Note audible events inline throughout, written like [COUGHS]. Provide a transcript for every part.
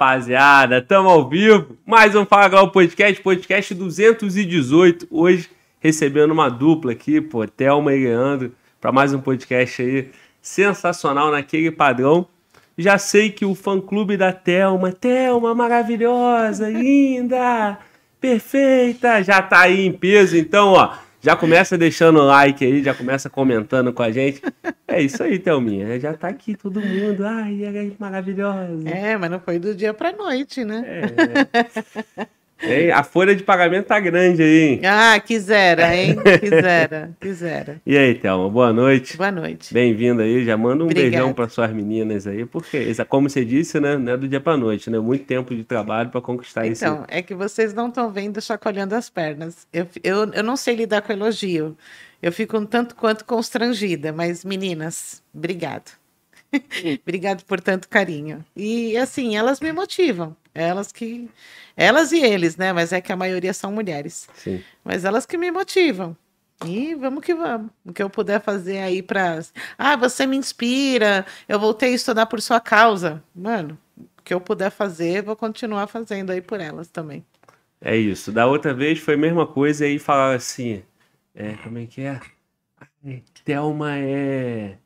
rapaziada? Tamo ao vivo. Mais um Fala Galo Podcast, podcast 218. Hoje recebendo uma dupla aqui, pô, Thelma e Leandro, para mais um podcast aí sensacional naquele padrão. Já sei que o fã-clube da Thelma, Thelma maravilhosa, linda, perfeita, já tá aí em peso. Então, ó, já começa deixando o like aí, já começa comentando com a gente. É isso aí, Thelminha. Já tá aqui todo mundo. Ai, é maravilhosa. É, mas não foi do dia pra noite, né? É. A folha de pagamento tá grande aí, hein? Ah, quisera, hein? Quisera, [LAUGHS] quisera. E aí, Thelma, boa noite. Boa noite. Bem-vinda aí, já manda um Obrigada. beijão para suas meninas aí, porque, como você disse, né, não é do dia para noite, né? Muito tempo de trabalho para conquistar isso. Então, esse... é que vocês não estão vendo chacoalhando as pernas. Eu, eu, eu não sei lidar com elogio. Eu fico um tanto quanto constrangida, mas meninas, obrigado. [LAUGHS] Obrigado por tanto carinho. E assim, elas me motivam. Elas que. Elas e eles, né? Mas é que a maioria são mulheres. Sim. Mas elas que me motivam. E vamos que vamos. O que eu puder fazer aí para. Ah, você me inspira, eu voltei a estudar por sua causa. Mano, o que eu puder fazer, vou continuar fazendo aí por elas também. É isso. Da outra vez foi a mesma coisa e aí falava assim: é, como é que é? Thelma é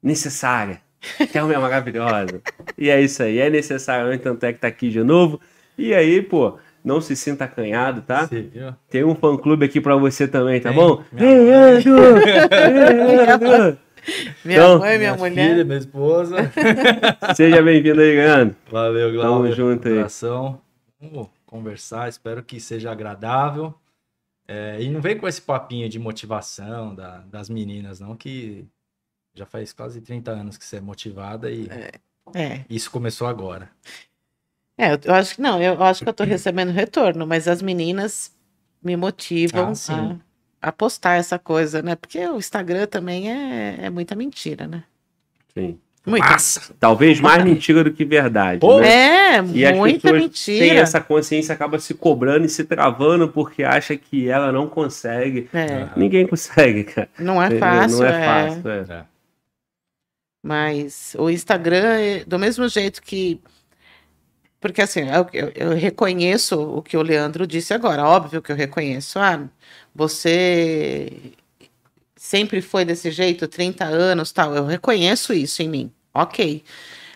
necessária. [LAUGHS] Thelma então, é maravilhosa. e é isso aí, é necessário, tanto é que tá aqui de novo. E aí, pô, não se sinta acanhado, tá? Sim, Tem um fã clube aqui para você também, tá Tem, bom? Leandro! Leandro! [LAUGHS] Minha então, mãe, minha, minha mulher. Filha, minha esposa. [LAUGHS] Seja bem-vindo aí, Leandro. Valeu, Glauber. Tamo junto aí. Vamos conversar, espero que seja agradável. É, e não vem com esse papinho de motivação da, das meninas, não, que já faz quase 30 anos que você é motivada e é. é. isso começou agora. É, eu acho que não, eu acho que eu tô recebendo retorno, mas as meninas me motivam ah, a, a, postar essa coisa, né? Porque o Instagram também é, é muita mentira, né? Sim. Muita. Massa. Talvez mais mentira do que verdade. Pô, né? É, e muita mentira. Tem essa consciência, acaba se cobrando e se travando porque acha que ela não consegue. É. Ah. Ninguém consegue, cara. Não é fácil. Não é, é. fácil. É. é. é. Mas o Instagram, é do mesmo jeito que. Porque assim, é eu, eu, reconheço o que o Leandro disse agora. Óbvio que eu reconheço. Ah, você sempre foi desse jeito, 30 anos tal. Eu reconheço isso em mim. Ok.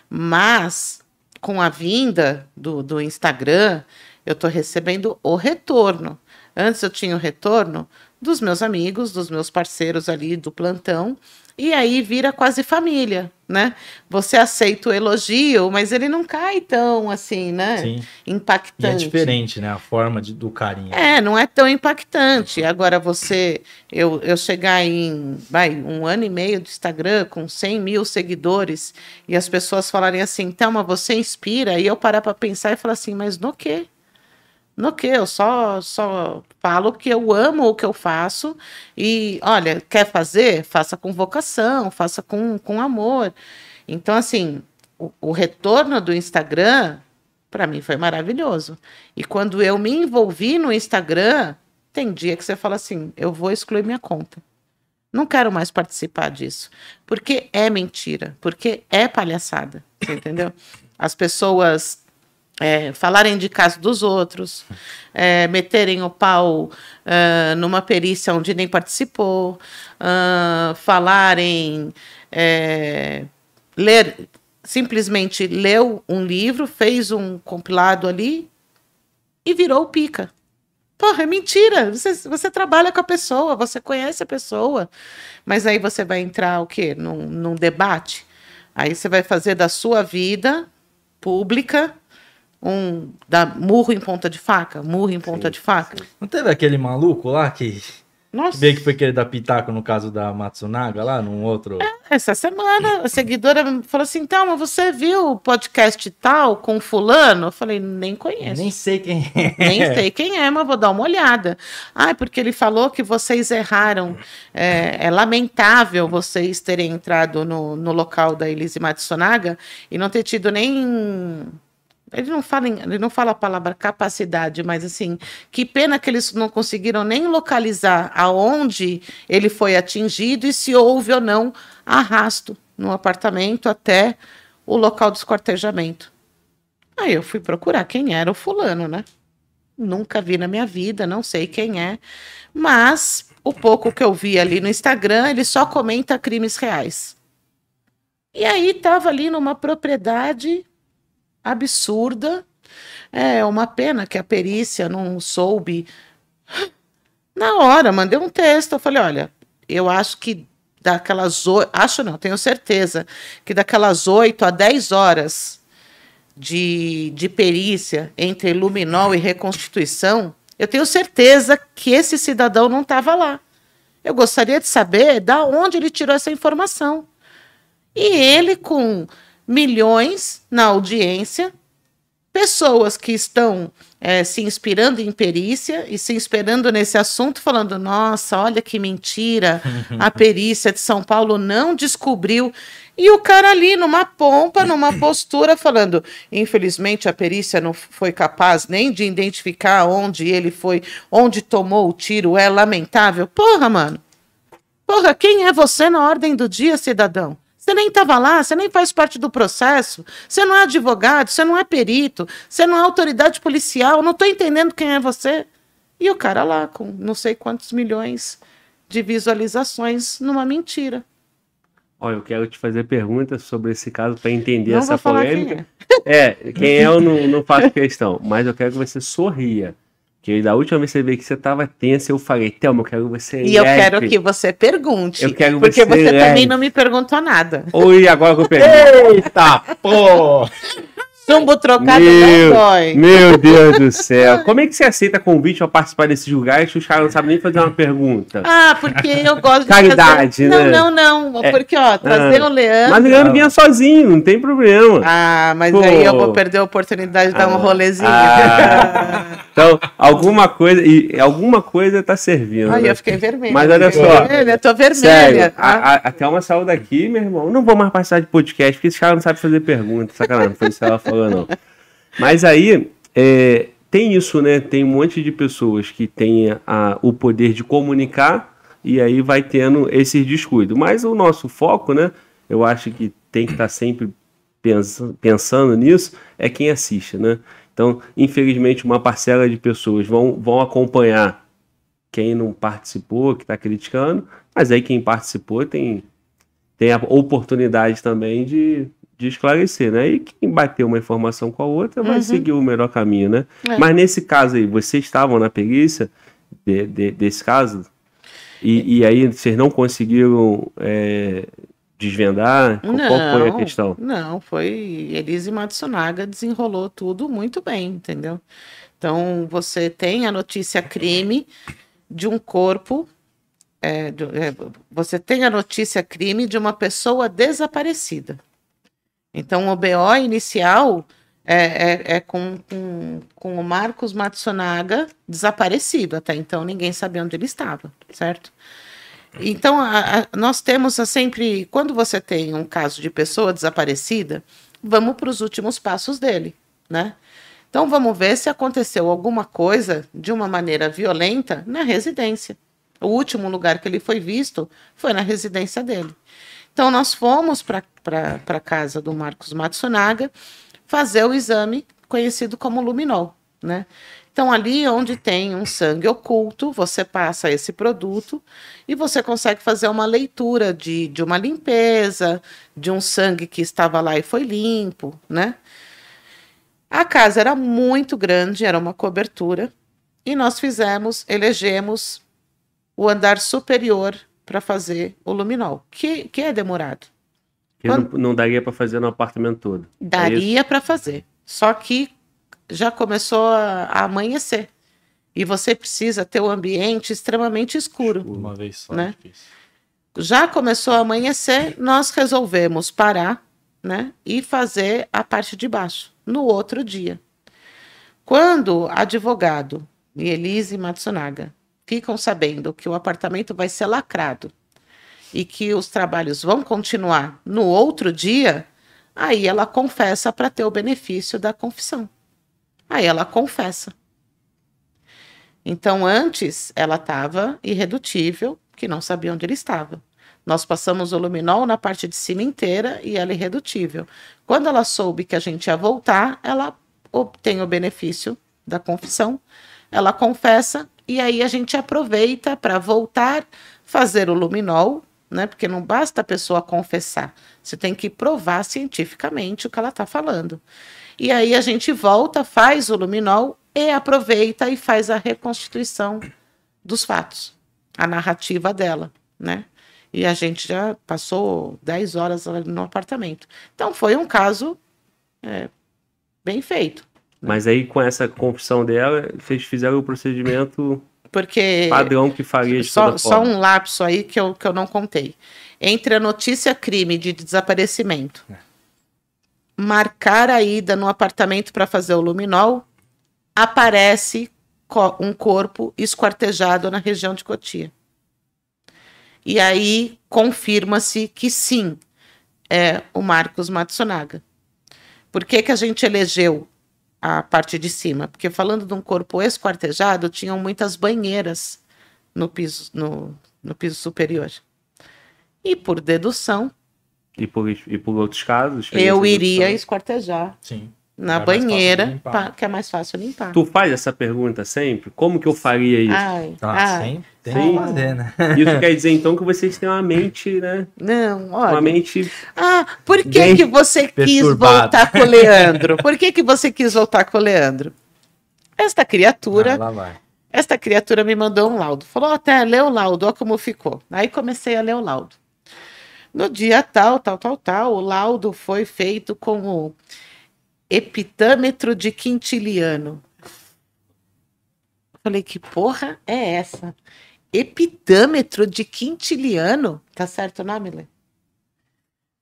Mas com a vinda do, do Instagram, eu estou recebendo o retorno. Antes eu tinha o retorno dos meus amigos, dos meus parceiros ali do plantão e aí vira quase família, né? Você aceita o elogio, mas ele não cai tão assim, né? Sim. Impactante. E é diferente, né? A forma de, do carinho. É, não é tão impactante. Agora, você, eu, eu chegar em vai, um ano e meio do Instagram com 100 mil seguidores e as pessoas falarem assim, Thelma, você inspira, e eu parar para pensar e falar assim, mas no quê? No que eu só só falo que eu amo o que eu faço e olha, quer fazer? Faça com vocação, faça com, com amor. Então assim, o, o retorno do Instagram para mim foi maravilhoso. E quando eu me envolvi no Instagram, tem dia que você fala assim, eu vou excluir minha conta. Não quero mais participar disso, porque é mentira, porque é palhaçada, entendeu? As pessoas é, falarem de caso dos outros, [LAUGHS] é, meterem o pau uh, numa perícia onde nem participou, uh, falarem, é, ler, simplesmente leu um livro, fez um compilado ali e virou pica. Porra, é mentira. Você, você, trabalha com a pessoa, você conhece a pessoa. Mas aí você vai entrar o quê? Num, num debate? Aí você vai fazer da sua vida pública um da murro em ponta de faca, murro em ponta sim, de faca. Sim. Não teve aquele maluco lá que nossa. Veio que foi querer dar pitaco no caso da Matsunaga lá, num outro. É, essa semana, a seguidora falou assim: então, mas você viu o podcast tal com Fulano? Eu falei: nem conheço. Nem sei quem é. Nem sei quem é, mas vou dar uma olhada. Ah, porque ele falou que vocês erraram. É, é lamentável vocês terem entrado no, no local da Elise Matsunaga e não ter tido nem ele não fala, ele não fala a palavra capacidade, mas assim, que pena que eles não conseguiram nem localizar aonde ele foi atingido e se houve ou não arrasto no apartamento até o local do escortejamento. Aí eu fui procurar quem era o fulano, né? Nunca vi na minha vida, não sei quem é, mas o pouco que eu vi ali no Instagram, ele só comenta crimes reais. E aí estava ali numa propriedade absurda. É uma pena que a perícia não soube. Na hora, mandei um texto. Eu falei: olha, eu acho que daquelas oito. Acho não, tenho certeza que daquelas oito a dez horas de, de perícia entre luminol e reconstituição, eu tenho certeza que esse cidadão não estava lá. Eu gostaria de saber da onde ele tirou essa informação. E ele, com milhões na audiência, pessoas que estão é, se inspirando em perícia e se inspirando nesse assunto, falando: nossa, olha que mentira, a [LAUGHS] perícia de São Paulo não descobriu. E o cara ali numa pompa, numa [LAUGHS] postura, falando: infelizmente a perícia não foi capaz nem de identificar onde ele foi, onde tomou o tiro, é lamentável. Porra, mano. Porra, quem é você na ordem do dia, cidadão? Você nem estava lá, você nem faz parte do processo, você não é advogado, você não é perito, você não é autoridade policial, não estou entendendo quem é você. E o cara lá, com não sei quantos milhões de visualizações numa mentira. Olha, eu quero te fazer perguntas sobre esse caso para entender não essa polêmica. Quem é. é. quem é eu não, não faço questão, mas eu quero que você sorria. Que da última vez que você veio que você tava tensa, eu falei, Thelma, eu quero você. E eu quero que você pergunte. Eu quero porque você, você também não me perguntou nada. Oi, agora que eu pergunto. Eita, pô! Chumbo trocado meu, não dói. Meu Deus do céu. [LAUGHS] Como é que você aceita convite para participar desses lugares que os caras não sabem nem fazer uma pergunta? Ah, porque eu gosto de Caridade, fazer... Né? Não, né? não, não. É... Porque, ó, trazer ah. o Leandro... Mas o Leandro vinha sozinho, não tem problema. Ah, mas Pô. aí eu vou perder a oportunidade de ah. dar um ah. rolezinho. Ah. então, alguma coisa... E alguma coisa tá servindo. Ai, né? eu fiquei vermelha. Mas olha só... Vermelha, tô vermelha. Sério, a, tá? a, até uma saúde aqui, meu irmão. Não vou mais participar de podcast, porque esse caras não sabem fazer pergunta. Sacanagem, foi isso que ela falou falando, não. Mas aí, é, tem isso, né? Tem um monte de pessoas que têm a, o poder de comunicar e aí vai tendo esse descuido. Mas o nosso foco, né? Eu acho que tem que estar tá sempre pensando nisso, é quem assiste, né? Então, infelizmente, uma parcela de pessoas vão, vão acompanhar quem não participou, que está criticando, mas aí quem participou tem, tem a oportunidade também de de esclarecer, né? E quem bateu uma informação com a outra vai uhum. seguir o melhor caminho, né? É. Mas nesse caso aí, vocês estavam na perícia de, de, desse caso? E, e, aí vocês não conseguiram é, desvendar? Não, Qual foi a questão? Não, foi... Elise Matsunaga desenrolou tudo muito bem, entendeu? Então, você tem a notícia crime de um corpo é, é você tem a notícia crime de uma pessoa desaparecida. Então, o BO inicial é, é, é com, com, com, o Marcos Matsunaga desaparecido. Até então, ninguém sabia onde ele estava, certo? Então, a, a, nós temos a assim, sempre. Quando você tem um caso de pessoa desaparecida, vamos para os últimos passos dele, né? Então vamos ver se aconteceu alguma coisa de uma maneira violenta na residência. O último lugar que ele foi visto foi na residência dele. Então, nós fomos para a casa do Marcos Matsunaga fazer o exame conhecido como luminol, né? Então, ali onde tem um sangue oculto, você passa esse produto e você consegue fazer uma leitura de, de uma limpeza, de um sangue que estava lá e foi limpo, né? A casa era muito grande, era uma cobertura, e nós fizemos, elegemos o andar superior para fazer o luminol, que, que é demorado. Que Quando... não, não, daria para fazer no apartamento todo. É daria é para fazer. Só que já começou a, a, amanhecer. E você precisa ter o um ambiente extremamente escuro. Uma vez só. Né? Já começou a amanhecer, nós resolvemos parar né, e fazer a parte de baixo no outro dia. Quando advogado e Elise Matsunaga ficam sabendo que o apartamento vai ser lacrado e que os trabalhos vão continuar no outro dia, aí ela confessa para ter o benefício da confissão. Aí ela confessa. Então, antes, ela estava irredutível, que não sabia onde ele estava. Nós passamos o luminol na parte de cima inteira e ela irredutível. Quando ela soube que a gente ia voltar, ela obtém o benefício da confissão. Ela confessa e aí a gente aproveita para voltar, fazer o luminol, né? Porque não basta a pessoa confessar, você tem que provar cientificamente o que ela está falando. E aí a gente volta, faz o luminol e aproveita e faz a reconstituição dos fatos, a narrativa dela, né? E a gente já passou 10 horas no apartamento. Então foi um caso é, bem feito. Né? Mas aí com essa confissão dela, vocês fizeram o procedimento porque padrão que faria de só, só um lapso aí que eu, que eu não contei. Entre a notícia crime de desaparecimento, é. marcar a ida no apartamento para fazer o luminol, aparece um corpo esquartejado na região de Cotia. E aí confirma-se que sim, é o Marcos Matsunaga. Por que, que a gente elegeu a parte de cima, porque falando de um corpo esquartejado, tinham muitas banheiras no piso, no, no piso superior. E por dedução. E por, e por outros casos. Eu iria esquartejar Sim na é banheira, pra, que é mais fácil limpar. Tu faz essa pergunta sempre? Como que eu faria isso? Ai, ah, ai, tem que fazer, né? [LAUGHS] Isso quer dizer então que vocês têm uma mente, né? Não, olha. Uma mente. Ah, por que, que você quis voltar com o [LAUGHS] Leandro? Por que, que você quis voltar com o Leandro? Esta criatura. Ah, lá vai. Esta criatura me mandou um laudo. Falou, até lê o laudo, olha como ficou. Aí comecei a ler o laudo. No dia tal, tal, tal, tal, o laudo foi feito com o epitâmetro de quintiliano. Falei, que porra é essa? Epitâmetro de quintiliano? Tá certo o nome, Lê?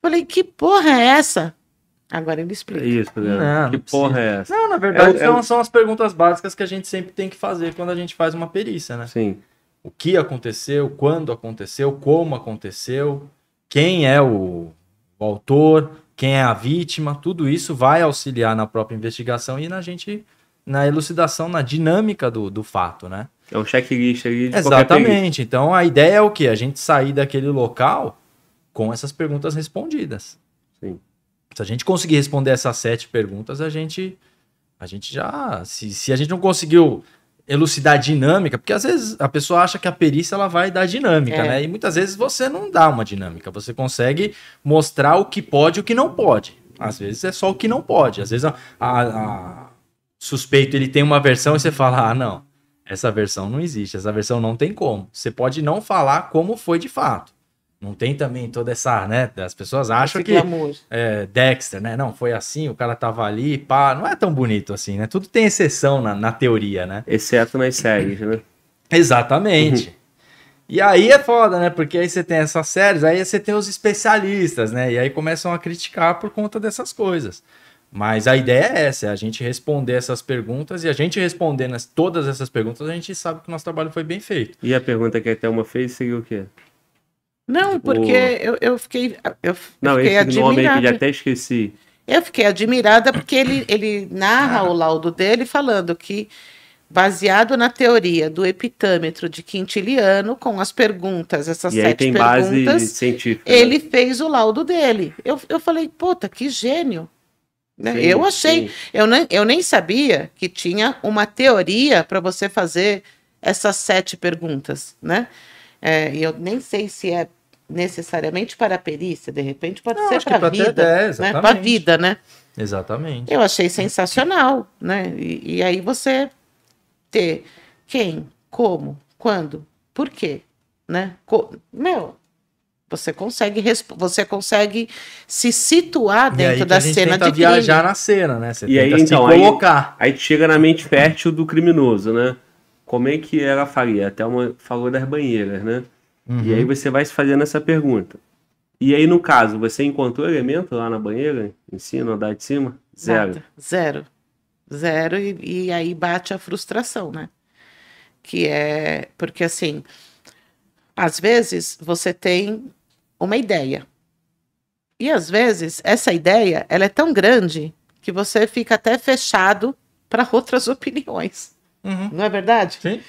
Falei, que porra é essa? Agora ele explica. É isso, não, que porra é essa? Não, na verdade, é, é... São, são as perguntas básicas que a gente sempre tem que fazer quando a gente faz uma perícia, né? Sim. O que aconteceu, quando aconteceu, como aconteceu, quem é o, o autor, quem é a vítima, tudo isso vai auxiliar na própria investigação e na gente na elucidação, na dinâmica do, do fato, né? É um checklist ali de Exatamente. Então a ideia é o quê? A gente sair daquele local com essas perguntas respondidas. Sim. Se a gente conseguir responder essas sete perguntas, a gente a gente já se, se a gente não conseguiu elucidar dinâmica, porque às vezes a pessoa acha que a perícia ela vai dar dinâmica, é. né? E muitas vezes você não dá uma dinâmica, você consegue mostrar o que pode e o que não pode. Às vezes é só o que não pode. Às vezes a, a, a suspeito ele tem uma versão e você fala: "Ah, não, essa versão não existe, essa versão não tem como". Você pode não falar como foi de fato. Não tem também toda essa, né? As pessoas acham Esse que é, Dexter, né? Não, foi assim, o cara tava ali, pá. Não é tão bonito assim, né? Tudo tem exceção na, na teoria, né? Exceto nas séries, né? [CLEARS THROAT] Exatamente. E aí é foda, né? Porque aí você tem essas séries, aí você tem os especialistas, né? E aí começam a criticar por conta dessas coisas. Mas a ideia é essa, é a gente responder essas perguntas e a gente respondendo todas essas perguntas, a gente sabe que o nosso trabalho foi bem feito. E a pergunta que a Thelma fez seria o quê? Não, tipo, porque o... eu, eu fiquei. Eu, não, fiquei esse admirada. nome aí que até esqueci. Eu fiquei admirada porque ele, ele narra ah. o laudo dele falando que, baseado na teoria do epitâmetro de Quintiliano, com as perguntas, essas e sete aí tem perguntas, base científica, né? ele fez o laudo dele. Eu, eu falei, puta, que gênio. Né, sim, eu achei. Eu, nem, eu nem sabia que tinha uma teoria para você fazer essas sete perguntas, né? É, e eu nem sei se é necessariamente para a perícia, de repente pode Não, ser para a vida, é, né? Para a vida, né? Exatamente. Eu achei sensacional, né? E, e aí você ter quem, como, quando, por quê, né? Co meu, você consegue você consegue se situar dentro da cena de viajar crime. na cena, né? Você e aí, então, se colocar. Aí, aí chega na mente fértil do criminoso, né? como é que ela faria? Até uma falou das banheiras, né? Uhum. E aí uhum. você vai se fazendo essa pergunta. E aí, no caso, você encontrou elemento lá na banheira, em cima, andar de cima? Zero. Nada. Zero. Zero, e, e aí bate a frustração, né? Que é. Porque assim, às vezes você tem uma ideia. E às vezes essa ideia ela é tão grande que você fica até fechado para outras [LAUGHS] opiniões. Uhum. Não é verdade? Sim.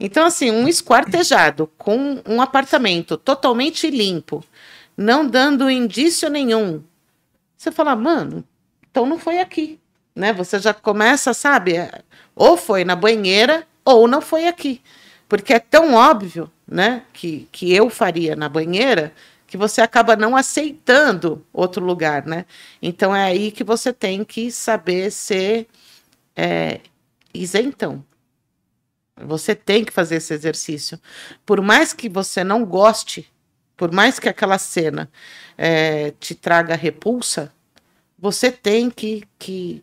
Então, assim, um esquartejado com um apartamento totalmente limpo, não dando indício nenhum. Você fala, mano, então não foi aqui. Né? Você já começa, sabe? É, ou foi na banheira, ou não foi aqui. Porque é tão óbvio, né? Que, que eu faria na banheira que você acaba não aceitando outro lugar, né? Então é aí que você tem que saber ser é, isentão. Você tem que fazer esse exercício. Por mais que você não goste, por mais que aquela cena é, te traga repulsa, você tem que, que,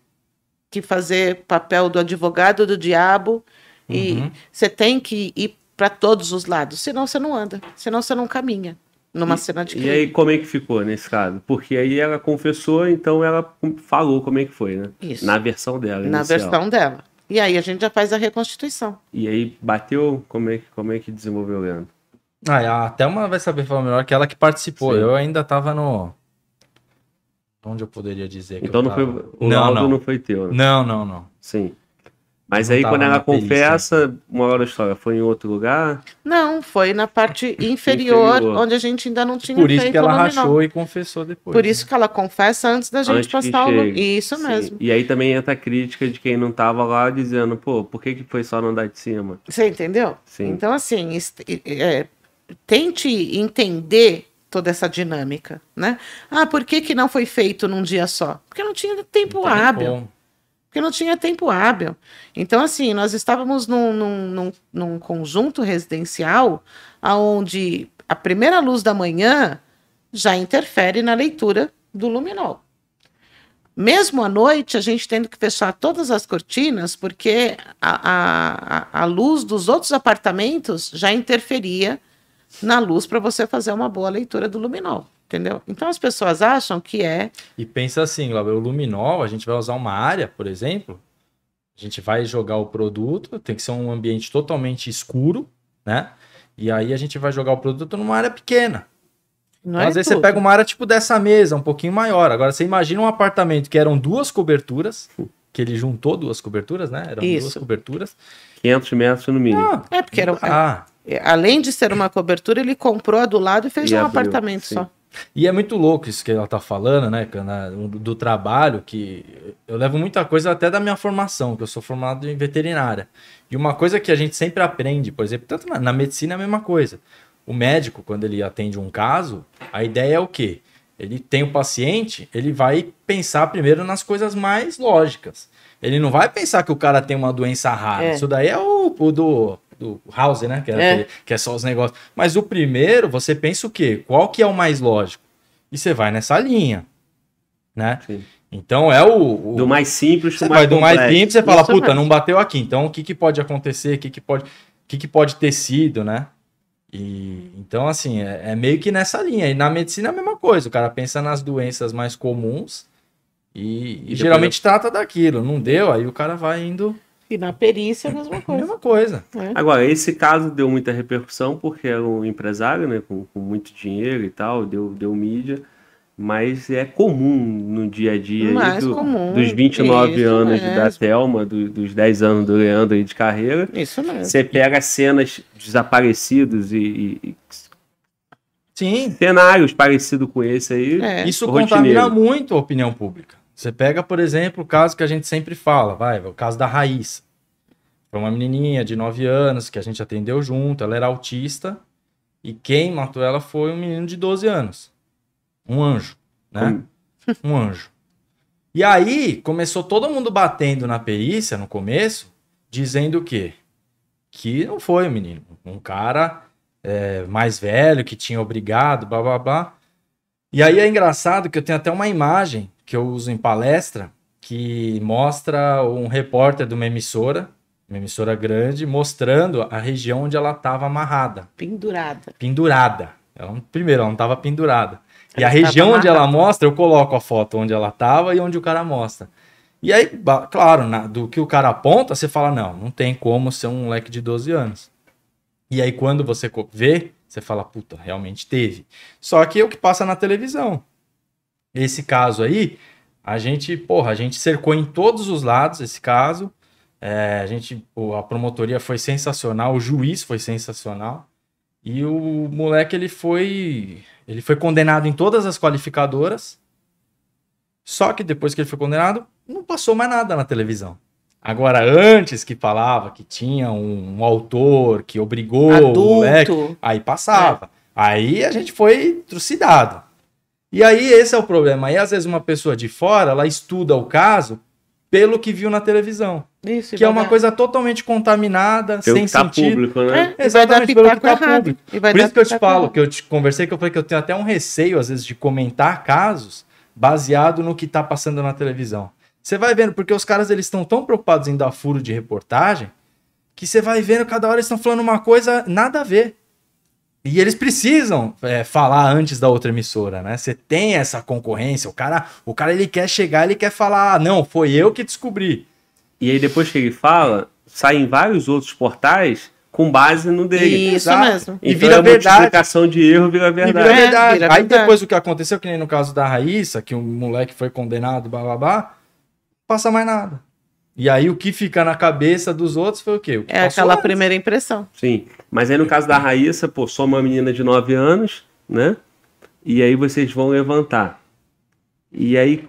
que fazer papel do advogado do diabo uhum. e você tem que ir para todos os lados, senão você não anda, senão você não caminha numa e, cena de crime. E aí como é que ficou nesse caso? Porque aí ela confessou, então ela falou como é que foi, né? Isso. Na versão dela. Na inicial. versão dela. E aí a gente já faz a reconstituição. E aí bateu, como é, como é que desenvolveu, Leandro? Ah, é, a Thelma vai saber falar melhor que ela que participou. Sim. Eu ainda tava no. Onde eu poderia dizer então que Então não tava... foi. O não, não. não foi teu. Né? Não, não, não. Sim. Mas aí quando ela confessa, perícia. uma hora história, ah, foi em outro lugar? Não, foi na parte [LAUGHS] inferior, inferior. onde a gente ainda não tinha Por isso que ela rachou e confessou depois. Por né? isso que ela confessa antes da gente antes passar o Isso Sim. mesmo. E aí também entra a crítica de quem não estava lá dizendo, pô, por que, que foi só no andar de cima? Você entendeu? Sim. Então, assim, é, tente entender toda essa dinâmica, né? Ah, por que, que não foi feito num dia só? Porque não tinha tempo não hábil porque não tinha tempo hábil. Então, assim, nós estávamos num, num, num, num conjunto residencial onde a primeira luz da manhã já interfere na leitura do luminol. Mesmo à noite, a gente tendo que fechar todas as cortinas, porque a, a, a luz dos outros apartamentos já interferia na luz para você fazer uma boa leitura do luminol. Entendeu? Então as pessoas acham que é. E pensa assim, o luminol, a gente vai usar uma área, por exemplo, a gente vai jogar o produto, tem que ser um ambiente totalmente escuro, né? E aí a gente vai jogar o produto numa área pequena. Então, é às vezes tudo. você pega uma área tipo dessa mesa, um pouquinho maior. Agora você imagina um apartamento que eram duas coberturas, que ele juntou duas coberturas, né? Eram Isso. duas coberturas. 500 metros no mínimo. Ah, é, porque era. Ah. É, além de ser uma cobertura, ele comprou a do lado e fez e um abriu, apartamento sim. só. E é muito louco isso que ela tá falando, né, do trabalho, que eu levo muita coisa até da minha formação, que eu sou formado em veterinária. E uma coisa que a gente sempre aprende, por exemplo, tanto na, na medicina é a mesma coisa. O médico, quando ele atende um caso, a ideia é o quê? Ele tem o um paciente, ele vai pensar primeiro nas coisas mais lógicas. Ele não vai pensar que o cara tem uma doença rara. É. Isso daí é o, o do do House, né? Que, é, é. Aquele, que é só os negócios. Mas o primeiro, você pensa o quê? Qual que é o mais lógico? E você vai nessa linha, né? Sim. Então é o, o, Do mais simples Você mais vai do mais simples, você fala, Isso puta, é não bateu aqui. Então o que, que pode acontecer? O que, que, pode, o que, que pode ter sido, né? E, então, assim, é, é, meio que nessa linha. E na medicina é a mesma coisa. O cara pensa nas doenças mais comuns e, e geralmente eu... trata daquilo. Não deu, aí o cara vai indo e na perícia a mesma coisa. Mesma coisa. É. Agora, esse caso deu muita repercussão porque era um empresário, né, com, com, muito dinheiro e tal, deu, deu mídia, mas é comum no dia a dia do, dos 29 isso anos mesmo. da Thelma, do, dos 10 anos do Leandro de carreira. Isso mesmo. Você pega cenas desaparecidos e, e Sim. cenários parecidos com esse aí. É. Isso rotineiro. contamina muito a opinião pública. Você pega, por exemplo, o caso que a gente sempre fala, vai, o caso da Raíssa. Foi uma menininha de 9 anos que a gente atendeu junto, ela era autista, e quem matou ela foi um menino de 12 anos. Um anjo, né? Um anjo. E aí, começou todo mundo batendo na perícia no começo, dizendo o quê? Que não foi o menino. Um cara é, mais velho que tinha obrigado, blá blá blá. E aí é engraçado que eu tenho até uma imagem que eu uso em palestra, que mostra um repórter de uma emissora, uma emissora grande, mostrando a região onde ela estava amarrada. Pendurada. Pendurada. Ela, primeiro, ela não estava pendurada. Ela e a região onde ela mostra, eu coloco a foto onde ela estava e onde o cara mostra. E aí, claro, na, do que o cara aponta, você fala: não, não tem como ser um moleque de 12 anos. E aí, quando você vê, você fala: puta, realmente teve. Só que é o que passa na televisão esse caso aí, a gente, porra, a gente cercou em todos os lados esse caso. É, a gente, a promotoria foi sensacional, o juiz foi sensacional. E o moleque ele foi, ele foi condenado em todas as qualificadoras. Só que depois que ele foi condenado, não passou mais nada na televisão. Agora, antes que falava que tinha um, um autor que obrigou Adulto. o moleque, aí passava. É. Aí a gente foi trucidado. E aí esse é o problema. Aí às vezes uma pessoa de fora, ela estuda o caso pelo que viu na televisão. Isso, que é uma dar. coisa totalmente contaminada, pelo sem que tá sentido. Público, né? É, exatamente, pelo que tá público. Por isso que eu te falo, que eu te conversei, que eu falei que eu tenho até um receio, às vezes, de comentar casos baseado no que está passando na televisão. Você vai vendo, porque os caras eles estão tão preocupados em dar furo de reportagem, que você vai vendo, cada hora eles estão falando uma coisa nada a ver. E eles precisam é, falar antes da outra emissora, né? Você tem essa concorrência, o cara, o cara ele quer chegar, ele quer falar, ah, não, foi eu que descobri. E aí depois que ele fala, saem vários outros portais com base no dele. Isso Exato. mesmo. Então e vira é verdade. multiplicação de erro vira verdade. Vira verdade. É, vira aí verdade. depois o que aconteceu, que nem no caso da Raíssa, que o um moleque foi condenado, blá, passa mais nada. E aí o que fica na cabeça dos outros foi o quê? O é aquela antes. primeira impressão. Sim. Mas aí no caso da Raíssa, pô, sou uma menina de 9 anos, né? E aí vocês vão levantar. E aí,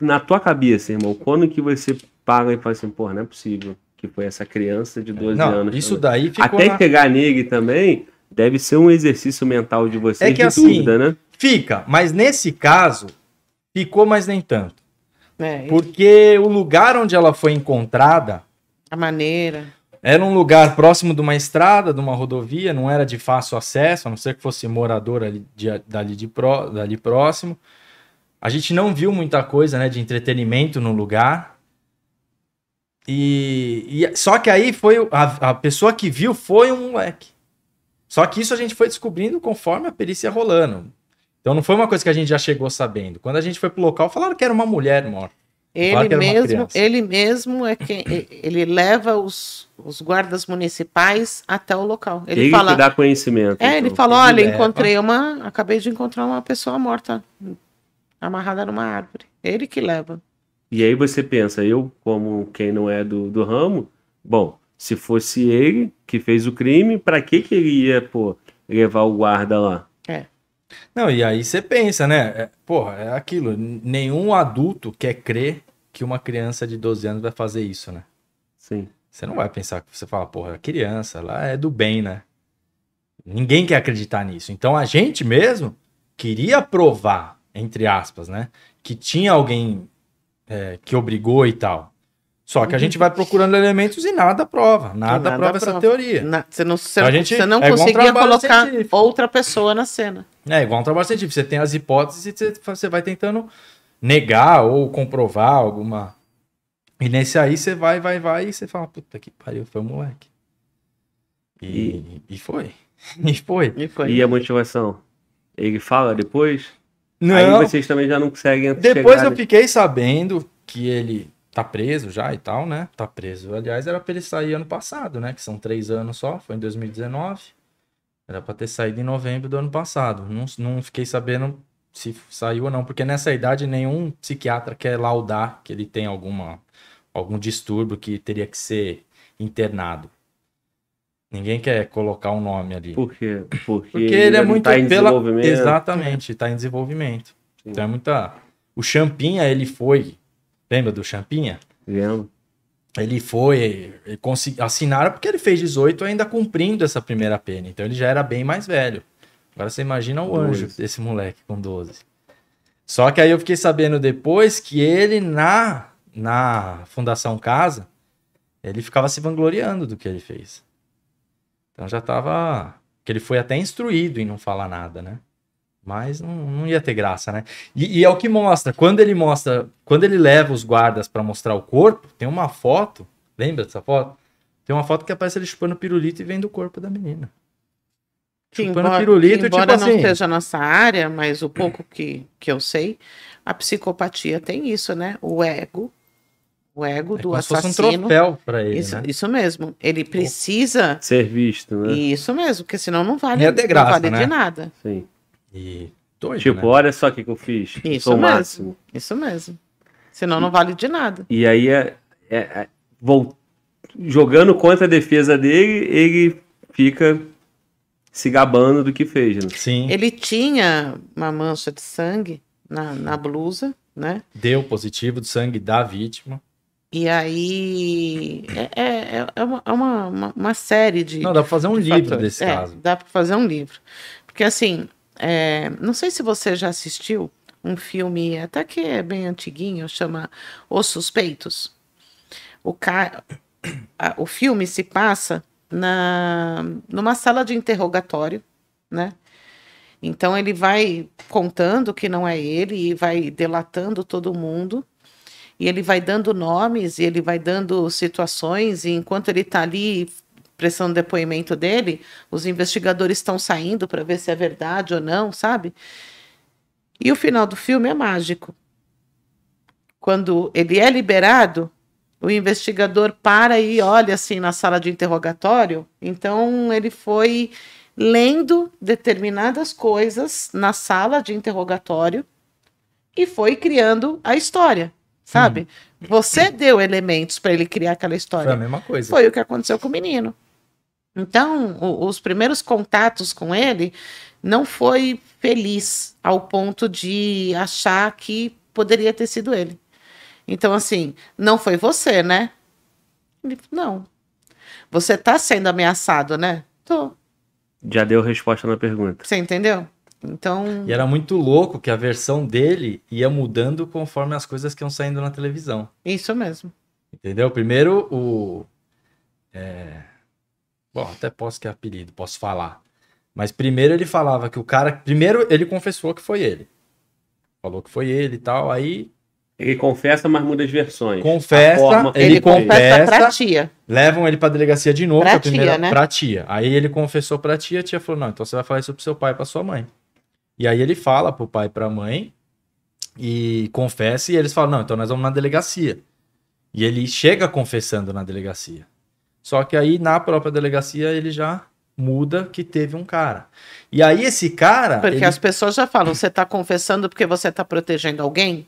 na tua cabeça, irmão, quando que você paga e fala assim, pô, não é possível que foi essa criança de 12 não, anos. Isso daí ficou Até na... pegar negue também, deve ser um exercício mental de vocês é que de assim, dúvida, né? Fica, mas nesse caso, ficou, mas nem tanto. É, Porque o lugar onde ela foi encontrada. A maneira. Era um lugar próximo de uma estrada, de uma rodovia, não era de fácil acesso, a não ser que fosse morador ali, de, dali, de pro, dali próximo. A gente não viu muita coisa né, de entretenimento no lugar. E, e Só que aí foi a, a pessoa que viu foi um moleque. Só que isso a gente foi descobrindo conforme a perícia rolando. Então não foi uma coisa que a gente já chegou sabendo. Quando a gente foi pro local, falaram que era uma mulher morta. Ele mesmo, ele mesmo é quem ele leva os, os guardas municipais até o local. Ele, ele fala, que dá conhecimento. É, então, ele falou, olha, leva. encontrei uma, acabei de encontrar uma pessoa morta amarrada numa árvore. Ele que leva. E aí você pensa, eu como quem não é do, do ramo, bom, se fosse ele que fez o crime, para que que ele ia pô, levar o guarda lá? Não, e aí você pensa, né? É, porra, é aquilo. Nenhum adulto quer crer que uma criança de 12 anos vai fazer isso, né? Sim. Você não vai pensar que você fala, porra, a criança lá é do bem, né? Ninguém quer acreditar nisso. Então a gente mesmo queria provar, entre aspas, né? Que tinha alguém é, que obrigou e tal. Só que a gente vai procurando elementos e nada prova. Nada, nada prova, prova, essa teoria. Na, você não, você, então, gente, você não é conseguia colocar científico. outra pessoa na cena. É igual um trabalho científico. Você tem as hipóteses e você, vai tentando negar ou comprovar alguma. E nesse aí você vai, vai, vai e você fala, puta que pariu, foi um moleque. E, e foi. [LAUGHS] E foi. E foi. E a motivação? Ele fala depois? Não. Aí vocês também já não conseguem Depois chegar, eu né? fiquei sabendo que ele tá preso já e tal, né? Tá preso. Aliás, era pra ele sair ano passado, né? Que são três anos só, foi em 2019. Era para ter saído em novembro do ano passado. Não, não fiquei sabendo se saiu ou não, porque nessa idade nenhum psiquiatra quer laudar que ele tem alguma, algum distúrbio que teria que ser internado. Ninguém quer colocar um nome ali. Por quê? Porque, porque ele, é ele é muito tá em pela... desenvolvimento. Exatamente, está em desenvolvimento. Sim. Então é muita. O Champinha, ele foi. Lembra do Champinha? Lembro ele foi, ele assinaram porque ele fez 18 ainda cumprindo essa primeira pena. Então ele já era bem mais velho. Agora você imagina o anjo desse moleque com 12. Só que aí eu fiquei sabendo depois que ele na na Fundação Casa, ele ficava se vangloriando do que ele fez. Então já tava que ele foi até instruído em não falar nada, né? Mas não, não ia ter graça, né? E, e, é o que mostra. Quando ele mostra, quando ele leva os guardas para mostrar o corpo, tem uma foto. Lembra dessa foto? Tem uma foto que aparece ele chupando pirulito e vem do corpo da menina. Que chupando embora, pirulito, que tipo embora tipo não assim... seja nossa área, mas o pouco que, que eu sei, a psicopatia tem isso, né? O ego o ego é do assassino. Fosse um troféu para ele. Isso, né? isso, mesmo. Ele precisa ser visto, né? Isso mesmo, porque senão não vale, é graça, não vale né? de nada. Sim. E doido, Tipo, né? olha só o que, que eu fiz. Tipo, isso Sou mesmo. Máximo. Isso mesmo. Senão não vale de nada. E aí, é, é, é vou, jogando contra a defesa dele, ele fica se gabando do que fez. Né? Sim. Ele tinha uma mancha de sangue na, na blusa, né? Deu positivo de sangue da vítima. E aí é, é, é, é uma, é uma, uma, uma, série de. Não, dá pra fazer um livro fatores. desse é, caso. Dá pra fazer um livro. Porque assim, é, não sei se você já assistiu um filme, até que é bem antiguinho, chama Os Suspeitos. O, ca... o filme se passa na... numa sala de interrogatório, né? Então ele vai contando que não é ele e vai delatando todo mundo. E ele vai dando nomes e ele vai dando situações, e enquanto ele está ali prestando depoimento dele, os investigadores estão saindo para ver se é verdade ou não, sabe? E o final do filme é mágico. Quando ele é liberado, o investigador para e olha assim na sala de interrogatório. Então ele foi lendo determinadas coisas na sala de interrogatório e foi criando a história, sabe? Hum. Você deu elementos para ele criar aquela história. Foi a mesma coisa. Foi o que aconteceu com o menino. Então, o, os primeiros contatos com ele não foi feliz ao ponto de achar que poderia ter sido ele. Então, assim, não foi você, né? Ele, não. Você tá sendo ameaçado, né? Tô. Já deu resposta na pergunta. Você entendeu? Então. E era muito louco que a versão dele ia mudando conforme as coisas que iam saindo na televisão. Isso mesmo. Entendeu? Primeiro o. É... Bom, até posso que é apelido, posso falar. Mas primeiro ele falava que o cara. Primeiro ele confessou que foi ele. Falou que foi ele e tal. Aí. Ele confessa, mas muda as versões. Confessa, ele, ele confessa, pra tia. Levam ele pra delegacia de novo. Pra, é pra tia, primeira, né? Pra tia. Aí ele confessou pra tia, a tia falou: não, então você vai falar isso pro seu pai e pra sua mãe. E aí ele fala pro pai e pra mãe e confessa, e eles falam: não, então nós vamos na delegacia. E ele chega confessando na delegacia. Só que aí na própria delegacia ele já muda que teve um cara. E aí esse cara. Porque ele... as pessoas já falam, você está confessando porque você está protegendo alguém?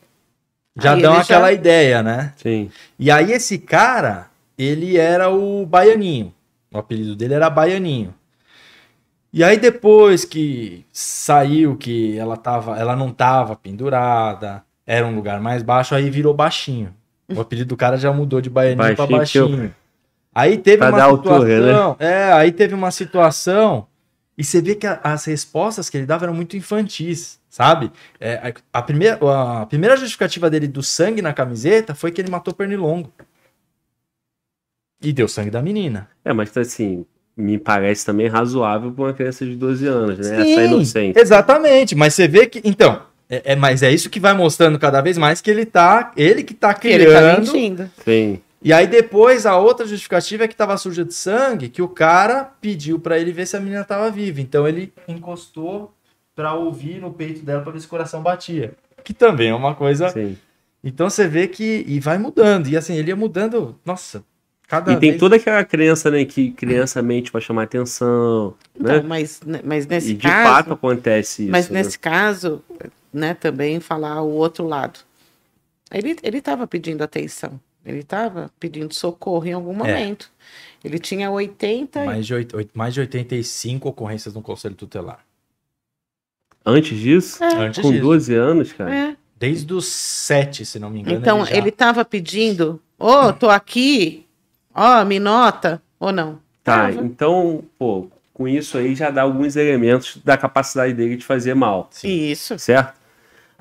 Já aí dão aquela já... ideia, né? Sim. E aí esse cara, ele era o Baianinho. O apelido dele era Baianinho. E aí depois que saiu que ela tava, ela não tava pendurada, era um lugar mais baixo, aí virou baixinho. O hum. apelido do cara já mudou de baianinho para baixinho. Aí teve pra uma dar situação. Altura, né? É, aí teve uma situação. E você vê que a, as respostas que ele dava eram muito infantis, sabe? É, a, a, primeira, a primeira justificativa dele do sangue na camiseta foi que ele matou pernilongo. E deu sangue da menina. É, mas assim, me parece também razoável para uma criança de 12 anos, né? Sim, Essa inocência. Exatamente, mas você vê que. Então, é, é, mas é isso que vai mostrando cada vez mais que ele tá. Ele que tá criando. Ele tá mentindo. Sim. E aí depois a outra justificativa é que estava suja de sangue, que o cara pediu para ele ver se a menina estava viva. Então ele encostou para ouvir no peito dela para ver se o coração batia. Que também é uma coisa. Sim. Então você vê que e vai mudando. E assim, ele ia mudando, nossa, cada E tem vez... toda aquela crença, né, que criança mente para chamar atenção, né? Não, mas né, mas nesse e caso, de fato acontece isso. Mas né? nesse né? caso, né, também falar o outro lado. Ele ele estava pedindo atenção. Ele estava pedindo socorro em algum é. momento. É. Ele tinha 80. Mais de, 8, mais de 85 ocorrências no Conselho Tutelar. Antes disso? É. Antes Com disso. 12 anos, cara? É. Desde os 7, se não me engano. Então, ele já... estava pedindo: Ô, oh, tô aqui, ó, oh, me nota, ou não? Tá, então, pô, com isso aí já dá alguns elementos da capacidade dele de fazer mal. Sim. Isso. Certo?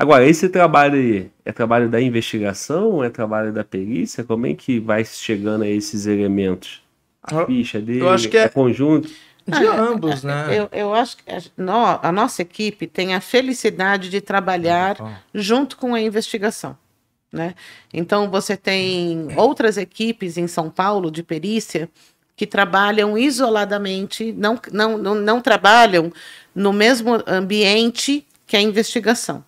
Agora, esse trabalho aí, é trabalho da investigação? É trabalho da perícia? Como é que vai chegando a esses elementos? A ficha dele, eu acho que é... é conjunto? De ah, ambos, é, né? É, eu, eu acho que a, nossa equipe tem a felicidade de trabalhar então. junto com a investigação. Né? Então, você tem outras equipes em São Paulo de perícia que trabalham isoladamente, não, não, não, não trabalham no mesmo ambiente que a investigação.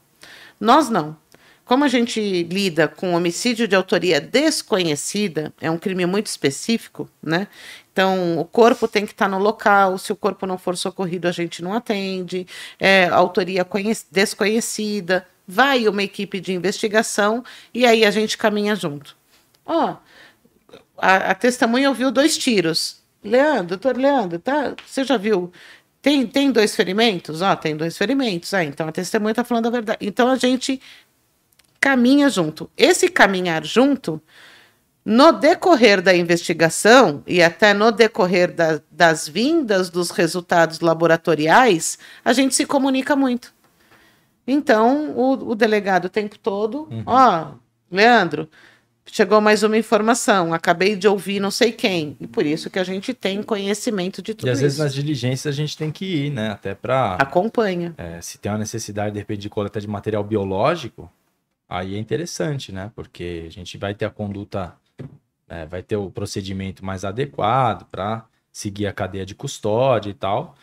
Nós não. Como a gente lida com homicídio de autoria desconhecida, é um crime muito específico, né? Então, o corpo tem que estar no local, se o corpo não for socorrido, a gente não atende, é autoria desconhecida, vai uma equipe de investigação e aí a gente caminha junto. Ó, oh, a, a testemunha ouviu dois tiros. Leandro, doutor Leandro, tá? Você já viu tem, tem dois ferimentos? Ó, tem dois ferimentos. Ah, então a testemunha está falando a verdade. Então a gente caminha junto. Esse caminhar junto, no decorrer da investigação e até no decorrer da, das vindas dos resultados laboratoriais, a gente se comunica muito. Então, o, o delegado o tempo todo, uhum. ó, Leandro, chegou mais uma informação, acabei de ouvir não sei quem. E por isso que a gente tem conhecimento de tudo isso. E às isso. vezes nas diligências a gente tem que ir, né? Até para. Acompanha. É, se tem uma necessidade, de repente, de coleta de material biológico, aí é interessante, né? Porque a gente vai ter a conduta, é, vai ter o procedimento mais adequado para seguir a cadeia de custódia e tal.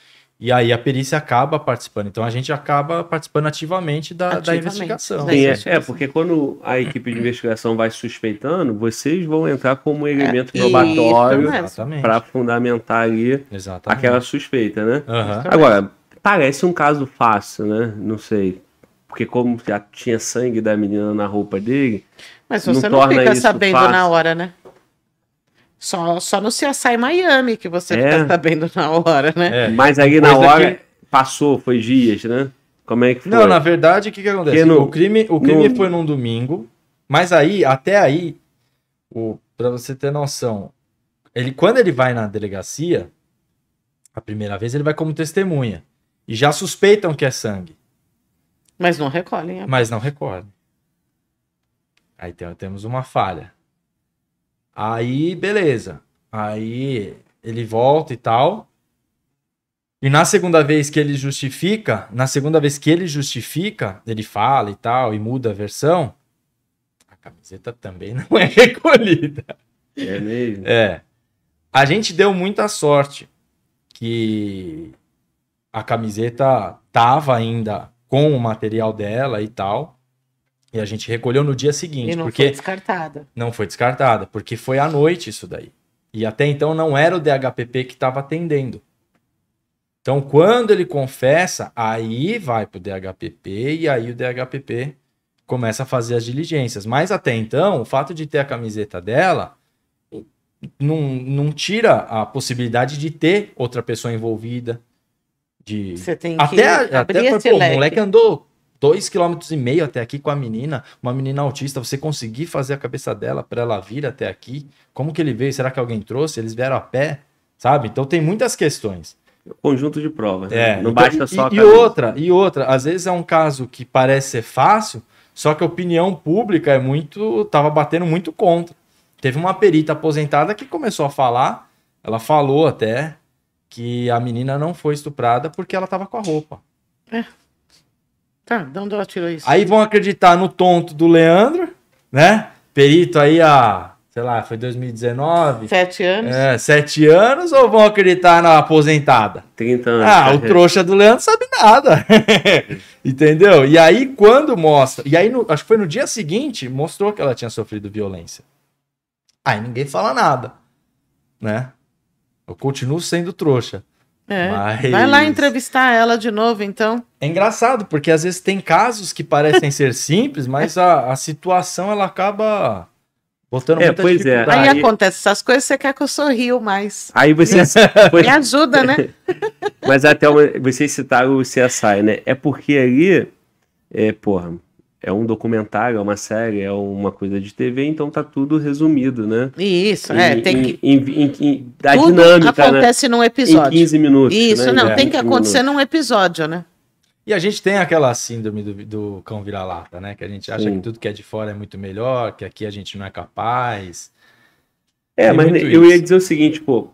E aí a perícia acaba participando. Então a gente acaba participando ativamente da, ativamente. da investigação. Sim, é, é, é, porque quando a equipe de investigação vai suspeitando, vocês vão entrar como é, elemento é, probatório para fundamentar ali exatamente. aquela suspeita, né? Uhum. Agora, parece um caso fácil, né? Não sei. Porque como já tinha sangue da menina na roupa dele. Mas você não, não fica sabendo fácil. na hora, né? Só, só no CSI Miami que você é. fica tá sabendo na hora, né? É. Mas aí na hora passou, foi dias, né? Como é que foi? Não, na verdade, o que, que acontece? No, o crime, o crime no... foi num domingo, mas aí, até aí, o, pra você ter noção, ele, quando ele vai na delegacia, a primeira vez ele vai como testemunha. E já suspeitam que é sangue. Mas não recolhem. É. Mas não recolhem. Aí tem, temos uma falha. Aí, beleza. Aí ele volta e tal. E na segunda vez que ele justifica, na segunda vez que ele justifica, ele fala e tal, e muda a versão, a camiseta também [LAUGHS] não é recolhida. É mesmo? É. A gente deu muita sorte que a camiseta tava ainda com o material dela e tal. E a gente recolheu no dia seguinte. E não porque foi descartada. Não foi descartada, porque foi à noite isso daí. E até então não era o DHPP que estava atendendo. Então, quando ele confessa, aí vai para o DHPP e aí o DHPP começa a fazer as diligências. Mas até então, o fato de ter a camiseta dela não, não tira a possibilidade de ter outra pessoa envolvida. De... Você tem até, que até, abrir até, esse pô, leque. o moleque andou dois quilômetros e meio até aqui com a menina, uma menina autista, você conseguir fazer a cabeça dela para ela vir até aqui? Como que ele veio? Será que alguém trouxe? Eles vieram a pé? Sabe? Então tem muitas questões. É conjunto de provas. Né? É, né? Não então, basta só. E, e outra, e outra, às vezes é um caso que parece ser fácil, só que a opinião pública é muito. tava batendo muito contra. Teve uma perita aposentada que começou a falar, ela falou até que a menina não foi estuprada porque ela estava com a roupa. É. Tá, de onde ela tirou isso? Aí vão acreditar no tonto do Leandro, né? Perito aí a, sei lá, foi 2019. Sete anos. É, sete anos ou vão acreditar na aposentada? 30 anos. Ah, o trouxa do Leandro sabe nada. [LAUGHS] Entendeu? E aí quando mostra, e aí no, acho que foi no dia seguinte, mostrou que ela tinha sofrido violência. Aí ninguém fala nada, né? Eu continuo sendo trouxa. É. Mas... Vai lá entrevistar ela de novo, então. É engraçado, porque às vezes tem casos que parecem [LAUGHS] ser simples, mas a, a situação ela acaba botando é, muita pois É. Aí, aí acontece essas coisas, você quer que eu sorrio mais. Aí você. [LAUGHS] [LAUGHS] Me ajuda, né? mas até uma, vocês citaram o CSI, né? É porque ali. É, porra, é um documentário, é uma série, é uma coisa de TV, então tá tudo resumido, né? Isso, em, é, tem em, que. Em, em, da tudo dinâmica, né? acontece né? num episódio. Em 15 minutos. Isso, né? não, é, tem que acontecer minutos. num episódio, né? E a gente tem aquela síndrome do, do cão vira-lata, né? Que a gente acha Sim. que tudo que é de fora é muito melhor, que aqui a gente não é capaz. É, tem mas eu isso. ia dizer o seguinte, pô,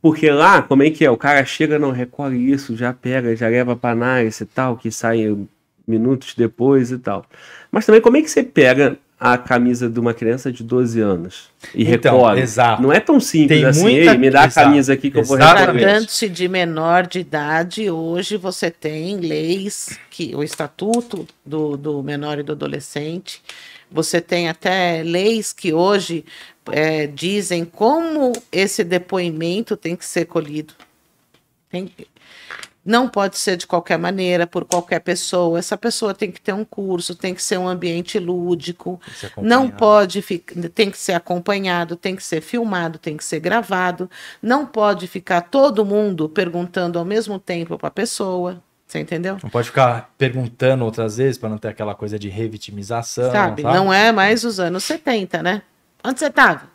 porque lá, como é que é? O cara chega, não recolhe isso, já pega, já leva para análise e tal, que sai minutos depois e tal. Mas também como é que você pega a camisa de uma criança de 12 anos e então, recolhe. Exato. Não é tão simples Tem assim, muita... me dá a exato. camisa aqui que Exatamente. eu vou tá recolher. se de menor de idade, hoje você tem leis, que o estatuto do, do menor e do adolescente, você tem até leis que hoje é, dizem como esse depoimento tem que ser colhido. Tem, não pode ser de qualquer maneira, por qualquer pessoa. Essa pessoa tem que ter um curso, tem que ser um ambiente lúdico. Não pode tem que ser acompanhado, tem que ser filmado, tem que ser gravado. Não pode ficar todo mundo perguntando ao mesmo tempo para a pessoa. Você entendeu? Não pode ficar perguntando outras vezes para não ter aquela coisa de revitimização. Sabe, sabe, não é mais os anos 70, né? Onde você estava?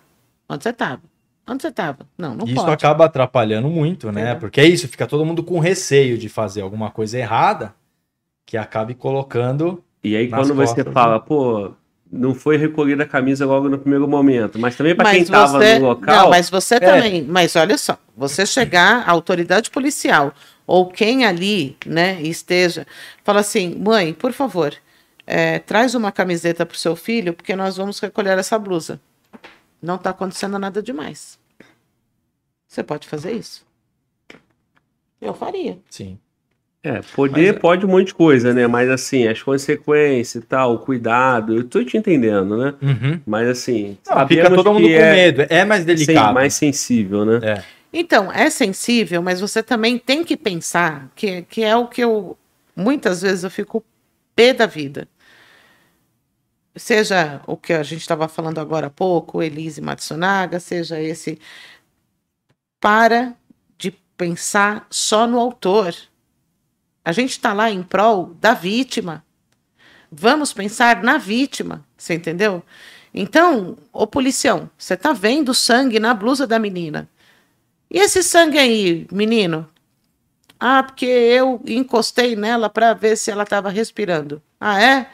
Onde você estava? Onde você estava? Não, não isso pode. Isso acaba atrapalhando muito, né? É. Porque é isso, fica todo mundo com receio de fazer alguma coisa errada que acabe colocando. E aí, quando você fala, né? pô, não foi recolhida a camisa logo no primeiro momento, mas também para quem estava você... no local. Não, mas você é. também. Mas olha só, você chegar à autoridade policial ou quem ali, né, esteja, fala assim, mãe, por favor, é, traz uma camiseta para o seu filho, porque nós vamos recolher essa blusa não está acontecendo nada demais. Você pode fazer isso? Eu faria. Sim. É, poder Mas, é- pode um monte de coisa, né? Mas assim, as consequências e tal, o cuidado, eu tô te entendendo, né? Uhum. Mas assim. Não, fica todo mundo com é, medo. É mais delicado. Sim, mais sensível, né? É. Então, é sensível, mas você também tem que pensar, que, que é o que eu. Muitas vezes eu fico pé da vida seja o que a gente estava falando agora há pouco, Elise Matsunaga, seja esse. Para de pensar só no autor. A gente está lá em prol da vítima. Vamos pensar na vítima, você entendeu? Então, ô policial, você está vendo sangue na blusa da menina. E esse sangue aí, menino? Ah, porque eu encostei nela para ver se ela estava respirando. Ah, é?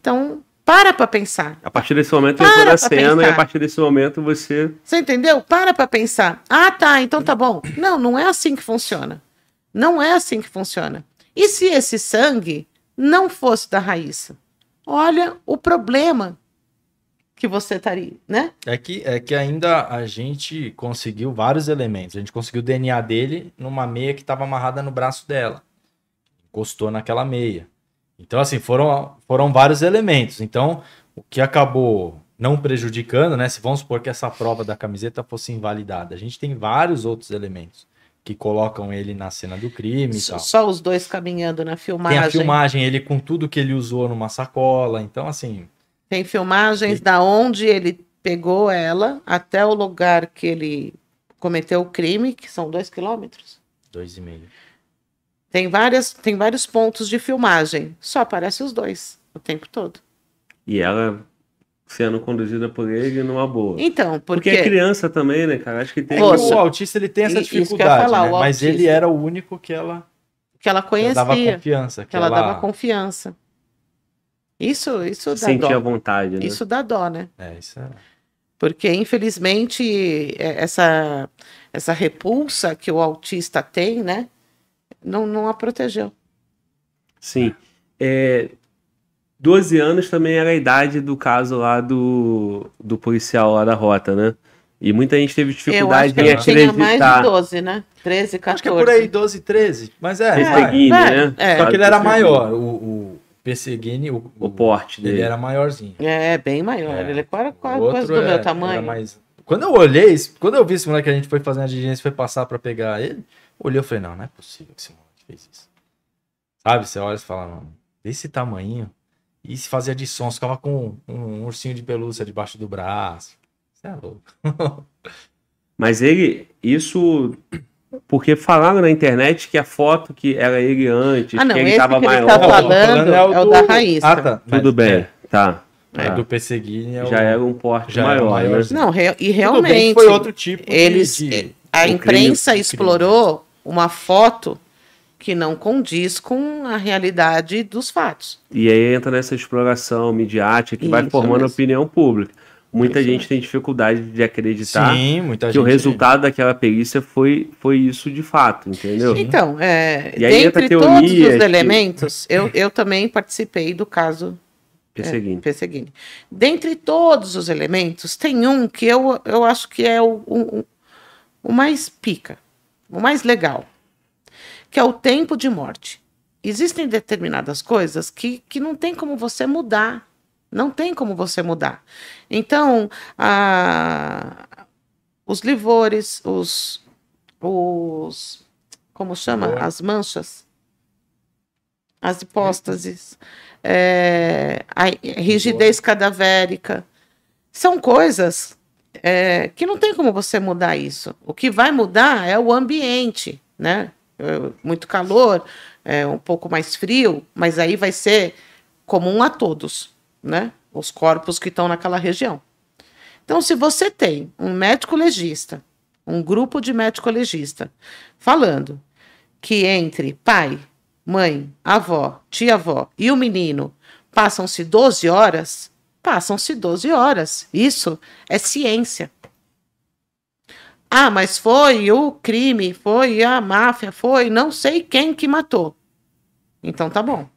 Então, para pra pensar. A partir desse momento Para entrou na cena pensar. e a partir desse momento você. Você entendeu? Para pra pensar. Ah, tá, então tá bom. Não, não é assim que funciona. Não é assim que funciona. E se esse sangue não fosse da raiz? Olha o problema que você estaria, né? É que, é que ainda a gente conseguiu vários elementos. A gente conseguiu o DNA dele numa meia que estava amarrada no braço dela. Encostou naquela meia. Então, assim, foram, foram vários elementos. Então, o que acabou não prejudicando, né? Se vamos supor que essa prova da camiseta fosse invalidada, a gente tem vários outros elementos que colocam ele na cena do crime. tal. Só os dois caminhando na filmagem. Tem a filmagem, ele com tudo que ele usou numa sacola. Então, assim. Tem filmagens da onde ele pegou ela até o lugar que ele cometeu o crime, que são dois quilômetros. Dois e meio. Tem, várias, tem vários pontos de filmagem. Só aparece os dois o tempo todo. E ela sendo conduzida por ele numa boa. Então, porque... porque é criança também, né, cara? Acho que tem... Poxa, o autista, ele tem essa dificuldade, falar, né? Mas autista... ele era o único que ela... Que ela conhecia. Que ela dava confiança. Que, que ela... ela, dava confiança. Isso, isso dá Sentia dó. Sentia vontade, né? Isso dá dó, né? É, isso é... Porque, infelizmente, é, essa, essa repulsa que o autista tem, né? não, não a protegeu. Sim. É, 12 anos também era a idade do caso lá do, do policial lá da rota, né? E muita gente teve dificuldade de acreditar. mais de 12, né? 13, 14. Acho que é por aí 12, 13. Mas é. Perseguine, é, é, né? É. Só que ele era maior. O, o Perseguine, o, o porte dele. Ele era maiorzinho. É, bem maior. É. Ele é quase do meu é, tamanho. Quando eu olhei, quando eu vi esse moleque que a gente foi fazer a diligência foi passar pra pegar ele, Olhei e falei, não, não é possível que esse moleque fez isso. Sabe, você olha e fala, mano, desse tamanho. E se fazia de som, ficava com um, um ursinho de pelúcia debaixo do braço. Você é louco. [LAUGHS] Mas ele, isso porque falaram na internet que a foto que era ele antes, ah, não, que ele estava maior. tá falando, é o, é o do... da raiz. Ah, tá. Tudo bem, é. tá. É, tá. do PCG é o... já era um porte já maior. maior. Né? Não, e realmente. Bem, foi outro tipo. Eles, de... a imprensa crime, explorou uma foto que não condiz com a realidade dos fatos. E aí entra nessa exploração midiática que Isso vai formando mesmo. opinião pública. Muita gente tem dificuldade de acreditar Sim, que o resultado é. daquela perícia foi, foi isso de fato, entendeu? Então, é, dentre teoria, todos os que... elementos, eu, eu também participei do caso Perseguindo. É, perseguindo. Dentre todos os elementos, tem um que eu, eu acho que é o, o, o mais pica o mais legal, que é o tempo de morte. Existem determinadas coisas que, que não tem como você mudar. Não tem como você mudar. Então, a, os livores, os, os. Como chama? As manchas, as hipóstases, é, a rigidez cadavérica. São coisas é, que não tem como você mudar isso. O que vai mudar é o ambiente, né? É, muito calor, é, um pouco mais frio, mas aí vai ser comum a todos, né? Os corpos que estão naquela região. Então, se você tem um médico legista, um grupo de médico legista, falando que entre pai, mãe, avó, tia-avó e o menino passam-se 12 horas, Passam-se 12 horas. Isso é ciência. Ah, mas foi o crime, foi a máfia, foi não sei quem que matou. Então tá bom.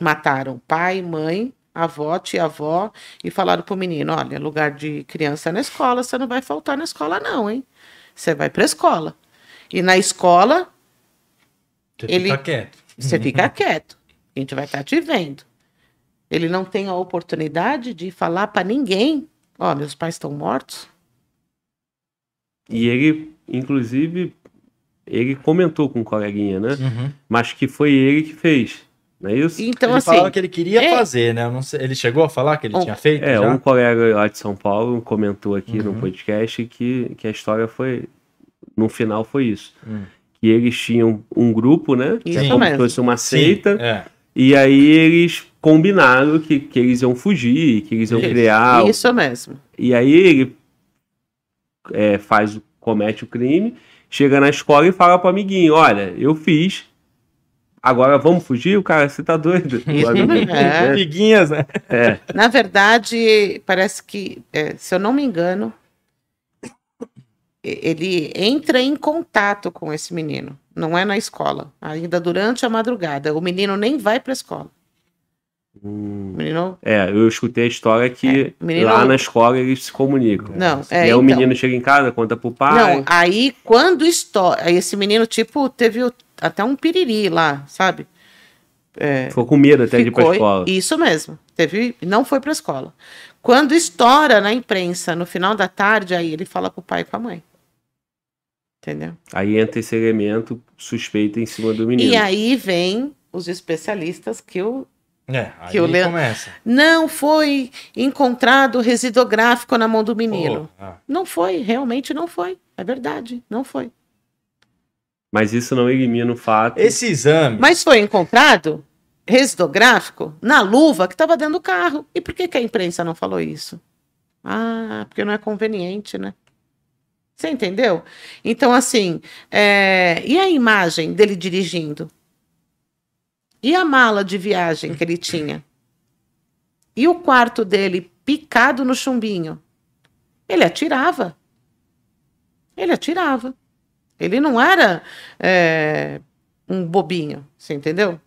Mataram pai, mãe, avó, tia avó e falaram pro menino: olha, lugar de criança é na escola, você não vai faltar na escola, não, hein? Você vai pra escola. E na escola. Você ele... fica quieto. Você fica quieto. A gente vai estar tá te vendo. Ele não tem a oportunidade de falar para ninguém: Ó, oh, meus pais estão mortos. E ele, inclusive, ele comentou com o coleguinha, né? Uhum. Mas que foi ele que fez. Não é isso? Então, ele assim, falava que ele queria é... fazer, né? Sei, ele chegou a falar que ele um, tinha feito? É, já? um colega lá de São Paulo comentou aqui uhum. no podcast que, que a história foi. No final foi isso. Uhum. Que eles tinham um grupo, né? Isso é como se fosse uma seita. Sim, é. E aí eles combinado que, que eles iam fugir, que eles iam criar. Isso, mesmo. E aí ele é, faz, comete o crime, chega na escola e fala pro amiguinho: Olha, eu fiz. Agora vamos fugir? O cara, você tá doido? [LAUGHS] É. É. Amiguinhas, né? É. Na verdade, parece que, é, se eu não me engano, ele entra em contato com esse menino. Não é na escola, ainda durante a madrugada. O menino nem vai para a escola. Hum. Menino? É, eu escutei a história que é. lá na escola eles se comunicam. Não, é, e aí então... o menino chega em casa, conta pro pai. Não, aí quando estoura. Esse menino, tipo, teve até um piriri lá, sabe? É, Ficou com medo até ficou, de ir pra escola. Isso mesmo. Teve, não foi pra escola. Quando estoura na imprensa, no final da tarde, aí ele fala pro pai e pra mãe. Entendeu? Aí entra esse elemento suspeito em cima do menino. E aí vem os especialistas que o é, aí que o Leandro... começa. Não foi encontrado resíduo gráfico na mão do menino. Oh, ah. Não foi, realmente não foi. É verdade, não foi. Mas isso não elimina o fato. Esse exame. Mas foi encontrado resíduo gráfico na luva que estava dentro do carro. E por que, que a imprensa não falou isso? Ah, porque não é conveniente, né? Você entendeu? Então, assim, é... e a imagem dele dirigindo? E a mala de viagem que ele tinha? E o quarto dele picado no chumbinho? Ele atirava. Ele atirava. Ele não era é, um bobinho, você entendeu?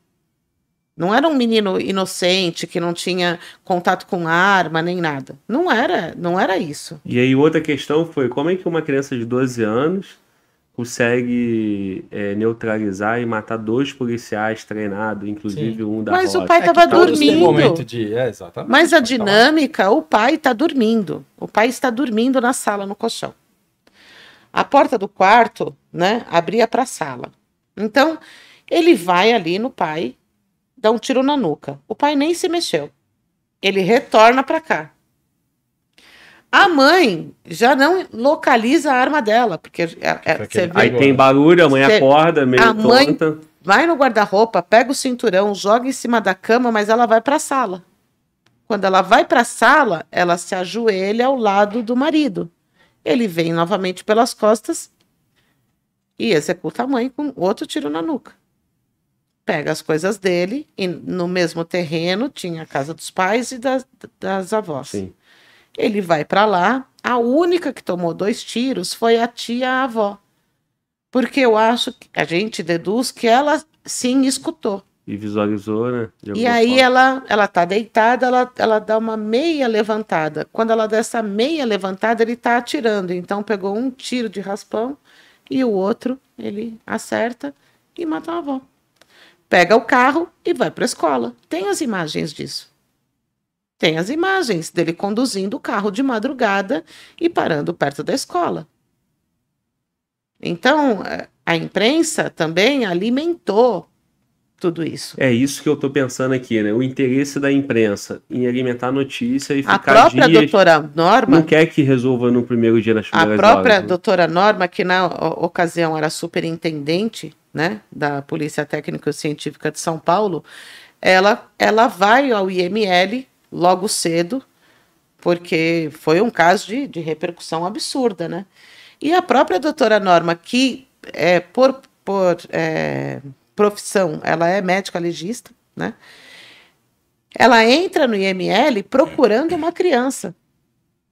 Não era um menino inocente que não tinha contato com arma nem nada. Não era, não era isso. E aí outra questão foi como é que uma criança de 12 anos consegue é, neutralizar e matar dois policiais treinados, inclusive Sim. um da Mas Rocha. o pai estava é tá dormindo. De... É, Mas a dinâmica, o pai está dormindo. O pai está dormindo na sala, no colchão. A porta do quarto, né, abria para a sala. Então, ele vai ali no pai, dá um tiro na nuca. O pai nem se mexeu. Ele retorna para cá. A mãe já não localiza a arma dela, porque é, é, você aí tem barulho, a mãe você, acorda meio a mãe tonta. Vai no guarda-roupa, pega o cinturão, joga em cima da cama, mas ela vai para a sala. Quando ela vai para a sala, ela se ajoelha ao lado do marido. Ele vem novamente pelas costas e executa a mãe com outro tiro na nuca. Pega as coisas dele e no mesmo terreno tinha a casa dos pais e das, das avós. Sim. Ele vai para lá. A única que tomou dois tiros foi a tia a avó. Porque eu acho que a gente deduz que ela sim escutou. E visualizou, né? E aí ela ela tá deitada, ela, ela dá uma meia levantada. Quando ela dá essa meia levantada, ele tá atirando. Então pegou um tiro de raspão e o outro ele acerta e mata a avó. Pega o carro e vai para a escola. Tem as imagens disso. Tem as imagens dele conduzindo o carro de madrugada e parando perto da escola. Então, é, a imprensa também alimentou tudo isso. É isso que eu estou pensando aqui, né? O interesse da imprensa em alimentar a notícia e a ficar A própria dias, doutora Norma... Não quer que resolva no primeiro dia nas primeiras A própria horas, né? doutora né? Norma, que na ocasião era superintendente né, da Polícia Técnica e Científica de São Paulo, ela, ela vai ao IML logo cedo, porque foi um caso de, de repercussão absurda, né? E a própria doutora Norma, que é, por, por é, profissão, ela é médica legista, né? Ela entra no IML procurando uma criança.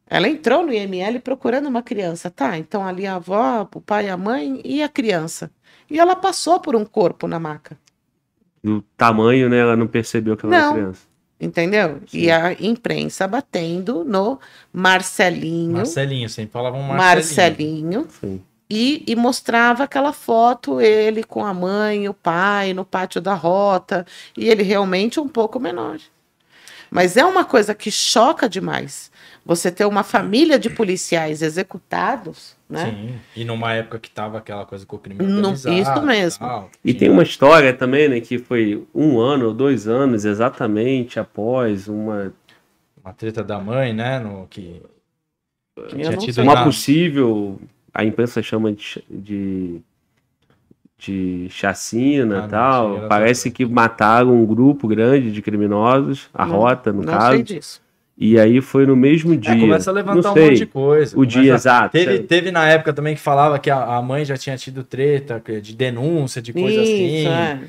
Ela entrou no IML procurando uma criança, tá? Então ali a avó, o pai, a mãe e a criança. E ela passou por um corpo na maca. No tamanho, né? Ela não percebeu que ela não, era criança. Entendeu? Sim. E a imprensa batendo no Marcelinho. Marcelinho, sempre falavam Marcelinho. Marcelinho. Sim. E, e, mostrava aquela foto, ele com a mãe, o pai, no pátio da rota, e ele realmente um pouco menor. Mas é uma coisa que choca demais você ter uma família de policiais executados, né? Sim, e numa época que tava aquela coisa com o crime organizado. No, isso mesmo. Tal, e tem uma história também, né, que foi um ano ou dois anos exatamente após uma... Uma treta da mãe, né, no que... que tinha tido uma possível, a imprensa chama de, de de chacina ah, tal. Parece que mataram um grupo grande de criminosos, a não, Rota, no não caso. Sei disso. E aí foi no mesmo é, dia. É, começa a levantar não um sei, monte de coisa. O dia exato. Teve, teve na época também que falava que a, a mãe já tinha tido treta, de denúncia, de coisa isso, assim. É.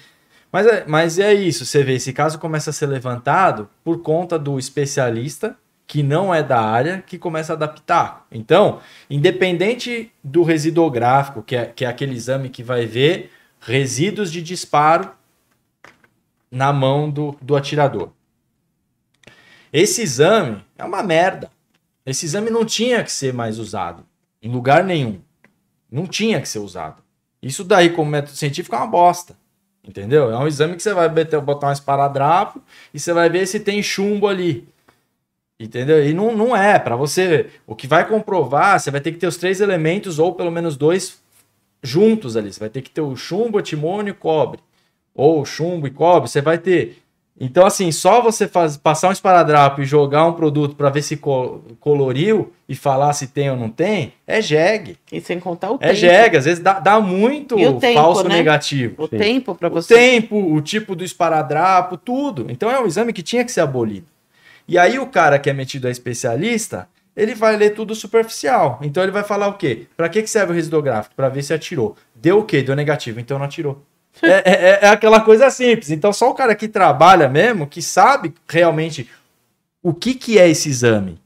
Mas, é, mas é isso, você vê, esse caso começa a ser levantado por conta do especialista que não é da área que começa a adaptar. Então, independente do resíduo gráfico, que é, que é aquele exame que vai ver resíduos de disparo na mão do, do atirador. Esse exame é uma merda. Esse exame não tinha que ser mais usado em lugar nenhum. Não tinha que ser usado. Isso daí, como método científico, é uma bosta. Entendeu? É um exame que você vai meter, botar um esparadrapo e você vai ver se tem chumbo ali. Entendeu? E não, não é. Para você, o que vai comprovar, você vai ter que ter os três elementos ou pelo menos dois juntos ali. Você vai ter que ter o chumbo, o timônio e cobre. Ou chumbo e cobre. Você vai ter então, assim, só você faz, passar um esparadrapo e jogar um produto para ver se co coloriu e falar se tem ou não tem, é jegue. E sem contar o é tempo. É jegue, às vezes dá, dá muito tempo, falso né? negativo. O Sim. tempo para você. O tempo, o tipo do esparadrapo, tudo. Então é um exame que tinha que ser abolido. E aí o cara que é metido a especialista, ele vai ler tudo superficial. Então ele vai falar o quê? Para que, que serve o residográfico? Para ver se atirou. Deu o quê? Deu negativo, então não atirou. É, é, é, é, aquela coisa simples. Então, só o cara que trabalha mesmo, que sabe realmente o que, que é esse exame.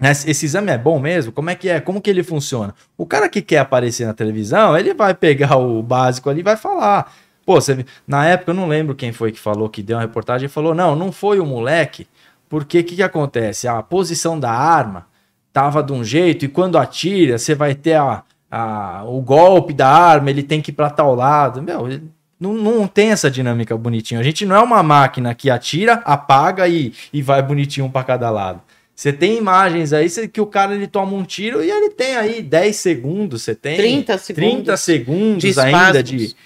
É, esse, exame é bom mesmo? Como é que é? Como que ele funciona? O cara que quer aparecer na televisão, ele vai pegar o básico ali e vai falar. Pô, você, na época eu não lembro quem foi que falou, que deu uma reportagem e falou: não, não foi o moleque, porque o que, que acontece? A posição da arma tava de um jeito e quando atira, você vai ter a, a, o golpe da arma, ele tem que ir para tal lado. Meu, ele, não, não, tem essa dinâmica bonitinha. A gente não é uma máquina que atira, apaga e, e vai bonitinho para cada lado. Você tem imagens aí que o cara ele toma um tiro e ele tem aí 10 segundos, você tem 30 segundos, 30 segundos de ainda de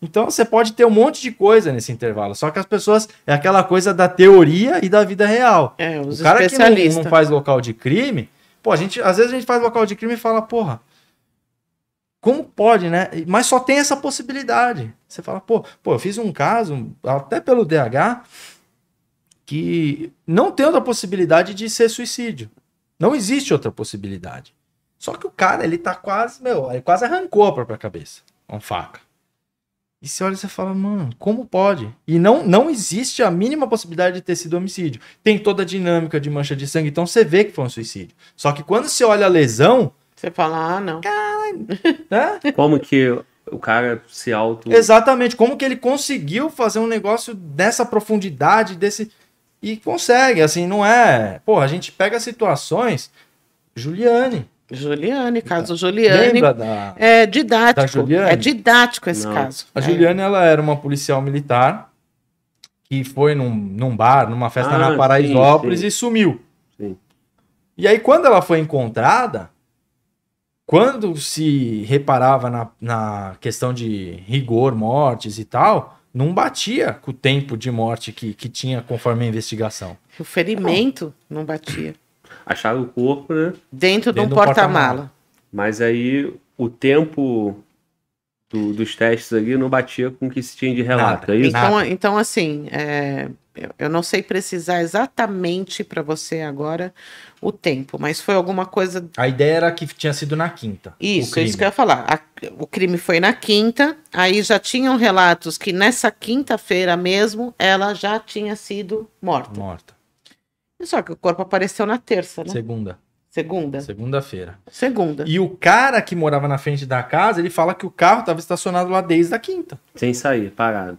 Então você pode ter um monte de coisa nesse intervalo. Só que as pessoas é aquela coisa da teoria e da vida real. É, o cara que não, não, faz local de crime, pô, a gente às vezes a gente faz local de crime e fala, porra, como pode, né? Mas só tem essa possibilidade. Você fala, pô, pô, eu fiz um caso, até pelo DH, que não tem outra possibilidade de ser suicídio. Não existe outra possibilidade. Só que o cara, ele tá quase, meu, ele quase arrancou a própria cabeça com faca. E você olha e você fala, mano, como pode? E não, não existe a mínima possibilidade de ter sido homicídio. Tem toda a dinâmica de mancha de sangue, então você vê que foi um suicídio. Só que quando você olha a lesão, você fala, ah, não. Caralho. Né? Como que o cara se auto. Exatamente. Como que ele conseguiu fazer um negócio dessa profundidade, desse. E consegue, assim, não é. Pô, a gente pega situações. Juliane. Juliane, caso Juliane. Lembra da. É didático. Da Juliane? É didático esse não. caso. A Juliane, é. ela era uma policial militar que foi num, num bar, numa festa ah, na Paraisópolis sim, sim. e sumiu. Sim. E aí, quando ela foi encontrada, quando se reparava na, na questão de rigor, mortes e tal, não batia com o tempo de morte que, que tinha conforme a investigação. O ferimento não batia. Acharam o corpo, né? Dentro, de um, porta-mala. Mas aí o tempo do, dos testes ali não batia com o que se tinha de relato, nada, é isso? Então, então assim, é, eu, eu não sei precisar exatamente para você agora o tempo, mas foi alguma coisa. A ideia era que tinha sido na quinta. Isso, isso que eu ia falar. A, o crime foi na quinta, aí já tinham relatos que nessa quinta-feira mesmo ela já tinha sido morta. Morta. Só que o corpo apareceu na terça, né? Segunda. Segunda. Segunda-feira. Segunda. E o cara que morava na frente da casa, ele fala que o carro estava estacionado lá desde a quinta. Sem sair, parado.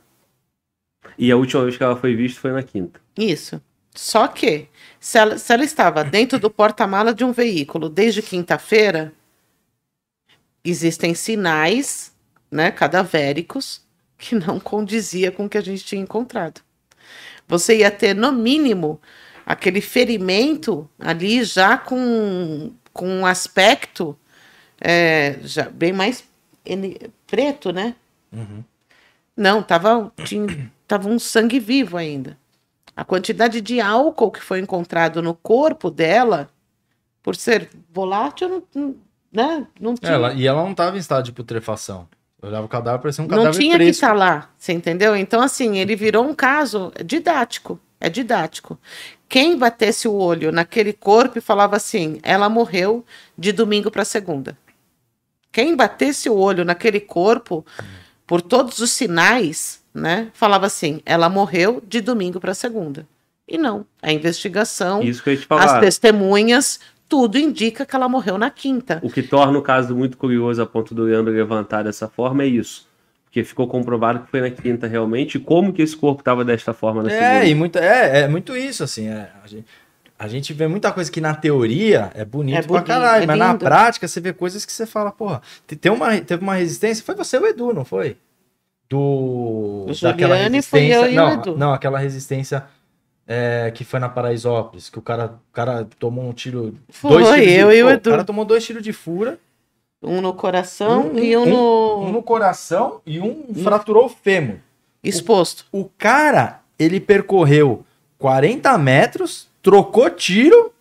E a última vez que ela foi vista foi na quinta. Isso. Só que, se ela, se ela estava dentro do porta-mala de um veículo desde quinta-feira, existem sinais, né, cadavéricos, que não condizia com o que a gente tinha encontrado. Você ia ter, no mínimo, aquele ferimento ali já com, com um aspecto é, já bem mais preto, né? Uhum. Não, tava. Tinha, estava um sangue vivo ainda. A quantidade de álcool que foi encontrado no corpo dela, por ser volátil, não, né? Não tinha. Ela, e ela não estava em estado de putrefação. Eu olhava o cadáver, parecia um cadáver Não tinha fresco. que estar tá lá, você entendeu? Então, assim, ele virou um caso didático. É didático. Quem batesse o olho naquele corpo e falava assim, ela morreu de domingo para segunda. Quem batesse o olho naquele corpo, por todos os sinais, né? Falava assim, ela morreu de domingo para segunda. E não, a é investigação, te as testemunhas, tudo indica que ela morreu na quinta. O que torna o caso muito curioso a ponto do Leandro levantar dessa forma é isso. Porque ficou comprovado que foi na quinta realmente, como que esse corpo estava desta forma na é, segunda. E muito, é, é muito isso, assim. É, a, gente, a, gente, vê muita coisa que na teoria é bonito, é bonito pra caralho, é mas na prática você vê coisas que você fala, porra, tem uma, teve uma resistência. Foi você, o Edu, não foi? do o daquela Juliane resistência, não, né, não, aquela resistência é, que foi na Paraisópolis, que o cara, o cara tomou um tiro, foi, dois tiros eu de, e o Edu. O cara tomou dois tiros de fura. Um no coração um, e um, um, no um no coração e um fraturou o fêmur. Exposto. O, o cara, ele percorreu 40 metros, trocou tiro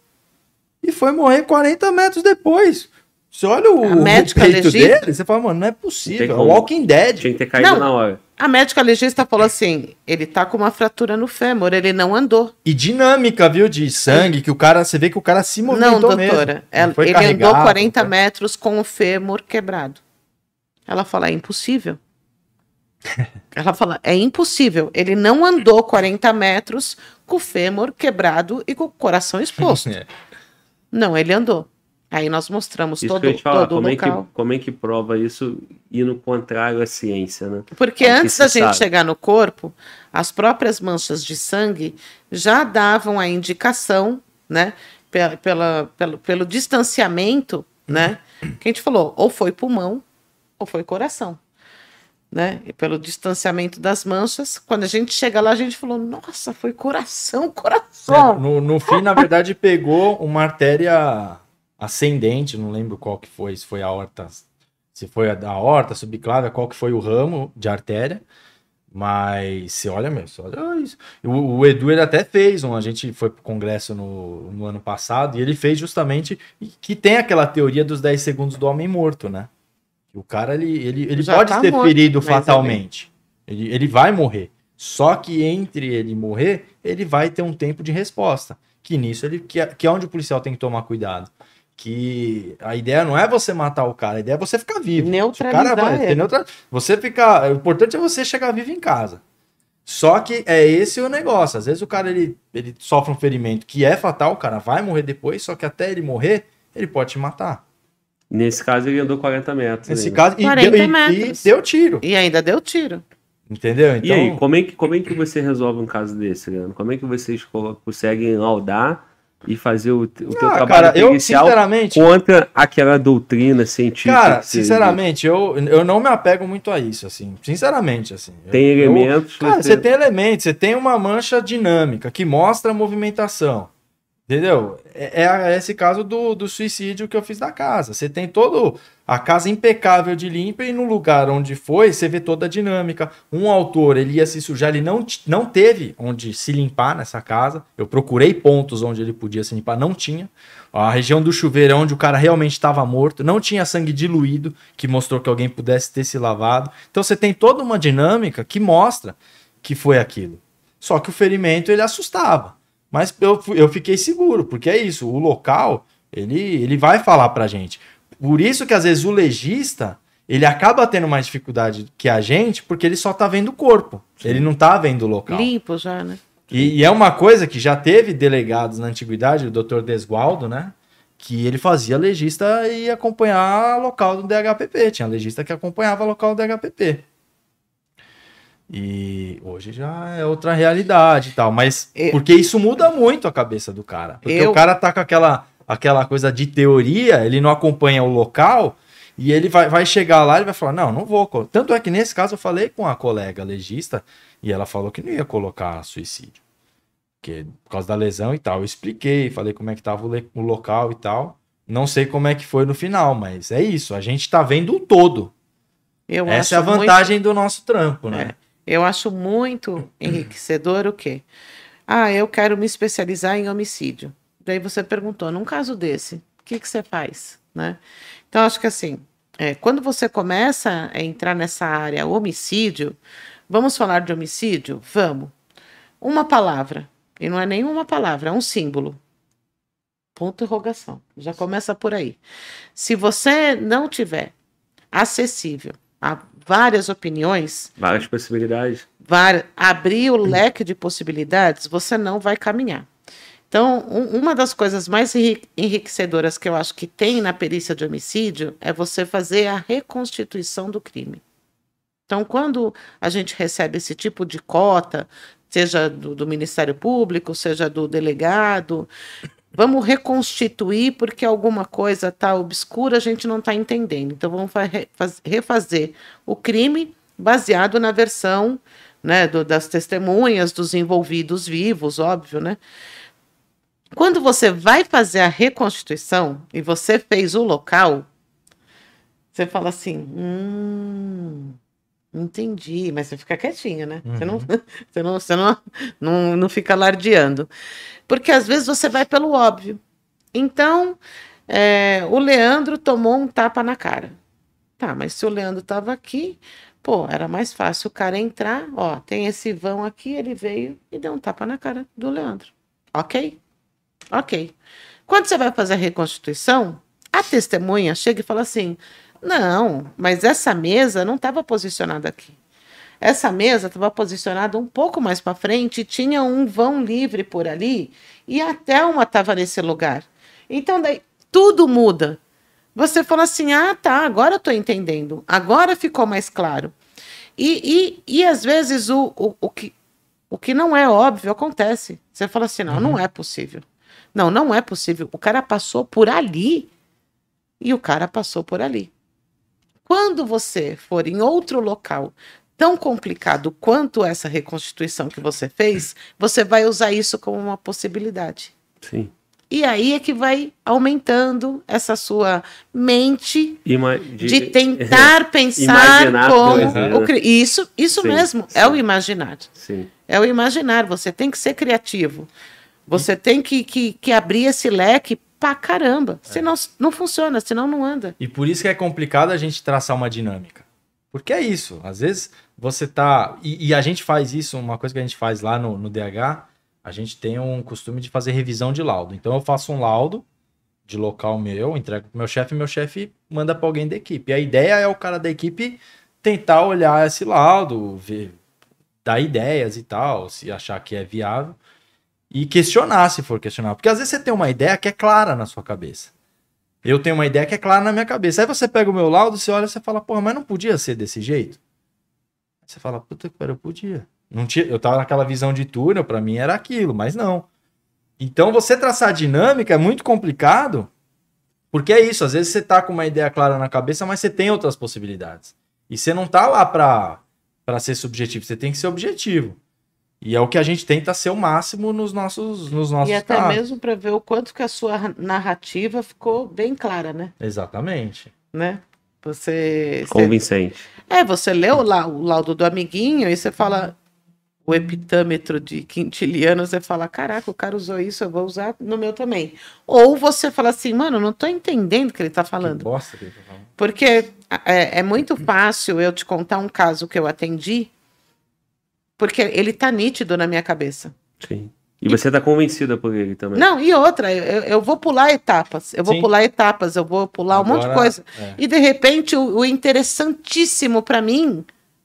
e foi morrer 40 metros depois. Você olha o, a médica o peito legista... dele, você fala, mano, não é possível. Não é Walking Dead. Tinha que ter caído não, na hora. A médica legista falou assim: ele tá com uma fratura no fêmur, ele não andou. E dinâmica, viu? De sangue, que o cara, você vê que o cara se movimentou Não, doutora. Ela, não ele andou 40 metros com o fêmur quebrado. Ela fala: é impossível. [LAUGHS] ela fala: é impossível. Ele não andou 40 metros com o fêmur quebrado e com o coração exposto. [LAUGHS] É. não, ele andou. Aí nós mostramos isso todo, que eu te falar, todo como É que, como é que prova isso e no contrário à ciência, né? Porque é antes da gente sabe. chegar no corpo, as próprias manchas de sangue já davam a indicação, né? Pela, pela, pelo, pelo distanciamento, né? Que a gente falou, ou foi pulmão ou foi coração. Né? E pelo distanciamento das manchas, quando a gente chega lá, a gente falou: Nossa, foi coração, coração. É, no, no fim, na verdade, pegou uma artéria ascendente, não lembro qual que foi, se foi a horta, se foi a da horta subclávia, qual que foi o ramo de artéria. Mas você olha mesmo, olha ah, isso. O, o, Edu ele até fez um, a gente foi pro congresso no, no ano passado e ele fez justamente que tem aquela teoria dos 10 segundos do homem morto, né? O cara ele, ele, ele pode tá ser morto, ferido fatalmente. Ele, ele vai morrer. Só que entre ele morrer, ele vai ter um tempo de resposta. Que nisso ele que é, que é onde o policial tem que tomar cuidado que a ideia não é você matar o cara, a ideia é você ficar vivo. Neutralizar o cara vai, neutra... Você ficar, o importante é você chegar vivo em casa. Só que é esse o negócio. Às vezes o cara ele, ele sofre um ferimento que é fatal, o cara vai morrer depois, só que até ele morrer, ele pode te matar. Nesse caso, ele andou 40 metros. Nesse ainda. caso, e, deu, e, e, deu tiro. E ainda deu tiro. Entendeu? Então... E aí, então como é, que, como é que você resolve um caso desse, Leandro? Como é que vocês conseguem laudar e fazer o, o teu ah, trabalho cara, eu, sinceramente, contra aquela doutrina científica. Cara, sinceramente, eu, eu não me apego muito a isso, assim. Sinceramente, assim. Tem eu, elementos. Eu, cara, você tem... tem elementos, você tem uma mancha dinâmica que mostra a movimentação. Entendeu? É, é, é esse caso do, do suicídio que eu fiz da casa. Você tem todo a casa impecável de limpa e no lugar onde foi, você vê toda a dinâmica. Um autor, ele ia se sujar, ele não, não teve onde se limpar nessa casa. Eu procurei pontos onde ele podia se limpar, não tinha. A região do chuveiro é onde o cara realmente estava morto, não tinha sangue diluído, que mostrou que alguém pudesse ter se lavado. Então você tem toda uma dinâmica que mostra que foi aquilo. Só que o ferimento ele assustava. Mas eu, eu fiquei seguro, porque é isso, o local, ele, ele vai falar pra gente. Por isso que às vezes o legista, ele acaba tendo mais dificuldade que a gente, porque ele só tá vendo o corpo, Sim. ele não tá vendo o local. Limpo já, né? E, e, é uma coisa que já teve delegados na antiguidade, o doutor Desgualdo, né? Que ele fazia legista e acompanhar local do DHPP. Tinha legista que acompanhava local do DHPP. E hoje já é outra realidade e tal. Mas eu, porque isso muda muito a cabeça do cara. Porque eu, o cara tá com aquela, aquela coisa de teoria, ele não acompanha o local. E ele vai, vai chegar lá e vai falar: não, não vou. Tanto é que nesse caso eu falei com a colega legista e ela falou que não ia colocar suicídio. Que, por causa da lesão e tal. Eu expliquei, falei como é que tava o, o local e tal. Não sei como é que foi no final, mas é isso. A gente tá vendo o todo. Eu Essa é a vantagem muito... do nosso trampo, né? É. Eu acho muito enriquecedor o quê? Ah, eu quero me especializar em homicídio. Daí você perguntou, num caso desse, o que, que você faz? Né? Então, acho que assim, é, quando você começa a entrar nessa área homicídio, vamos falar de homicídio? Vamos. Uma palavra, e não é nenhuma palavra, é um símbolo. Ponto interrogação. Já começa por aí. Se você não tiver acessível a várias opiniões, várias possibilidades, var, abrir o leque de possibilidades, você não vai caminhar. Então, um, uma das coisas mais enriquecedoras que eu acho que tem na perícia de homicídio é você fazer a reconstituição do crime. Então, quando a gente recebe esse tipo de cota, seja do, do Ministério Público, seja do delegado, Vamos reconstituir porque alguma coisa está obscura, a gente não está entendendo. Então vamos refazer o crime baseado na versão né, do, das testemunhas, dos envolvidos vivos, óbvio, né? Quando você vai fazer a reconstituição e você fez o local, você fala assim: hum, Entendi, mas você fica quietinho, né? Uhum. Você, não, uhum. [LAUGHS] você, não, você não, não, não fica alardeando. Porque às vezes você vai pelo óbvio. Então, é, o Leandro tomou um tapa na cara. Tá, mas se o Leandro estava aqui, pô, era mais fácil o cara entrar, ó, tem esse vão aqui, ele veio e deu um tapa na cara do Leandro. Ok? Ok. Quando você vai fazer a reconstituição, a testemunha chega e fala assim: não, mas essa mesa não estava posicionada aqui. Essa mesa estava posicionada um pouco mais para frente, tinha um vão livre por ali e a uma estava nesse lugar. Então, daí tudo muda. Você fala assim: ah, tá, agora eu estou entendendo, agora ficou mais claro. E, e, e às vezes o, o, o, que, o que não é óbvio acontece. Você fala assim: não, não uhum. é possível. Não, não é possível. O cara passou por ali e o cara passou por ali. Quando você for em outro local tão complicado quanto essa reconstituição que você fez, você vai usar isso como uma possibilidade. Sim. E aí é que vai aumentando essa sua mente Ima de, de, tentar [LAUGHS] pensar com né? o, isso, isso sim, mesmo é sim. é o imaginar. Sim. É o imaginar. Você tem que ser criativo. Você e... tem que, que, que abrir esse leque pra caramba. É. Senão não funciona, senão não anda. E por isso que é complicado a gente traçar uma dinâmica. Porque é isso. Às vezes você tá. E, e a gente faz isso, uma coisa que a gente faz lá no, no, DH, a gente tem um costume de fazer revisão de laudo. Então eu faço um laudo de local meu, entrego pro meu chefe, meu chefe manda para alguém da equipe. E a ideia é o cara da equipe tentar olhar esse laudo, ver, dar ideias e tal, se achar que é viável e questionar se for questionar. Porque às vezes você tem uma ideia que é clara na sua cabeça. Eu tenho uma ideia que é clara na minha cabeça. Aí você pega o meu laudo, você olha e fala, porra, mas não podia ser desse jeito? Você fala, puta que pariu, eu podia. Não tinha, eu tava naquela visão de túnel, para mim era aquilo, mas não. Então você traçar dinâmica é muito complicado, porque é isso, às vezes você tá com uma ideia clara na cabeça, mas você tem outras possibilidades. E você não tá lá pra, pra ser subjetivo, você tem que ser objetivo. E é o que a gente tenta ser o máximo nos nossos nos nossos E até casos. mesmo para ver o quanto que a sua narrativa ficou bem clara, né? Exatamente. Né? Você, você... convincente. É, você leu lá o laudo do amiguinho e você fala o epitâmetro de quintiliano, você fala, caraca, o cara usou isso, eu vou usar no meu também. Ou você fala assim, mano, não tô entendendo o que ele tá falando. Que bosta que ele tá falando. Porque é, é muito fácil eu te contar um caso que eu atendi, porque ele tá nítido na minha cabeça. Sim. E, você tá convencida por ele também. Não, e outra, eu, eu vou pular etapas, eu vou pular etapas, eu vou pular Agora, um monte de coisa. É. E de repente o, o interessantíssimo para mim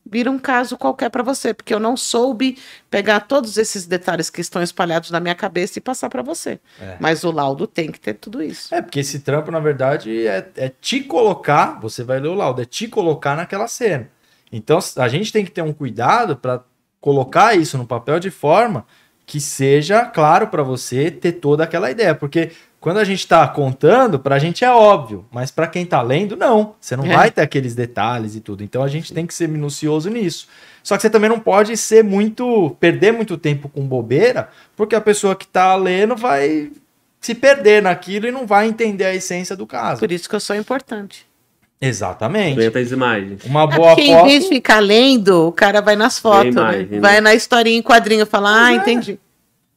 vira um caso qualquer para você, porque eu não soube pegar todos esses detalhes que estão espalhados na minha cabeça e passar para você. É. Mas o laudo tem que ter tudo isso. É, porque esse trampo, na verdade, é, é te colocar, você vai ler o laudo, é te colocar naquela cena. Então a gente tem que ter um cuidado para colocar isso no papel de forma que seja claro para você ter toda aquela ideia, porque quando a gente está contando, para a gente é óbvio, mas para quem está lendo, não. Você não é. vai ter aqueles detalhes e tudo. Então a gente tem que ser minucioso nisso. Só que você também não pode ser muito. perder muito tempo com bobeira, porque a pessoa que está lendo vai se perder naquilo e não vai entender a essência do caso. Por isso que eu sou importante. Exatamente. as imagens. Uma é boa é foto. Em vez de ficar lendo, o cara vai nas fotos, né? imagem, né? vai né? na historinha em quadrinho e fala: Ah, é. entendi.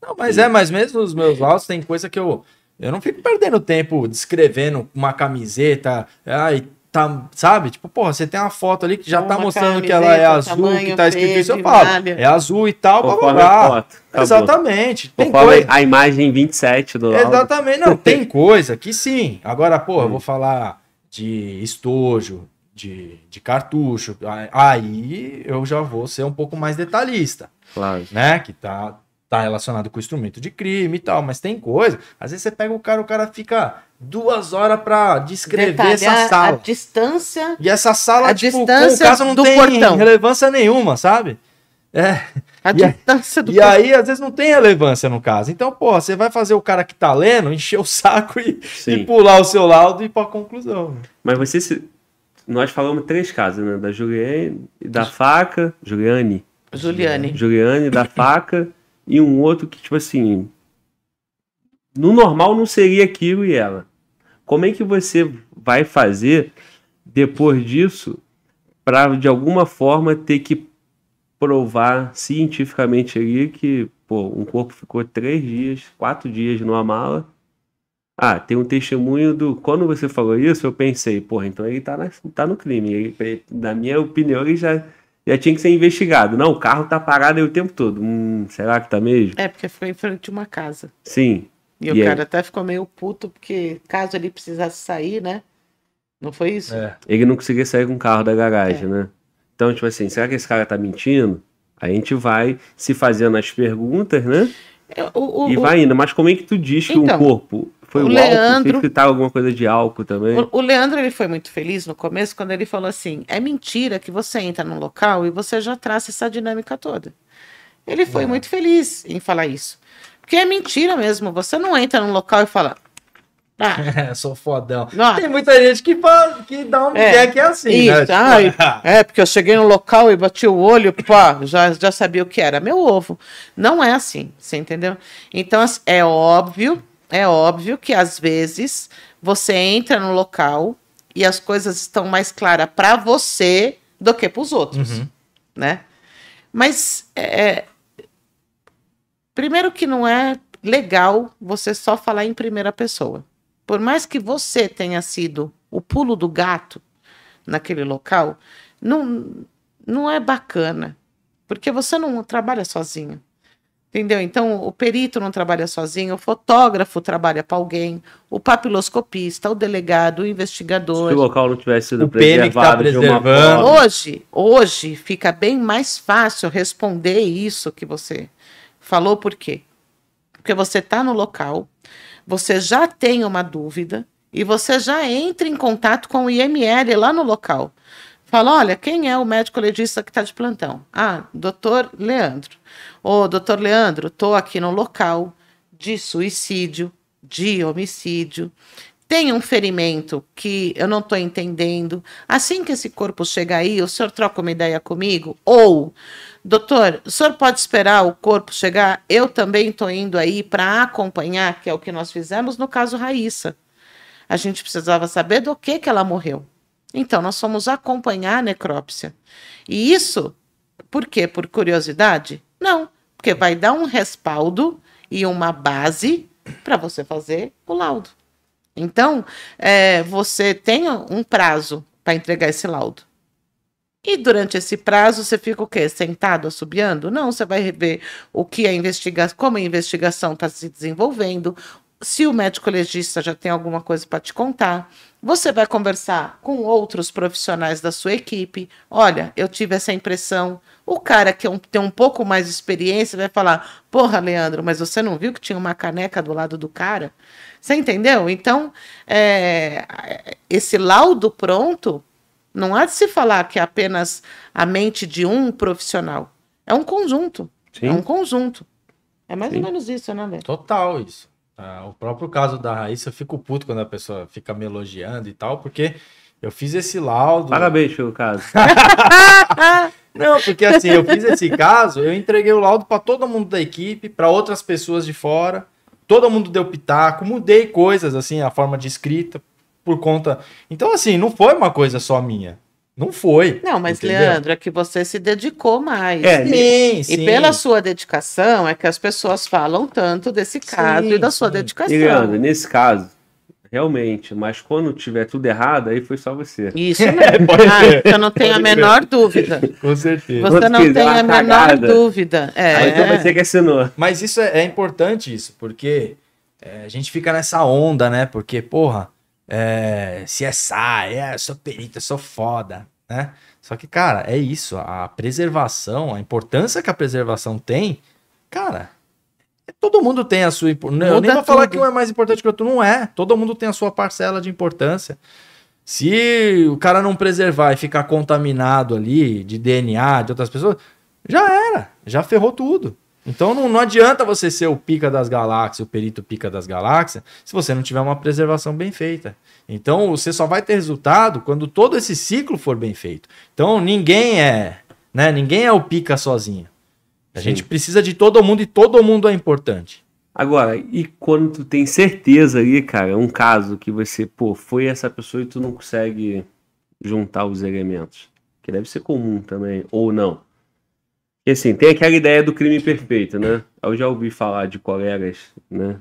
Não, mas Sim. é, mas mesmo os meus laços tem coisa que eu. Eu não fico perdendo tempo descrevendo uma camiseta. Ai, tá, sabe? Tipo, porra, você tem uma foto ali que já tá uma tá mostrando que ela é azul, que tá escrito isso, eu falo. Malha. É azul e tal, blá blá blá. Tá Exatamente. Tem coisa... A imagem 27 do. Exatamente, não. tem [LAUGHS] coisa que sim. Agora, porra, hum. eu vou hum. falar de estojo, de, de cartucho, aí eu já vou ser um pouco mais detalhista. Claro. Né? Que tá, tá relacionado com instrumento de crime e tal, mas tem coisa. Às vezes você pega o cara, o cara fica duas horas para descrever Detalhar essa sala. A distância. E essa sala, a tipo, distância com o caso não do tem portão. relevância nenhuma, sabe? É. A distância do E aí, às vezes, não tem relevância no caso. Então, pô você vai fazer o cara que tá lendo, encher o [LAUGHS] saco e, e pular o seu laudo e ir pra conclusão. Mas você se... Nós falamos três casos, né? Da Juliane, da faca. Juliane. Juliane. Juliane, da [COUGHS] faca. e um outro que, tipo assim. No normal não seria aquilo e ela. Como é que você vai fazer depois disso para de alguma forma ter que provar cientificamente ali que, pô, um corpo ficou três dias, quatro dias numa mala. Ah, tem um testemunho do. Quando você falou isso, eu pensei, porra, então ele tá, na, tá no crime. Ele, na minha opinião, ele já, já tinha que ser investigado. Não, o carro tá parado aí o tempo todo. Hum, será que tá mesmo? É, porque foi em frente de uma casa. Sim. E, e o cara até ficou meio puto, porque caso ele precisasse sair, né? Não foi isso? É. Ele não conseguia sair com o carro da garagem, é. né? Então, tipo assim, será que esse cara tá mentindo? a gente vai se fazendo as perguntas, né? É, o, o, e vai indo. Mas como é que tu diz então, que um corpo foi o, o Leandro, álcool? Fez alguma coisa de álcool também? O, o, Leandro ele foi muito feliz no começo quando ele falou assim: é mentira que você entra num local e você já traça essa dinâmica toda. Ele foi é. muito feliz em falar isso. Porque é mentira mesmo. Você não entra num local e fala, ah. [LAUGHS] Sou fodão. Tem muita gente que, fala, que dá um é, que é assim, né? isso, né? [LAUGHS] é, porque eu cheguei no local e bati o olho, pá, já, já sabia o que era. Meu ovo. Não é assim, você entendeu? Então, assim, é óbvio, é óbvio que às vezes você entra no local e as coisas estão mais claras para você do que para os outros, uhum. né? Mas, é, é, primeiro que não é legal você só falar em primeira pessoa. Por mais que você tenha sido o pulo do gato naquele local, não, não é bacana. Porque você não trabalha sozinho. Entendeu? Então, o perito não trabalha sozinho, o fotógrafo trabalha para alguém, o papiloscopista, o delegado, o investigador. Se o local não tivesse sido o preservado, PM que tá preservando. Hoje, hoje fica bem mais fácil responder isso que você falou, por quê? Porque você está no local, você já tem uma dúvida e você já entra em contato com o IML lá no local. Fala, olha, quem é o médico legista que está de plantão? Ah, doutor Leandro. Ô, oh, doutor Leandro, estou aqui no local de suicídio, de homicídio. Tem um ferimento que eu não estou entendendo. Assim que esse corpo chega aí, o senhor troca uma ideia comigo? Ou Doutor, o senhor pode esperar o corpo chegar? Eu também estou indo aí para acompanhar, que é o que nós fizemos no caso Raíssa. A gente precisava saber do que, que ela morreu. Então, nós fomos acompanhar a necrópsia. E isso, por quê? Por curiosidade? Não, porque vai dar um respaldo e uma base para você fazer o laudo. Então, é, você tem um prazo para entregar esse laudo. E durante esse prazo, você fica o quê? Sentado assobiando? Não, você vai rever o que a investigação, como a investigação está se desenvolvendo, se o médico legista já tem alguma coisa para te contar. Você vai conversar com outros profissionais da sua equipe. Olha, eu tive essa impressão. O cara que é tem um pouco mais de experiência vai falar: Porra, Leandro, mas você não viu que tinha uma caneca do lado do cara? Você entendeu? Então, é, esse laudo pronto não há de se falar que é apenas a mente de um profissional. É um conjunto. Sim. É um conjunto. É mais Sim. ou menos isso, né, velho? Total isso. Ah, o próprio caso da Raíssa, eu fico puto quando a pessoa fica me elogiando e tal, porque eu fiz esse laudo. Parabéns pelo caso. [LAUGHS] Não, porque assim, eu fiz esse caso, eu entreguei o laudo para todo mundo da equipe, para outras pessoas de fora, todo mundo deu pitaco, mudei coisas, assim, a forma de escrita, por conta. Então, assim, não foi uma coisa só minha. Não foi. Não, mas entendeu? Leandro, é que você se dedicou mais. É, sim, e, sim. e pela sua dedicação é que as pessoas falam tanto desse caso sim, e da sua sim. dedicação. E, Leandro, nesse caso, realmente, mas quando tiver tudo errado, aí foi só você. Isso [LAUGHS] mesmo. É, pode ah, eu então não tenho a menor dúvida. Com certeza. Você não tem a menor dúvida. É. Aí vai você que assinou. Mas isso é, é importante, isso, porque é, a gente fica nessa onda, né? Porque, porra é, CSI, é, é sou perito, sou foda, né? Só que, cara, é isso. A preservação, a importância que a preservação tem, cara, é, todo mundo tem a sua importância. Eu nem vou falar que um é mais importante que o outro. Não é. Todo mundo tem a sua parcela de importância. Se o cara não preservar e ficar contaminado ali de DNA de outras pessoas, já era. Já ferrou tudo. Então não, não adianta você ser o pica das galáxias, o perito pica das galáxias, se você não tiver uma preservação bem feita. Então você só vai ter resultado quando todo esse ciclo for bem feito. Então ninguém é, né? Ninguém é o pica sozinho. A Sim. gente precisa de todo mundo e todo mundo é importante. Agora, e quando tu tem certeza ali, cara, é um caso que você, pô, foi essa pessoa e tu não consegue juntar os elementos, que deve ser comum também, ou não. E assim, tem aquela ideia do crime perfeito, né? Eu já ouvi falar de colegas, né?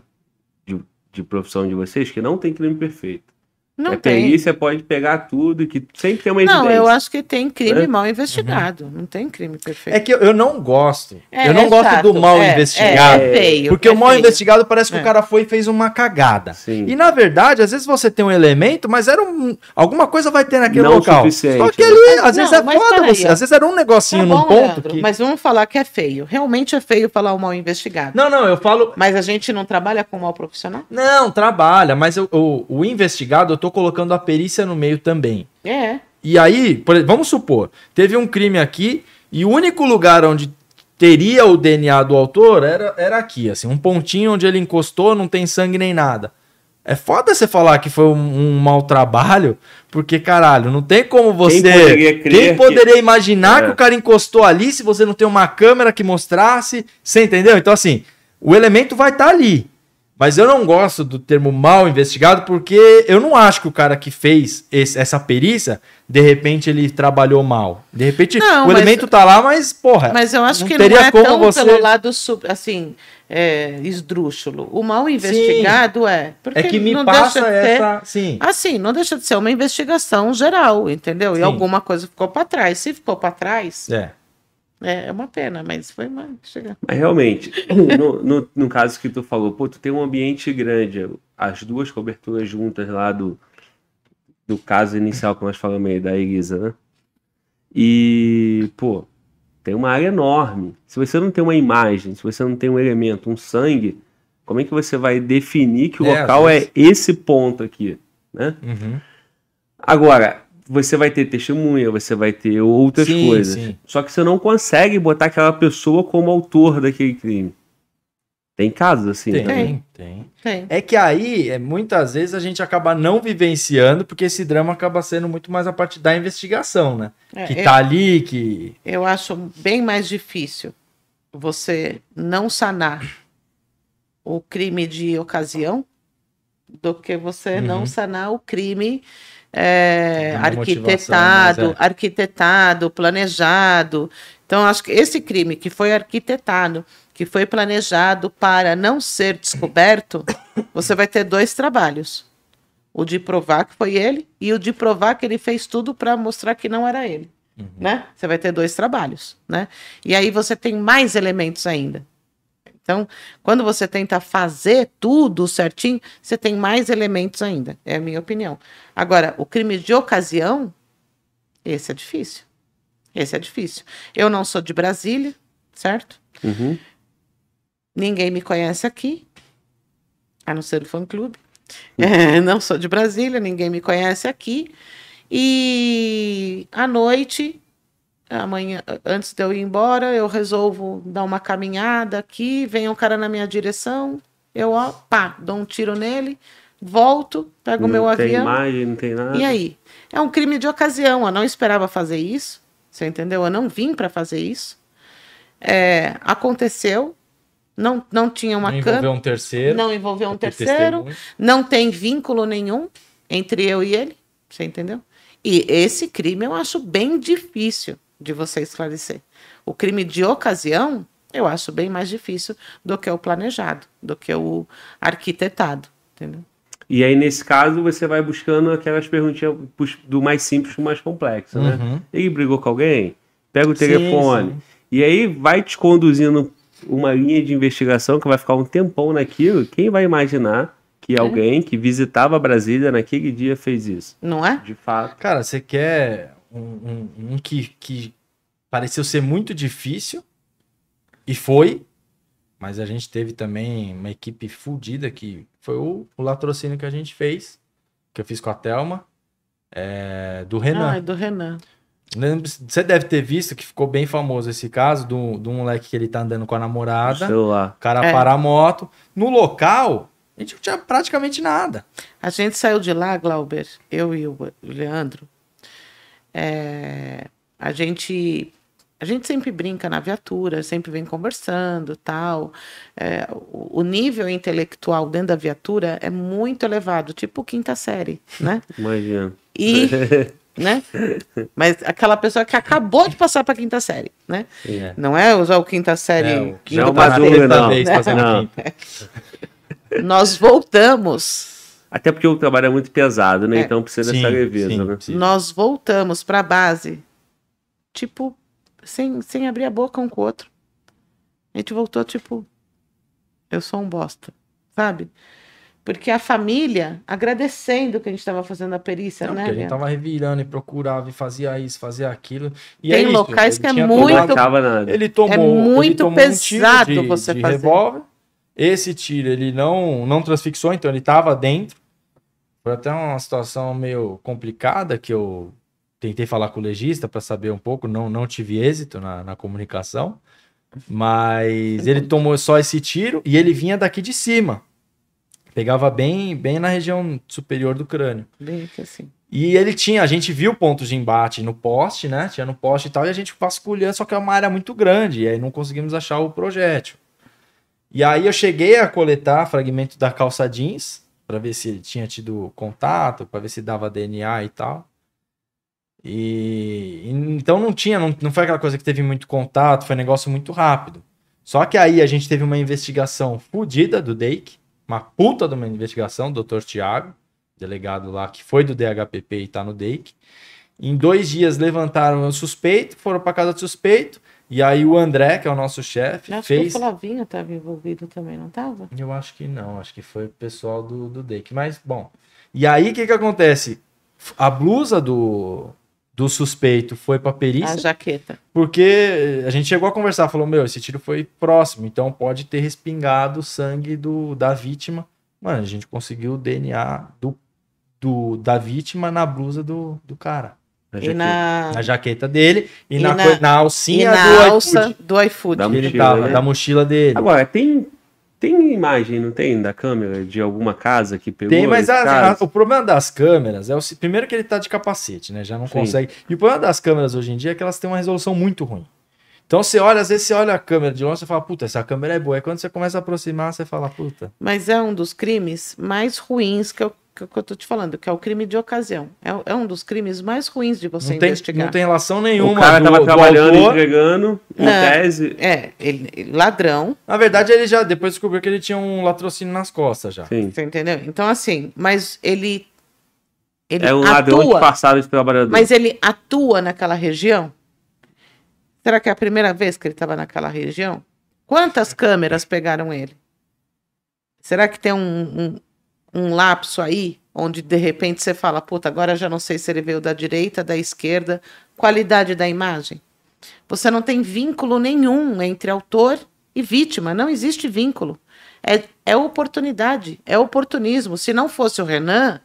De, de profissão de vocês que não tem crime perfeito. Não é tem. perícia pode pegar tudo, que sempre tem uma evidência. Não, eu acho que tem crime né? mal investigado. Uhum. Não tem crime perfeito. É que eu, eu não gosto. É, eu não é gosto chato. do mal é, investigado. É, é feio, porque é o mal feio. investigado parece que o cara foi e fez uma cagada. Sim. E na verdade, às vezes você tem um elemento, mas era um. Alguma coisa vai ter naquele não local. Suficiente, Só que ali, né? às vezes é foda você. Às vezes era um negocinho tá bom, num ponto. Leandro, que... Mas vamos falar que é feio. Realmente é feio falar o mal investigado. Não, não, eu falo. Mas a gente não trabalha com mal profissional? Não, trabalha, mas eu, o, o investigado tô colocando a perícia no meio também. É. E aí, por, vamos supor, teve um crime aqui e o único lugar onde teria o DNA do autor era, era aqui, assim, um pontinho onde ele encostou, não tem sangue nem nada. É foda você falar que foi um, um mau trabalho, porque, caralho, não tem como você. Quem poderia, Quem poderia que... imaginar é. que o cara encostou ali se você não tem uma câmera que mostrasse? Você entendeu? Então, assim, o elemento vai estar tá ali. Mas eu não gosto do termo mal investigado porque eu não acho que o cara que fez esse, essa perícia, de repente ele trabalhou mal. De repente não, o mas, elemento tá lá, mas porra. Mas eu acho que não é tão você... pelo lado assim, é, esdrúxulo. O mal investigado sim, é. Porque é que me não passa deixa essa. Ter, sim. Assim, não deixa de ser uma investigação geral, entendeu? Sim. E alguma coisa ficou para trás. Se ficou para trás. É é, é, uma pena, mas foi uma. Mas realmente, [LAUGHS] no, no, no, caso que tu falou, pô, tu tem um ambiente grande, as duas coberturas juntas lá do, do caso inicial que nós falamos aí da Elisa, né? E, pô, tem uma área enorme. Se você não tem uma imagem, se você não tem um elemento, um sangue, como é que você vai definir que o é, local é esse ponto aqui, né? Uhum. Agora, você vai ter testemunha, você vai ter outras sim, coisas. Sim. Só que você não consegue botar aquela pessoa como autor daquele crime. Tem casos assim tem, né? também? Tem, tem. É que aí, é, muitas vezes, a gente acaba não vivenciando, porque esse drama acaba sendo muito mais a parte da investigação, né? É, que eu, tá ali, que. Eu acho bem mais difícil você não sanar o crime de ocasião do que você uhum. não sanar o crime é, arquitetado, é. arquitetado, planejado. Então, acho que esse crime que foi arquitetado, que foi planejado para não ser descoberto, você vai ter dois trabalhos. O de provar que foi ele e o de provar que ele fez tudo para mostrar que não era ele. Uhum. Né? Você vai ter dois trabalhos, né? E aí você tem mais elementos ainda. Então, quando você tenta fazer tudo certinho, você tem mais elementos ainda. É a minha opinião. Agora, o crime de ocasião, esse é difícil. Esse é difícil. Eu não sou de Brasília, certo? Uhum. Ninguém me conhece aqui, a não ser o fã-clube. Uhum. [LAUGHS] É, não sou de Brasília, ninguém me conhece aqui. E à noite amanhã, antes de eu ir embora, eu resolvo dar uma caminhada aqui, vem um cara na minha direção, eu ó, pá, dou um tiro nele, volto, pego o meu avião. Não tem imagem, não tem nada. E aí? É um crime de ocasião, eu não esperava fazer isso, você entendeu? Eu não vim para fazer isso. É, aconteceu, não, não tinha uma Não envolveu um terceiro. Não envolveu um terceiro, não tem vínculo nenhum entre eu e ele, você entendeu? E esse crime eu acho bem difícil de você esclarecer. O crime de ocasião, eu acho bem mais difícil do que o planejado, do que o arquitetado, entendeu? E aí, nesse caso, você vai buscando aquelas perguntinhas do mais simples para o mais complexo, né? Uhum. E brigou com alguém? Pega o telefone. Sim, sim. E aí vai te conduzindo uma linha de investigação que vai ficar um tempão naquilo. Quem vai imaginar que é. alguém que visitava Brasília naquele dia fez isso? Não é? De fato. Cara, você quer um, um, que, que pareceu ser muito difícil e foi, mas a gente teve também uma equipe fodida que foi o, o latrocínio que a gente fez, que eu fiz com a Thelma, é, do Renan. Ah, é do Renan. Você deve ter visto que ficou bem famoso esse caso do, do moleque que ele tá andando com a namorada. O O cara é. para a moto. No local, a gente não tinha praticamente nada. A gente saiu de lá, Glauber, eu e o Leandro, é, a gente a gente sempre brinca na viatura, sempre vem conversando, tal. É, o, nível intelectual dentro da viatura é muito elevado, tipo quinta série, né? [LAUGHS] Imagina. E, né? Mas aquela pessoa que acabou de passar para quinta série, né? É. Não é usar o quinta série. Não, já é uma dúvida, não. Né? não. Nós voltamos até porque o trabalho é muito pesado, né? É. Então precisa sim, dessa leveza, sim, né? Sim. Nós voltamos para a base, tipo, sem, sem abrir a boca um com o outro. A gente voltou, tipo, eu sou um bosta, sabe? Porque a família, agradecendo que a gente estava fazendo a perícia, Não, né? Porque a gente estava revirando e procurava e fazia isso, fazia aquilo. E Tem é locais isso, que é muito. Tomado, ele tomou, é muito ele tomou pesado um tiro de, você de fazer. Revólver. Esse tiro ele não, não transfixou, então ele estava dentro. Foi até uma situação meio complicada que eu tentei falar com o legista para saber um pouco, não, não tive êxito na, na comunicação. Mas ele tomou só esse tiro e ele vinha daqui de cima. Pegava bem, bem na região superior do crânio. Bem assim. E ele tinha, a gente viu pontos de embate no poste, né? Tinha no poste e tal, e a gente vasculhando, só que é uma área muito grande, e aí não conseguimos achar o projétil. E aí eu cheguei a coletar fragmento da calça jeans, para ver se ele tinha tido contato, para ver se dava DNA e tal. E então não tinha, não, não foi aquela coisa que teve muito contato, foi um negócio muito rápido. Só que aí a gente teve uma investigação fodida do DAIC, uma puta de uma investigação, doutor Dr. Tiago, delegado lá que foi do DHPP e tá no DAIC. Em dois dias levantaram o suspeito, foram para casa do suspeito. E aí o André, que é o nosso chefe, fez... Acho que o Flavinho estava envolvido também, não estava? Eu acho que não, acho que foi o pessoal do, do DEC. Mas, bom... E aí, o que que acontece? A blusa do, do suspeito foi para perícia... A jaqueta. Porque a gente chegou a conversar, falou, meu, esse tiro foi próximo, então pode ter respingado o sangue do, da vítima. Mano, a gente conseguiu o DNA do, do, da vítima na blusa do, do cara. Na jaqueta, na... na jaqueta dele e, e na, na, na, alcinha e na do alça iFood. do iFood. Da, mochila, tava, né? da mochila dele. Agora, tem, tem imagem, não tem, da câmera de alguma casa que pegou? Tem, mas a, a, o problema das câmeras é o primeiro que ele tá de capacete, né? Já não Sim. consegue. E o problema das câmeras hoje em dia é que elas têm uma resolução muito ruim. Então você olha, às vezes você olha a câmera de longe e fala, puta, essa câmera é boa. é quando você começa a aproximar, você fala, puta. Mas é um dos crimes mais ruins que eu que, eu estou te falando, que é o crime de ocasião. É, é um dos crimes mais ruins de você não tem, investigar. Não tem relação nenhuma. O cara do, tava trabalhando, autor, entregando, em tese. É, ele, ladrão. Na verdade, ele já depois descobriu que ele tinha um latrocínio nas costas já. Sim. Você entendeu? Então, assim, mas ele. ele é um atua, ladrão que passava de trabalhador. Mas ele atua naquela região? Será que é a primeira vez que ele estava naquela região? Quantas câmeras pegaram ele? Será que tem um, um um lapso aí, onde de repente você fala, puta, agora já não sei se ele veio da direita, da esquerda, qualidade da imagem. Você não tem vínculo nenhum entre autor e vítima, não existe vínculo. É, é oportunidade, é oportunismo. Se não fosse o Renan,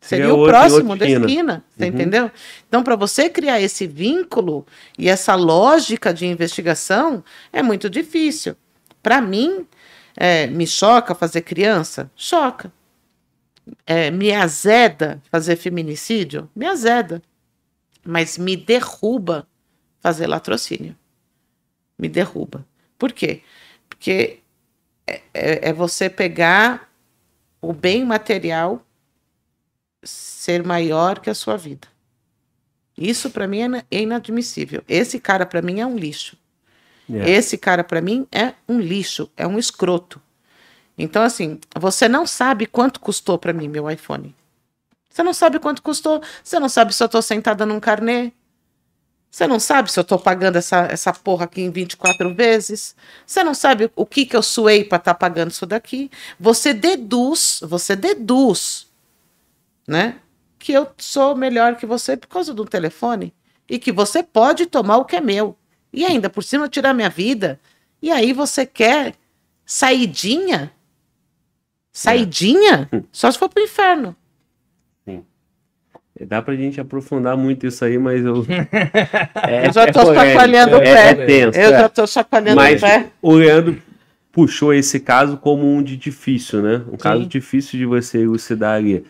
seria, seria o próximo da esquina, você uhum. entendeu? Então, para você criar esse vínculo e essa lógica de investigação, é muito difícil. Para mim, é, me choca fazer criança? Choca é, me azeda fazer feminicídio? Me azeda. Mas me derruba fazer latrocínio. Me derruba. Por quê? Porque é, é, é você pegar o bem material ser maior que a sua vida. Isso para mim é, é inadmissível. Esse cara para mim é um lixo. Yeah. É. Esse cara para mim é um lixo, é um escroto. Então, assim, você não sabe quanto custou para mim meu iPhone. Você não sabe quanto custou. Você não sabe se eu tô sentada num carnê. Você não sabe se eu tô pagando essa, essa porra aqui em 24 vezes. Você não sabe o que que eu suei para estar tá pagando isso daqui. Você deduz, você deduz, né? Que eu sou melhor que você por causa do telefone. E que você pode tomar o que é meu. E ainda por cima tirar minha vida. E aí você quer saidinha Saidinha? É. Só se for pro inferno. Sim. Dá pra gente aprofundar muito isso aí, mas eu. [LAUGHS] é, eu já tô é o pé. É, tenso, eu já é. tô chacoalhando mas o pé. O Leandro puxou esse caso como um de difícil, né? Um Sim. caso difícil de você elucidar ali.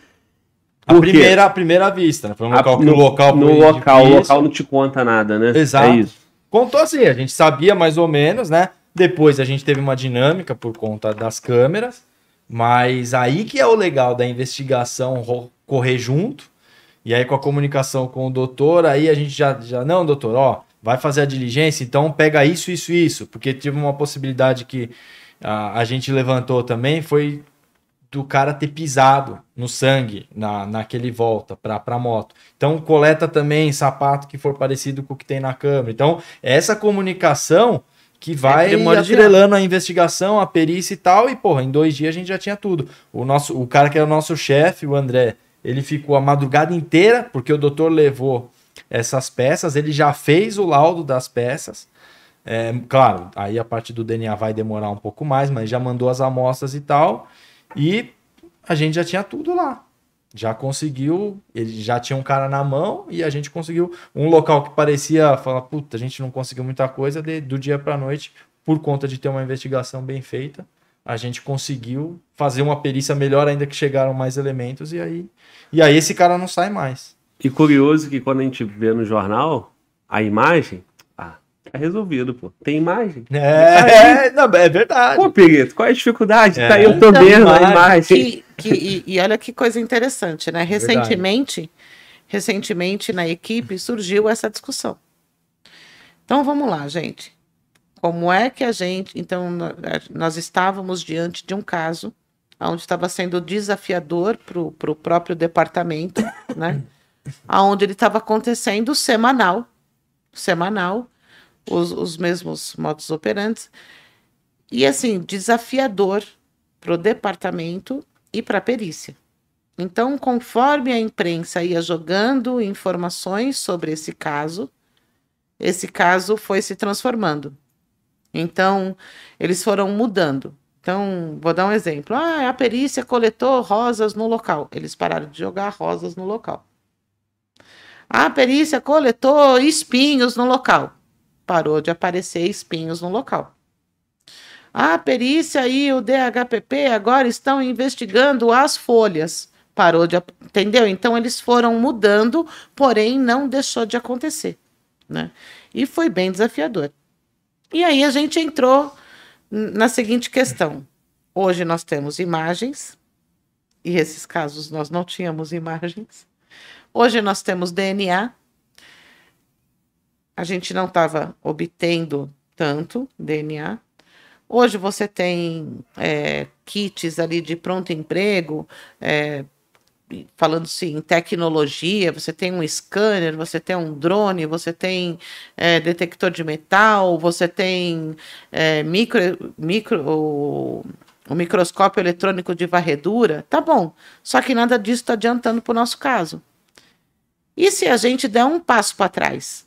Por a primeira, a primeira vista, né? Foi um local, no, no local, no local o local não te conta nada, né? É Exato. É isso. Contou assim, a gente sabia mais ou menos, né? Depois a gente teve uma dinâmica por conta das câmeras. Mas aí que é o legal da investigação correr junto. E aí com a comunicação com o doutor, aí a gente já, já não, doutor, ó, vai fazer a diligência, então pega isso, isso, isso, porque tive uma possibilidade que a, a gente levantou também, foi do cara ter pisado no sangue na, naquele volta para a moto. Então, coleta também sapato que for parecido com o que tem na câmera. Então, essa comunicação que vai é atrelando a investigação, a perícia e tal, e porra, em dois dias a gente já tinha tudo. O nosso, o cara que era o nosso chefe, o André, ele ficou a madrugada inteira, porque o doutor levou essas peças, ele já fez o laudo das peças, é, claro, aí a parte do DNA vai demorar um pouco mais, mas já mandou as amostras e tal, e a gente já tinha tudo lá já conseguiu, ele já tinha um cara na mão e a gente conseguiu um local que parecia falar, puta, a gente não conseguiu muita coisa de, do dia para noite por conta de ter uma investigação bem feita. A gente conseguiu fazer uma perícia melhor ainda que chegaram mais elementos e aí e aí esse cara não sai mais. E curioso que quando a gente vê no jornal a imagem, ah, tá resolvido, pô. Tem imagem? É, é, não, é verdade. Pô, Perito, qual é a dificuldade? É, tá aí, eu tô então, vendo a imagem. Que que, e, e, olha que coisa interessante, né? Recentemente, Verdade. recentemente na equipe surgiu essa discussão. Então vamos lá, gente. Como é que a gente. Então, é, nós estávamos diante de um caso onde estava sendo desafiador para o próprio departamento, né? onde ele estava acontecendo semanal, semanal, os, os mesmos modos operantes, e assim, desafiador para o departamento e para a perícia. Então, conforme a imprensa ia jogando informações sobre esse caso, esse caso foi se transformando. Então, eles foram mudando. Então, vou dar um exemplo. Ah, a perícia coletou rosas no local. Eles pararam de jogar rosas no local. A perícia coletou espinhos no local. Parou de aparecer espinhos no local. A perícia e o DHPP agora estão investigando as folhas. Parou de. Entendeu? Então eles foram mudando, porém não deixou de acontecer. Né? E foi bem desafiador. E aí a gente entrou na seguinte questão. Hoje nós temos imagens, e esses casos nós não tínhamos imagens. Hoje nós temos DNA. A gente não estava obtendo tanto DNA. Hoje você tem é, kits ali de pronto emprego, é, falando-se em tecnologia, você tem um scanner, você tem um drone, você tem é, detector de metal, você tem é, micro, micro o, o, microscópio eletrônico de varredura, tá bom. Só que nada disso está adiantando para o nosso caso. E se a gente der um passo para trás?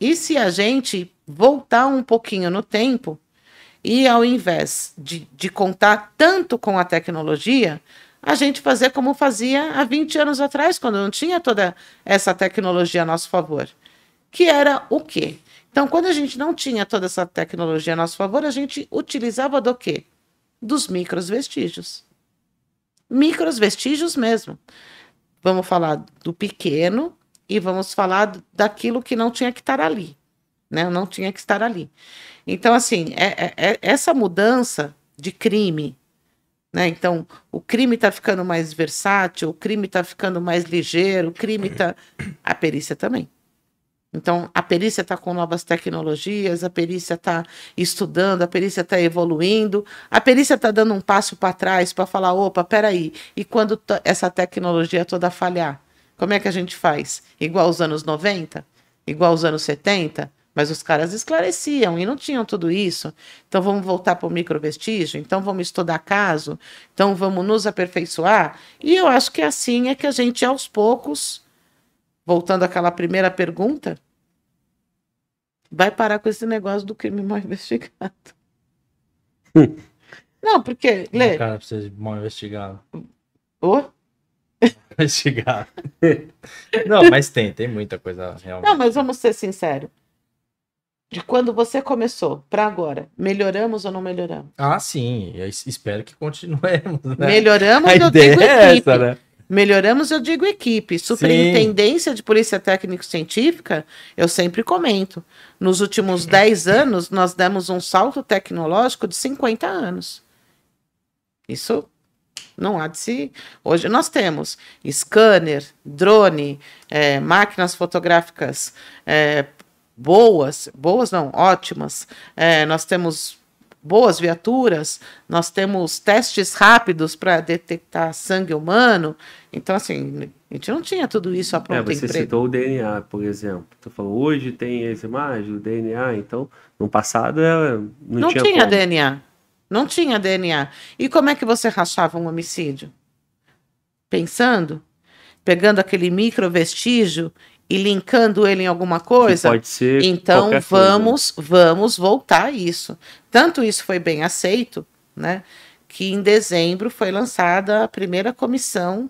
E se a gente voltar um pouquinho no tempo e ao invés de, de contar tanto com a tecnologia, a gente fazer como fazia há 20 anos atrás, quando não tinha toda essa tecnologia a nosso favor. Que era o quê? Então, quando a gente não tinha toda essa tecnologia a nosso favor, a gente utilizava do quê? Dos micros vestígios. Micros vestígios mesmo. Vamos falar do pequeno e vamos falar daquilo que não tinha que estar ali né? Eu não tinha que estar ali. Então, assim, é, é, é essa mudança de crime, né? Então, o crime está ficando mais versátil, o crime está ficando mais ligeiro, o crime está. A perícia também. Então, a perícia está com novas tecnologias, a perícia está estudando, a perícia está evoluindo, a perícia está dando um passo para trás para falar: opa, peraí, e quando essa tecnologia toda falhar? Como é que a gente faz? Igual aos anos 90? Igual aos anos 70? Mas os caras esclareciam e não tinham tudo isso. Então vamos voltar para o microvestígio, então vamos estudar caso, então vamos nos aperfeiçoar. E eu acho que é assim é que a gente, aos poucos, voltando àquela primeira pergunta, vai parar com esse negócio do crime mal investigado. [LAUGHS] não, porque. Lê... Cara, precisa de mal investigado. [LAUGHS] Investigado. não, mas tem, tem muita coisa realmente. Não, mas vamos ser sinceros de quando você começou para agora, melhoramos ou não melhoramos? Ah, sim. Eu espero que continuemos. Né? Melhoramos, A eu digo é Essa, né? Melhoramos, eu digo equipe. Superintendência sim. de Polícia Técnico-Científica, eu sempre comento. Nos últimos 10 anos, nós demos um salto tecnológico de 50 anos. Isso não há de se. Hoje nós temos scanner, drone, é, máquinas fotográficas é, boas, boas não, ótimas. É, nós temos boas viaturas, nós temos testes rápidos para detectar sangue humano. Então, assim, a gente não tinha tudo isso a pronto é, Você emprego. citou o DNA, por exemplo. Tu falou, hoje tem as imagens, o DNA, então, no passado não, não tinha. Não tinha como. DNA. Não tinha DNA. E como é que você rachava um homicídio? Pensando? Pegando aquele micro vestígio e linkando ele em alguma coisa. Que pode ser. Então vamos, coisa. vamos voltar a isso. Tanto isso foi bem aceito, né? Que em dezembro foi lançada a primeira comissão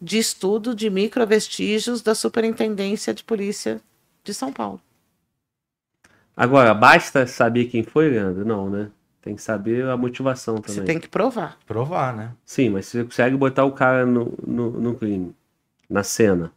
de estudo de microvestígios da Superintendência de Polícia de São Paulo. Agora, basta saber quem foi, Leandro? Não, né? Tem que saber a motivação também. Você tem que provar. Provar, né? Sim, mas você consegue botar o cara no, no, no crime, na cena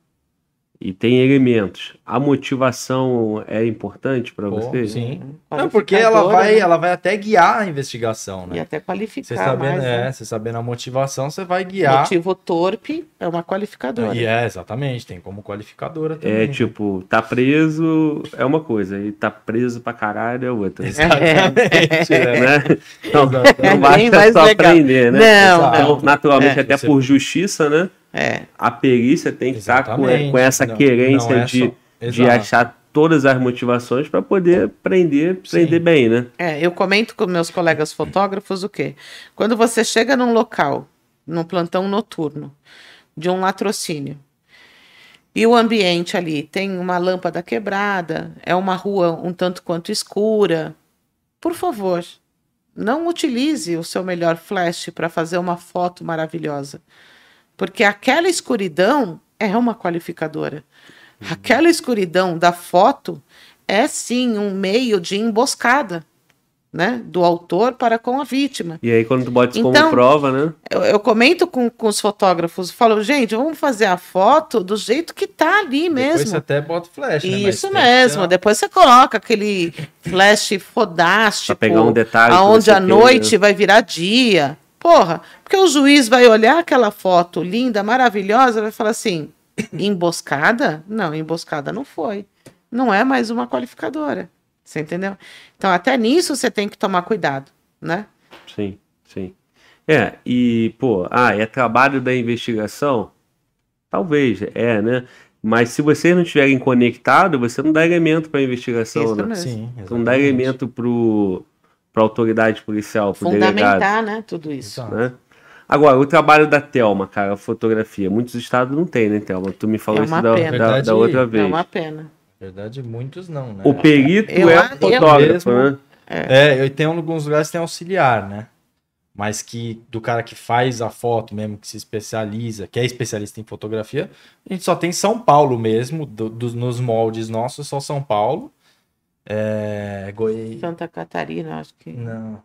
e tem elementos. A motivação é importante para vocês? Sim. Não, porque ela né? vai, né? ela vai até guiar a investigação, né? E até qualificar. Você sabendo, mais, né? é, né? você sabendo a motivação, você vai guiar. Motivo torpe é uma qualificadora. E é, exatamente, tem como qualificadora é, também. É tipo, tá preso é uma coisa, e tá preso pra caralho é outra. [LAUGHS] Exatamente. É. Né? Então, não basta só legal. aprender, né? Não, Exato. então, naturalmente, é, até você... por justiça, né? É, a perícia tem que estar tá com, é, com essa não, querência não é de, só... de achar todas as motivações para poder prender, prender bem, né? É, eu comento com meus colegas fotógrafos o quê? Quando você chega num local, num plantão noturno, de um latrocínio, e o ambiente ali tem uma lâmpada quebrada, é uma rua um tanto quanto escura, por favor, não utilize o seu melhor flash para fazer uma foto maravilhosa. Porque aquela escuridão é uma qualificadora. Uhum. Aquela escuridão da foto é sim um meio de emboscada. Né, do autor para com a vítima. E aí, quando tu bota então, como prova, né? Eu, eu comento com, com, os fotógrafos, falo, gente, vamos fazer a foto do jeito que tá ali mesmo. Depois você até bota flash, né, Isso mesmo, depois você coloca aquele flash fodástico. pegar um detalhe. Aonde a noite vai virar dia. Porra, porque o juiz vai olhar aquela foto linda, maravilhosa, vai falar assim: emboscada? Não, emboscada não foi. Não é mais uma qualificadora. Você entendeu? Então, até nisso você tem que tomar cuidado, né? Sim, sim. É, e, pô, ah, é trabalho da investigação? Talvez, é, né? Mas se vocês não estiverem conectados, você não dá elemento para a investigação, Isso né? Mesmo. Sim, exatamente. não dá elemento para o para a autoridade policial, para o delegado. Fundamentar, né, tudo isso. Né? Agora, o trabalho da Telma, cara, fotografia. Muitos estados não tem, né, Telma? Tu me falou é isso da, da, da, outra vez. É uma pena. Verdade, muitos não, né? O perito eu, é eu, fotógrafo, eu né? É, é tem alguns lugares que tem auxiliar, né? Mas que do cara que faz a foto mesmo, que se especializa, que é especialista em fotografia, a gente só tem São Paulo mesmo, do, dos, nos moldes nossos, só São Paulo. É, Goi... Santa Catarina, acho que. Não.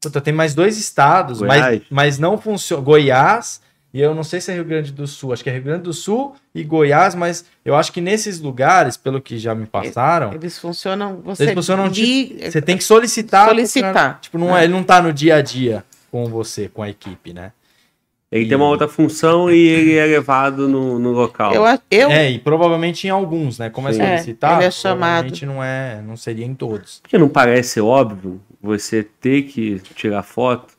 Puta, tem mais dois estados, mas, mas não funciona. Goiás, e eu não sei se é Rio Grande do Sul, acho que é Rio Grande do Sul e Goiás, mas eu acho que nesses lugares, pelo que já me passaram. Eles funcionam. Você, eles funcionam tipo, você tem que solicitar. Solicitar. Pra, tipo, não, é, é. ele não tá no dia a dia com você, com a equipe, né? Ele e... tem uma outra função e ele é levado no, no local. Eu, eu... É, e provavelmente em alguns, né? Como é Sim. é solicitar, é, é provavelmente chamado. não, é, não seria em todos. Porque não parece óbvio você ter que tirar foto?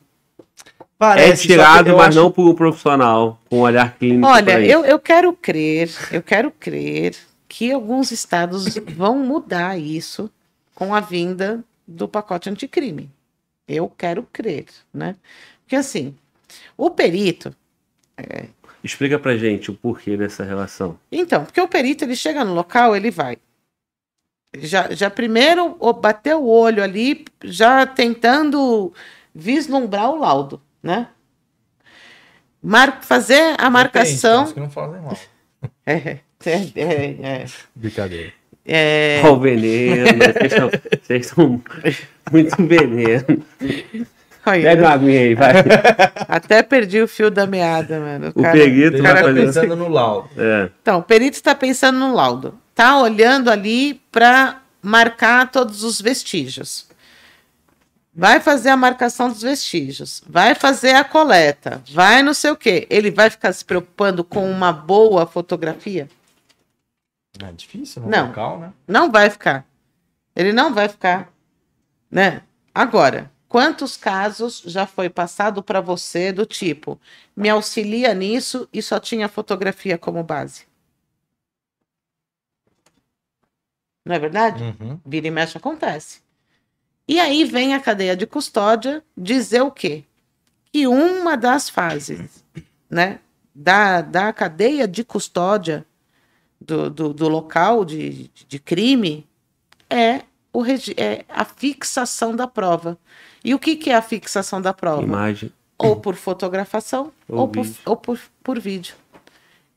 É parece, é tirado, mas acho... não por um profissional, com um olhar clínico. Olha, eu, eu quero crer, eu quero crer que alguns estados vão mudar isso com a vinda do pacote anticrime. Eu quero crer, né? Porque assim, o perito. É... Explica pra gente o porquê dessa relação. Então, porque o perito ele chega no local, ele vai. Já, já primeiro bateu o olho ali, já tentando vislumbrar o laudo, né? Mar... Fazer a marcação. Depende, que não fazem mal. [LAUGHS] É, é, é, é, Brincadeira. É... Olha o veneno, vocês são, vocês são muito [LAUGHS] veneno. Aí, Pega uma aguinha aí, vai. [LAUGHS] Até perdi o fio da meada, mano. O, cara, perito está tá pensando no laudo. É. Então, o perito está pensando no laudo. Está olhando ali para marcar todos os vestígios. Vai fazer a marcação dos vestígios, vai fazer a coleta, vai não sei o quê. Ele vai ficar se preocupando com uma boa fotografia? É difícil, não, né? não. Local, né? Não vai ficar. Ele não vai ficar, né? Agora, Quantos casos já foi passado para você do tipo, me auxilia nisso e só tinha fotografia como base? Não é verdade? Uhum. Vira e mexe acontece. E aí vem a cadeia de custódia dizer o quê? Que uma das fases né, da, da cadeia de custódia do, do, do local de, de crime é, o, é a fixação da prova. E o que, que é a fixação da prova? Imagem. Ou por fotografação ou, ou, por, ou por, por vídeo.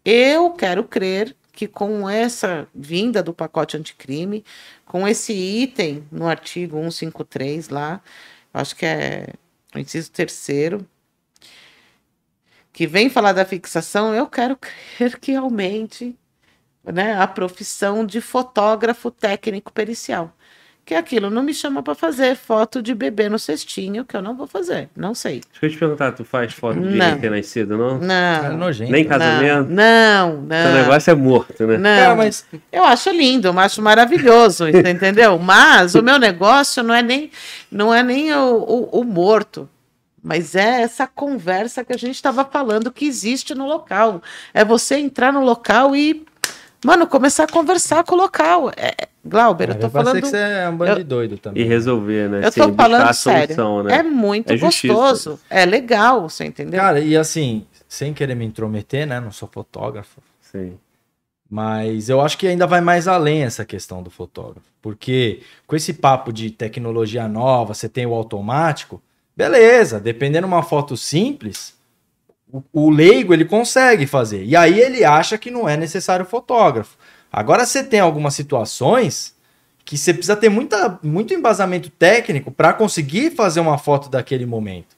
Eu quero crer que com essa vinda do pacote anticrime, com esse item no artigo 153 lá, acho que é o inciso terceiro, que vem falar da fixação, eu quero crer que aumente né, a profissão de fotógrafo técnico pericial que é aquilo, não me chama para fazer foto de bebê no cestinho, que eu não vou fazer, não sei. Deixa eu te perguntar, tu faz foto de não. recém-nascido, não? Não. É Nem né? casamento? Não, não. O negócio é morto, né? Não, Cara, mas... Eu acho lindo, eu acho maravilhoso, [LAUGHS] entendeu? Mas o meu negócio não é nem, não é nem o, o, o morto. Mas é essa conversa que a gente estava falando que existe no local. É você entrar no local e Mano, começar a conversar com o local. É, é Glauber, eu é, tô falando. que você é um bando de doido também. E né? resolver, né? Eu tô falando sério. Solução, né? É muito é gostoso. É legal, você entendeu? Cara, e assim, sem querer me intrometer, né? Não sou fotógrafo. Sim. Mas eu acho que ainda vai mais além essa questão do fotógrafo. Porque com esse papo de tecnologia nova, você tem o automático, beleza, dependendo de uma foto simples, o, leigo ele consegue fazer. E aí ele acha que não é necessário fotógrafo. Agora você tem algumas situações que você precisa ter muita, muito embasamento técnico para conseguir fazer uma foto daquele momento.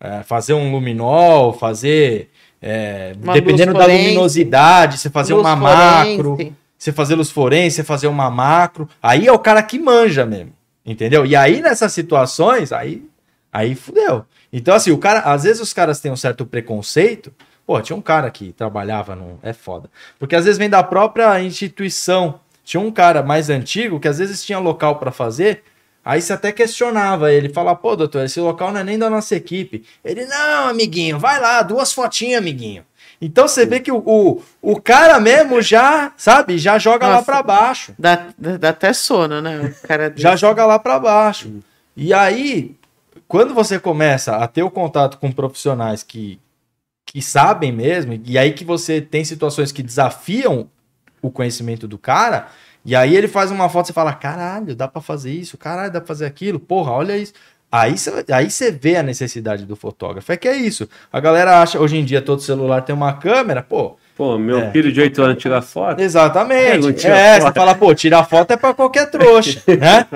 É, fazer um luminol, fazer. É, dependendo da forense, luminosidade, você fazer uma forense. macro, você fazer luz forense, você fazer uma macro. Aí é o cara que manja mesmo. Entendeu? E aí, nessas situações, aí, aí fudeu. Então, assim, o cara, às vezes os caras têm um certo preconceito. Pô, tinha um cara que trabalhava no. É foda. Porque às vezes vem da própria instituição. Tinha um cara mais antigo que às vezes tinha local para fazer. Aí você até questionava ele, fala, pô, doutor, esse local não é nem da nossa equipe. Ele, não, amiguinho, vai lá, duas fotinhas, amiguinho. Então você vê que o, o, o, cara mesmo já, sabe, já joga nossa, lá para baixo. Dá, dá até sono, né? O cara já joga lá para baixo. E aí, quando você começa a ter o contato com profissionais que, que sabem mesmo, e aí que você tem situações que desafiam o conhecimento do cara, e aí ele faz uma foto e fala: caralho, dá para fazer isso, caralho, dá pra fazer aquilo, porra, olha isso. Aí você aí vê a necessidade do fotógrafo. É que é isso. A galera acha, hoje em dia, todo celular tem uma câmera, pô. Pô, meu é. filho de 8 anos tirar foto? Exatamente. É, foto. você fala, pô, tirar foto é para qualquer trouxa, [LAUGHS] né?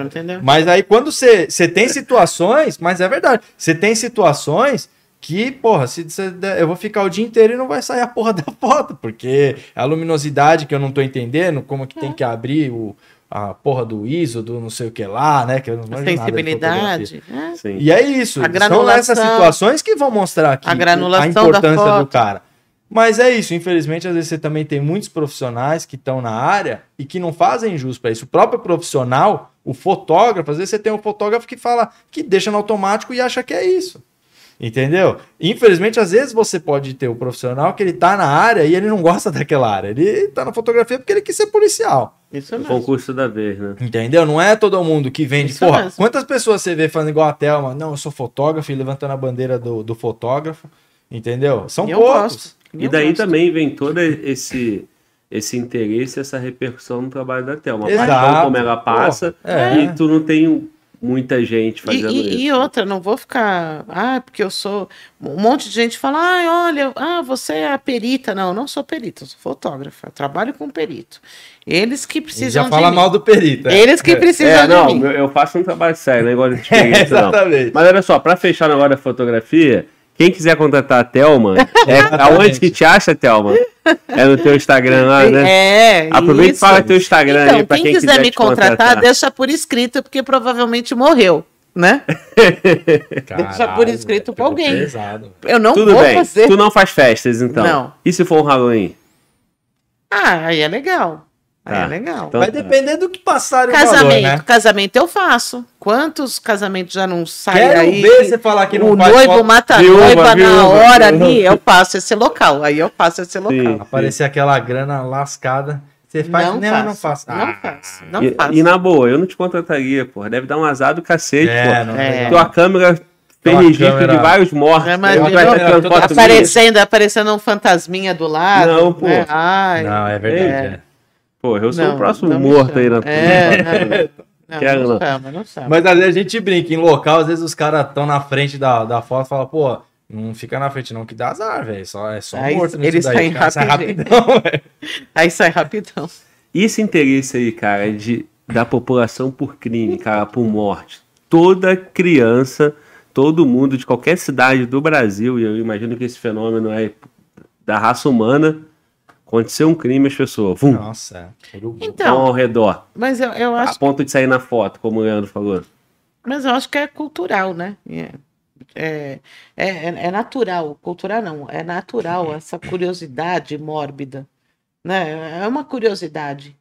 Mas aí quando você, você tem situações, mas é verdade, você tem situações que, porra, se, eu vou ficar o dia inteiro e não vai sair a porra da foto, porque a luminosidade que eu não tô entendendo, como que é. tem que abrir o, a porra do ISO, do não sei o que lá, né? Que eu não a sensibilidade. Né? E é isso. São essas situações que vão mostrar aqui a, a importância do cara. Mas é isso, infelizmente, às vezes você também tem muitos profissionais que estão na área e que não fazem jus para isso. O próprio profissional, o fotógrafo, às vezes você tem um fotógrafo que fala que deixa no automático e acha que é isso. Entendeu? Infelizmente, às vezes você pode ter o um profissional que ele tá na área e ele não gosta [LAUGHS] daquela área. Ele tá na fotografia porque ele quis ser policial. Isso é mesmo. O concurso da vez, né? Entendeu? Não é todo mundo que vende. Isso Porra, quantas pessoas você vê falando igual a Thelma? Não, eu sou fotógrafo e levantando a bandeira do, do fotógrafo. Entendeu? São eu poucos. Gosto e daí gosto. também vem todo esse esse interesse, essa repercussão no trabalho da Thelma. Exato. Paixão, como ela passa, Pô, é. e tu não tem muita gente fazendo e, e, isso. E outra, não vou ficar, ah, porque eu sou. Um monte de gente fala, ah, olha, ah, você é a perita. Não, não sou perita, sou fotógrafa. Trabalho com perito. Eles que precisam. Ele já fala mal do perito. É? Eles que é. precisam. É, não, eu faço um trabalho sério, né? igual de experiência, é, Exatamente. Não. Mas olha só, para fechar agora a fotografia. Quem quiser contratar a Thelma, [LAUGHS] é, aonde que te acha, Thelma? É no teu Instagram lá, né? É. Aproveita isso. e fala teu Instagram então, aí pra quem, quem quiser, quiser me contratar, contratar, deixa por escrito, porque provavelmente morreu, né? Caralho, [LAUGHS] deixa por escrito pra alguém. Pesado. Eu não Tudo vou bem. fazer. Tu não faz festas, então. Não. E se for um Halloween? Ah, aí é legal. É tá. é legal. Então, Vai tá. depender do que passarem casamento, valor, né? Casamento eu faço. Quantos casamentos já não saem Quero aí? Quero ver você falar que não O noivo foto... mata viúva, noiva viúva, na hora viúva. ali, [LAUGHS] eu passo esse local. Aí eu passo esse local. Sim, Aparecer sim. aquela grana lascada. Você faz? Não, não faço. Não faço. Não ah. faço. Não e, faço. E na boa, eu não te contrataria, porra. Deve dar um azar do cacete, é, porra. É. Tua câmera tem registro de vários mortos. aparecendo, aparecendo um fantasminha do lado. Não, pô. Né? Ai, não, é verdade. É. é. Porra, eu sou não, o próximo morto aí na é, não, não, não, sabe, [LAUGHS] é não Mas às vezes a gente brinca, em local, às vezes os caras estão na frente da, da foto e falam, pô, não fica na frente não, que dá azar, velho. Só, é só aí, morto nisso ele daí. Sai, sai rapidão, [LAUGHS] Aí sai rapidão. E esse interesse aí, cara, é de, da população por crime, cara, por morte. Toda criança, todo mundo de qualquer cidade do Brasil, e eu imagino que esse fenômeno é da raça humana, Aconteceu um crime, as pessoas. Vum. Nossa. Então, ao redor. Mas eu, eu acho. A ponto de sair na foto, como o Leandro falou. Mas eu acho que é cultural, né? É, é, é, é natural. Cultural não. É natural essa curiosidade mórbida. Né? É uma curiosidade.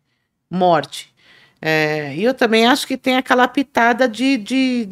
Morte. É, e eu também acho que tem aquela pitada de, de,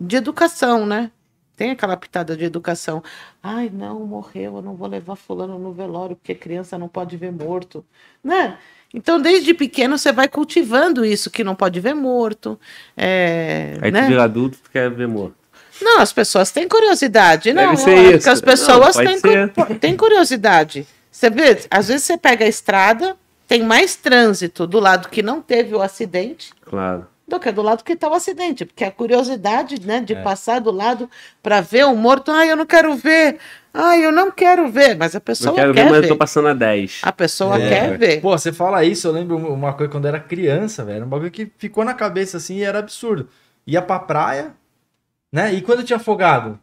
de educação, né? tem aquela pitada de educação. Ai, não, morreu, eu não vou levar fulano no velório, porque criança não pode ver morto, né? Então, desde pequeno, você vai cultivando isso, que não pode ver morto. É, Aí né? tu vira adulto, tu quer ver morto. Não, as pessoas têm curiosidade, Deve não. Ser é isso. as pessoas não, têm, têm curiosidade. Você vê, às vezes você pega a estrada, tem mais trânsito do lado que não teve o acidente. Claro não, que é do lado que está o acidente, porque a curiosidade né, de é. passar do lado para ver o morto, ah, eu não quero ver, ah, eu não quero ver, mas a pessoa Eu quero quer ver. mas eu tô passando a 10. A pessoa é. quer ver. Pô, você fala isso, eu lembro uma coisa quando era criança, velho, um bagulho que ficou na cabeça assim e era absurdo. Ia a praia, né? E quando tinha afogado?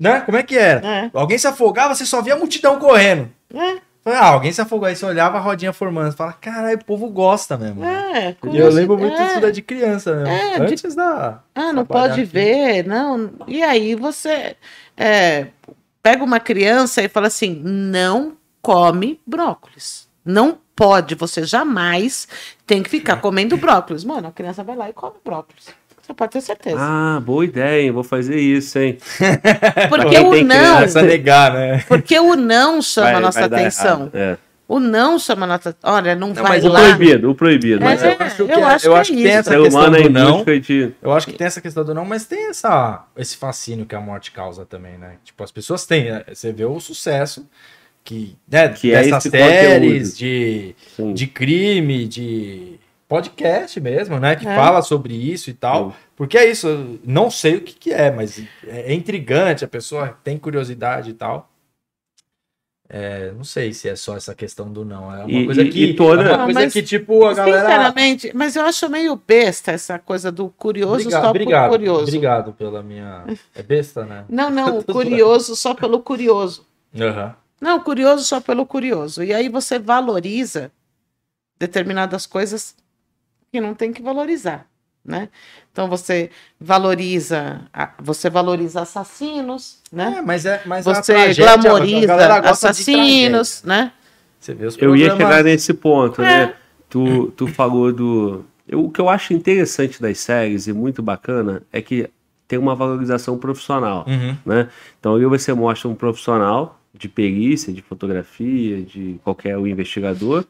Né? Como é que era? É. Alguém se afogava, você só via a multidão correndo. É. Ah, alguém se afogou aí, você olhava a rodinha formando, fala, caralho, o povo gosta mesmo. Né? É, e eu lembro muito é. disso da de criança mesmo. Né? É, antes de... da. Ah, não pode aqui. ver, não. E aí você é, pega uma criança e fala assim: não come brócolis. Não pode, você jamais tem que ficar [LAUGHS] comendo brócolis. Mano, a criança vai lá e come brócolis. Você pode ter certeza. Ah, boa ideia, vou fazer isso, hein? [LAUGHS] Porque o não. Que... Negar, né? Porque o não chama vai, a nossa atenção. É. O não chama a nossa. Olha, não, não vai mas lá. O proibido, o proibido. Mas é, eu acho que, tem essa questão é do não. Eu acho que tem essa questão do não, mas tem essa, esse fascínio que a morte causa também, né? Tipo, as pessoas têm. É, você vê o sucesso que, né, que dessas é séries de, de crime, de podcast mesmo, né? Que é. fala sobre isso e tal. Porque é isso, não sei o que, que é, mas é, é intrigante, a pessoa tem curiosidade e tal. É, não sei se é só essa questão do não. É uma e, coisa que. toda... É uma coisa mas, que, tipo, a galera. Sinceramente, mas eu acho meio besta essa coisa do curioso obrigado, só obrigado, por curioso. Obrigado pela minha. É besta, né? Não, não, [LAUGHS] curioso só pelo curioso. Uhum. Não, curioso só pelo curioso. E aí você valoriza determinadas coisas que não tem que valorizar, né? Então você valoriza, você valoriza assassinos, né? É, mas é, mas é você tragédia, glamoriza assassinos, né? Você vê os Eu ia chegar nesse ponto, né? é. né? Tu, tu falou do eu, o que eu acho interessante das séries e muito bacana é que tem uma valorização profissional, uhum. né? Então aí você mostra um profissional de perícia, de fotografia, de qualquer investigador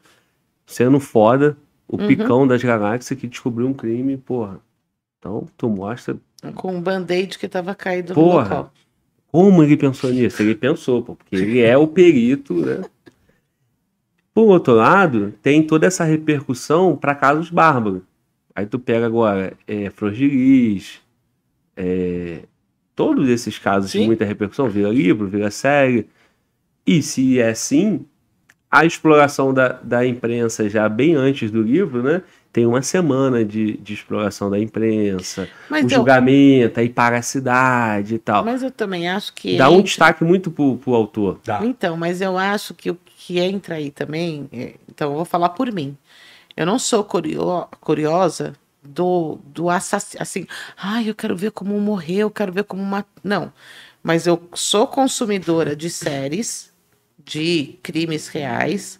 sendo foda, o uhum. picão das galáxias que descobriu um crime, porra. Então, tu mostra. Com um band-aid que tava caído porra, no local. Como ele pensou nisso? Ele pensou, pô, porque ele é o perito, né? Por outro lado, tem toda essa repercussão para casos bárbaros. Aí tu pega agora é, Flor de Lis, é, todos esses casos Sim. de muita repercussão, vira livro, vira série. E se é assim, a exploração da, da imprensa já bem antes do livro, né? Tem uma semana de, de exploração da imprensa, mas o eu... julgamento, aí para a cidade e tal. Mas eu também acho que. Dá entra... um destaque muito pro, pro autor. Dá. Então, mas eu acho que o que entra aí também. É... Então, eu vou falar por mim. Eu não sou curio... curiosa do, do assassino. Assim, ai, ah, eu quero ver como morreu, eu quero ver como matou. Não. Mas eu sou consumidora de séries de crimes reais,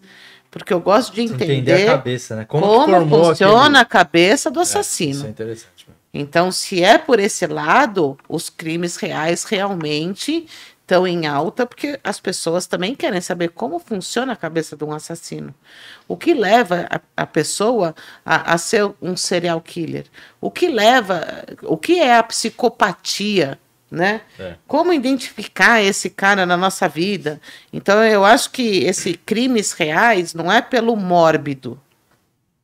porque eu gosto de entender, entender a cabeça, né? como, como funciona aquele... a cabeça do é, assassino. É, isso é interessante. Né? Então, se é por esse lado, os crimes reais realmente estão em alta, porque as pessoas também querem saber como funciona a cabeça de um assassino. O que leva a, a pessoa a, a, ser um serial killer? O que leva. O que é a psicopatia? né? É. Como identificar esse cara na nossa vida? Então eu acho que esse crimes reais não é pelo mórbido,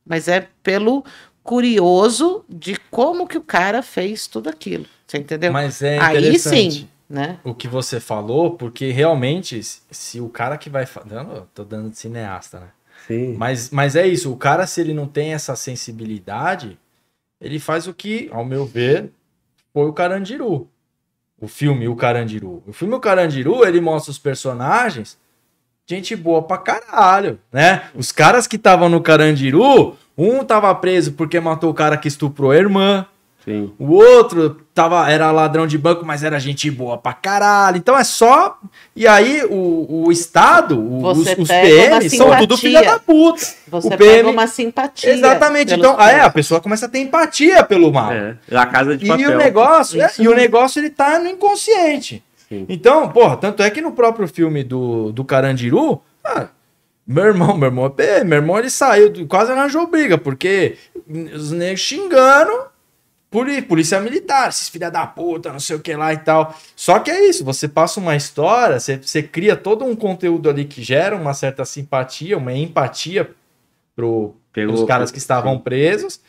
mas é pelo curioso de como que o cara fez tudo aquilo. Você entendeu? Mas é Aí sim, né? O que você falou, porque realmente se o cara que vai, não, tô dando de cineasta, né? Sim. Mas, mas é isso, o cara se ele não tem essa sensibilidade, ele faz o que, ao meu ver, foi o Carandiru. O filme O Carandiru. O filme O Carandiru, ele mostra os personagens, gente boa pra caralho, né? Os caras que estavam no Carandiru, um tava preso porque matou o cara que estuprou a irmã. Sim. O outro tava, era ladrão de banco, mas era gente boa pra caralho. Então é só. E aí o, o Estado, o, os, os PMs, são tudo filha da puta. Você o PM... uma simpatia. Exatamente. Então, é, a pessoa começa a ter empatia pelo mal. É, é a casa de e papel. O negócio, é, e o negócio ele tá no inconsciente. Sim. Então, porra, tanto é que no próprio filme do, do Carandiru. Ah, meu irmão, meu irmão, é meu irmão, ele saiu, quase arranjou briga, porque os negros xingando, polícia militar, esses filha da puta, não sei o que lá e tal. Só que é isso, você passa uma história, você, você cria todo um conteúdo ali que gera uma certa simpatia, uma empatia pro, Pegou, pelos caras que estavam presos.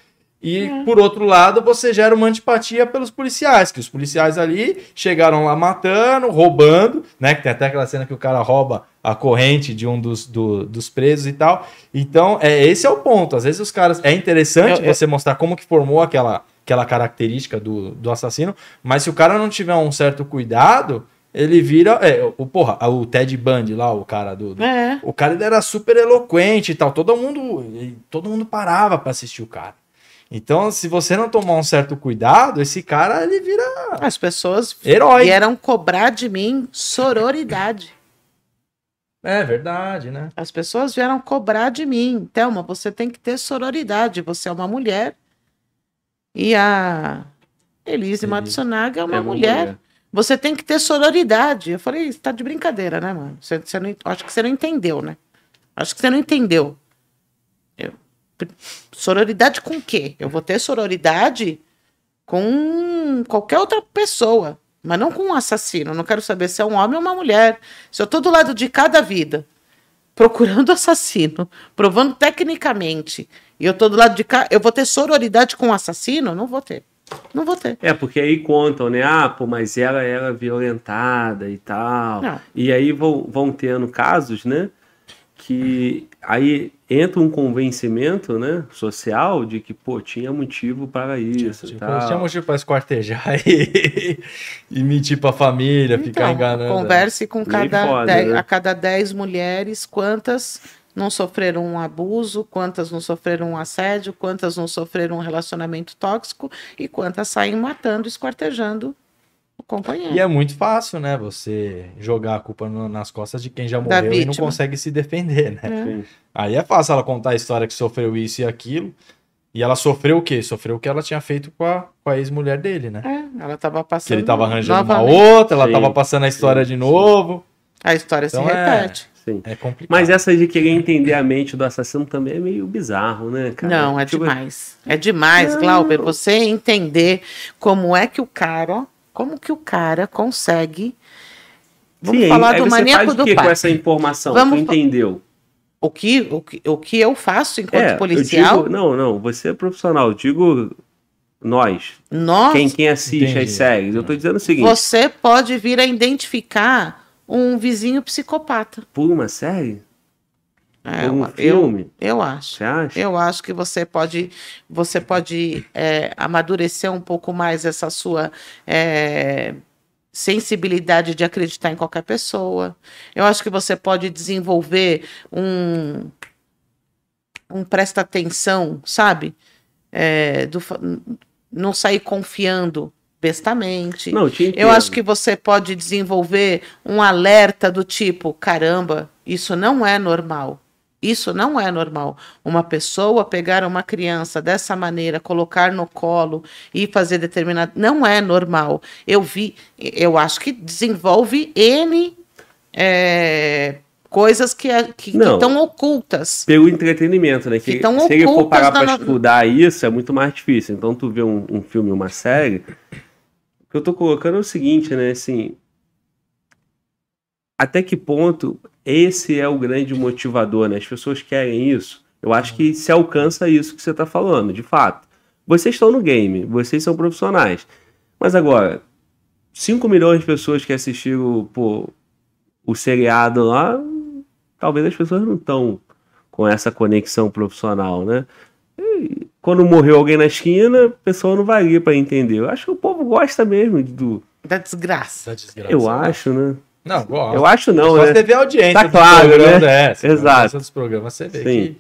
E, é. por outro lado, você gera uma antipatia pelos policiais, que os policiais ali chegaram lá matando, roubando, né? Que tem até aquela cena que o cara rouba a corrente de um dos, do, dos presos e tal. Então, é esse é o ponto. Às vezes os caras. É interessante eu, você mostrar como que formou aquela, aquela característica do, do assassino, mas se o cara não tiver um certo cuidado ele vira. É, o, porra, o Ted Bundy lá, o cara do. do é. O cara era super eloquente e tal. Todo mundo. Todo mundo parava para assistir o cara. Então, se você não tomar um certo cuidado, esse cara ele vira. As pessoas herói. vieram cobrar de mim sororidade. É verdade, né? As pessoas vieram cobrar de mim. Thelma, você tem que ter sororidade. Você é uma mulher. E a Elise Sim. Matsunaga é uma, é mulher. mulher. Você tem que ter sororidade. Eu falei, você tá de brincadeira, né, mano? Você, você não, acho que você não entendeu, né? Acho que você não entendeu. Eu, Sororidade com o quê? Eu vou ter sororidade com qualquer outra pessoa, mas não com um assassino. não quero saber se é um homem ou uma mulher. Se eu estou do lado de cada vida, procurando [LAUGHS] assassino, provando tecnicamente, e eu estou do lado de cá, eu vou ter sororidade com um assassino? Não vou ter. Não vou ter. É, porque aí contam, né? Ah, pô, mas ela era violentada e tal. Não. E aí vão, vão tendo casos, né? que aí entra um convencimento né, social de que, pô, tinha motivo para isso. Tinha, tal. tinha motivo para esquartejar [LAUGHS] e, e mentir para a família, então, ficar enganando. Converse com cada foda, dez, né? a cada 10 mulheres, quantas não sofreram um abuso, quantas não sofreram um assédio, quantas não sofreram um relacionamento tóxico e quantas saem matando, esquartejando acompanhar. E é muito fácil, né? Você jogar a culpa no, nas costas de quem já morreu e não consegue se defender, né? É. Aí é fácil ela contar a história que sofreu isso e aquilo. E ela sofreu o quê? Sofreu o que ela tinha feito com a, com a ex-mulher dele, né? É, ela tava passando. Que ele tava arranjando novamente. uma outra, ela sim, tava passando a história sim, de novo. Sim. A história então se é, repete. É... Sim. É complicado. Mas essa de querer entender a mente do assassino também é meio bizarro, né, cara? Não, é tipo... demais. É demais, Não. Glauber, você entender como é que o cara como que o cara consegue. Vamos Sim, falar do maníaco do que parque. com essa informação? Vamos tu entendeu? O que, o, que, o que eu faço enquanto é, policial? Digo, não, não, você é profissional. Eu digo nós. Nós. Quem, quem assiste Entendi. as séries. Eu estou dizendo o seguinte: você pode vir a identificar um vizinho psicopata. Por uma série? É, um filme? Eu, acho. Você acha? Eu acho que você pode, você pode é, amadurecer um pouco mais essa sua é, sensibilidade de acreditar em qualquer pessoa. Eu acho que você pode desenvolver um, um presta atenção, sabe? É, do, não sair confiando bestamente. Não, te eu acho que você pode desenvolver um alerta do tipo: caramba, isso não é normal isso não é normal. Uma pessoa pegar uma criança dessa maneira, colocar no colo e fazer determinado. Não é normal. Eu vi, eu acho que desenvolve N é, coisas que é, estão ocultas. Pelo entretenimento, né? Que, que se ele for parar para na... estudar isso, é muito mais difícil. Então, tu vê um, um filme, uma série. O que eu tô colocando é o seguinte, né? Assim, até que ponto esse é o grande motivador, né? As pessoas querem isso. Eu acho que se alcança isso que você está falando, de fato. Vocês estão no game, vocês são profissionais. Mas agora, 5 milhões de pessoas que assistiram pô, o seriado lá, talvez as pessoas não estão com essa conexão profissional, né? E quando morreu alguém na esquina, a pessoa não varia para entender. Eu acho que o povo gosta mesmo do. Da desgraça. Da desgraça. Eu acho, né? Não, gosto. Eu acho não, eu né? Você vê a audiência tá claro, programa, né? Dessa, é, Exato. Dos programas, você vê Sim.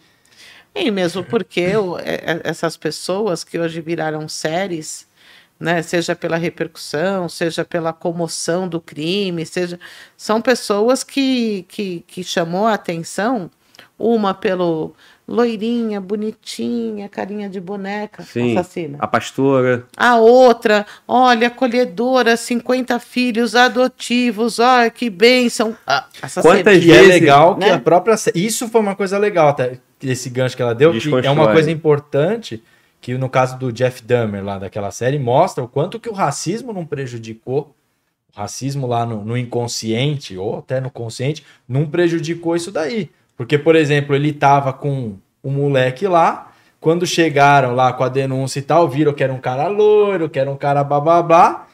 que... E mesmo porque eu, é, é, essas pessoas que hoje viraram séries, né, seja pela repercussão, seja pela comoção do crime, seja são pessoas que, que, que chamou a atenção uma pelo loirinha, bonitinha, carinha de boneca, Sim, assassina. A pastora. A outra, olha, acolhedora, 50 filhos adotivos, olha que bênção. Ah, assassina. Quantas e é vezes, é legal né? que a própria. Isso foi uma coisa legal, tá? esse gancho que ela deu, que é uma coisa importante. Que no caso do Jeff Dahmer, lá daquela série, mostra o quanto que o racismo não prejudicou o racismo lá no, no, inconsciente ou até no consciente não prejudicou isso daí. Porque, por exemplo, ele tava com o um moleque lá, quando chegaram lá com a denúncia e tal, viram que era um cara loiro, que era um cara blá blá blá,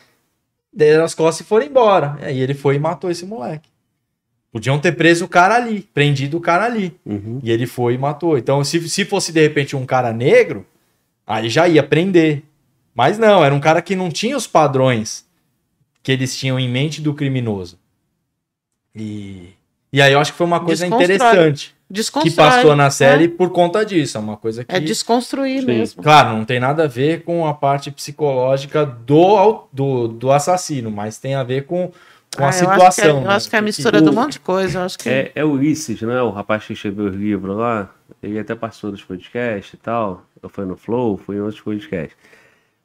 deram as costas e foram embora. E aí ele foi e matou esse moleque. Podiam ter preso o cara ali, prendido o cara ali. Uhum. E ele foi e matou. Então, se, se fosse de repente um cara negro, aí já ia prender. Mas não, era um cara que não tinha os padrões que eles tinham em mente do criminoso. E e aí eu acho que foi uma coisa Desconstrói. interessante que passou na né? série é. por conta disso. É uma coisa é que. É desconstruir Sim. mesmo. Claro, não tem nada a ver com a parte psicológica do, do, do assassino, mas tem a ver com, com ah, a situação. eu acho que é, né? acho que é a mistura o... Tipo de um monte de coisa. Eu acho que... é, é Ulisses, não né? O rapaz que escreveu os livros lá. Ele até passou nos podcasts e tal. Eu fui no Flow, fui em outros podcasts.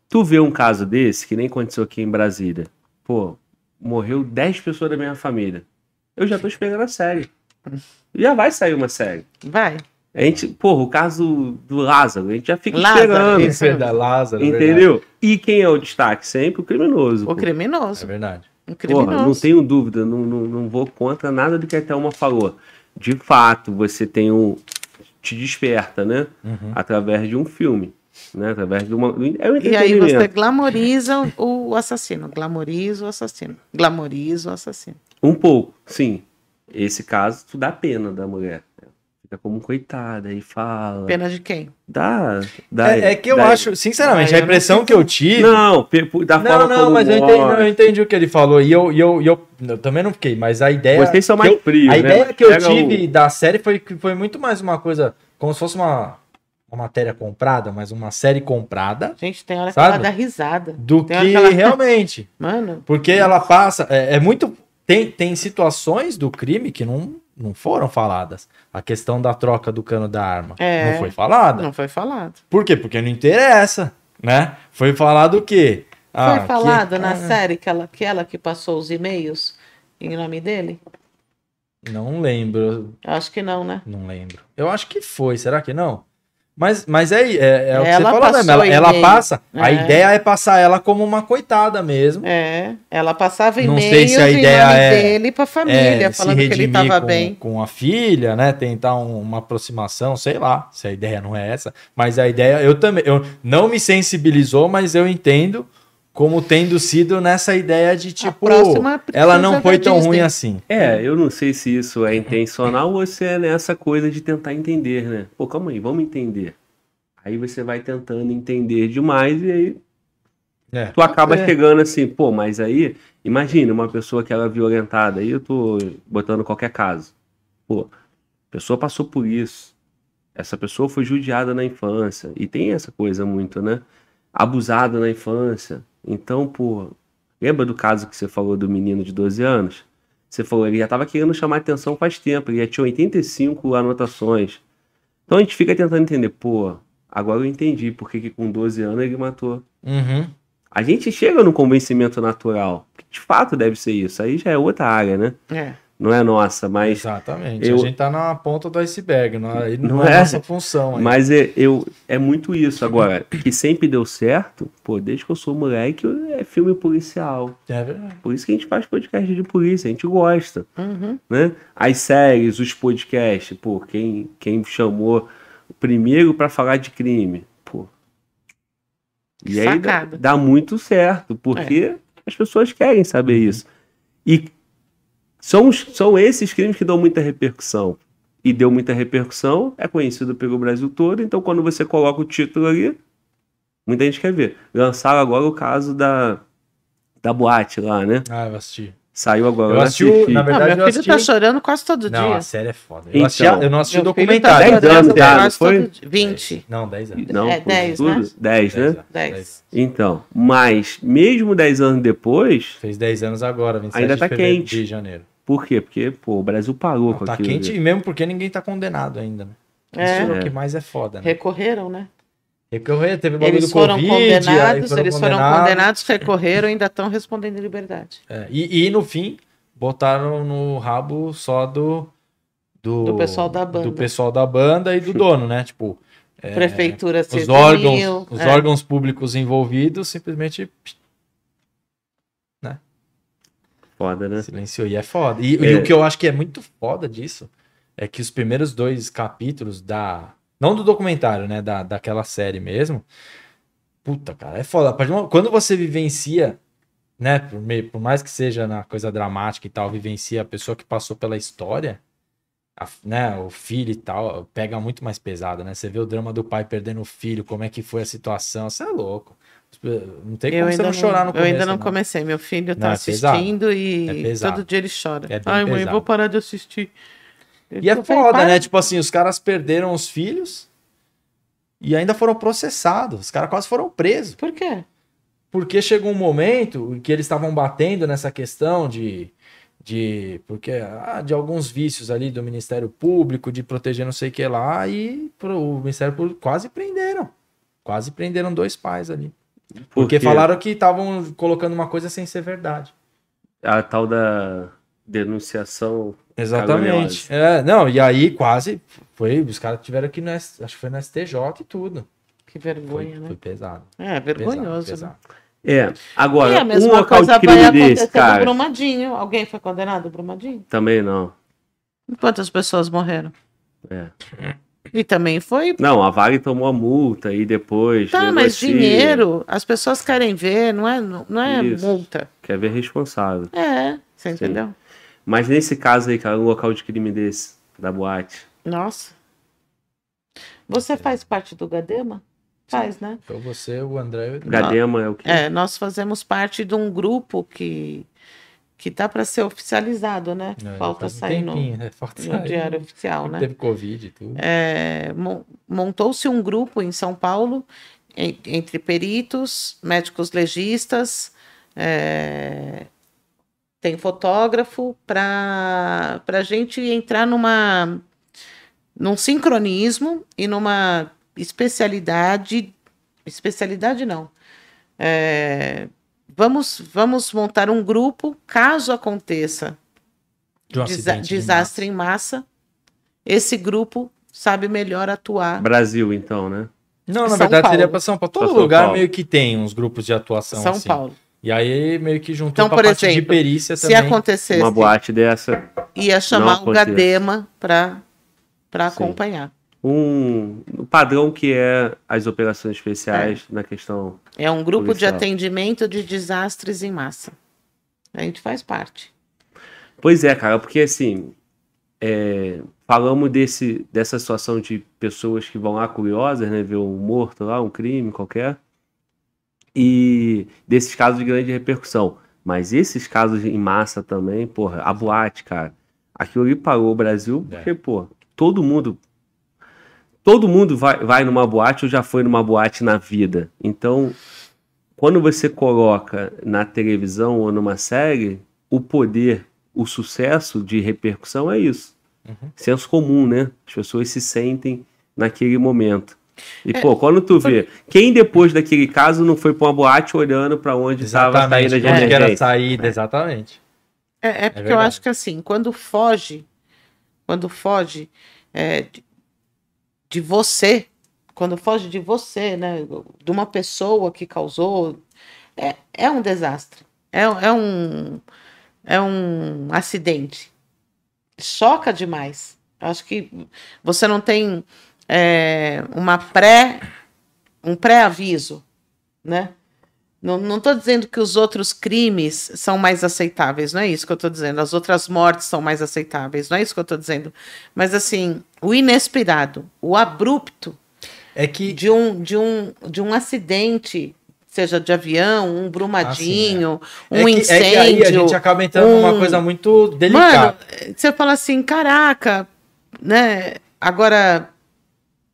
Tu vê um caso desse que nem aconteceu aqui em Brasília. Pô, morreu 10 pessoas da minha família eu já tô esperando a série. Já vai sair uma série. Vai. A gente, porra, o caso do Lázaro, a gente já fica Lázaro, esperando. Isso é da Lázaro, é Entendeu? Verdade. E quem é o destaque? Sempre o criminoso. O pô. criminoso. É verdade. O criminoso. Porra, não tenho dúvida, não, não, não vou contra nada do que a Thelma falou. De fato, você tem um te desperta, né? Uhum. Através de um filme. Né? Através de uma. É um e aí você glamoriza o assassino. Glamoriza o assassino. Glamoriza o assassino. Um pouco, sim. Esse caso, tu dá pena da mulher. Fica como coitada e fala. Pena de quem? dá é, é que eu acho, sinceramente, ah, a impressão que eu tive. Não, da forma Não, não, mas eu entendi, não, eu entendi, o que ele falou. E eu, eu, eu, eu, também não fiquei, mas a ideia. Vocês são mais frios. A né? ideia que eu tive o... da série foi que foi muito mais uma coisa. Como se fosse uma uma matéria comprada, mas uma série comprada. Gente, tem hora sabe? que ela dá risada. Do tem que ela... realmente. [LAUGHS] Mano. Porque ela passa. É, é, muito. Tem, tem situações do crime que não, não foram faladas. A questão da troca do cano da arma é, não foi falada. Não foi falado. Por quê? Porque não interessa, né? Foi falado o quê? Ah, foi falado que... na ah. série que ela, que ela que passou os e-mails em nome dele? Não lembro. Acho que não, né? Não lembro. Eu acho que foi, será que não? Mas, mas é, é, é o que ela você falou né, mesmo. Ela, ela passa. É. A ideia é passar ela como uma coitada mesmo. É. Ela passava e-mails não sei se a ideia é, dele pra família, é, falando que ele estava bem. Com a filha, né? Tentar um, uma aproximação, sei lá, se a ideia não é essa. Mas a ideia, eu também. Eu, não me sensibilizou, mas eu entendo como tendo sido nessa ideia de tipo, ela não foi tá tão ruim assim. É, eu não sei se isso é intencional ou se é nessa coisa de tentar entender, né? Pô, calma aí, vamos entender. Aí você vai tentando entender demais e aí é. tu acaba é. chegando assim, pô, mas aí, imagina uma pessoa que era é violentada, aí eu tô botando qualquer caso. Pô, a pessoa passou por isso. Essa pessoa foi judiada na infância. E tem essa coisa muito, né? Abusada na infância então, pô, lembra do caso que você falou do menino de 12 anos? Você falou, ele já estava querendo chamar atenção faz tempo, ele já tinha 85 anotações. Então a gente fica tentando entender, pô, agora eu entendi porque que com 12 anos ele matou. Uhum. A gente chega no convencimento natural, que de fato deve ser isso, aí já é outra área, né? É não é nossa, mas. Exatamente. Eu, a gente está na ponta do iceberg, não, é? não, não é, é nossa função. Aí. Mas é, eu, é muito isso. Agora, que sempre deu certo, pô, desde que eu sou moleque, é filme policial. É verdade. Por isso que a gente faz podcast de polícia, a gente gosta. Uhum. Né? As séries, os podcasts, pô, quem, quem chamou primeiro para falar de crime, pô. E Sacada. aí dá, dá, muito certo, porque é. as pessoas querem saber uhum. isso. E são, são esses crimes que dão muita repercussão. E deu muita repercussão, é conhecido pelo Brasil todo, então quando você coloca o título ali, muita gente quer ver. Lançaram agora o caso da, da boate lá, né? Ah, eu assisti. Saiu agora. Eu né? assisti, assisti. na verdade, não, meu eu assisti... filho tá chorando quase todo dia. Não, a série é foda. Eu, então, assisti, eu não assisti o tá documentário. Tá 10 anos, cara, foi? 20. Não, 10 anos. Não, é, 10, tudo? né? 10, né? 10. Então, mas mesmo 10 anos depois... Fez 10 anos agora, 27 ainda tá de quente. de janeiro. Por quê? Porque, pô, o Brasil parou Está com tá aquilo. Tá quente ali. mesmo porque ninguém tá condenado ainda, né? É. Isso é o que é. mais é foda, né? Recorreram, né? Recorreram, teve bagulho eles foram COVID, condenados, foram eles condenados. foram condenados, recorreram e ainda estão respondendo em liberdade. É, e, e no fim, botaram no rabo só do, do, do pessoal da banda. Do pessoal da banda e do dono, né? Tipo, é, prefeitura, os órgãos, os é. órgãos públicos envolvidos simplesmente Foda, né? Silenciou. E é foda. E, é... e o que eu acho que é muito foda disso é que os primeiros dois capítulos da. Não do documentário, né? Da, daquela série mesmo. Puta, cara, é foda. Quando você vivencia, né? Por, por mais que seja na coisa dramática e tal, vivencia a pessoa que passou pela história, a, né? O filho e tal, pega muito mais pesado, né? Você vê o drama do pai perdendo o filho, como é que foi a situação. Você é louco. Não tem eu como você não chorar no começo. Eu ainda não, não, né? comecei. Meu filho tá não, é assistindo pesado. e é todo dia ele chora. É Ai, pesado. mãe, vou parar de assistir. Eu e é foda, né? Tipo assim, os caras perderam os filhos e ainda foram processados. Os caras quase foram presos. Por quê? Porque chegou um momento em que eles estavam batendo nessa questão de. De, porque, ah, de alguns vícios ali do Ministério Público, de proteger não sei o que lá, e pro, o Ministério Público quase prenderam. Quase prenderam dois pais ali. Porque, Porque falaram que estavam colocando uma coisa sem ser verdade. A tal da denunciação. Exatamente. É, não, e aí quase foi. Os caras tiveram aqui no acho que foi no STJ e tudo. Que vergonha, foi, né? Foi pesado. É, é vergonhoso. Pesado, né? pesado. É, agora, e é a mesma um coisa vai acontecer cara. Brumadinho. Alguém foi condenado Brumadinho? Também não. Quantas pessoas morreram? É. E também foi. Não, a Vale tomou a multa e depois. Tá, mas dinheiro, as pessoas querem ver, não é, não é multa. Quer ver responsável. É, você entendeu? Sim. Mas nesse caso aí, cara, um local de crime desse, da boate. Nossa. Você é. faz parte do Gadema? Faz, né? Então você, o André. Gadema é o que? É, nós fazemos parte de um grupo que que tá para ser oficializado, né? Não, é, Falta sair um tempinho, no, né? Falta no sair. diário oficial, né? Teve Covid e tudo. É, Montou-se um grupo em São Paulo entre peritos, médicos legistas, é, tem fotógrafo para a gente entrar numa num sincronismo e numa especialidade especialidade não é, vamos, vamos montar um grupo caso aconteça de um desa desastre de massa. em massa. Esse grupo sabe melhor atuar. Brasil, então, né? Não, na São verdade Paulo. seria para São Paulo. Todo lugar Paulo. meio que tem uns grupos de atuação. São assim. Paulo. E aí meio que juntou então, por parte de perícia também. Se acontecesse uma boate dessa, ia chamar o Gadema para para acompanhar um padrão que é as operações especiais é. na questão. É um grupo policial. de atendimento de desastres em massa. A gente faz parte. Pois é, cara, porque assim, é, falamos desse, dessa situação de pessoas que vão lá curiosas, né, ver um morto lá, um crime qualquer, e desses casos de grande repercussão. Mas esses casos em massa também, porra, a boate, cara. Aquilo ali parou o Brasil, é. porque, é. pô, todo mundo todo mundo vai, vai numa boate ou já foi numa boate na vida. Então, quando você coloca na televisão ou numa série, o poder, o sucesso de repercussão é isso. Uhum. Senso comum, né? As pessoas se sentem naquele momento. E, é, pô, quando tu vê, quem depois daquele caso não foi pra uma boate olhando para onde estava a saída de emergência? era é. saída, é. exatamente. É, é porque é eu acho que assim, quando foge, quando foge é, de você, quando foge de você, né? De uma pessoa que causou, é, é um desastre. É, é, um, é um acidente. Choca demais. Acho que você não tem é, uma pré, um pré-aviso, né? Não estou dizendo que os outros crimes são mais aceitáveis, não é isso que eu estou dizendo. As outras mortes são mais aceitáveis, não é isso que eu estou dizendo. Mas, assim, o inesperado, o abrupto é que de um de um de um acidente seja de avião, um brumadinho, ah, é. um é que, incêndio. É que aí a gente acaba entrando um... numa coisa muito delicada. Mano, você fala assim, caraca, né? Agora,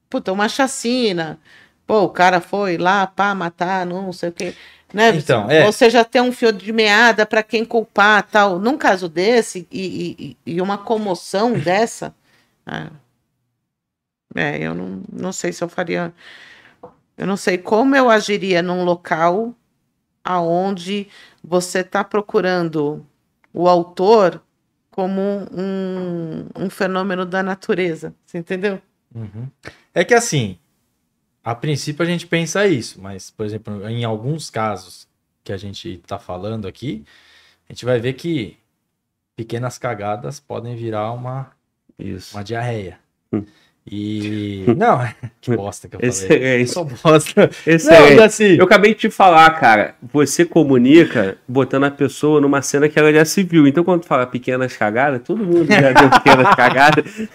puta, uma chacina. Pô, o cara foi lá, para matar, não sei o quê. Né? Então, é. Ou seja, tem um fio de meada para quem culpar tal. Num caso desse, e, e, e uma comoção [CLEARS THROAT] dessa. Ah, é, eu não, não sei se eu faria. Eu não sei como eu agiria num local aonde você está procurando o autor como um, um fenômeno da natureza. Você entendeu? Uhum. É que assim, a princípio a gente pensa isso, mas, por exemplo, em alguns casos que a gente está falando aqui, a gente vai ver que pequenas cagadas podem virar uma, isso. uma diarreia. Hum. E. [LAUGHS] Não, que bosta que eu falei. Só bosta. Excelente. Não, assim... Eu acabei de te falar, cara. Você comunica botando a pessoa numa cena que ela já se viu. Então, quando fala pequenas cagadas, todo mundo já deu pequenas [LAUGHS] cagadas.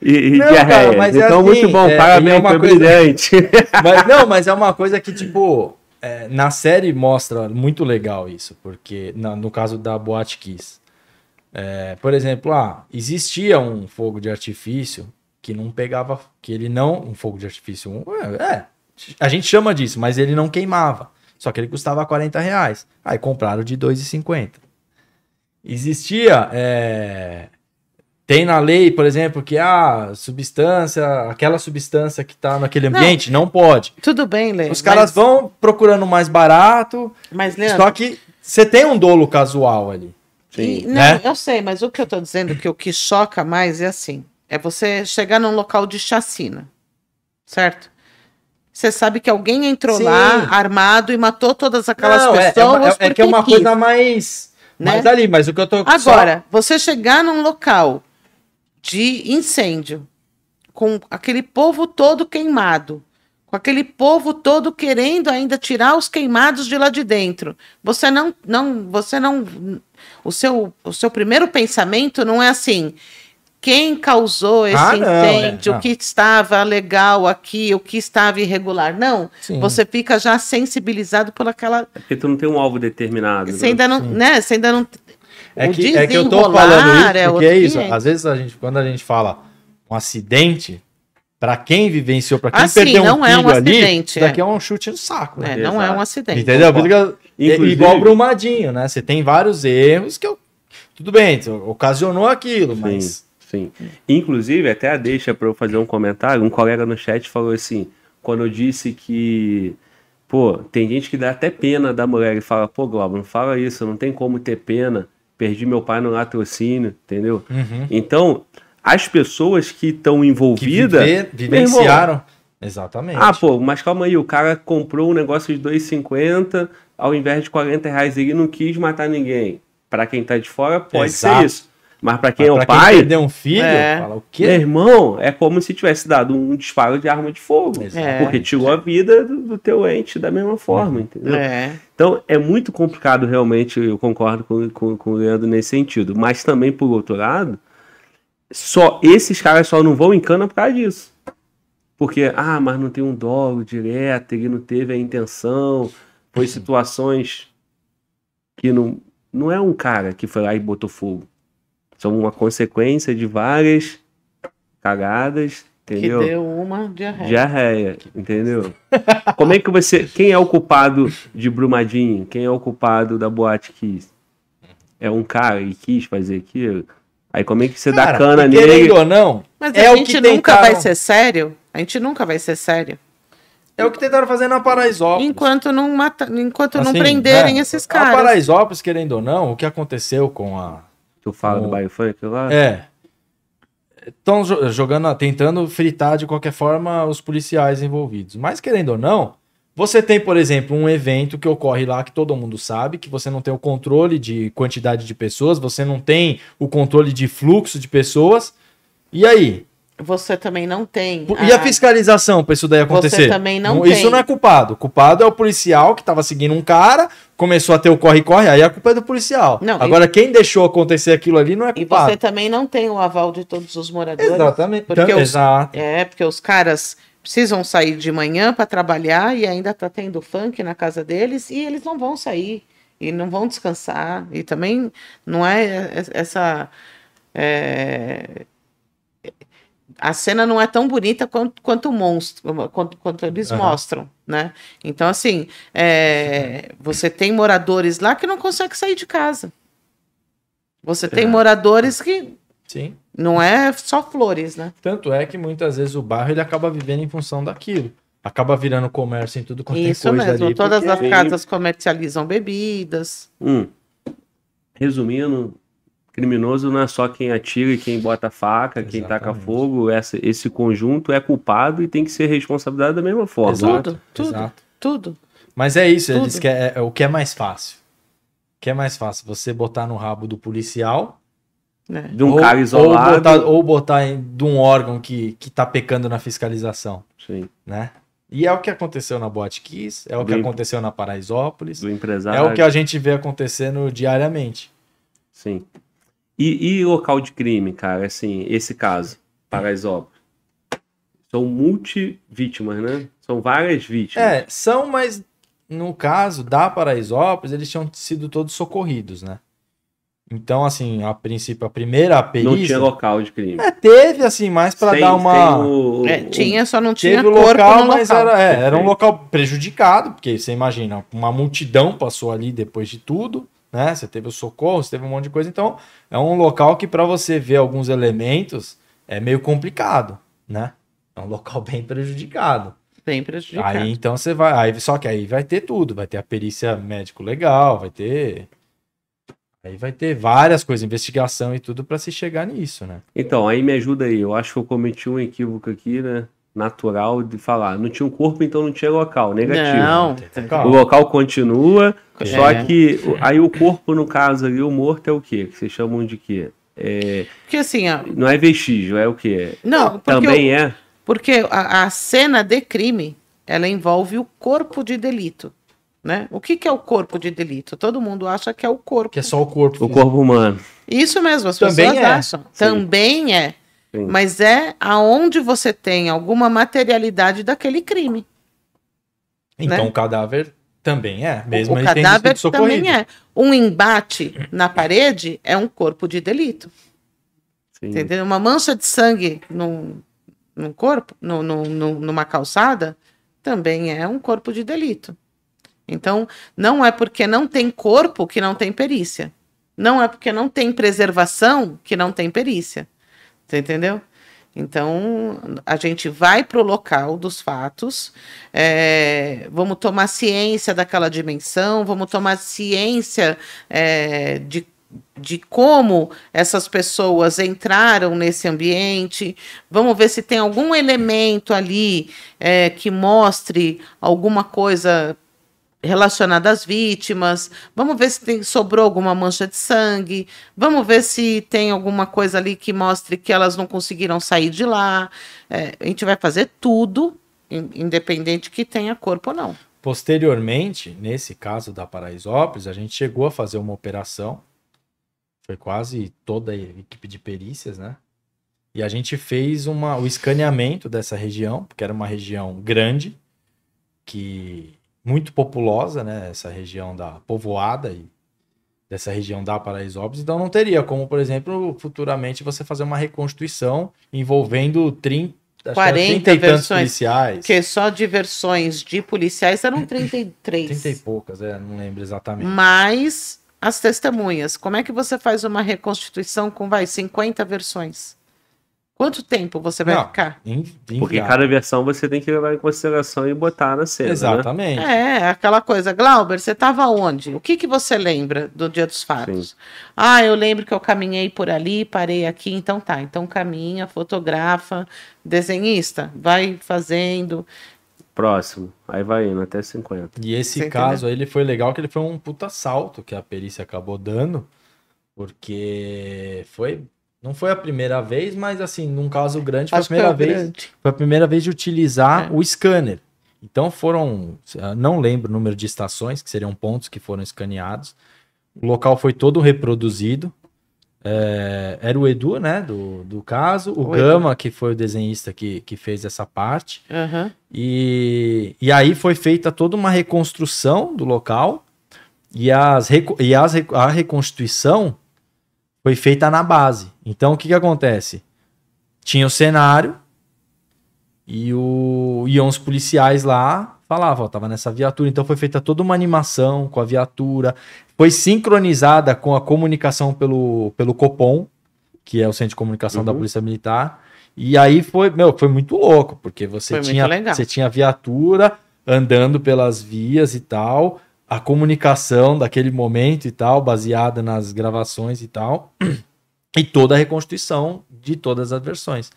E, não, diarreia. Cara, mas é então, é assim, muito bom. É, Parabéns, é foi coisa... brilhante. [LAUGHS] Mas, não, mas é uma coisa que, tipo. É, na série mostra muito legal isso, porque na, no caso da Boate Kiss. É, por exemplo, ah, existia um fogo de artifício que não pegava, que ele não, um fogo de artifício, um, é, a gente chama disso, mas ele não queimava, só que ele custava 40 reais, aí compraram de 2,50. Existia, é, tem na lei, por exemplo, que a ah, substância, aquela substância que está naquele ambiente, não, não, pode. Tudo bem, Leandro. Os caras mas... vão procurando mais barato, mas, Leandro... só que você tem um dolo casual ali. E, né? Não, eu sei, mas o que eu estou dizendo que o que choca mais é assim. É você chegar num local de chacina, certo? Você sabe que alguém entrou Sim. lá armado e matou todas aquelas Não, é, é pessoas. É, é, é, é que é uma quis, coisa mais, né? mais ali, mas o que eu tô. Agora, só... você chegar num local de incêndio, com aquele povo todo queimado, com aquele povo todo querendo ainda tirar os queimados de lá de dentro. Você não, não, você não, o seu, o seu primeiro pensamento não é assim quem causou esse ah, né? incêndio, o que estava legal aqui, o que estava irregular. Não, Sim. você fica já sensibilizado por aquela. É porque tu não tem um alvo determinado. Você né? ainda não, né? Você ainda não. É que, é que eu estou falando isso, é porque é, isso. Às vezes a gente, quando a gente fala um acidente, para quem vivenciou, para quem assim, perdeu um filho é um ali, acidente, é. daqui é. um chute no saco. Né? É, não Exato. é um acidente. Entendeu? Inclusive... igual Brumadinho, né? Você tem vários erros que eu... tudo bem, ocasionou aquilo, Sim. mas Sim. Inclusive, até deixa para eu fazer um comentário. Um colega no chat falou assim: quando eu disse que. Pô, tem gente que dá até pena da mulher e fala: pô, Globo, não fala isso, não tem como ter pena. Perdi meu pai no latrocínio, entendeu? Uhum. Então, as pessoas que estão envolvidas. Que vive, vivenciaram. Exatamente. Ah, pô, mas calma aí, o cara comprou um negócio de 2,50 ao invés de 40 reais, ele não quis matar ninguém. Para quem tá de fora, pode Exato. ser isso. Mas para quem Mas é o pai. Quem perdeu um filho, é... fala o quê? Meu irmão, é como se tivesse dado um disparo de arma de fogo. É. Porque tirou a vida do, do, teu ente da mesma forma, uhum. é. entendeu? Então é muito complicado, realmente, eu concordo com, com, com o Leandro nesse sentido. Mas também, por outro lado, só esses caras só não vão em cana por causa disso. Porque, ah, mas não tem um dolo direto, ele não teve a intenção, foi situações que não, não é um cara que foi lá e botou fogo são uma consequência de várias cagadas, entendeu? Que deu uma diarreia. Diarreia, entendeu? Como é que você. Quem é o culpado de Brumadinho? Quem é o culpado da boate que É um cara que quis fazer aquilo? Aí como é que você cara, dá cana nele? querendo ou não, mas é a gente nunca tentaram... vai ser sério. A gente nunca vai ser sério. É o que tentaram fazer na Paraisópolis. Enquanto não, mata... Enquanto assim, não prenderem é, esses caras. Na Paraisópolis, querendo ou não, o que aconteceu com a Tu fala do do então, funk lá? É. Estão jogando, tentando fritar de qualquer forma os policiais envolvidos. Mas querendo ou não, você tem, por exemplo, um evento que ocorre lá que todo mundo sabe, que você não tem o controle de quantidade de pessoas, você não tem o controle de fluxo de pessoas. E aí? Você também não tem. E a, fiscalização para isso daí acontecer? Você também não, tem. Isso não é culpado. culpado é o policial que estava seguindo um cara, começou a ter o corre-corre, aí a culpa é do policial. Não, Agora, e... quem deixou acontecer aquilo ali não é culpado. E você também não tem o aval de todos os moradores. Exatamente. Porque então, os... Exato. É, porque os caras precisam sair de manhã para trabalhar e ainda tá tendo funk na casa deles e eles não vão sair. E não vão descansar. E também não é, é essa. É a cena não é tão bonita quanto, quanto o monstro, quanto, quanto eles uhum. mostram, né? Então, assim, é, você tem moradores lá que não conseguem sair de casa. Você é. tem moradores que Sim. não é só flores, né? Tanto é que muitas vezes o bairro ele acaba vivendo em função daquilo. Acaba virando comércio em tudo quanto é Isso tem coisa mesmo. ali. Todas porque... as casas comercializam bebidas. Hum. Resumindo, Criminoso não é só quem atira e quem bota faca, Exatamente. quem taca fogo. Essa, esse conjunto é culpado e tem que ser responsabilidade da mesma forma. Exato, tudo, Exato. tudo. Mas é isso, ele disse que é, é, o que é mais fácil. O que é mais fácil? Você botar no rabo do policial. É. De um ou, cara isolado. Ou botar, ou botar em, de um órgão que, que tá pecando na fiscalização. Sim. Né? E é o que aconteceu na Boate Kiss, é o do que aconteceu na Paraisópolis. Do empresário. É o que a gente vê acontecendo diariamente. Sim. E, e, local de crime, cara, assim, esse caso, Paraisópolis? São multi-vítimas, né? São várias vítimas. É, são, mas no caso da Paraisópolis, eles tinham sido todos socorridos, né? Então, assim, a princípio, a primeira perícia... Não tinha local de crime. É, teve, assim, mais para dar uma... O... É, tinha, só não tinha corpo local, no mas local. Era, é, era um local prejudicado, porque você imagina, uma multidão passou ali depois de tudo né? Você teve o socorro, você teve um monte de coisa. Então, é um local que para você ver alguns elementos é meio complicado, né? É um local [LAUGHS] bem prejudicado. Bem prejudicado. Aí então você vai, aí só que aí vai ter tudo, vai ter a perícia médico legal, vai ter Aí vai ter várias coisas, investigação e tudo para se chegar nisso, né? Então, aí me ajuda aí. Eu acho que eu cometi um equívoco aqui, né? natural de falar. Não tinha um corpo, então não tinha local. Negativo. Não. O local continua, é. só que aí o corpo, no caso ali, o morto é o quê? Que vocês chamam de quê? É, porque assim... A... Não é vestígio, é o quê? Não, Também o... é? Porque a, a, cena de crime, ela envolve o corpo de delito. Né? O que, que é o corpo de delito? Todo mundo acha que é o corpo. Que é só o corpo. O corpo humano. Isso mesmo, as Também pessoas é. acham. Sim. Também é. Sim. mas é aonde você tem alguma materialidade daquele crime. Então né? o cadáver também é, mesmo o, o cadáver também é. Um embate na parede é um corpo de delito. Sim. Entendeu? Uma mancha de sangue num, num corpo, no no numa calçada, também é um corpo de delito. Então, não é porque não tem corpo que não tem perícia. Não é porque não tem preservação que não tem perícia. Você entendeu? Então, a gente vai para o local dos fatos, é, vamos tomar ciência daquela dimensão, vamos tomar ciência é, de de como essas pessoas entraram nesse ambiente. Vamos ver se tem algum elemento ali é, que mostre alguma coisa relacionada às vítimas. Vamos ver se tem, sobrou alguma mancha de sangue. Vamos ver se tem alguma coisa ali que mostre que elas não conseguiram sair de lá. É, a gente vai fazer tudo, independente que tenha corpo ou não. Posteriormente, nesse caso da Paraisópolis, a gente chegou a fazer uma operação. Foi quase toda a equipe de perícias, né? E a gente fez uma, o escaneamento dessa região, porque era uma região grande, que muito populosa, né? Essa região da povoada e dessa região da Paraisópolis, então não teria como, por exemplo, futuramente você fazer uma reconstituição envolvendo 30 40 e tantos policiais. Porque só de versões de policiais eram 33. [LAUGHS] 30 e poucas, é, não lembro exatamente. Mas as testemunhas, como é que você faz uma reconstituição com vai 50 versões? Quanto tempo você vai não, ficar? Porque cada versão você tem que levar em consideração e botar na cena. Né? Exatamente. Né? É, aquela coisa. Glauber, você estava onde? O que, que você lembra do Dia dos Fatos? Sim. Ah, eu lembro que eu caminhei por ali, parei aqui, então tá. Então caminha, fotografa, desenhista, vai fazendo. Próximo. Aí vai indo até 50. E esse você caso entendeu? aí ele foi legal que ele foi um puta salto que a perícia acabou dando, porque foi não foi a primeira vez, mas assim, num caso grande, foi a primeira vez. Foi a primeira vez de utilizar é. o scanner. Então foram, ah, não lembro o número de estações, que seriam pontos que foram escaneados. O local foi todo reproduzido. É, era o Edu, né, do, do caso, o, o Gama, Edu. que foi o desenhista que, que fez essa parte. Uhum. E, e aí foi feita toda uma reconstrução do local e, as, e as, a reconstituição foi feita na base. Então o que, que acontece? Tinha o cenário e o iam os policiais lá falavam, ó, tava nessa viatura, então foi feita toda uma animação com a viatura, foi sincronizada com a comunicação pelo, pelo Copom, que é o centro de comunicação uhum. da Polícia Militar. E aí foi, meu, foi muito louco, porque você foi tinha você tinha viatura andando pelas vias e tal, a comunicação daquele momento e tal, baseada nas gravações e tal, e toda a reconstituição de todas as versões.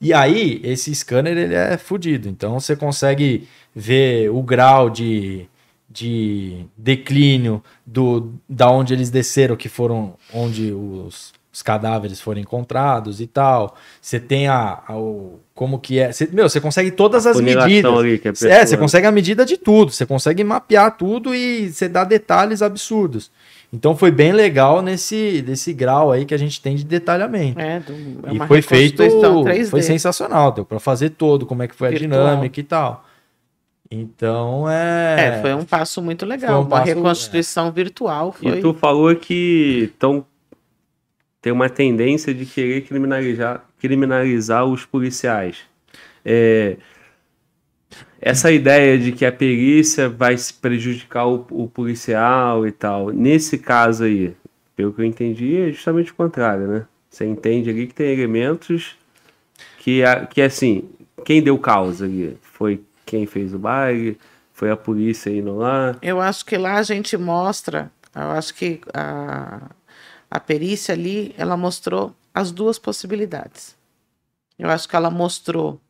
E aí, esse scanner ele é fodido. Então você consegue ver o grau de, de declínio do da onde eles desceram, que foram onde os os cadáveres foram encontrados e tal. Você tem a, a o, como que é, cê, meu, você consegue todas a as medidas. Ali, que é, é, você consegue a medida de tudo, você consegue mapear tudo e você dá detalhes absurdos. Então foi bem legal nesse desse grau aí que a gente tem de detalhamento. É, do, é e foi feito, 3D. foi sensacional, deu para fazer todo, como é que foi Virtual. a dinâmica e tal. Então é. É, foi um passo muito legal. Um uma passo, é. virtual. Foi... E tu falou que estão tem uma tendência de querer criminalizar, criminalizar os policiais. É, essa ideia de que a perícia vai se prejudicar o, o, policial e tal, nesse caso aí, pelo que eu entendi, é justamente o contrário, né? Você entende ali que tem elementos que, que assim, quem deu causa ali? Foi quem fez o baile? Foi a polícia indo lá? Eu acho que lá a gente mostra, eu acho que a a perícia ali, ela mostrou as duas possibilidades. Eu acho que ela mostrou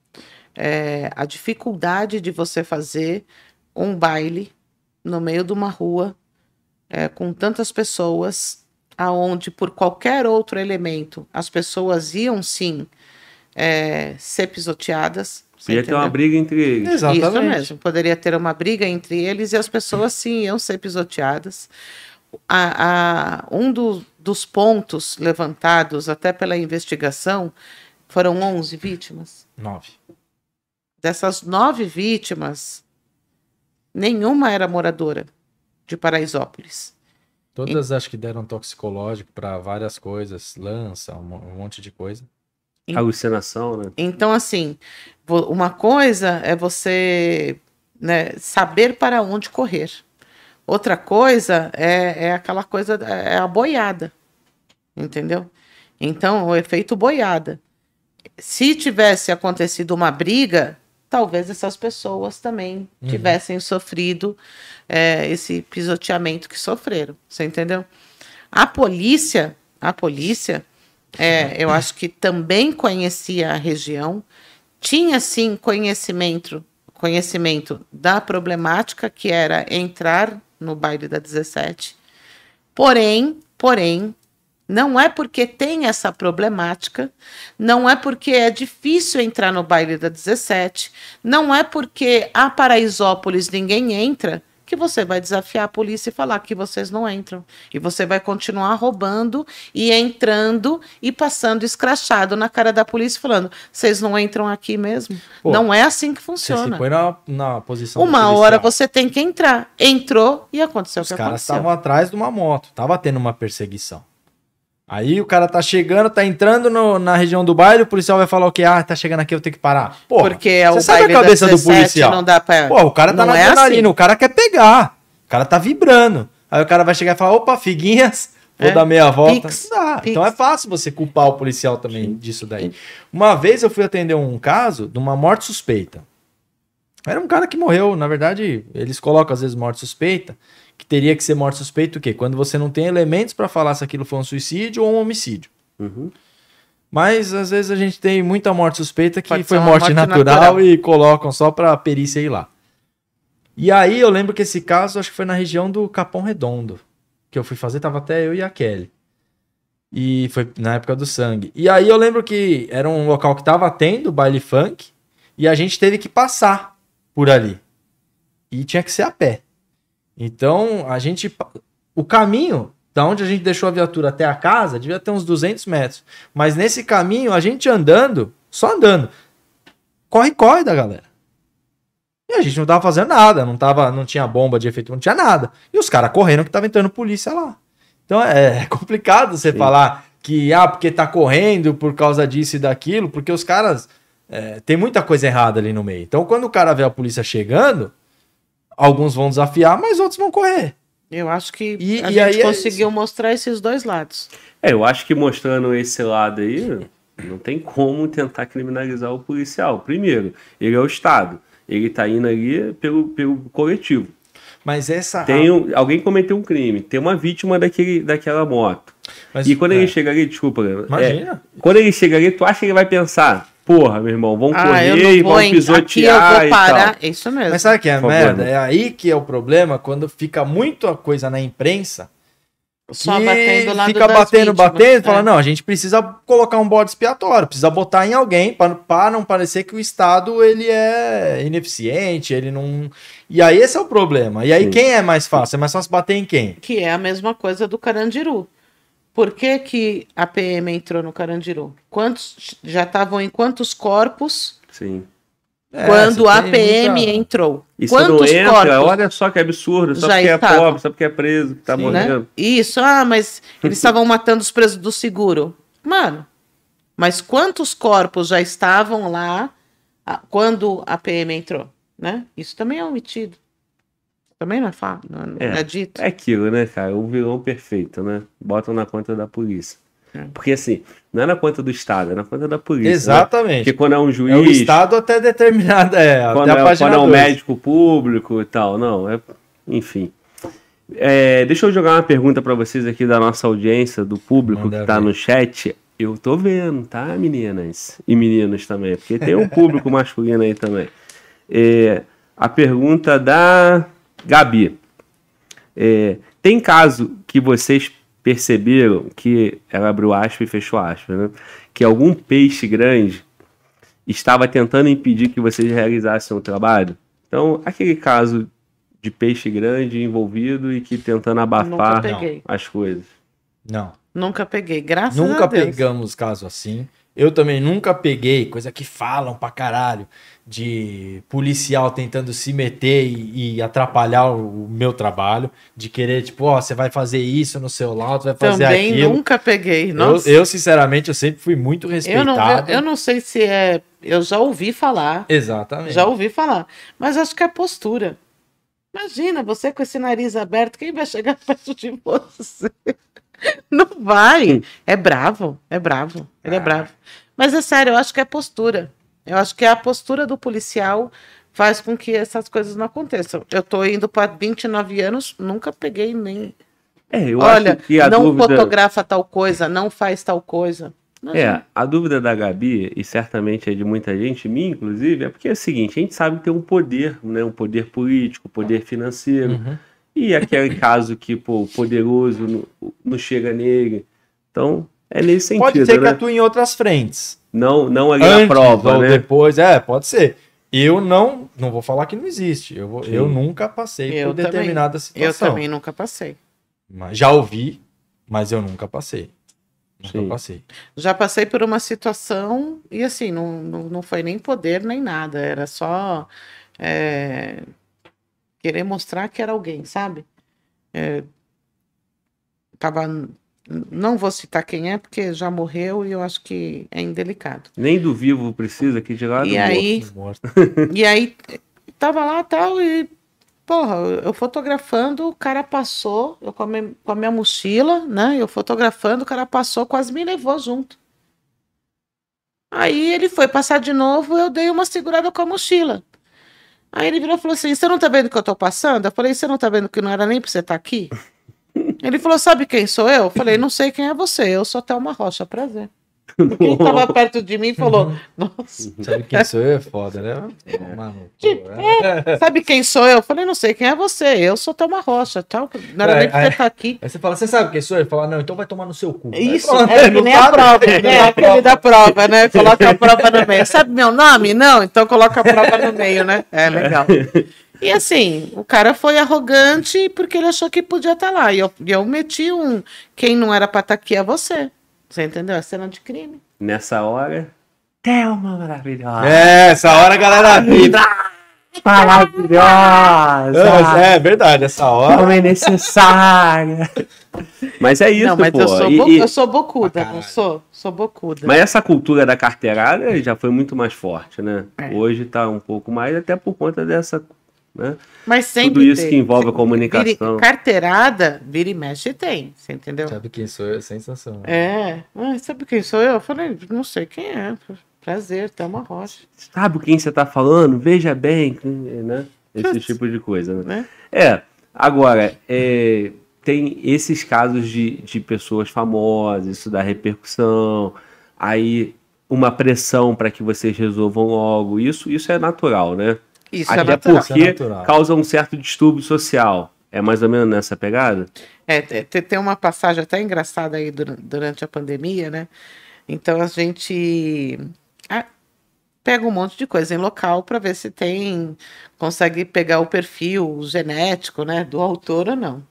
é, a dificuldade de você fazer um baile no meio de uma rua é, com tantas pessoas, aonde por qualquer outro elemento as pessoas iam sim é, ser pisoteadas. Poderia ter uma briga entre eles. Exatamente. Isso mesmo. Poderia ter uma briga entre eles e as pessoas sim iam ser pisoteadas a, a, um do, dos pontos levantados até pela investigação foram 11 vítimas. Nove. Dessas nove vítimas, nenhuma era moradora de Paraisópolis. Todas e... que deram toxicológico para várias coisas, lança, um monte de coisa. Em... Alucinação, né? Então, assim, uma coisa é você né, saber para onde correr. Outra coisa é, é aquela coisa, é a boiada, entendeu? Então, o efeito boiada. Se tivesse acontecido uma briga, talvez essas pessoas também uhum. tivessem sofrido é, esse pisoteamento que sofreram. Você entendeu? A polícia, a polícia, é, eu acho que também conhecia a região, tinha sim conhecimento, conhecimento da problemática que era entrar no baile da 17. Porém, porém, não é porque tem essa problemática, não é porque é difícil entrar no baile da 17, não é porque a Paraisópolis ninguém entra que você vai desafiar a polícia e falar que vocês não entram. E você vai continuar roubando e entrando e passando escrachado na cara da polícia, falando: vocês não entram aqui mesmo? Pô, não é assim que funciona. Você se põe na, na posição. Uma hora você tem que entrar. Entrou e aconteceu Os o que aconteceu. Os caras estavam atrás de uma moto, estava tendo uma perseguição. Aí o cara tá chegando, tá entrando no, na região do baile, o policial vai falar o okay, que? Ah, tá chegando aqui, eu tenho que parar. Porque é o sabe a cabeça 17, do policial. Não dá pra... Pô, o cara tá não na é adrenalina, assim. o cara quer pegar. O cara tá vibrando. Aí o cara vai chegar e falar, opa, figuinhas, vou é? dar meia volta. Pix, ah, Pix. Então é fácil você culpar o policial também Sim. disso daí. Uma vez eu fui atender um caso de uma morte suspeita. Era um cara que morreu, na verdade, eles colocam às vezes morte suspeita que teria que ser morte suspeita o quê? Quando você não tem elementos para falar se aquilo foi um suicídio ou um homicídio. Uhum. Mas às vezes a gente tem muita morte suspeita que Pode foi morte, morte natural, natural, e colocam só para perícia ir lá. E aí eu lembro que esse caso acho que foi na região do Capão Redondo, que eu fui fazer, tava até eu e a Kelly. E foi na época do sangue. E aí eu lembro que era um local que tava tendo baile funk e a gente teve que passar por ali. E tinha que ser a pé. Então, a gente. O caminho da onde a gente deixou a viatura até a casa devia ter uns 200 metros. Mas nesse caminho, a gente andando, só andando, corre, corre da galera. E a gente não tava fazendo nada, não, tava, não tinha bomba de efeito, não tinha nada. E os caras correndo que tava entrando polícia lá. Então é, é complicado você Sim. falar que, ah, porque tá correndo por causa disso e daquilo, porque os caras. É, tem muita coisa errada ali no meio. Então quando o cara vê a polícia chegando, Alguns vão desafiar, mas outros vão correr. Eu acho que e, a e gente é conseguiu é mostrar esses dois lados. É, eu acho que mostrando esse lado aí, não tem como tentar criminalizar o policial. Primeiro, ele é o Estado. Ele está indo ali pelo, pelo coletivo. Mas essa. Tem um, alguém cometeu um crime, tem uma vítima daquele, daquela moto. Mas, e quando é. ele chega ali, desculpa, é, Imagina. É, quando ele chega ali, tu acha que ele vai pensar? Porra, meu irmão, vão ah, correr e vão pisotear Aqui eu vou parar. É isso mesmo. Mas sabe que é a merda? É aí que é o problema quando fica muito a coisa na imprensa. Só batendo lá Fica batendo, vítimas, batendo, é. fala, não, a gente precisa colocar um bode expiatório, precisa botar em alguém para não parecer que o Estado ele é ineficiente, ele não. E aí esse é o problema. E aí Sim. quem é mais fácil? É mais fácil bater em quem? Que é a mesma coisa do Carandiru. Por que, que a PM entrou no Carandiru? Quantos já estavam em quantos corpos? Sim. É, quando a PM muita... entrou. E Quantos não entra, corpos? olha só que absurdo, só Já porque estava. é pobre, só porque é preso, que tá Sim, né? morrendo. Né? Isso, ah, mas eles [LAUGHS] estavam matando os presos do seguro. Mano, mas quantos corpos já estavam lá ah, quando a PM entrou, né? Isso também é omitido. Também não é, fa... não, né? é, não é dito. É aquilo, né, cara? O vilão perfeito, né? Botam na conta da polícia. É. Porque assim, não é na conta do Estado, é na conta da polícia. Né? Exatamente. Né? Porque quando é um juiz. É o Estado até determinada É, quando, até é, quando é um médico público e tal. Não, é. Enfim. É, deixa eu jogar uma pergunta para vocês aqui da nossa audiência, do público Manda que tá ver. no chat. Eu tô vendo, tá, meninas? E meninos também, porque tem um público [LAUGHS] masculino aí também. É, a pergunta da Gabi, é, tem caso que vocês perceberam que ela abriu aspas e fechou aspas, né? Que algum peixe grande estava tentando impedir que vocês realizassem o trabalho? Então, aquele caso de peixe grande envolvido e que tentando abafar as coisas. Não. Nunca peguei, graças nunca a Deus. Nunca pegamos caso assim. Eu também nunca peguei, coisa que falam pra caralho de policial tentando se meter e, e, atrapalhar o, meu trabalho, de querer, tipo, ó, oh, você vai fazer isso no seu lado vai fazer Também aquilo. Também nunca peguei, nossa. Eu, eu, sinceramente, eu sempre fui muito respeitado. Eu não, eu não sei se é... Eu já ouvi falar. Exatamente. Já ouvi falar. Mas acho que é postura. Imagina, você com esse nariz aberto, quem vai chegar [LAUGHS] perto de você? Não vai. É bravo, é bravo. Ele é ah. é bravo. Mas é sério, eu acho que é postura. Eu acho que a postura do policial faz com que essas coisas não aconteçam. Eu estou indo para 29 anos, nunca peguei nem. É, eu Olha, acho que a não dúvida... fotografa tal coisa, não faz tal coisa. é, a dúvida da Gabi, e certamente é de muita gente, minha inclusive, é porque é o seguinte, a gente sabe que tem um poder, né? Um poder político, um poder financeiro. Uhum. E aquele caso que, pô, o poderoso não, não chega nele. Então, é nesse sentido. Pode ser né? que atue em outras frentes não, não ali é Antes, na prova, ou né? depois, é, pode ser. Eu não, não vou falar que não existe. Eu, eu nunca passei eu por também, determinada situação. Eu também nunca passei. Mas já ouvi, mas eu nunca passei. Nunca Sim. passei. Já passei por uma situação e assim, não, não, não foi nem poder nem nada. Era só é, querer mostrar que era alguém, sabe? É, tava não vou citar quem é, porque já morreu e eu acho que é indelicado. Nem do vivo precisa, que de lado. e aí, morto, E aí, tava lá tal e, porra, eu fotografando, o cara passou, eu com a, minha, com a minha mochila, né? Eu fotografando, o cara passou, quase me levou junto. Aí ele foi passar de novo, eu dei uma segurada com a mochila. Aí ele virou e falou assim: Você não tá vendo que eu tô passando? Eu falei: Você não tá vendo que não era nem pra você estar tá aqui? [LAUGHS] Ele falou: Sabe quem sou eu? eu falei: Não sei quem é você, eu sou Thelma Rocha, prazer. Quem estava [LAUGHS] perto de mim falou: uhum. Nossa. Uhum. Sabe quem sou eu? É foda, né? É. tipo, é. Sabe quem sou eu? Eu falei: Não sei quem é você, eu sou Thelma Rocha. Tal. Não era é, nem pra você estar tá aqui. Aí você fala: Você sabe quem sou eu? Ele fala: Não, então vai tomar no seu cu. Isso, fala, é que nem a prova, né? A [LAUGHS] prova da prova, né? Coloca a prova no meio. Sabe meu nome? Não, então coloca a prova no meio, né? É legal. E assim, o cara foi arrogante porque ele achou que podia estar tá lá. E eu, eu meti um. Quem não era pra estar tá aqui é você. Você entendeu? É cena de crime. Nessa hora. Thelma maravilhosa. É, essa hora a galera Vida! Ah, tá. Maravilhosa! É, é, verdade, essa hora. Não é necessária. Mas é isso, não, mas pô. Eu sou, bo... e, eu sou bocuda, ah, não sou? Sou bocuda. Mas essa cultura da carteirada já foi muito mais forte, né? É. Hoje tá um pouco mais, até por conta dessa né? Mas sempre Tudo isso tem. que envolve a comunicação. Vire, carteirada, vira e mexe tem, você entendeu? Sabe quem sou eu? É Sensação. É. Ah, sabe quem sou eu? Eu falei, não sei quem é. Prazer, Thelma Rocha. Sabe quem você tá falando? Veja bem, é, né? Esse tipo de coisa, né? É. é. Agora, é, tem esses casos de, de pessoas famosas, isso dá repercussão, aí uma pressão para que vocês resolvam logo. Isso, isso é natural, né? Isso até é natural. porque é natural. causa um certo distúrbio social. É mais ou menos nessa pegada? É, é tem uma passagem até engraçada aí durante a pandemia, né? Então a gente ah, pega um monte de coisa em local para ver se tem consegue pegar o perfil genético, né, do autor ou não.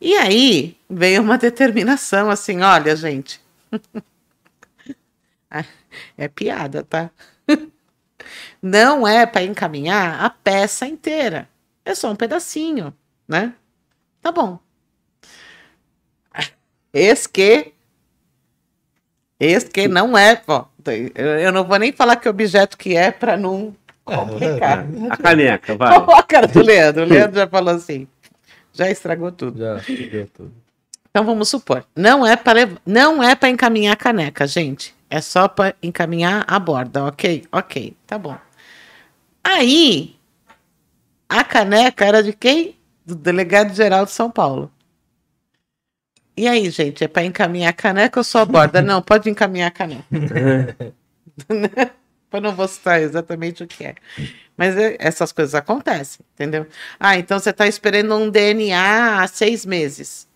E aí veio uma determinação assim, olha, gente. [LAUGHS] é piada, tá? não é para encaminhar a peça inteira. É só um pedacinho, né? Tá bom. Esse que. Esse que não é. Ó, eu não vou nem falar que objeto que é para não complicar. É, é, a caneca, vai. Olha a cara do Leandro. O Leandro já falou assim. Já estragou tudo. Já estragou tudo. Então vamos supor, não é para não é para encaminhar a caneca, gente. É só para encaminhar a borda, ok? Ok, tá bom. Aí, a caneca era de quem? Do delegado geral de São Paulo. E aí, gente, é para encaminhar a caneca ou só a borda? [LAUGHS] não, pode encaminhar a caneca. É. [LAUGHS] Eu não vou citar exatamente o que é. Mas é, essas coisas acontecem, entendeu? Ah, então você está esperando um DNA há seis meses.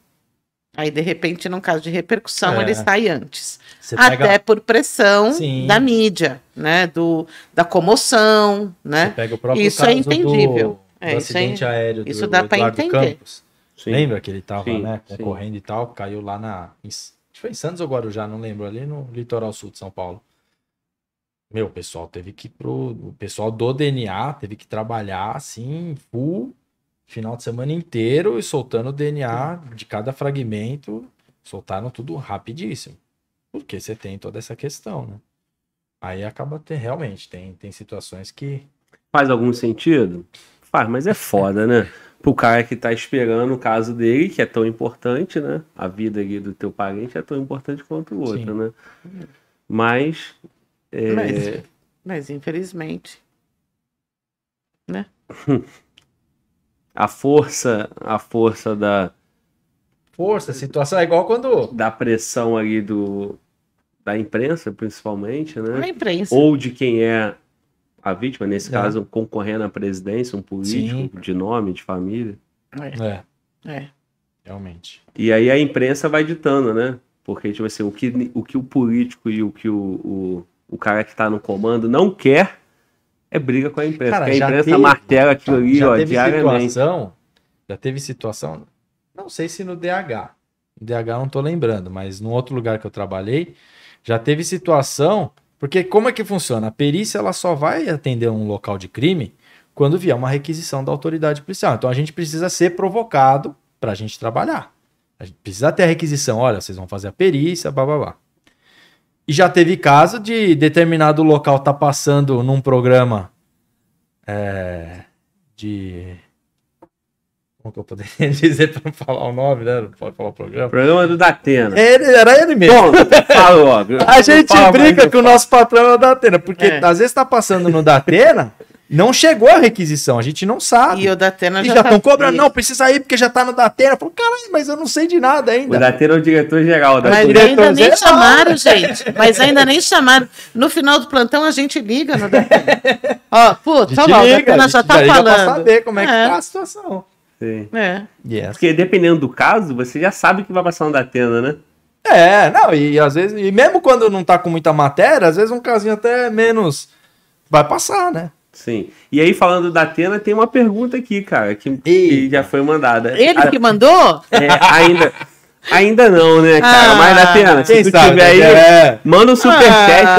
Aí, de repente, num caso de repercussão, é. ele sai antes. Você até por pressão Sim. da mídia, né? Do, da comoção, né? Você pega o próprio isso é caso é entendível. Do, é, é acidente é... aéreo do, isso dá Eduardo entender. Campos. Sim. Lembra que ele estava né, correndo e tal, caiu lá na... Em, foi em Santos ou Guarujá, não lembro, ali no litoral sul de São Paulo. Meu, o pessoal teve que pro... O pessoal do DNA teve que trabalhar, assim, full, final de semana inteiro e soltando o DNA de cada fragmento. Soltaram tudo rapidíssimo. Porque você tem toda essa questão, né? Aí acaba ter, realmente, tem, tem situações que. Faz algum sentido? Faz, mas é foda, né? [LAUGHS] Pro cara que tá esperando o caso dele, que é tão importante, né? A vida ali do teu parente é tão importante quanto o outro, Sim. né? Mas, é... mas. Mas, infelizmente. Né? [LAUGHS] a força, a força da. Força, situação é igual quando. Da pressão ali do, da imprensa, principalmente, né? A imprensa. Ou de quem é a vítima, nesse é. caso, concorrendo à presidência, um político Sim. de nome, de família. É. é. é. Realmente. E aí a imprensa vai ditando, né? Porque, tipo assim, o que o, que o político e o que o, o, o cara que está no comando não quer é briga com a imprensa. Cara, a imprensa teve, martela aquilo ali, já ó, teve diariamente. Situação, já teve situação, não sei se no DH. No DH não estou lembrando, mas num outro lugar que eu trabalhei, já teve situação, porque como é que funciona? A perícia ela só vai atender um local de crime quando vier uma requisição da autoridade policial. Então a gente precisa ser provocado para a gente trabalhar. A gente precisa ter a requisição, olha, vocês vão fazer a perícia, blá blá blá. E já teve caso de determinado local tá passando num programa é, de como que eu poderia [LAUGHS] dizer para não falar o nome, né? Não pode falar o programa. O programa é do Datena. É, era, era ele mesmo. Bom, falou. [LAUGHS] A gente brinca que o nosso patrão é o Datena, porque é. às vezes está passando no Datena, não chegou a requisição, a gente não sabe. E o Datena já. E já estão tá cobrando, não, precisa ir porque já está no Datena. Falou, caralho, mas eu não sei de nada ainda. O Datena é o diretor-geral Mas diretor ainda nem chamaram, gente. Mas ainda nem chamaram. No final do plantão a gente liga no Datena. [LAUGHS] Ó, puta, tá lá, o Datena já tá falando. Já pra saber como é, é que tá a situação. Sim. É. Yes. Porque dependendo do caso, você já sabe que vai passar um da Atena, né? É, não, e às vezes, e mesmo quando não tá com muita matéria, às vezes um casinho até menos vai passar, né? Sim. E aí, falando da Atena, tem uma pergunta aqui, cara, que, que já foi mandada. Ele a, ah, que mandou? É, ainda. Ainda não, né, cara? Ah, Mas, Atena, se tu sabe, tiver aí, né? é. manda um superchat. Ah,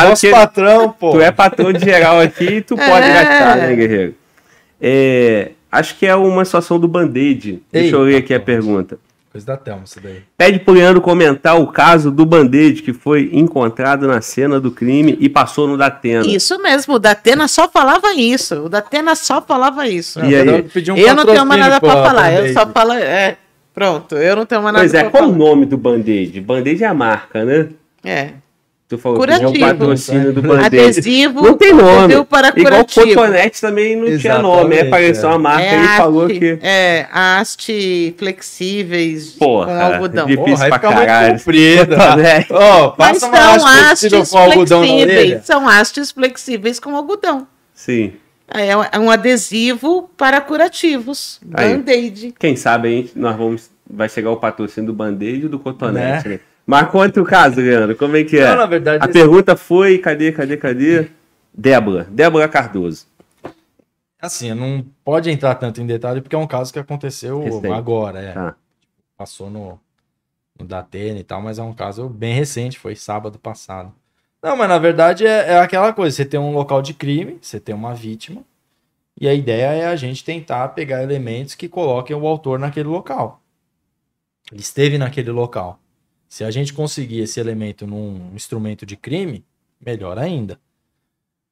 pô, nosso que patrão, pô. Tu é patrão de geral aqui e tu pode é. gastar, né, guerreiro? É, Acho que é uma situação do Band-Aid. Deixa eu ler aqui a pergunta. Coisa da Thelma, isso daí. Pede pro Leandro comentar o caso do Band-Aid que foi encontrado na cena do crime e passou no Datena. Isso mesmo, o Datena só falava isso. O Datena só falava isso. E aí? Um eu não tenho mais nada para falar, eu só falo. É, pronto, eu não tenho mais nada Pois é, qual o nome do Band-Aid? Band-Aid é a marca, né? É. Tu falou curativo. que tinha um patrocínio do Band-Aid. Adesivo. Não tem nome. Para Igual Cotonete também não Exatamente, tinha nome. É, apareceu uma marca é e é falou que... É, haste flexíveis Porra, com tipo, algodão. difícil Porra, pra caralho. Comprida. Né? Oh, Mas são hastes flexíveis. São hastes flexíveis com algodão. Sim. É, é, é um adesivo para curativos. Band-Aid. Quem sabe aí nós vamos... Vai chegar o patrocínio do Band-Aid e do Cotonete, né? né? Mas conta o caso, Leandro, como é que é? Não, na verdade... A pergunta foi, cadê, cadê, cadê? Débora, Débora Cardoso. Assim, não pode entrar tanto em detalhe, porque é um caso que aconteceu recente. agora, é. Ah. Passou no, no Datena e tal, mas é um caso bem recente, foi sábado passado. Não, mas na verdade é, é aquela coisa, você tem um local de crime, você tem uma vítima, e a ideia é a gente tentar pegar elementos que coloquem o autor naquele local. Ele esteve naquele local. Se a gente conseguir esse elemento num instrumento de crime, melhor ainda.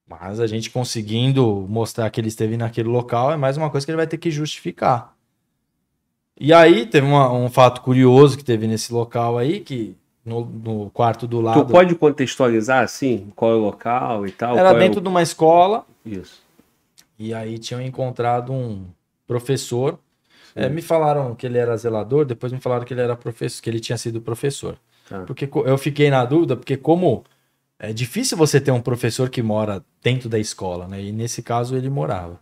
Mas a gente conseguindo mostrar que ele esteve naquele local é mais uma coisa que ele vai ter que justificar. E aí teve uma, um fato curioso que teve nesse local aí, que no, no, quarto do lado. Tu pode contextualizar assim, qual é o local e tal? Era é dentro é o... de uma escola. Isso. E aí tinham encontrado um professor é, me falaram que ele era zelador, depois me falaram que ele era professor, que ele tinha sido professor. Tá. Porque eu fiquei na dúvida, porque como é difícil você ter um professor que mora dentro da escola, né? E nesse caso ele morava.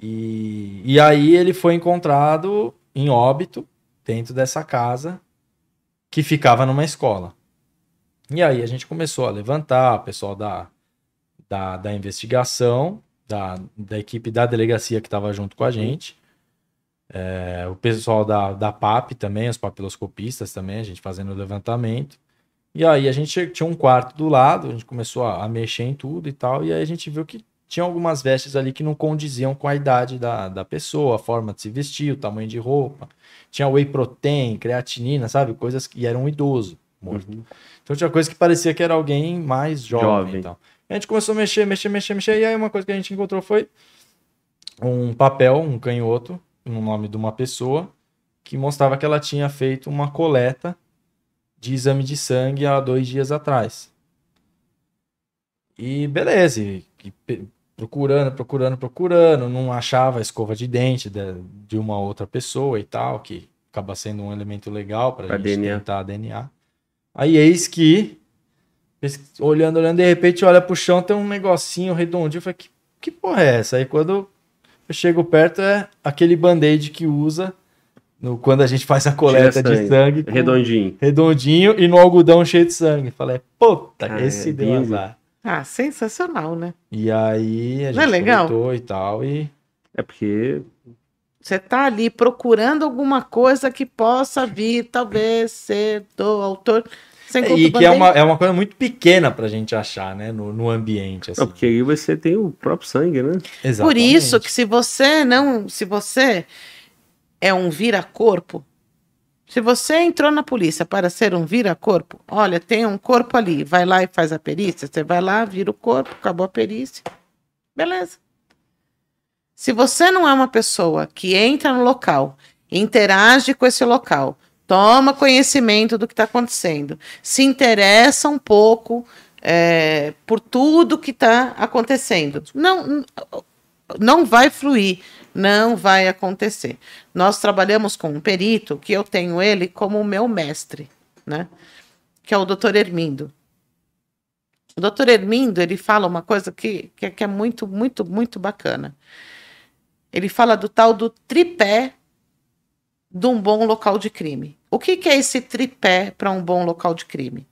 E, e aí ele foi encontrado em óbito dentro dessa casa que ficava numa escola. E aí a gente começou a levantar, o pessoal da, da, da investigação, da, da equipe da delegacia que estava junto com a gente, é, o pessoal da, da PAP também, os papiloscopistas também, a gente fazendo o levantamento. E aí a gente tinha um quarto do lado, a gente começou a, a mexer em tudo e tal, e aí a gente viu que tinha algumas vestes ali que não condiziam com a idade da, da pessoa, a forma de se vestir, o tamanho de roupa. Tinha whey protein, creatinina, sabe? Coisas que eram um idoso morto. Uhum. Então tinha coisa que parecia que era alguém mais jovem. jovem. Então. A gente começou a mexer, mexer, mexer, mexer. E aí uma coisa que a gente encontrou foi um papel, um canhoto, no nome de uma pessoa que mostrava que ela tinha feito uma coleta de exame de sangue há dois dias atrás. E beleza, e procurando, procurando, procurando, não achava a escova de dente de, de uma outra pessoa e tal, que acaba sendo um elemento legal para a gente DNA. tentar DNA. Aí eis que, olhando, olhando, de repente olha pro chão, tem um negocinho redondinho, eu falei, que, que porra é essa? Aí quando eu chego perto, é aquele band-aid que usa no, quando a gente faz a coleta sangue. de sangue. Redondinho. Redondinho e no algodão cheio de sangue. Falei, puta, ah, esse é, deu Ah, sensacional, né? E aí a Não é gente é e tal. E... É porque. Você tá ali procurando alguma coisa que possa vir, talvez, ser do autor e que é uma, é uma coisa muito pequena pra gente achar, né? No, no ambiente. Assim. É porque aí você tem o próprio sangue, né? Exatamente. Por isso que se você não. Se você é um vira-corpo, se você entrou na polícia para ser um vira-corpo, olha, tem um corpo ali, vai lá e faz a perícia. Você vai lá, vira o corpo, acabou a perícia. Beleza. Se você não é uma pessoa que entra no local, interage com esse local, toma conhecimento do que está acontecendo, se interessa um pouco é, por tudo que está acontecendo. Não, não vai fluir, não vai acontecer. Nós trabalhamos com um perito que eu tenho ele como o meu mestre, né? Que é o Dr. Hermindo. O Dr. Hermindo ele fala uma coisa que, que, é, que é muito, muito, muito bacana. Ele fala do tal do tripé de um bom local de crime. O que, que é esse tripé para um bom local de crime?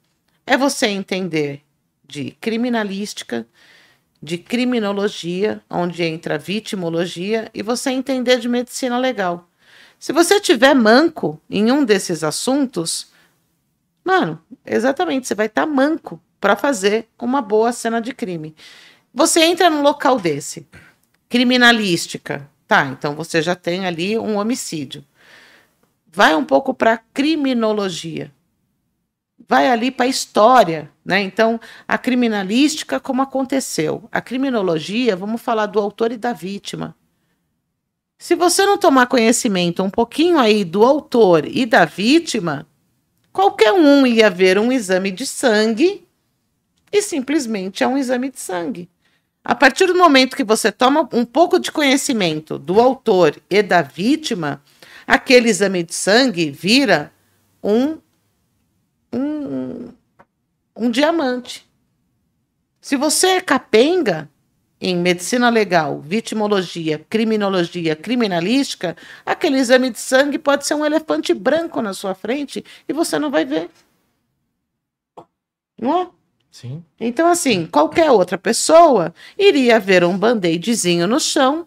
É você entender de criminalística, de criminologia, onde entra vitimologia, e você entender de medicina legal. Se você tiver manco em um desses assuntos, mano, exatamente, você vai estar tá manco para fazer uma boa cena de crime. Você entra num local desse, criminalística, tá? Então você já tem ali um homicídio vai um pouco para a criminologia, vai ali para a história, né? Então, a criminalística, como aconteceu, a criminologia, vamos falar do autor e da vítima. Se você não tomar conhecimento um pouquinho aí do autor e da vítima, qualquer um ia ver um exame de sangue e simplesmente é um exame de sangue. A partir do momento que você toma um pouco de conhecimento do autor e da vítima, Aquele exame de sangue vira um, um, um diamante. Se você é capenga em medicina legal, vitimologia, criminologia, criminalística, aquele exame de sangue pode ser um elefante branco na sua frente e você não vai ver. Não é? Sim. Então, assim, qualquer outra pessoa iria ver um band-aidzinho no chão.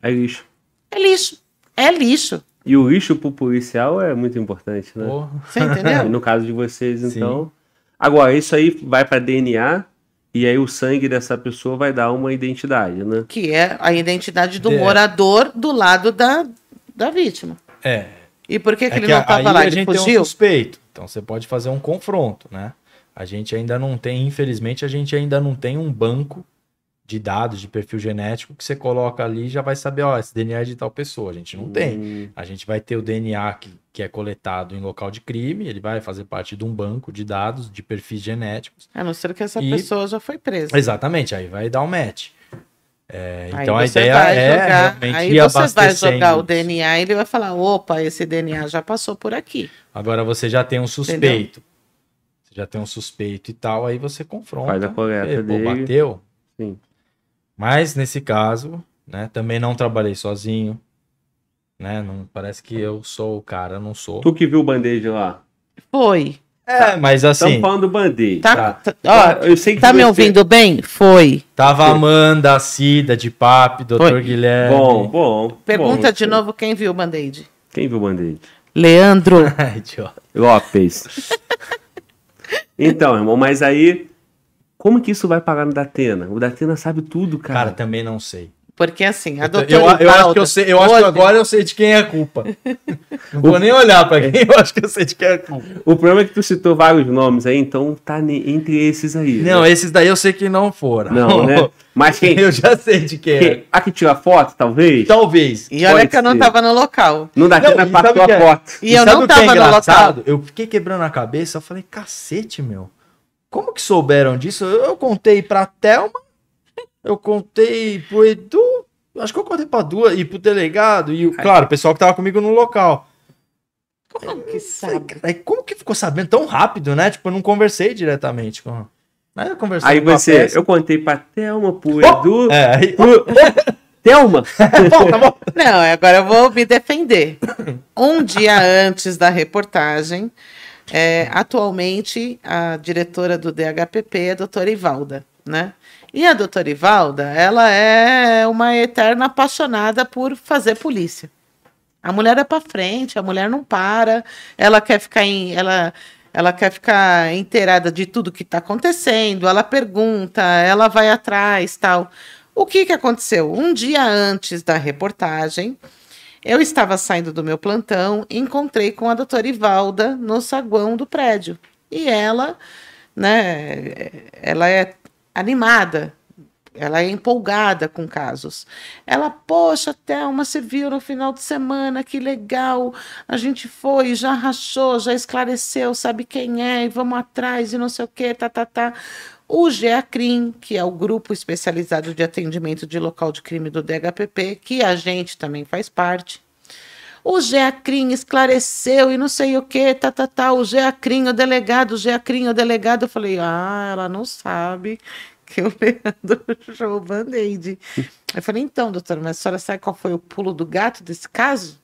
É lixo. É lixo. É lixo. E o lixo pro policial é muito importante, né? Você entendeu? [LAUGHS] no caso de vocês, então. Sim. Agora, isso aí vai para DNA e aí o sangue dessa pessoa vai dar uma identidade, né? Que é a identidade do é. morador do lado da, da vítima. É. E por que, é ele que não estava tá lá? A ele gente fugiu? tem um suspeito. Então você pode fazer um confronto, né? A gente ainda não tem, infelizmente, a gente ainda não tem um banco de dados, de perfil genético, que você coloca ali já vai saber, ó, esse DNA é de tal pessoa. A gente não uhum. tem. Hum. A gente vai ter o DNA que, que é coletado em local de crime, ele vai fazer parte de um banco de dados, de perfis genéticos. A não ser que essa e... pessoa já foi presa. Exatamente, aí vai dar um match. É, então a ideia é jogar, realmente aí ir você vai jogar o DNA e ele vai falar, opa, esse DNA já passou por aqui. Agora você já tem um suspeito. Entendeu? Você já tem um suspeito e tal, aí você confronta. Faz a coleta e, dele. Pô, bateu? Sim. Mas nesse caso, né, também não trabalhei sozinho, né? Não parece que eu sou o cara, não sou. Tu que viu o band-aid lá? Foi. É, tá. mas assim. Tampando falando band-aid. Tá tá. tá, tá. Ó, eu sei que tá me ouvindo bem? Foi. Tava Amanda, Cida, de Papi, Dr. Guilherme. Bom, bom. Pergunta bom, de novo quem viu o band-aid. Quem viu o band-aid? Leandro [LAUGHS] Lopes. [LAUGHS] então, irmão, mas aí como que isso vai parar no Datena? O Datena sabe tudo, cara. Cara, também não sei. Porque assim, a doutora. Eu, eu, acho, que, eu, sei, eu acho que agora eu sei de quem é a culpa. [LAUGHS] Não vou nem olhar para quem, eu acho que eu sei de quem é a culpa. O problema é que tu citou vários nomes aí, então tá entre esses aí. Não, né? esses daí eu sei que não foram. Não, né? Mas [LAUGHS] quem. Eu já sei de quem, é. quem? é. A que tirou a foto, talvez? Talvez. E olha que ser. eu não tava no local. Não dá tempo pra a é? foto. E, e eu não é tava é no local. Eu fiquei quebrando a cabeça, eu falei, cacete, meu. Como que souberam disso? Eu, contei pra Thelma, eu contei pro Edu, acho que eu contei pra duas, e pro delegado, e claro, o pessoal que tava comigo no local. Como que sabe? Como que ficou sabendo tão rápido, né? Tipo, eu não conversei diretamente com. Né? Aí, aí você, eu contei pra Thelma, pro oh! Edu. É, aí... [LAUGHS] Thelma? [LAUGHS] Tá bom, tá bom. Não, agora eu vou me defender. Um dia antes da reportagem, é, atualmente, a diretora do DHPP é a doutora Ivalda, né? E a doutora Ivalda, ela é uma eterna apaixonada por fazer polícia. A mulher é para frente, a mulher não para, ela quer ficar em, ela, ela quer ficar inteirada de tudo que está acontecendo, ela pergunta, ela vai atrás, tal. O que que aconteceu? Um dia antes da reportagem, eu estava saindo do meu plantão, encontrei com a doutora Ivalda no saguão do prédio. E ela, né, ela é animada, ela é empolgada com casos. Ela, poxa, Thelma, uma viu no final de semana, que legal. A gente foi, já rachou, já esclareceu, sabe quem é, e vamos atrás, e não sei o quê, tá, tá, tá o GEACRIM, que é o grupo especializado de atendimento de local de crime do DHPP, que a gente também faz parte. O GEACRIM esclareceu e não sei o que, tá, tá, tá, o GEACRIM, o delegado, o GEACRIM, o delegado. Eu falei, ah, ela não sabe que o [LAUGHS] Leandro chamou Band-Aid. Eu falei, então, doutora, mas a senhora sabe qual foi o pulo do gato desse caso?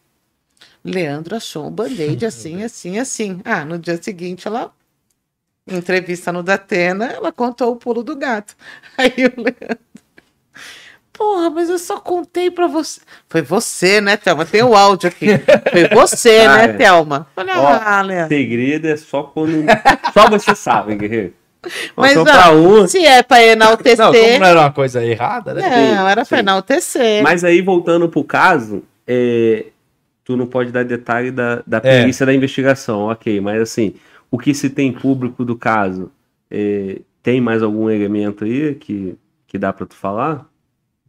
Leandro achou um band-aid [LAUGHS] assim, assim, assim. Ah, no dia seguinte ela entrevista no Datena, ela contou o pulo do gato. [LAUGHS] Aí o Leandro. Porra, mas eu só contei pra você. Foi você, né, Thelma? Tem o áudio aqui. Foi você, [LAUGHS] ah, né, é. Thelma? Olha Ó, lá, ah, Leandro. Segredo é só quando. [LAUGHS] Só você sabe, guerreiro. Mas ó, então um... se é pra enaltecer. Não, como não era uma coisa errada, né? Não, era sim. pra enaltecer. Mas aí, voltando pro caso, é... tu não pode dar detalhe da, da é. perícia é. da investigação, ok. Mas assim, o que se tem público do caso? É, tem mais algum elemento aí que, que dá para tu falar?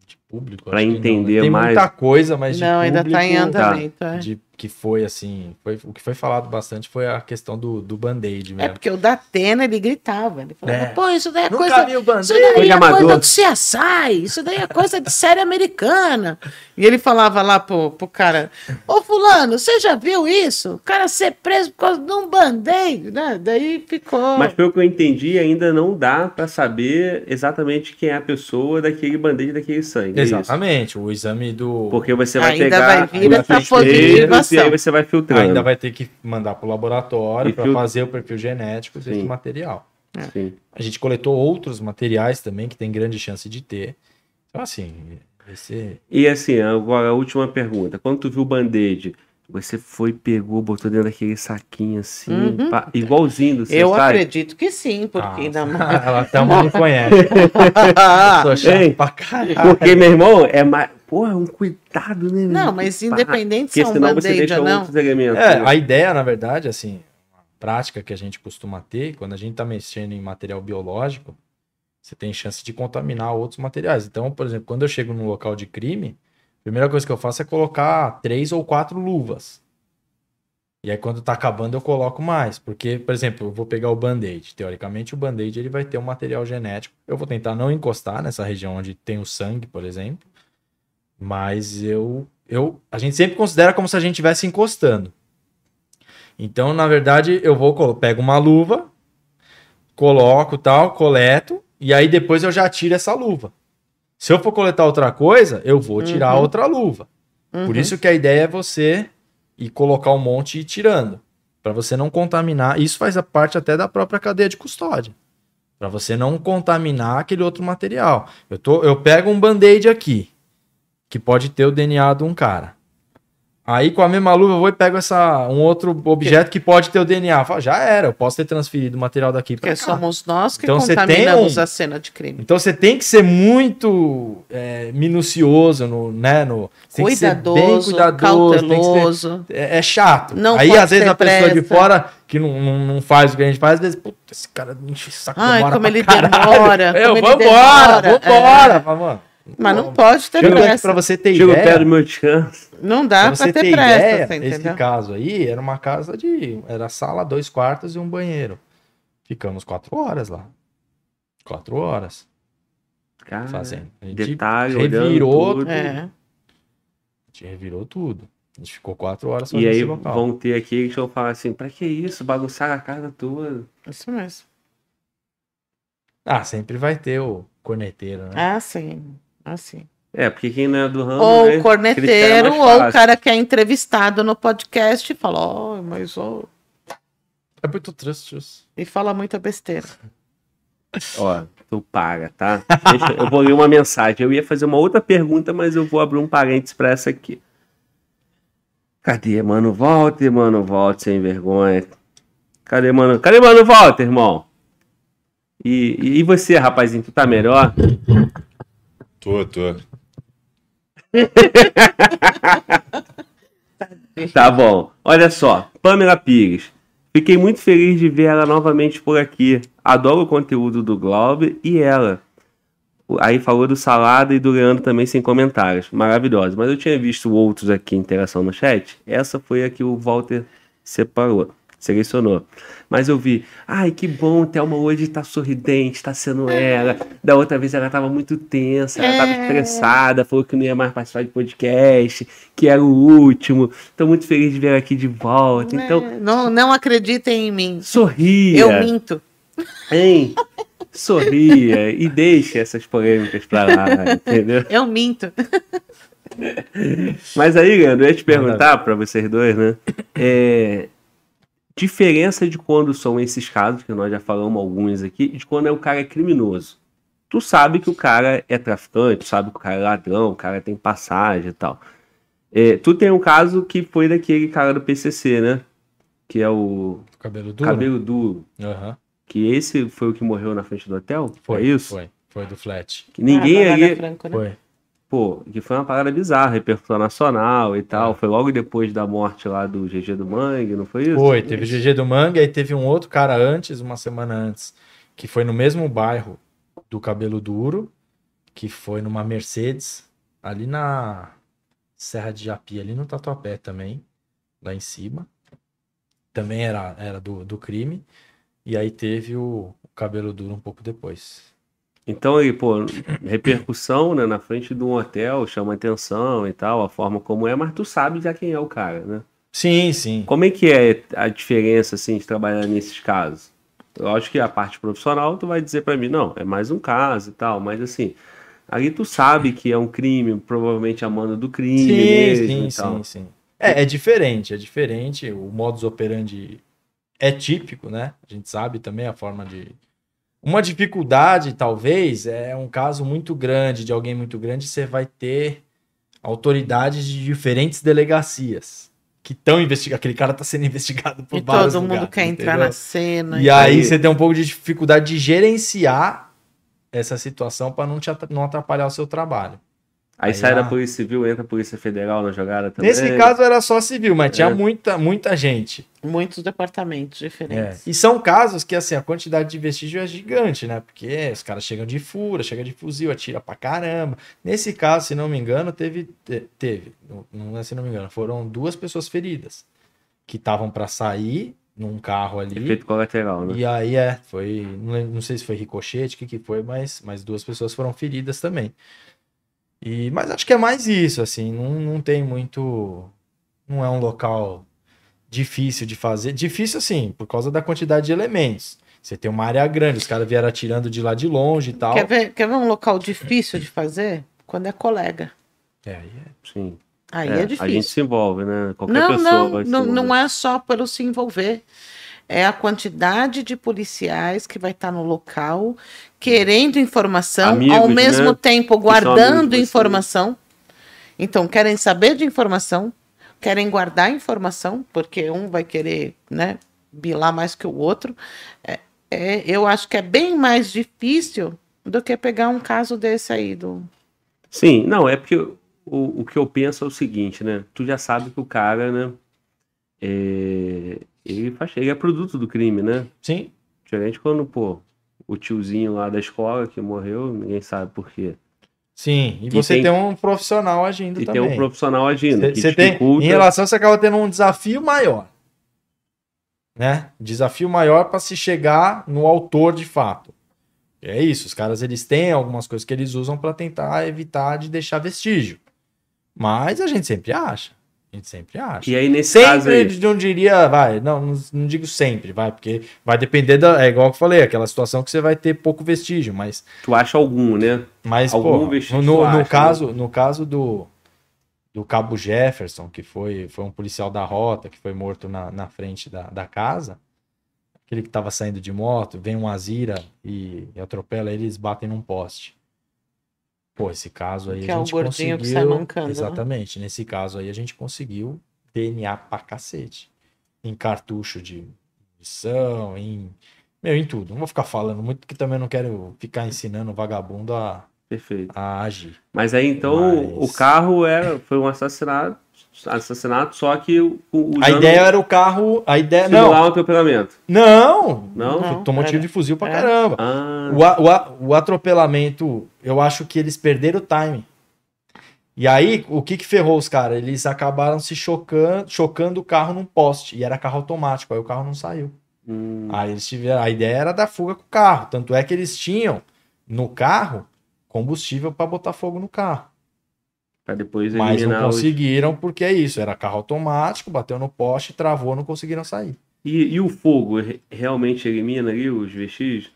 De público? Para entender não, né? Tem mais. Tem muita coisa, mas. Não, tá público, ainda está em andamento. Tá. É. De que foi assim, foi, o que foi falado bastante foi a questão do, do band-aid é mesmo. É porque o Datena, ele gritava, ele falava, é. pô, isso daí é Nunca coisa... Vi o isso daí é amador. coisa de CSI, isso daí é coisa de série americana. E ele falava lá pro, pro cara, ô fulano, você já viu isso? O cara ser preso por causa de um band-aid, né? Daí ficou... Mas pelo que eu entendi, ainda não dá para saber exatamente quem é a pessoa daquele band-aid, daquele sangue. É exatamente, o exame do... Porque você vai ainda pegar... Ainda vai vir essa de e aí você vai filtrando. Ainda vai ter que mandar para o laboratório para fil... fazer o perfil genético desse material. É. A gente coletou outros materiais também que tem grande chance de ter. Então, assim, ser. E assim, agora a última pergunta. Quando tu viu o band-aid, você foi, pegou, botou dentro daquele saquinho assim, uhum. pá, igualzinho do seu Eu sabe? acredito que sim, porque ainda mais. Ela até não me conhece. Eu [LAUGHS] sou Ei, pra caralho. Porque, meu irmão, é mais. é um cuidado, né? Não, mas independente se é um band-aid ou não. É, né? a ideia, na verdade, assim, a prática que a gente costuma ter, quando a gente tá mexendo em material biológico, você tem chance de contaminar outros materiais. Então, por exemplo, quando eu chego num local de crime, primeira coisa que eu faço é colocar três ou quatro luvas. E aí quando tá acabando eu coloco mais, porque, por exemplo, eu vou pegar o band-aid. Teoricamente o band-aid ele vai ter um material genético. Eu vou tentar não encostar nessa região onde tem o sangue, por exemplo. Mas eu eu a gente sempre considera como se a gente estivesse encostando. Então, na verdade, eu vou pego uma luva, coloco, tal, coleto e aí depois eu já tiro essa luva. Se eu for coletar outra coisa, eu vou uhum. tirar uhum. outra luva. Uhum. Por isso que a ideia é você ir colocar um monte e ir tirando. Para você não contaminar. Isso faz a parte até da própria cadeia de custódia. Para você não contaminar aquele outro material. Eu, tô, eu pego um band-aid aqui, que pode ter o DNA de um cara. Aí com a mesma luva eu vou e pego essa, um outro objeto que pode ter o DNA. Fala, já era, eu posso ter transferido o material daqui para cá. somos nós que então, contaminamos tem um... a cena de crime. Então você tem que ser muito é, minucioso, no, né? No, cuidadoso, que ser bem cuidadoso, cauteloso. Ser... É, é, chato. Não Aí às vezes a pessoa de fora que não, não, não, faz o que a gente faz, às vezes, puta, esse cara enche o saco Ai, demora como ele demora. Eu, como vambora, ele demora. vambora, é. vambora. Mas não, não pode ter pressa. Para você ter Chega ideia. meu descanso. Não dá para ter, ter pressa, ideia, você entendeu? Esse caso aí era uma casa de era sala, dois quartos e um banheiro. Ficamos quatro horas lá. Quatro horas. Cara, fazendo. A gente detalhe, revirou tudo. É. A gente revirou tudo. A gente ficou quatro horas fazendo E aí local. vão ter aqui que vão falar assim, pra que isso? Bagunçar a casa toda. Isso mesmo. Ah, sempre vai ter o corneteiro, né? Ah, sim. Assim. É, porque quem não é do ramo. Ou né, o corneteiro, é ou o cara que é entrevistado no podcast e fala, ó, oh, mas ó. Oh... É muito triste isso. E fala muita besteira. [LAUGHS] Ó, tu paga, tá? Deixa, eu vou ler uma mensagem. Eu ia fazer uma outra pergunta, mas eu vou abrir um parênteses pra essa aqui. Cadê, mano? Walter, mano, Walter, sem vergonha. Cadê, mano? Cadê, mano, Walter, irmão? E, e você, rapazinho, tu tá melhor? Tô, tô. tá bom. Olha só, Pamela Pires. Fiquei muito feliz de ver ela novamente por aqui. Adoro o conteúdo do Globo e ela. Aí falou do Salada e do Leandro também sem comentários. Maravilhosa. Mas eu tinha visto outros aqui, interação no chat. Essa foi a que o Walter separou selecionou. Mas eu vi, ai que bom, Thelma hoje tá sorridente, tá sendo ela. Da outra vez ela tava muito tensa, ela tava é. estressada, falou que não ia mais participar de podcast, que era o último. Tô muito feliz de ver ela aqui de volta. Né? Então, não, não acreditem em mim. Sorria. Eu minto. Hein? [LAUGHS] Sorria e deixe essas polêmicas pra lá, entendeu? Eu minto. Mas aí, Leandro, eu ia te perguntar para vocês dois, né? É, Diferença de quando são esses casos, que nós já falamos alguns aqui, de quando é o cara é criminoso. Tu sabe que o cara é traficante, tu sabe que o cara é ladrão, o cara tem passagem e tal. É, tu tem um caso que foi daquele cara do PCC, né? Que é o. Cabelo duro. Cabelo duro. Uhum. Que esse foi o que morreu na frente do hotel? É foi é isso? Foi. Foi do flat. Que ninguém ah, ali. Franco, né? Foi. Pô, que foi uma parada bizarra, repercussão nacional e tal. É. Foi logo depois da morte lá do GG do Mangue, não foi isso? Foi, teve o GG do Mangue, aí teve um outro cara antes, uma semana antes, que foi no mesmo bairro do Cabelo Duro, que foi numa Mercedes, ali na Serra de Japi, ali no Tatuapé também, lá em cima. Também era, era do, do crime. E aí teve o, o Cabelo Duro um pouco depois. Então, aí, pô, repercussão né, na frente de um hotel chama atenção e tal, a forma como é, mas tu sabe já quem é o cara, né? Sim, sim. Como é que é a diferença, assim, de trabalhar nesses casos? Eu acho que a parte profissional tu vai dizer para mim, não, é mais um caso e tal, mas assim, ali tu sabe que é um crime, provavelmente a manda do crime. Sim, mesmo sim, e tal. sim, sim. É, é diferente, é diferente. O modus operandi é típico, né? A gente sabe também a forma de, uma dificuldade, talvez, é um caso muito grande, de alguém muito grande, você vai ter autoridades de diferentes delegacias que estão investigando. Aquele cara está sendo [LAUGHS] investigado por e vários todo mundo lugares, quer entendeu? entrar na cena. E, e aí, você tem um pouco de dificuldade de gerenciar essa situação para não, te não atrapalhar o seu trabalho. Aí, Aí sai da ah. Polícia Civil, entra a Polícia Federal na jogada também. Nesse caso era só civil, mas é. tinha muita, muita gente. Muitos departamentos diferentes. É. E são casos que, assim, a quantidade de vestígio é gigante, né? Porque os caras chegam de fura, chegam de fuzil, atira pra caramba. Nesse caso, se não me engano, teve. Teve. Não é se não me engano, foram duas pessoas feridas que estavam para sair num carro ali. Efeito colateral, né? E aí é, foi. Não, sei se foi ricochete, o que, que foi, mas, mas duas pessoas foram feridas também. E, mas acho que é mais isso, assim, não, não tem muito. Não é um local difícil de fazer. Difícil, assim, por causa da quantidade de elementos. Você tem uma área grande, os caras vieram atirando de lá de longe e tal. Quer ver, quer ver um local difícil de fazer? Quando é colega. É, aí é. Sim. Aí é, é difícil. A gente se envolve, né? Qualquer não, pessoa não, vai se não, envolver. não é só pelo se envolver é a quantidade de policiais que vai estar no local querendo informação, amigos, ao né, mesmo né? tempo guardando informação. Então, querem saber de informação, querem guardar informação, porque um vai querer né, bilar mais que o outro. É, é, eu acho que é bem mais difícil do que pegar um caso desse aí. Do... Sim, não, é porque o, o que eu penso é o seguinte, né? Tu já sabe que o cara, né? É faz Ele é produto do crime, né? Sim. Diferente quando, pô, o tiozinho lá da escola que morreu, ninguém sabe por quê. Sim, e, e você tem... tem... um profissional agindo e também. E tem um profissional agindo. Você tem, em relação, você acaba tendo um desafio maior. Né? Desafio maior para se chegar no autor de fato. É isso, os caras eles têm algumas coisas que eles usam para tentar evitar de deixar vestígio. Mas a gente sempre acha gente sempre acha. E aí, nesse sempre, caso. Sempre, não diria, vai, não, não, não, digo sempre, vai, porque vai depender da. É igual que eu falei, aquela situação que você vai ter pouco vestígio, mas. Tu acha algum, né? Mas, algum pô, vestígio. No, no, acha, né? caso, né? no caso do, do Cabo Jefferson, que foi, foi um policial da rota, que foi morto na, na frente da, da casa, aquele que estava saindo de moto, vem um Azira e, e atropela, eles batem num poste. Pô, esse caso aí que a gente é o gordinho conseguiu... que sai mancando, né? Exatamente. Né? Nesse caso aí a gente conseguiu DNA pra cacete. Em cartucho de missão, em... Meu, em tudo. Não vou ficar falando muito, porque também não quero ficar ensinando vagabundo a, Perfeito. a agir. Mas aí, então, Mas... o carro era, é, foi um assassinato assassinato, só que o, A ideia era o carro, a ideia não. um atropelamento. Não. Não, não tomou era. É, tiro né? de fuzil pra é. caramba. Ah. O, a, o, a, o, atropelamento, eu acho que eles perderam o time. E aí, o que que ferrou os caras? Eles acabaram se chocando, chocando o carro num poste, e era carro automático, aí o carro não saiu. Hum. Aí eles tiveram, a ideia era da fuga com o carro, tanto é que eles tinham no carro combustível para botar fogo no carro. Pra depois Mas não conseguiram, os... porque é isso. Era carro automático, bateu no poste, travou, não conseguiram sair. E, e o fogo realmente elimina ali os vestígios?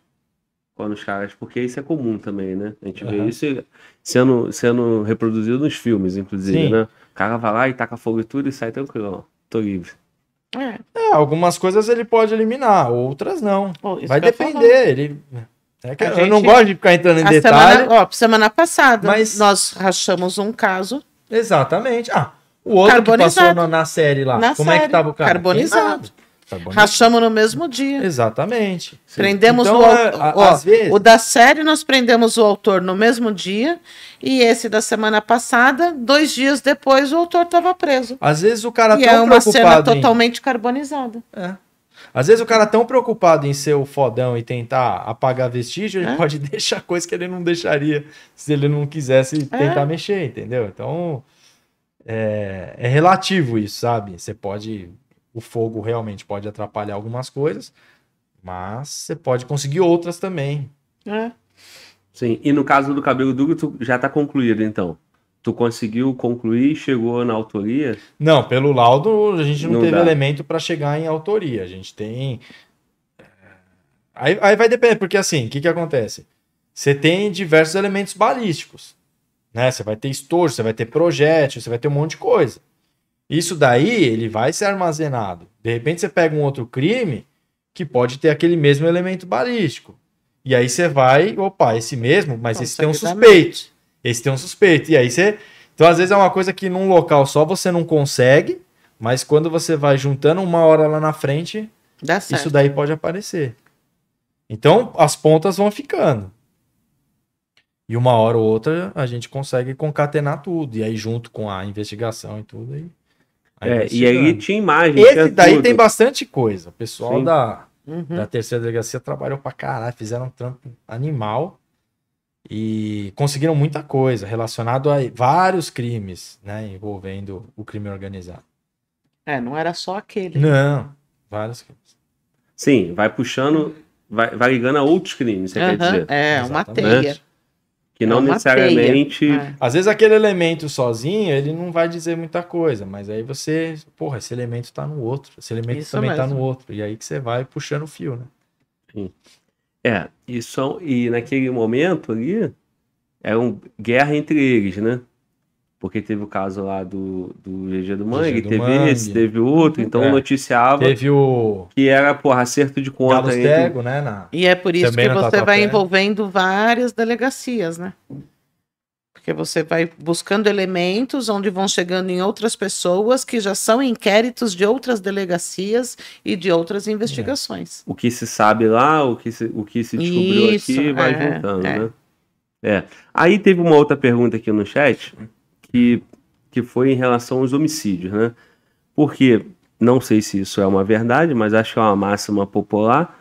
Quando os caras. Porque isso é comum também, né? A gente uhum. vê isso sendo, sendo reproduzido nos filmes, inclusive, Sim. né? O cara vai lá e taca fogo e tudo e sai tranquilo, ó. Tô livre. É. é. algumas coisas ele pode eliminar, outras não. vai depender. Ele né? É que eu não gosto de ficar entrando em a detalhe. Semana, ó, semana passada, mas... nós rachamos um caso. Exatamente. Ah, o outro que passou na, na série lá. Na como série, é que tava o cara? Carbonizado. carbonizado. Rachamos no mesmo dia. Exatamente. Sim. Prendemos então, o, autor. É, ó, vezes... o da série, nós prendemos o autor no mesmo dia. E esse da semana passada, dois dias depois, o autor estava preso. Às vezes o cara e tá é uma cena em... totalmente carbonizada. É. Às vezes o cara tão preocupado em ser o fodão e tentar apagar vestígio, ele é. pode [LAUGHS] deixar coisa que ele não deixaria se ele não quisesse é. tentar é. mexer, entendeu? Então é, é relativo isso, sabe? Você pode. O fogo realmente pode atrapalhar algumas coisas, mas você pode conseguir outras também. É. Sim, e no caso do cabelo duro, tu já tá concluído, então. Tu conseguiu concluir e chegou na autoria? Não, pelo laudo a gente não, não teve dá. elemento para chegar em autoria. A gente tem. É, aí, aí vai depender, porque assim, o que, que acontece? Você tem diversos elementos balísticos. Né? Você vai ter estojo, você vai ter projétil, você vai ter um monte de coisa. Isso daí, ele vai ser armazenado. De repente você pega um outro crime que pode ter aquele mesmo elemento balístico. E aí você vai, opa, esse mesmo, mas Bom, esse tem um suspeito. Esse tem um suspeito. E aí você. Então, às vezes é uma coisa que num local só você não consegue, mas quando você vai juntando uma hora lá na frente, isso daí pode aparecer. Então, as pontas vão ficando. E uma hora ou outra a gente consegue concatenar tudo. E aí, junto com a investigação e tudo, aí. aí é, e aí tinha imagem. Esse tinha daí tudo. tem bastante coisa. O pessoal da, uhum. da terceira delegacia trabalhou pra caralho, fizeram um trampo animal e conseguiram muita coisa relacionado a vários crimes, né, envolvendo o crime organizado. É, não era só aquele. Não, vários crimes. Sim, vai puxando, vai, vai ligando a outros crimes, você uh quer dizer. É, Exatamente. uma teia. Que é não é necessariamente. É. Às vezes aquele elemento sozinho, ele não vai dizer muita coisa, mas aí você, porra, esse elemento tá no outro, esse elemento Isso também mesmo. tá no outro. E aí que você vai puxando o fio, né? Sim. É, e, e naquele momento ali, era é uma guerra entre eles, né? Porque teve o caso lá do, do GG do Mangue, teve Mangue. esse, teve outro, então é. noticiava teve o... que era, porra, acerto de conta. aí. entre... Dego, né? Na... E é por isso Também que você vai envolvendo várias delegacias, né? Porque você vai buscando elementos onde vão chegando em outras pessoas que já são inquéritos de outras delegacias e de outras é. investigações. É. O que se sabe lá, o que se, o que se descobriu Isso, aqui, vai é, juntando, é. né? É. Aí teve uma outra pergunta aqui no chat que, que foi em relação aos homicídios, né? Porque, não sei se isso é uma verdade, mas acho que é uma máxima popular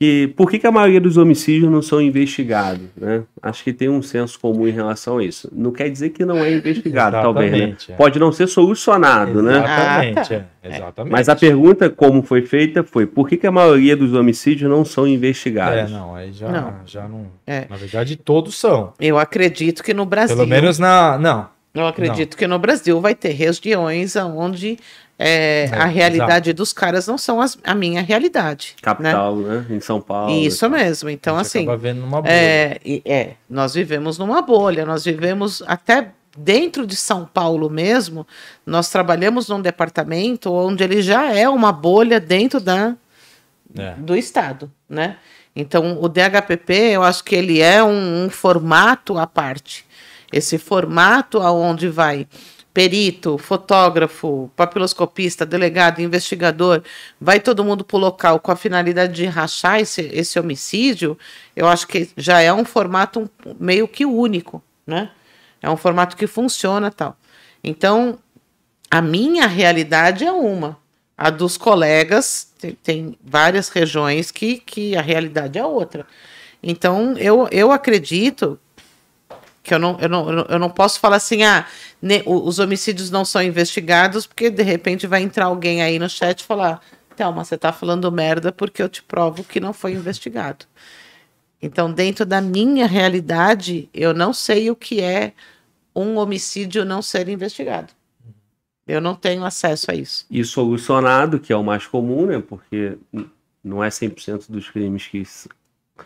que por que, que, a maioria dos homicídios não são investigados, né? Acho que tem um senso comum em relação a isso. Não quer dizer que não é investigado, talvez, né? É. Pode não ser solucionado, né? Exatamente, né? é. Ah, tá. Exatamente. Mas a pergunta, como foi feita, foi por que, que a maioria dos homicídios não são investigados? É, não, aí já não. Já não é. Na verdade, todos são. Eu acredito que no Brasil... Pelo menos na... Não, eu acredito não. que no Brasil vai ter regiões onde é, é, a é, realidade exato. dos caras não são as, a minha realidade. Né? Capital, né? né? Em São Paulo. Isso mesmo. Então, assim. É, é, nós vivemos numa bolha, nós vivemos até dentro de São Paulo mesmo, nós trabalhamos num departamento onde ele já é uma bolha dentro da, é. do Estado, né? Então, o DHPP, eu acho que ele é um, um formato à parte. Esse formato aonde vai perito, fotógrafo, papiloscopista, delegado, investigador, vai todo mundo para o local com a finalidade de rachar esse, esse homicídio, eu acho que já é um formato meio que único, né? É um formato que funciona tal. Então, a minha realidade é uma. A dos colegas, tem, tem várias regiões que, que a realidade é outra. Então, eu, eu acredito que eu não, eu não, eu não posso falar assim, ah, ne, os homicídios não são investigados, porque de repente vai entrar alguém aí no chat e falar, Thelma, você tá falando merda porque eu te provo que não foi investigado. Então, dentro da minha realidade, eu não sei o que é um homicídio não ser investigado. Eu não tenho acesso a isso. E solucionado, que é o mais comum, né? Porque não é 100% dos crimes que,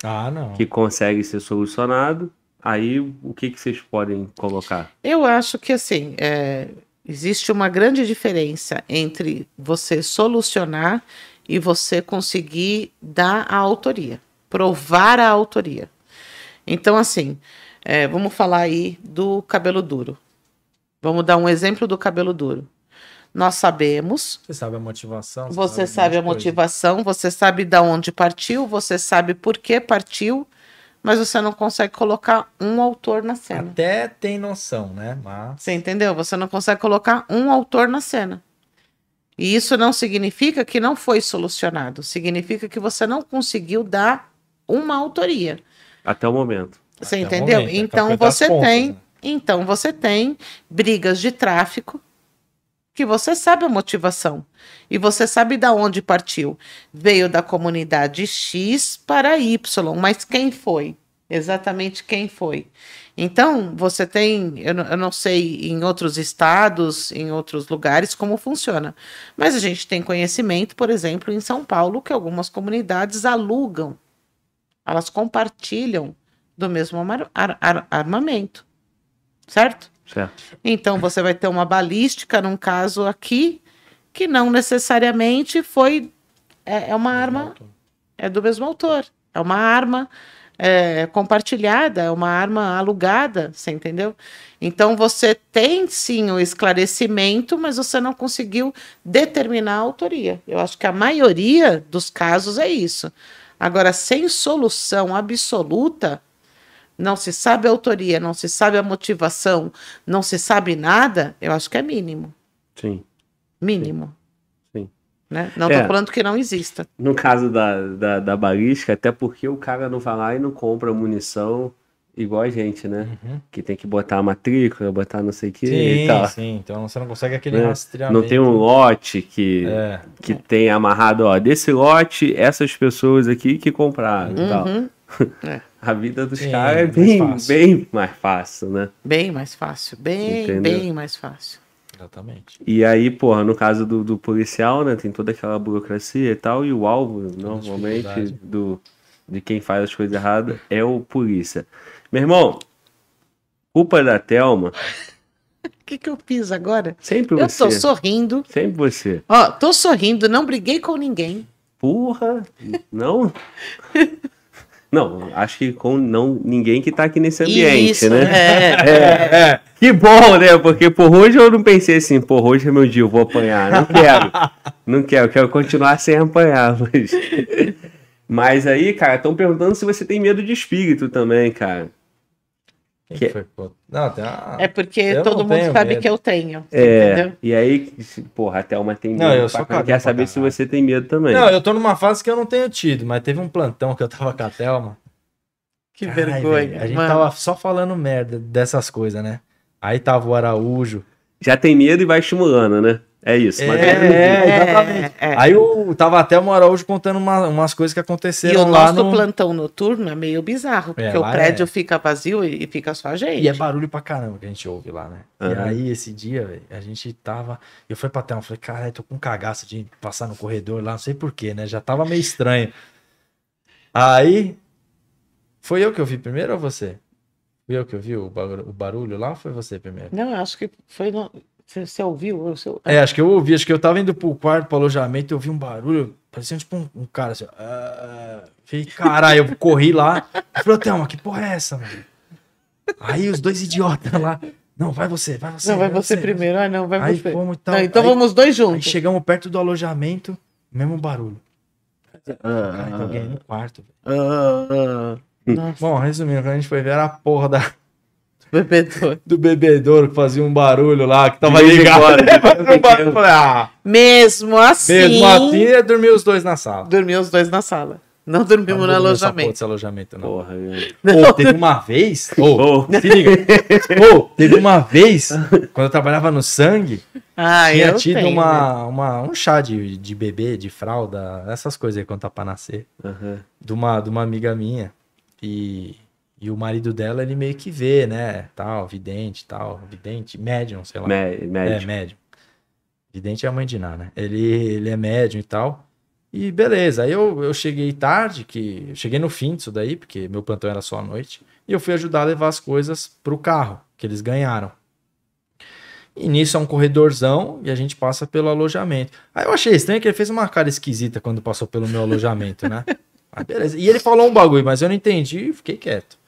ah, não. que consegue ser solucionado. Aí o que, que vocês podem colocar? Eu acho que assim, é, existe uma grande diferença entre você solucionar e você conseguir dar a autoria, provar a autoria. Então, assim, é, vamos falar aí do cabelo duro. Vamos dar um exemplo do cabelo duro. Nós sabemos. Você sabe a motivação. Você, você sabe, sabe a motivação, coisa. você sabe de onde partiu, você sabe por que partiu mas você não consegue colocar um autor na cena. Até tem noção, né? Mas... Você entendeu? Você não consegue colocar um autor na cena. E isso não significa que não foi solucionado. Significa que você não conseguiu dar uma autoria. Até o momento. Você Até entendeu? Momento, é então você pontas, tem. Né? Então você tem brigas de tráfico que você sabe a motivação e você sabe da onde partiu. Veio da comunidade X para Y, mas quem foi? Exatamente quem foi. Então, você tem, eu, eu não sei em outros estados, em outros lugares, como funciona, mas a gente tem conhecimento, por exemplo, em São Paulo, que algumas comunidades alugam, elas compartilham do mesmo ar, ar, ar, armamento, certo? Certo. Então você vai ter uma balística, num caso aqui, que não necessariamente foi. É, é uma arma. Autor. É do mesmo autor. É uma arma é, compartilhada, é uma arma alugada, você entendeu? Então você tem sim o esclarecimento, mas você não conseguiu determinar a autoria. Eu acho que a maioria dos casos é isso. Agora, sem solução absoluta, não se sabe a autoria, não se sabe a motivação, não se sabe nada, eu acho que é mínimo. Sim. Mínimo. Sim. Sim. Né? Não estou é, falando que não exista. No caso da, da, da, balística, até porque o cara não vai lá e não compra munição igual a gente, né? Uhum. Que tem que botar a matrícula, botar não sei o que sim, e tal. Sim, então você não consegue aquele né? rastreamento. Não tem um lote que, é. que tem amarrado, ó, desse lote, essas pessoas aqui que compraram uhum. e tal. Uhum. [LAUGHS] É a vida dos caras é, é, é bem, mais bem mais fácil, né? Bem mais fácil, bem, Entendeu? bem mais fácil. Exatamente. E aí, porra, no caso do, do policial, né, tem toda aquela burocracia e tal, e o alvo, normalmente, do, de quem faz as coisas erradas é o polícia. Meu irmão, culpa da Thelma. O [LAUGHS] que, que eu fiz agora? Sempre você. Eu tô sorrindo. Sempre você. Ó, tô sorrindo, não briguei com ninguém. Porra, não? [LAUGHS] Não, acho que com não, ninguém que está aqui nesse ambiente, Isso, né? É. É. [LAUGHS] é, é. Que bom, né? Porque por hoje eu não pensei assim, por hoje é meu dia, eu vou apanhar. Não quero. não quero, quero continuar sem apanhar. [LAUGHS] Mas, mas aí, cara, estão perguntando se você tem medo de espírito também, cara. Que... Não, tem uma... É porque todo mundo sabe medo. que eu tenho. É, entendeu? E aí, porra, até uma tem medo. Não, eu só Quer saber se você tem medo também. Não, eu tô numa fase que eu não tenho tido, mas teve um plantão que eu tava com a Thelma. Que Carai, vergonha. Véio, a gente mano. tava só falando merda dessas coisas, né? Aí tava o Araújo. Já tem medo e vai estimulando, né? É isso. É, é, exatamente. É. É, é, Aí eu tava até o hora hoje contando uma, umas coisas que aconteceram e o lá nosso no... plantão noturno é meio bizarro, é, porque o prédio fica vazio e, fica só a gente. E é barulho pra caramba que a gente ouve lá, né? Uhum. E aí, esse dia, a gente tava... Eu fui pra tela, falei, cara, tô com um cagaço de passar no corredor lá, não sei porquê, né? Já tava meio estranho. Aí, foi eu que eu vi primeiro ou você? Foi eu que eu vi o, barulho lá ou foi você primeiro? Não, acho que foi... No... Você, ouviu? Eu, É, acho que eu ouvi. Acho que eu tava indo pro quarto, pro alojamento, eu ouvi um barulho. Parecia tipo um, um cara assim. Ah, ah falei, caralho, eu corri lá. Falei, Thelma, que porra é essa, mano? Aí os dois idiotas lá. Não, vai você, vai você. Não, vai, você, você primeiro. Vai. Ah, não, vai aí você. Fomos, tal, não, então aí, vamos dois juntos. Aí chegamos perto do alojamento, mesmo barulho. Uh, Cara, uh, alguém no quarto. Uh, Bom, resumindo, quando a gente foi ver, era a porra da, Bebedouro. Do bebedouro que fazia um barulho lá, que tava ligado. Embora, né? [LAUGHS] um barulho, falei, ah, mesmo assim. Mesmo assim, é dormir os dois na sala. Dormia os dois na sala. Não dormimos no alojamento. alojamento, não. Porra, não. Oh, teve uma vez. Oh, oh. Se liga. Oh, teve uma vez, quando eu trabalhava no sangue, ah, tinha tido tenho, uma, né? uma, um chá de, de bebê, de fralda, essas coisas aí quando tá pra nascer. Uhum. De, uma, de uma amiga minha. E e o marido dela, ele meio que vê, né? Tal, vidente, tal, vidente, médium, sei lá. Mé médium. É, médium. Vidente é a mãe de Ná, né? Ele, ele é médium e tal. E beleza, aí eu, eu cheguei tarde, que eu cheguei no fim disso daí, porque meu plantão era só à noite, e eu fui ajudar a levar as coisas pro carro que eles ganharam. E nisso é um corredorzão e a gente passa pelo alojamento. Aí eu achei estranho que ele fez uma cara esquisita quando passou pelo meu alojamento, né? [LAUGHS] Mas beleza. E ele falou um bagulho, mas eu não entendi e fiquei quieto.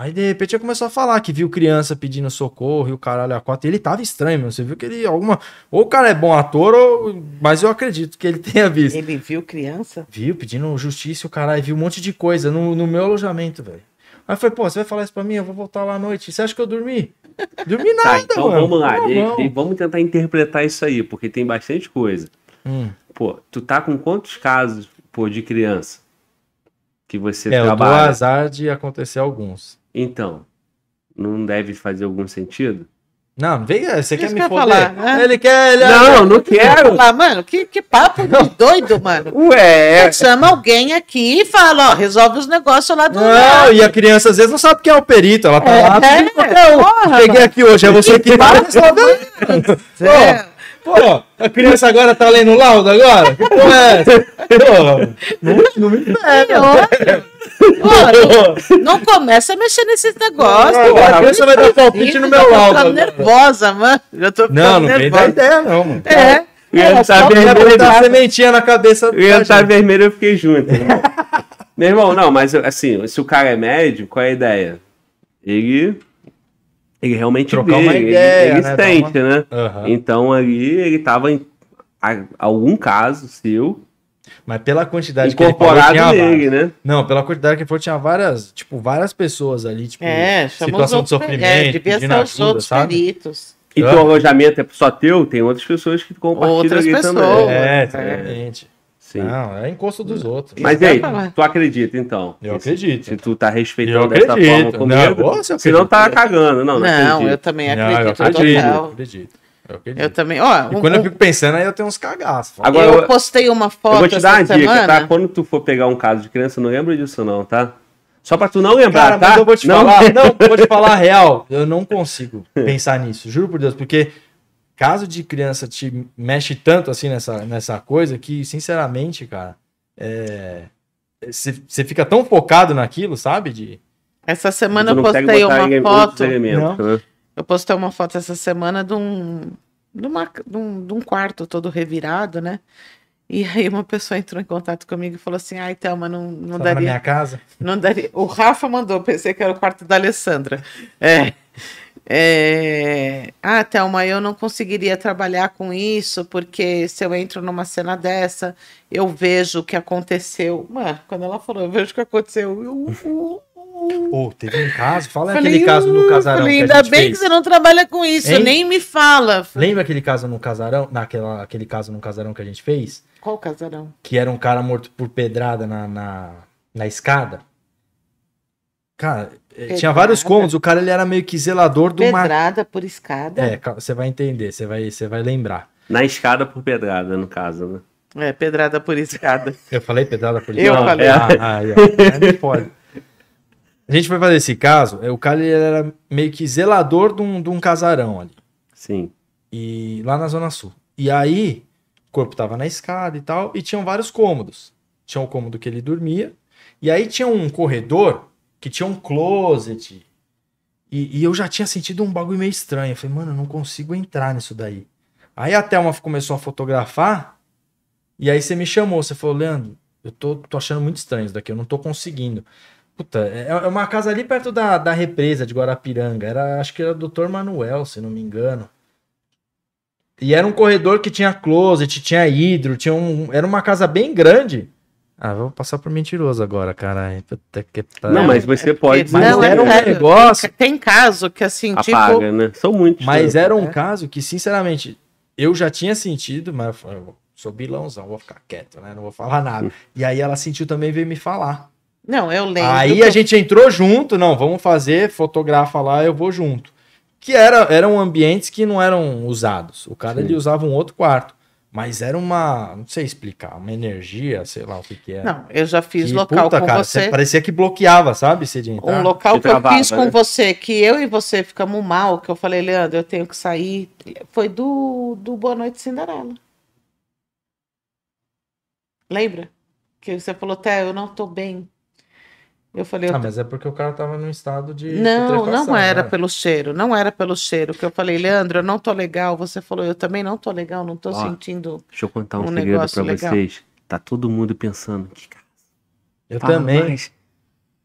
Aí de repente ele começou a falar que viu criança pedindo socorro e o caralho a quatro. E ele tava estranho, mano. Você viu que ele alguma. Ou o cara é bom ator, ou. Mas eu acredito que ele [LAUGHS] tenha visto. Ele viu criança? Viu, pedindo justiça, o caralho, viu um monte de coisa no, no meu alojamento, velho. Aí foi, pô, você vai falar isso pra mim? Eu vou voltar lá à noite. Você acha que eu dormi? Dormi [LAUGHS] tá, nada, tá, então mano. Vamos lá, tá e, e vamos tentar interpretar isso aí, porque tem bastante coisa. Hum. Pô, tu tá com quantos casos, pô, de criança? Que você é, trabalha? Eu dou azar de acontecer alguns. Então, não deve fazer algum sentido? Não, vem, você Isso quer me quer foder? Falar, né? ele quer. Ele... É não, não quero. Falar, mano, que, que papo de doido, mano. Ué. chama alguém aqui e fala, ó, resolve os negócios lá do. Não, lado. e a criança às vezes não sabe quem é o perito. Ela tá é, lá. É, é, porra, Cheguei aqui hoje, é você que, que vai [LAUGHS] resolver. Pô, a criança agora tá lendo laudo agora? Que porra é essa? não, não me pega. É, é pô, não, não começa a mexer nesses negócios. Não, a criança vai dar palpite no meu laudo. Eu tô nervosa, mano. Já tô não, não nervosa. vem da ideia, não, mano. É. E ia estar vermelho. Ia sementinha na cabeça do. Ia estar vermelho eu fiquei junto. Né? Meu irmão, não, mas assim, se o cara é médico, qual é a ideia? Ele ele realmente Trocar vê, uma ele, ele né? uma... Uhum. Então ali ele estava em algum caso seu. Mas pela quantidade incorporado que ele falou, nele, né? Não, pela quantidade que ele falou, tinha várias, tipo, várias pessoas ali, tipo, é, situação de é, sofrimento, é, devia ser os outros sabe? E o alojamento é só teu, tem outras pessoas que compartilham Outras pessoas, também. É, exatamente. É. Sim. Não, é encosto dos outros. Mas e aí, tu acredita então? Eu se, acredito. Se tu tá respeitando dessa forma comigo, não, eu tá cagando. Não, não, não eu também acredito. Não, eu acredito. Total. Eu acredito. Eu, eu também. Ó, e um, quando um... eu fico pensando, aí eu tenho uns cagaços. Agora, eu postei uma foto. Eu vou te dar uma semana. dica, tá? Quando tu for pegar um caso de criança, não lembra disso, não, tá? Só pra tu não lembrar, Cara, tá? Mas eu vou te não. falar, [LAUGHS] não, vou te falar real. Eu não consigo pensar nisso, juro por Deus, porque caso de criança te mexe tanto assim nessa, nessa coisa que, sinceramente, cara, é, você é, fica tão focado naquilo, sabe? De... Essa semana eu postei uma foto. Né? Eu postei uma foto essa semana de um, de, uma, de, um, de um quarto todo revirado, né? E aí uma pessoa entrou em contato comigo e falou assim: ai, Thelma, não, não Tava daria. Na minha casa? Não daria. O Rafa mandou, pensei que era o quarto da Alessandra. É. É... Ah, Thelma, eu não conseguiria trabalhar com isso, porque se eu entro numa cena dessa, eu vejo o que aconteceu. Mano, quando ela falou, eu vejo o que aconteceu. Eu, uh, uh, uh. teve um caso, fala falei, aquele caso no casarão. Falei, ainda bem fez. que você não trabalha com isso, hein? nem me fala. Lembra aquele caso no casarão, naquela, aquele caso no casarão que a gente fez? Qual casarão? Que era um cara morto por pedrada na, na, na escada. Cara, é, pedrada. Tinha vários cômodos, o cara ele era meio que zelador do mar. Pedrada uma... por escada. É, você vai entender, você vai, você vai lembrar. Na escada por pedrada, no caso, né? É, pedrada por escada. [LAUGHS] Eu falei pedrada por escada? Eu falei. Ah, pode. Ah, é A gente foi fazer esse caso, é, o cara ele era meio que zelador de um, de um casarão ali. Sim. E lá na Zona Sul. E aí, o corpo tava na escada e tal, e tinham vários cômodos. Tinha um cômodo que ele dormia, e aí tinha um corredor que tinha um closet. E, e eu já tinha sentido um bagulho meio estranho. Eu falei, mano, eu não consigo entrar nisso daí. Aí a Thelma começou a fotografar. E aí você me chamou. Você falou, Leandro, eu tô, tô achando muito estranho isso daqui. Eu não tô conseguindo. Puta, é, é uma casa ali perto da, da represa de Guarapiranga. Era, acho que era o Dr. Manuel, se não me engano. E era um corredor que tinha closet, tinha hidro, tinha um, era uma casa bem grande. Ah, vou passar por mentiroso agora, cara. Não, mas é você pode. Mas não, era é um é, negócio. Tem caso que assim, Apaga, tipo... né? São muitos. Mas era um é. caso que, sinceramente, eu já tinha sentido, mas eu, sou bilãozão, vou ficar quieto, né? Não vou falar nada. Hum. E aí ela sentiu também e veio me falar. Não, eu lembro. Aí a gente entrou junto, não, vamos fazer, fotografa lá, eu vou junto. Que era, eram ambientes que não eram usados. O cara Sim. ele usava um outro quarto. Mas era uma, não sei explicar, uma energia, sei lá o que que é. Não, eu já fiz que, local puta, com cara, você. Parecia que bloqueava, sabe, Cidinho? Um local que, que travava, eu fiz com né? você, que eu e você ficamos mal, que eu falei, Leandro, eu tenho que sair. Foi do, do Boa Noite Cinderela. Lembra? Que você falou, até eu não tô bem. Eu falei. Ah, eu mas é porque o cara tava num estado de. Não, não era né? pelo cheiro, não era pelo cheiro. Que eu falei, Leandro, eu não tô legal. Você falou, eu também não tô legal, não tô Ó, sentindo. Deixa eu contar um, um segredo pra legal. vocês. Tá todo mundo pensando, que cara. Eu Fala também. Mais.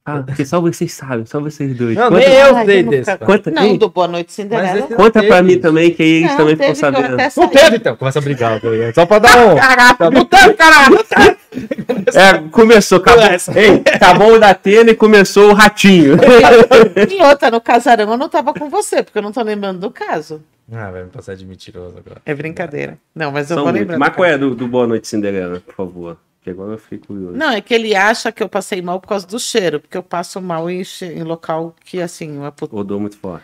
Ah, só vocês sabem, só vocês dois. Não, nem eu sei desse. Conta, não, do Boa Noite Cinderela. Conta pra mim também, que eles não, também ficam sabendo. Não teve, então. Começa a brigar. Tá só pra dar um... Caraca, tá não teve, caraca! É, começou, acabou, é ei, acabou o da Atena e começou o ratinho. [LAUGHS] E outra, no casarão eu não tava com você, porque eu não tô lembrando do caso. Ah, vai me passar de mentiroso agora. É brincadeira. Não, mas eu São vou lembrar. Mas qual é do, do Boa Noite Cinderela, por favor? Que agora eu fiquei curioso. Não, é que ele acha que eu passei mal por causa do cheiro, porque eu passo mal em, em local que, assim, uma put... Odor muito forte.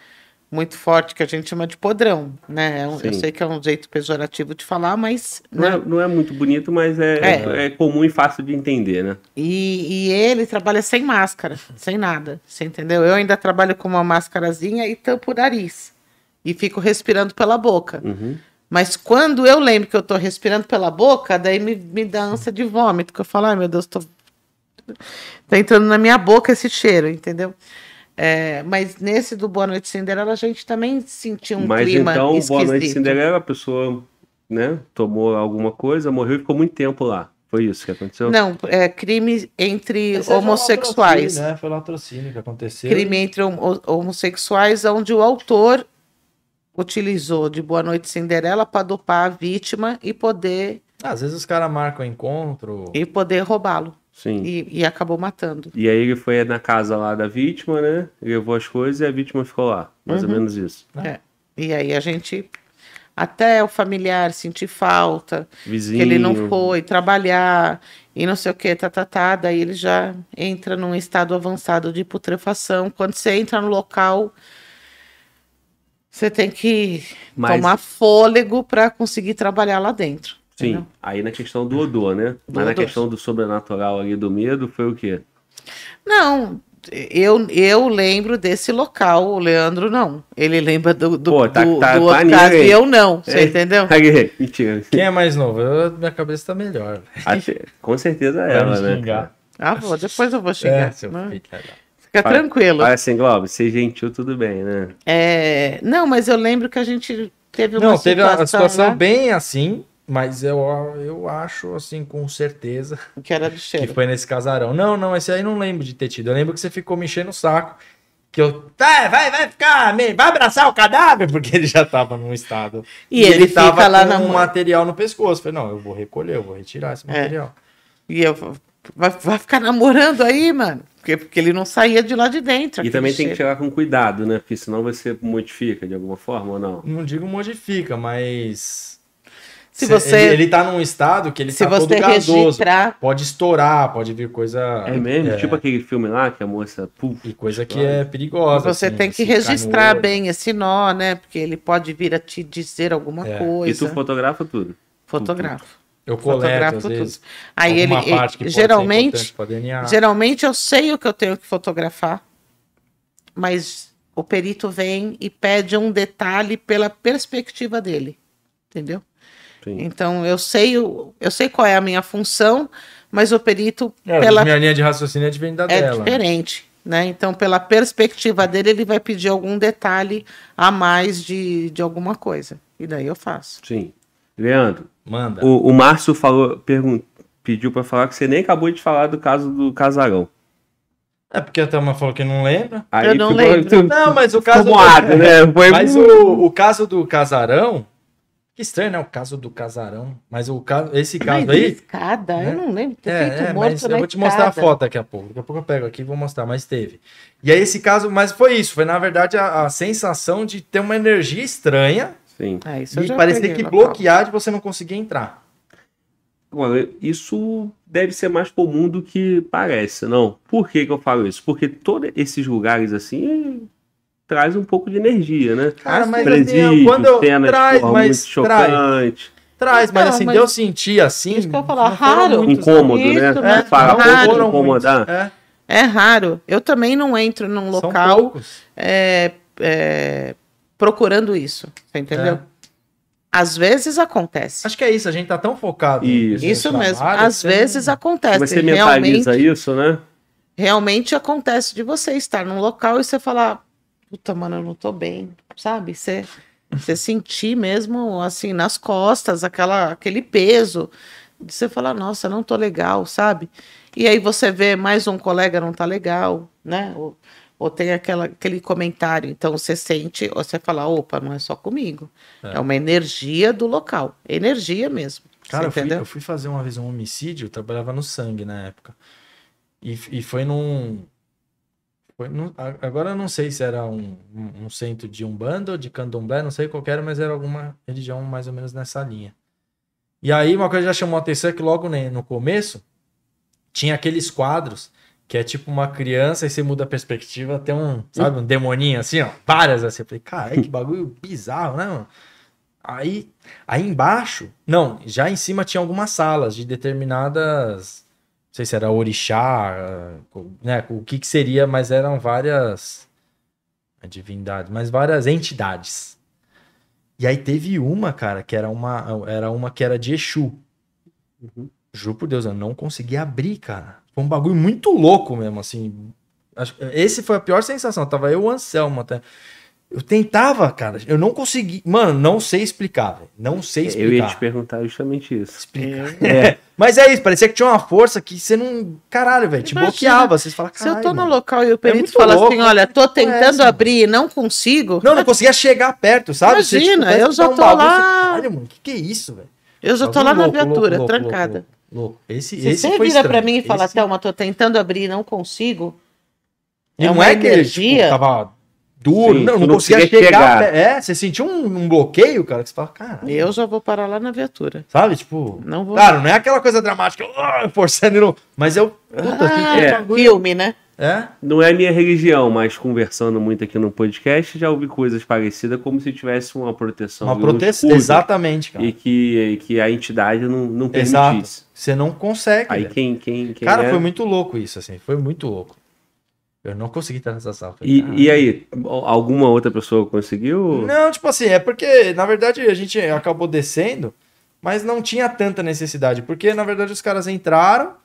Muito forte, que a gente chama de podrão, né? É Sim. Eu sei que é um jeito pejorativo de falar, mas. Não, né? é, não é, muito bonito, mas é, é. é, comum e fácil de entender, né? E, e ele trabalha sem máscara, sem nada, você entendeu? Eu ainda trabalho com uma máscarazinha e tampo o nariz. E fico respirando pela boca. Uhum. Mas quando eu lembro que eu tô respirando pela boca, daí me, me dá ânsia de vômito, que eu falo, ai meu Deus, tô... tá entrando na minha boca esse cheiro, entendeu? É, mas nesse do Boa Noite Cinderela, a gente também sentiu um mas clima então, esquisito. Boa Noite Cinderela, a pessoa né, tomou alguma coisa, morreu e ficou muito tempo lá. Foi isso que aconteceu? Não, é crime entre Esse homossexuais. É Foi latrocínio que aconteceu. Crime entre homo homossexuais, onde o autor utilizou de Boa Noite Cinderela para dopar a vítima e poder. Às vezes os caras marcam encontro. E poder roubá-lo. Sim. E, e, acabou matando. E aí ele foi na casa lá da vítima, né? Levou as coisas e a vítima ficou lá. Mais uhum. ou menos isso. É. é. E aí a gente. Até o familiar sentir falta, Vizinho. que ele não foi trabalhar e não sei o que, tá, tá, tá. Daí ele já entra num estado avançado de putrefação. Quando você entra no local, você tem que Mas... tomar fôlego para conseguir trabalhar lá dentro. Sim, entendeu? aí na questão do odor, né? Do Mas odor. na questão do sobrenatural ali do medo, foi o quê? Não, eu, eu lembro desse local, o Leandro não. Ele lembra do, do, Pô, tá, do, tá, do tá e eu não, é. você é. entendeu? [LAUGHS] Mentira. Quem é mais novo? Eu, minha cabeça tá melhor. Acho, com certeza é ela, né? Xingar. Ah, vou, depois eu vou é, xingar. É, seu filho, Fica para, tranquilo. Ah, assim, Globo, ser gentil, tudo bem, né? É. Não, mas eu lembro que a gente teve uma Não, situação. Não, teve uma situação né? bem assim, mas eu, eu acho, assim, com certeza. Que era do cheiro. Que foi nesse casarão. Não, não, esse aí não lembro de ter tido. Eu lembro que você ficou me enchendo o saco. Que eu. Vai, vai, vai ficar. Vai abraçar o cadáver, [LAUGHS] porque ele já tava num estado. E, e ele, ele tava lá com um mão. material no pescoço. Eu falei, não, eu vou recolher, eu vou retirar esse é. material. É. E eu. Vai, vai ficar namorando aí, mano? Porque, porque ele não saía de lá de dentro. E também tem que chegar com cuidado, né? Porque senão você modifica de alguma forma ou não? Não digo modifica, mas. Se você. Ele, ele tá num estado que ele se tá você gasoso. Registrar... Pode estourar, pode vir coisa. É mesmo? É... Tipo aquele filme lá que a moça. Puf, e coisa que é perigosa. Você assim, tem que registrar bem esse nó, né? Porque ele pode vir a te dizer alguma é. coisa. E tu fotografa tudo? Fotografo. Eu coleto, às vezes, Aí ele, que geralmente, geralmente eu sei o que eu tenho que fotografar, mas o perito vem e pede um detalhe pela perspectiva dele, entendeu? Sim. Então eu sei eu, eu sei qual é a minha função, mas o perito é, pela minha linha de raciocínio é diferente da é dela. É diferente, né? Então pela perspectiva dele ele vai pedir algum detalhe a mais de, de alguma coisa e daí eu faço. Sim, Leandro, Manda. O, o Márcio falou, pergunt, pediu para falar que você nem acabou de falar do caso do casarão. É porque a Thelma falou que não lembra. Aí eu não lembro. Tu, [LAUGHS] não, mas o caso. Moado, do... né? Foi... Mas o, o caso do casarão. Que estranho, né? O caso do casarão. Mas o caso, esse caso mas aí. Escada, né? eu não lembro. Ter é, feito é, mas eu vou te mostrar a foto daqui a pouco. Daqui a pouco eu pego aqui e vou mostrar, mas teve. E aí esse caso, mas foi isso. Foi na verdade a, a sensação de ter uma energia estranha Sim. É, isso e parecia que bloquear de você não conseguir entrar. Mano, isso deve ser mais comum do que parece, não? Por que, que eu falo isso? Porque todos esses lugares assim traz um pouco de energia, né? Cara, mas Presídio, assim, quando eu cenas, traz, porra, mas chocante. Traz, mas então, assim, mas... deu sentir assim. Isso que eu falar, raro. Incômodo, isso, né? né? É, Falar, raro. incomodar. É. é. raro. Eu também não entro num local. É, é, procurando isso. Você entendeu? É. Às vezes acontece. Acho que é isso, a gente tá tão focado. Isso, isso mesmo. Trabalho, Às vezes não... Né? acontece. Mas você mentaliza realmente, isso, né? Realmente acontece de você estar num local e você falar, puta, mano, eu não tô bem, sabe? Você, você sentir mesmo, assim, nas costas, aquela, aquele peso. De você falar, nossa, não tô legal, sabe? E aí você vê mais um colega não tá legal, né? Ou, ou tem aquela, aquele comentário. Então você sente, ou você fala, opa, não é só comigo. É, é uma energia do local, energia mesmo. Cara, eu fui, eu fui, fazer uma vez um homicídio, eu trabalhava no sangue na época. E, e foi num. Foi num, agora eu não sei se era um, um, um centro de Umbanda ou de Candomblé, não sei qual era, mas era alguma religião mais ou menos nessa linha. E aí uma coisa já chamou a atenção é que logo no começo tinha aqueles quadros que é tipo uma criança e você muda a perspectiva, tem um, sabe, um demoninho assim, ó, várias assim. Eu falei, cara, que bagulho bizarro, né, mano? Aí, aí embaixo, não, já em cima tinha algumas salas de determinadas, não sei se era orixá, né, o que que seria, mas eram várias é divindades, mas várias entidades. E aí teve uma, cara, que era uma, era uma que era de Exu. Uhum. Juro por Deus, eu não consegui abrir, cara. Foi um bagulho muito louco mesmo, assim. Acho, esse foi a pior sensação. Tava eu e o Anselmo até. Eu tentava, cara, eu não consegui. Mano, não sei explicar, velho. Não sei explicar. Eu ia te perguntar justamente isso. Explicar. É. é. Mas é isso, parecia que tinha uma força que você não. Caralho, velho, te bloqueava. Vocês falam, Se eu tô no local e o perito é fala louco, assim: olha, tô é tentando é abrir e não consigo. Não, não conseguia chegar perto, sabe? Imagina, você, tipo, eu já tá tô lá. olha mano, que que é isso, velho? Eu já tô lá na viatura, trancada. Louco, louco. Louco. Esse, Se esse você foi vira para pra mim e fala, esse... Thelma, tô tentando abrir e não consigo. E é não é que tipo, energia... Tipo, tava duro, Sim, não, não, conseguia chegar. chegar. Até... É, você sentiu um, um, bloqueio, cara, que você fala, cara. Eu já vou parar lá na viatura. Sabe, tipo. Não vou. Claro, não é aquela coisa dramática, ah, forçando e não. Mas eu. Puta, ah, é. Filme, né? É? Não é minha religião, mas conversando muito aqui no podcast, já ouvi coisas parecidas como se tivesse uma proteção. Uma proteção, exatamente, cara. E que, e que a entidade não, não permitisse. Exato. Você não consegue. Aí quem, quem, quem. Cara, é... foi muito louco isso, assim. Foi muito louco. Eu não consegui estar nessa sala. E, e, aí, alguma outra pessoa conseguiu? Não, tipo assim, é porque, na verdade, a gente acabou descendo, mas não tinha tanta necessidade. Porque, na verdade, os caras entraram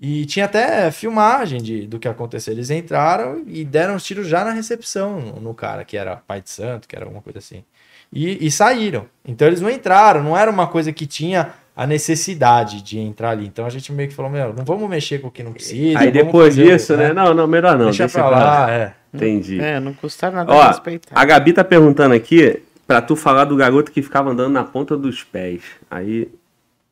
e tinha até filmagem de, do que aconteceu. Eles entraram e deram os tiros já na recepção no, no cara, que era pai de santo, que era alguma coisa assim. E, e, saíram. Então eles não entraram, não era uma coisa que tinha a necessidade de entrar ali. Então a gente meio que falou, meu, não vamos mexer com o que não precisa. Aí depois disso, né? né? Não, não, melhor não. Deixa, deixa pra lá, É. Entendi. É, não custa nada Ó, respeitar. A Gabi tá perguntando aqui pra tu falar do garoto que ficava andando na ponta dos pés. Aí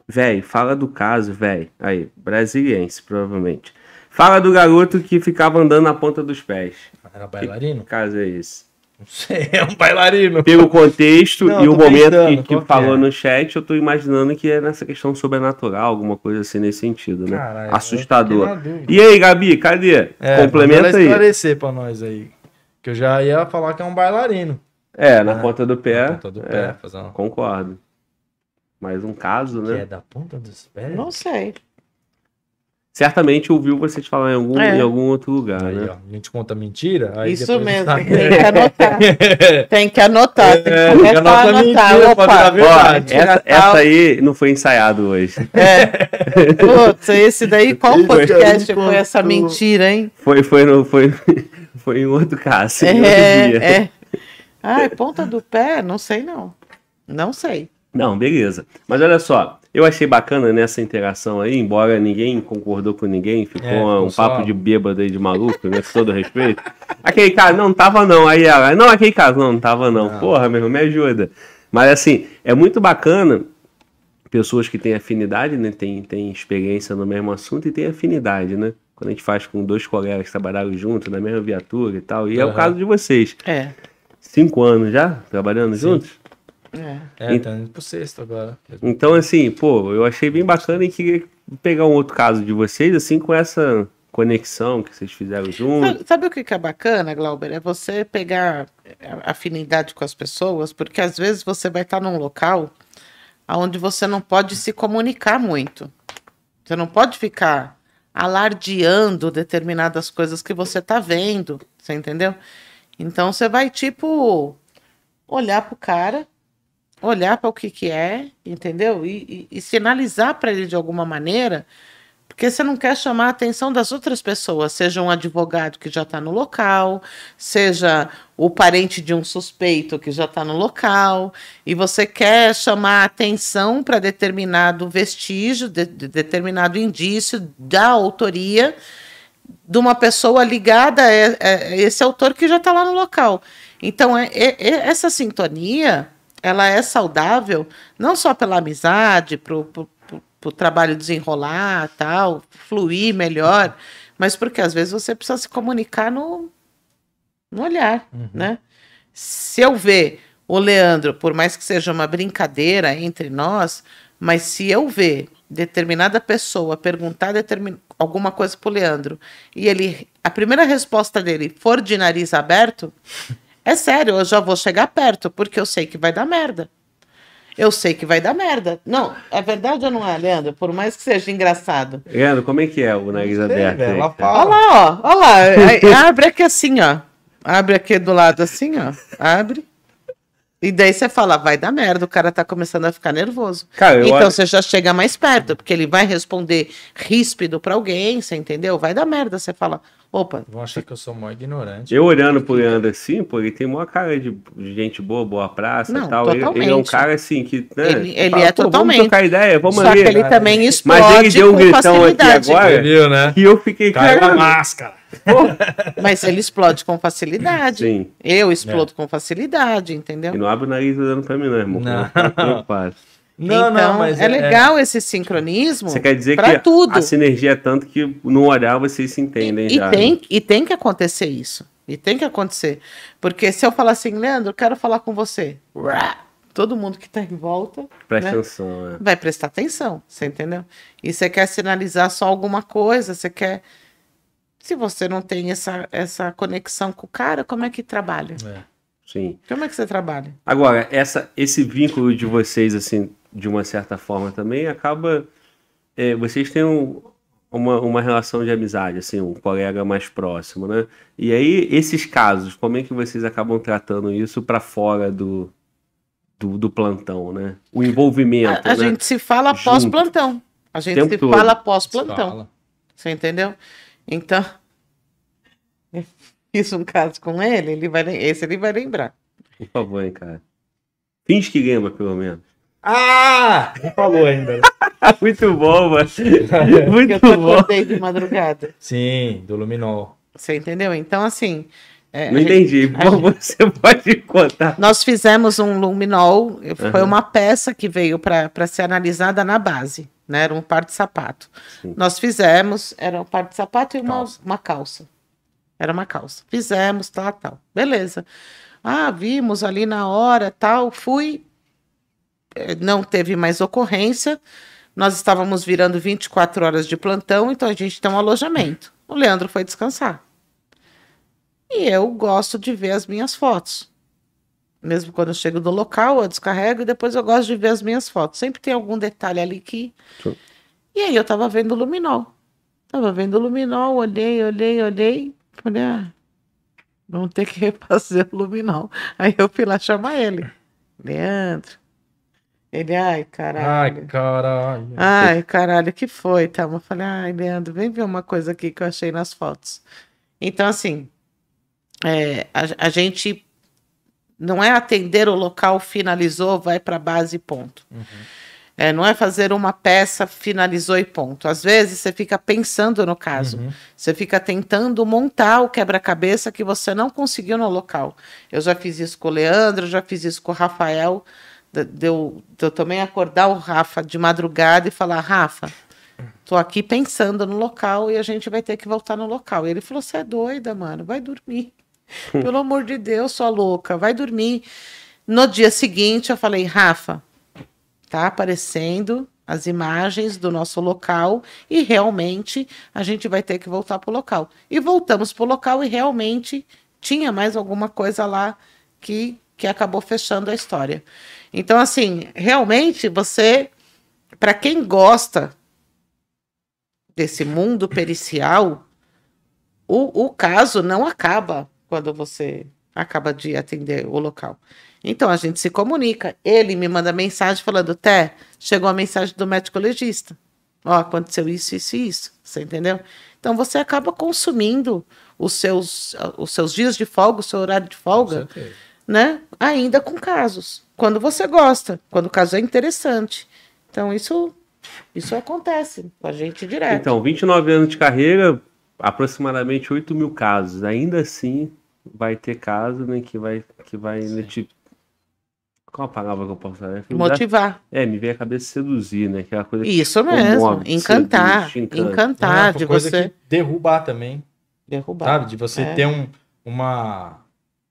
Véi, fala do caso, véi. Aí, brasiliense, provavelmente. Fala do garoto que ficava andando na ponta dos pés. Era bailarino? Que caso é esse? Não sei, [LAUGHS] é um bailarino. Pelo contexto Não, e o momento que, que é? falou é? no chat, eu tô imaginando que é nessa questão sobrenatural, alguma coisa assim nesse sentido, né? Caralho, Assustador. E aí, Gabi, cadê? É, Complementa aí. esclarecer pra nós aí. Que eu já ia falar que é um bailarino. É, na ah, ponta do pé. Na ponta do pé, é, fazendo... Concordo. Mais um caso, né? Que é da ponta dos pés? Não sei. Certamente ouviu te falar em algum, é. em algum outro lugar, aí, né? Ó, a gente conta mentira. Isso mesmo, tá... [LAUGHS] tem que anotar. tem que é, anotar, tem que começar é, anota a anotar. Ó, essa, essa, aí não foi ensaiado hoje. [LAUGHS] É. Putz, esse daí, qual podcast foi essa mentira, hein? Foi, foi, no, foi, [LAUGHS] foi em outro caso. É, outro é. Ai, ponta do pé? Não sei, não. Não sei. Não, beleza. Mas olha só, eu achei bacana nessa interação aí, embora ninguém concordou com ninguém, ficou é, um papo de bêbado aí de maluco, né? Com todo respeito. [LAUGHS] Aquele cara não tava não, aí ela, não, aquele cara não, não tava não. não. Porra, meu irmão, me ajuda. Mas assim, é muito bacana pessoas que têm afinidade, né? Tem, tem experiência no mesmo assunto e tem afinidade, né? Quando a gente faz com dois colegas que trabalharam juntos, na mesma viatura e tal. E uhum. é o caso de vocês. É. Cinco anos já trabalhando Sim. juntos? É, é tá indo pro sexto agora. Então, assim, pô, eu achei bem bacana e queria pegar um outro caso de vocês, assim, com essa conexão que vocês fizeram juntos. Sabe, sabe, o que é bacana, Glauber? É você pegar afinidade com as pessoas, porque às vezes você vai estar num local onde você não pode se comunicar muito. Você não pode ficar alardeando determinadas coisas que você está vendo, você entendeu? Então você vai tipo olhar pro cara, olhar para o que, que é, entendeu? E, e, e sinalizar para ele de alguma maneira, porque você não quer chamar a atenção das outras pessoas, seja um advogado que já está no local, seja o parente de um suspeito que já está no local, e você quer chamar a atenção para determinado vestígio, de, de determinado indício da autoria de uma pessoa ligada a, a esse autor que já está lá no local. Então, é, é, é essa sintonia ela é saudável não só pela amizade, para o trabalho desenrolar, tal, fluir melhor, mas porque às vezes você precisa se comunicar no, no olhar, uhum. né? Se eu ver o Leandro, por mais que seja uma brincadeira entre nós, mas se eu ver determinada pessoa perguntar determin... alguma coisa o Leandro e ele a primeira resposta dele for de nariz aberto, [LAUGHS] É sério, eu já vou chegar perto, porque eu sei que vai dar merda. Eu sei que vai dar merda. Não, é verdade ou não é, Leandro? Por mais que seja engraçado. Leandro, como é que é o nariz Sim, aberto? Olha lá, ó. lá. É, é, abre aqui assim, ó. Abre aqui do lado assim, ó. Abre. E daí você fala, vai dar merda, o cara tá começando a ficar nervoso. Cara, então você já chega mais perto, porque ele vai responder ríspido para alguém, você entendeu? Vai dar merda, você fala, Opa. Vão achar que eu sou mó ignorante. Eu olhando pro Leandro assim, pô, ele tem uma cara de gente boa, boa praça e tal. Ele, ele, é um cara assim que. Né, ele, ele fala, é totalmente. Vamos trocar ideia, vamos Só ali. que ele cara. também explode. Mas ele deu um gritão aqui agora. Viu, né? E eu fiquei. Caiu caramba. a máscara. Pô, mas ele explode com facilidade. Sim. Eu explodo é. com facilidade, entendeu? E não abre o nariz olhando pra mim, não, irmão. Não. não. Não, então, não, mas é, é legal é... esse sincronismo. Você quer dizer que tudo. a sinergia é tanto que no olhar vocês se entendem e, já. Né? tem, né? e tem que acontecer isso. E tem que acontecer. Porque se eu falar assim, Leandro, eu quero falar com você. Todo mundo que está em volta. Presta né, atenção, né? Vai prestar atenção, você entendeu? E você quer sinalizar só alguma coisa, você quer. Se você não tem essa, essa conexão com o cara, como é que trabalha? É. Sim. Como é que você trabalha? Agora, essa, esse vínculo de vocês, assim, de uma certa forma também, acaba. É, vocês têm um, uma, uma relação de amizade, assim, um colega mais próximo, né? E aí, esses casos, como é que vocês acabam tratando isso para fora do, do, do, plantão, né? O envolvimento. A, a né? gente se fala após plantão. A gente se todo. fala após plantão. Você entendeu? Então, fiz um caso com ele, ele vai, esse ele vai lembrar. Por favor, hein, cara. Finge que lembra, pelo menos. Ah! Não falou ainda. [LAUGHS] Muito bom, mano. [LAUGHS] Muito eu bom. Eu de madrugada. Sim, do Luminol. Você entendeu? Então, assim... É, Não entendi. Gente, Bom, gente... você pode contar. Nós fizemos um luminol, foi uhum. uma peça que veio para ser analisada na base, né? Era um par de sapato. Sim. Nós fizemos, era um par de sapato e uma calça. Uma calça. Era uma causa. Fizemos, tal, tá, tal. Beleza. Ah, vimos ali na hora, tal. Fui. Eh, não teve mais ocorrência. Nós estávamos virando 24 horas de plantão, então a gente tem um alojamento. O Leandro foi descansar. E eu gosto de ver as minhas fotos. Mesmo quando eu chego do local, eu descarrego e depois eu gosto de ver as minhas fotos. Sempre tem algum detalhe ali que. Sim. E aí eu tava vendo o Luminol. Tava vendo o Luminol, olhei, olhei, olhei. Falei, ah, vamos ter que [LAUGHS] refazer o luminol. Aí eu fui lá chamar ele. Leandro. Ele, ai, caralho. Ai, caralho. Ai, caralho, que foi? Tá? Eu falei, ai, Leandro, vem ver uma coisa aqui que eu achei nas fotos. Então, assim, é, a, a gente não é atender o local, finalizou, vai para base, ponto. Uhum. É, não é fazer uma peça, finalizou e ponto. Às vezes você fica pensando no caso, uhum. você fica tentando montar o quebra-cabeça que você não conseguiu no local. Eu já fiz isso com o Leandro, já fiz isso com o Rafael. Deu, de eu também acordar o Rafa de madrugada e falar: Rafa, tô aqui pensando no local e a gente vai ter que voltar no local. E ele falou: Você é doida, mano, vai dormir. [LAUGHS] Pelo amor de Deus, sua louca, vai dormir. No dia seguinte, eu falei: Rafa, Tá aparecendo as imagens do nosso local e realmente a gente vai ter que voltar para o local. E voltamos para o local e realmente tinha mais alguma coisa lá que, que acabou fechando a história. Então, assim, realmente você, para quem gosta desse mundo pericial, o, o caso não acaba quando você acaba de atender o local. Então a gente se comunica. Ele me manda mensagem falando: Té, chegou a mensagem do médico legista. Ó, aconteceu isso, isso e isso. Você entendeu? Então você acaba consumindo os seus, os seus dias de folga, o seu horário de folga, né? Ainda com casos. Quando você gosta, quando o caso é interessante. Então isso isso acontece com a gente direto. Então, 29 anos de carreira, aproximadamente 8 mil casos. Ainda assim, vai ter caso né, que vai, que vai né, te qual a palavra que eu posso usar? Motivar. É, me veio a cabeça seduzir, né? Aquela coisa Isso que mesmo. Comove, encantar. Seduz, encanta. Encantar. É de coisa você... que derrubar também. Derrubar. Sabe? De você é. ter um, uma.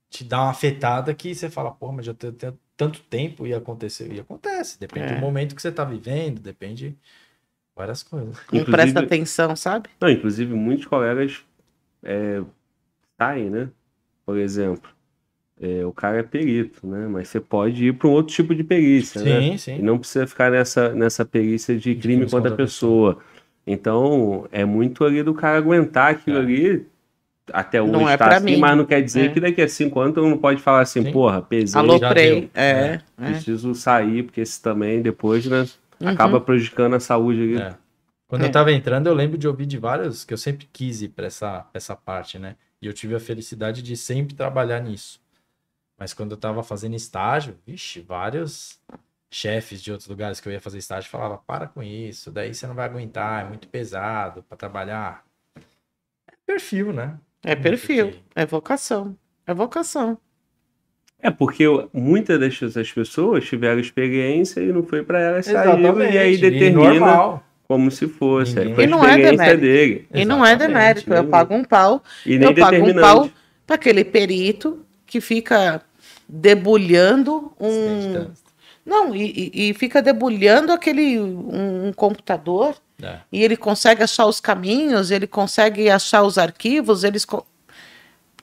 Te dar uma afetada que você fala, pô mas já tem tanto tempo e aconteceu. E acontece. Depende é. do momento que você tá vivendo, depende várias coisas. E presta atenção, sabe? Não, inclusive muitos colegas é, saem, né? Por exemplo é, o cara é perito, né? Mas você pode ir para um outro tipo de perícia, né? sim, né? Sim. E não precisa ficar nessa, nessa perícia de, de crime contra a pessoa. pessoa. Então, é muito ali do cara aguentar aquilo é. ali até hoje não é assim, mim. mas não quer dizer é. que daqui a cinco anos tu não pode falar assim, Sim. porra, pesei. Aloprei, é, é, é, Preciso sair, porque esse também depois, né, uhum. acaba prejudicando a saúde ali. É. Quando eu é. tava entrando, eu lembro de ouvir de vários que eu sempre quis ir para essa, essa parte, né? E eu tive a felicidade de sempre trabalhar nisso. Mas quando eu tava fazendo estágio, vixe, vários chefes de outros lugares que eu ia fazer estágio falavam, para com isso, daí você não vai aguentar, é muito pesado para trabalhar. É perfil, né? É perfil, é vocação, é vocação. É porque muitas dessas pessoas tiveram experiência e não foi para elas sair e aí determina como se fosse. É, Ninguém... Foi e não é demérito. Dele. E não é demérito. Eu pago um pau. E eu pago um pau para aquele perito que fica debulhando um. Não, e, e, fica debulhando aquele um, um computador é. e ele consegue achar os caminhos, ele consegue achar os arquivos, eles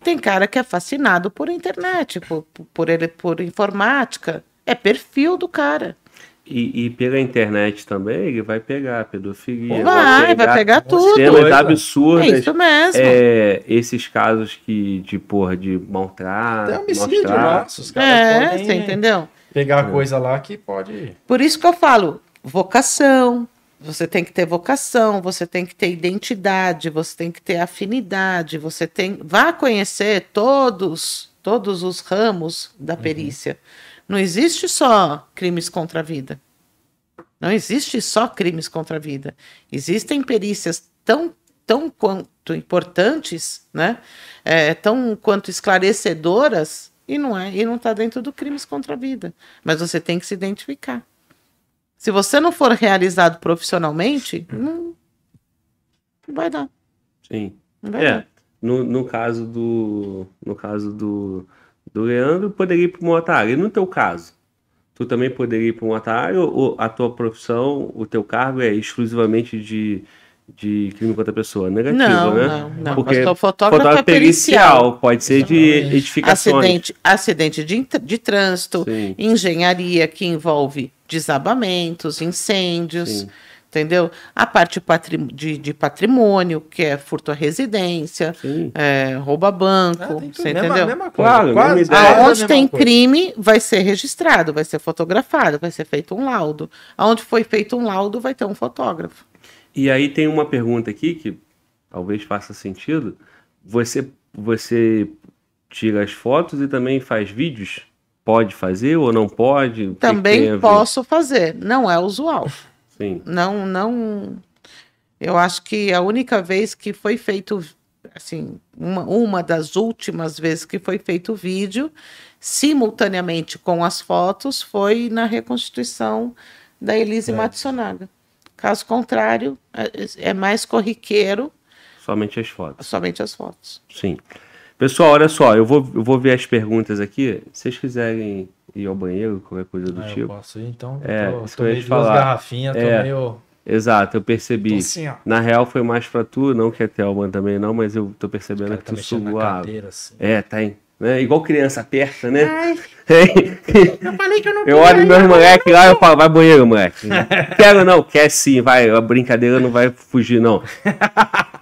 tem cara que é fascinado por internet, por, por ele, por informática, é perfil do cara. E, e, pela internet também, ele vai pegar pedofilia. Vai, vai pegar, vai pegar tudo. Cenas absurdas. É isso é, mesmo. É, esses casos que, de, porra, de maltrato. Até homicídio, os caras é, você entendeu? Pegar é. coisa lá que pode. Por isso que eu falo, vocação. Você tem que ter vocação, você tem que ter identidade, você tem que ter afinidade, você tem. Vá conhecer todos, todos os ramos da uhum. perícia. Uhum não existe só crimes contra a vida. Não existe só crimes contra a vida. Existem perícias tão, tão quanto importantes, né? É, tão quanto esclarecedoras, e não é, e não está dentro do crimes contra a vida. Mas você tem que se identificar. Se você não for realizado profissionalmente, não, não vai dar. Sim. Não vai é, dar. No, no caso do. No caso do do Leandro poderia ir para uma outra área. E no teu caso, tu também poderia ir para uma outra área ou a tua profissão, o teu cargo é exclusivamente de, de crime contra a pessoa? Negativo, não, né? Não, não, Porque é o fotógrafo, é, é pericial, pericial, pode ser de edificação. Acidente, acidente de, de trânsito, Sim. engenharia que envolve desabamentos, incêndios. Sim entendeu? A parte de, de patrimônio, que é furto à residência, é, rouba banco, ah, você mesma, entendeu? Mesma coisa, claro, quase, ideia, Aonde tem crime, vai ser registrado, vai ser fotografado, vai ser feito um laudo. Aonde foi feito um laudo, vai ter um fotógrafo. E aí tem uma pergunta aqui que talvez faça sentido. Você, você tira as fotos e também faz vídeos? Pode fazer ou não pode? Também posso fazer, não é usual. Sim. Não, não. Eu acho que a única vez que foi feito, assim, uma, uma das últimas vezes que foi feito o vídeo, simultaneamente com as fotos, foi na reconstituição da Elise é. Matsunaga. Caso contrário, é, é mais corriqueiro. Somente as fotos. Somente as fotos. Sim. Pessoal, olha só, eu vou, eu vou ver as perguntas aqui. Se vocês quiserem ir ao banheiro, qualquer coisa do ah, tipo. Eu posso ir, então. É, tô, isso tomei eu te duas falar. garrafinhas, é, tomei o... Exato, eu percebi. Assim, na real foi mais pra tu, não que é Thelman também não, mas eu tô percebendo que tá tu sugou a assim. É, tá, hein? Né? Igual criança aperta, né? Ai, [LAUGHS] eu falei que eu não Eu olho meus moleques lá e eu falo, vai banheiro, moleque. Quero não, quer sim, vai. A brincadeira não vai fugir, não.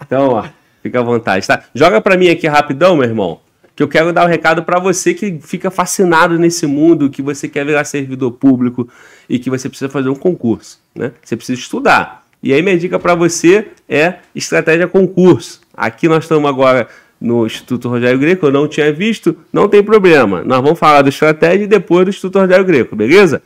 Então, ó, fica à vontade, tá? Joga pra mim aqui rapidão, meu irmão que eu quero dar um recado para você que fica fascinado nesse mundo, que você quer virar servidor público e que você precisa fazer um concurso, né? Você precisa estudar. E aí minha dica para você é estratégia concurso. Aqui nós estamos agora no Instituto Rogério Greco, eu não tinha visto, não tem problema. Nós vamos falar do estratégia e depois do Instituto Rogério Greco, beleza?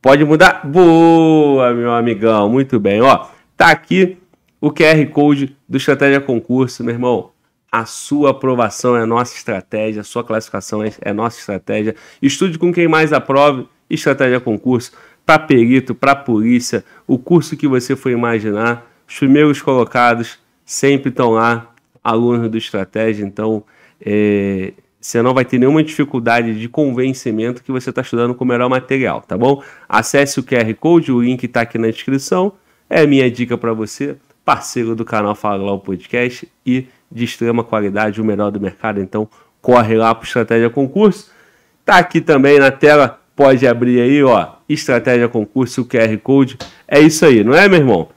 Pode mudar? Boa, meu amigão, muito bem. Ó, tá aqui o QR Code do Estratégia Concurso, meu irmão. A sua aprovação é nossa estratégia, a sua classificação é, é nossa estratégia. Estude com quem mais aprove, estratégia concurso, para perito, para polícia, o curso que você for imaginar. Os primeiros colocados sempre estão lá, alunos do Estratégia, então é, você não vai ter nenhuma dificuldade de convencimento que você está estudando com o melhor material, tá bom? Acesse o QR Code, o link está aqui na descrição. É a minha dica para você, parceiro do canal Fala o Podcast e de extrema qualidade, o melhor do mercado. Então, corre lá para Estratégia Concurso. Tá aqui também na tela, pode abrir aí, ó, Estratégia Concurso, QR Code. É isso aí, não é, meu irmão?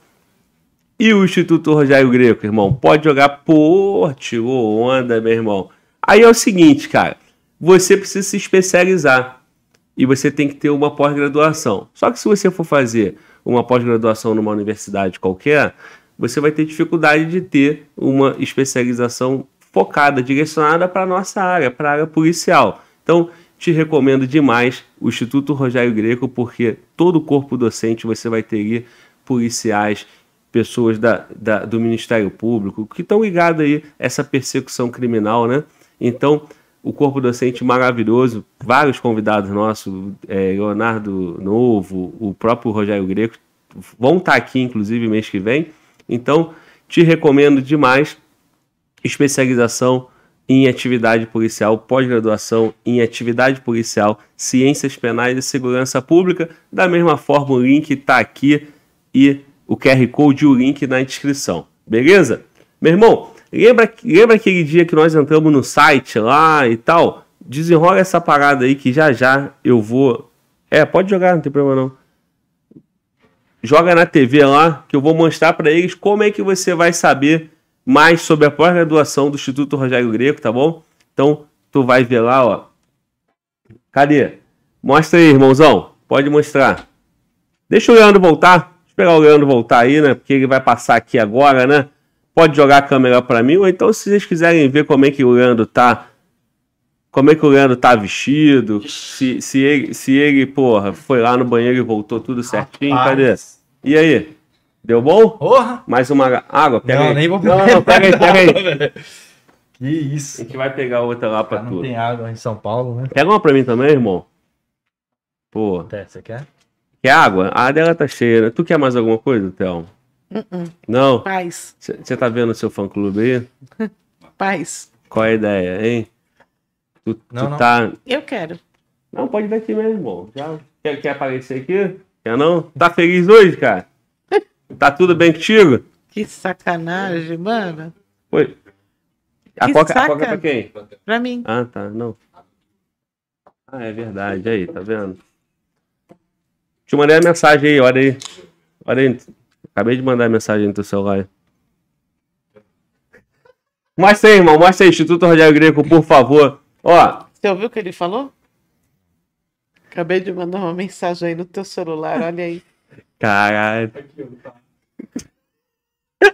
E o Instituto Rogério Greco, irmão, pode jogar por tirou onda, meu irmão. Aí é o seguinte, cara, você precisa se especializar e você tem que ter uma pós-graduação. Só que se você for fazer uma pós-graduação numa universidade qualquer, você vai ter dificuldade de ter uma especialização focada, direcionada para a nossa área, para a área policial. Então, te recomendo demais o Instituto Rogério Greco, porque todo o corpo docente você vai ter policiais, pessoas da, da, do Ministério Público, que estão ligados aí a essa persecução criminal, né? Então, o corpo docente maravilhoso, vários convidados nossos, é, Leonardo Novo, o próprio Rogério Greco, vão estar tá aqui, inclusive, mês que vem. Então, te recomendo demais especialização em atividade policial, pós-graduação em atividade policial, ciências penais e segurança pública. Da mesma forma, o link está aqui e o QR Code e o link na descrição. Beleza? Meu irmão, lembra, lembra aquele dia que nós entramos no site lá e tal? Desenrola essa parada aí que já já eu vou. É, pode jogar, não tem problema não joga na TV lá, que eu vou mostrar para eles como é que você vai saber mais sobre a pós-graduação do Instituto Rogério Greco, tá bom? Então, tu vai ver lá, ó. Cadê? Mostra aí, irmãozão. Pode mostrar. Deixa o Leandro voltar. Deixa eu pegar o Leandro voltar aí, né? Porque ele vai passar aqui agora, né? Pode jogar a câmera para mim, ou então se vocês quiserem ver como é que o Leandro tá como é que o Leandro tá vestido, se, se, ele, se ele, porra, foi lá no banheiro e voltou tudo certinho, Rapaz. cadê? E aí? Deu bom? Porra! Mais uma água? Pega não, aí. nem vou Não, não, pega aí, pega aí. que isso. A gente vai pegar outra lá pra tudo. tu. Não tem água em São Paulo, né? Pega uma pra mim também, irmão. Pô. Até, você quer? Quer água? A dela tá cheia, né? Tu quer mais alguma coisa, Théo? -uh. Não? Paz. Você tá vendo o seu fã-clube aí? [LAUGHS] Paz. Qual é a ideia, hein? Tu, não, tu não. tá... Eu quero. Não, pode ver aqui mesmo, irmão. Já... Quer, quer aparecer aqui? Quer não? Tá feliz hoje, cara? Tá tudo bem contigo? Que sacanagem, mano. Oi. A, que coca, saca... a coca é pra quem? Pra mim. Ah, tá. Não. Ah, é verdade. Aí, tá vendo? Te mandei a mensagem aí, olha aí. Olha aí. Acabei de mandar a mensagem no teu celular. Mostra aí, irmão. Mostra aí, Instituto Rogério Greco, por favor. Ó. Você ouviu o que ele falou? Acabei de mandar uma mensagem aí no teu celular, olha aí. Caralho. Tá. [LAUGHS]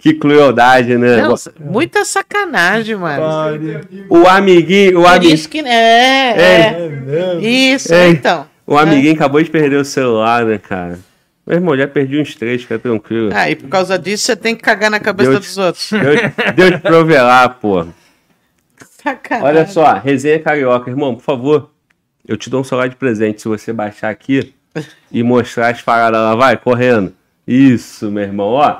Que crueldade, né? Não, muita sacanagem, mano. O amiguinho, o amiguinho. Isso que é, é. é, é Isso, é. então. O amiguinho é. acabou de perder o celular, né, cara? Meu irmão, já perdi uns três, fica tranquilo. Ah, e por causa disso você tem que cagar na cabeça Deus, dos outros. Deus, [LAUGHS] Deus proverá, pô. Sacanagem. Olha só, resenha carioca, irmão, por favor. Eu te dou um celular de presente se você baixar aqui e mostrar as paradas lá. Vai, correndo. Isso, meu irmão, ó.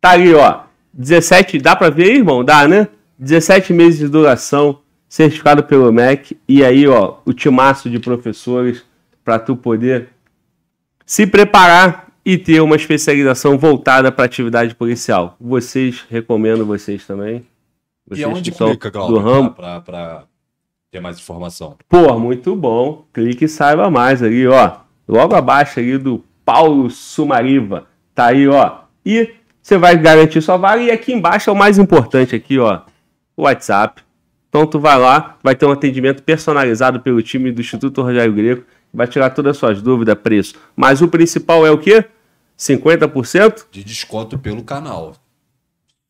Tá ali, ó. 17, dá pra ver aí, irmão? Dá, né? 17 meses de duração, certificado pelo MEC. E aí, ó, o timaço de professores para tu poder se preparar e ter uma especialização voltada para atividade policial. Vocês, recomendo vocês também. Vocês e onde que clica, do ramo. Pra, pra, ter mais informação. Pô, muito bom. Clique e saiba mais ali, ó. Logo abaixo ali do Paulo Sumariva. Tá aí, ó. E você vai garantir sua vaga. E aqui embaixo é o mais importante aqui, ó. O WhatsApp. Então tu vai lá, vai ter um atendimento personalizado pelo time do Instituto Rogério Greco. Vai tirar todas as suas dúvidas, preço. Mas o principal é o quê? 50%? De desconto pelo canal.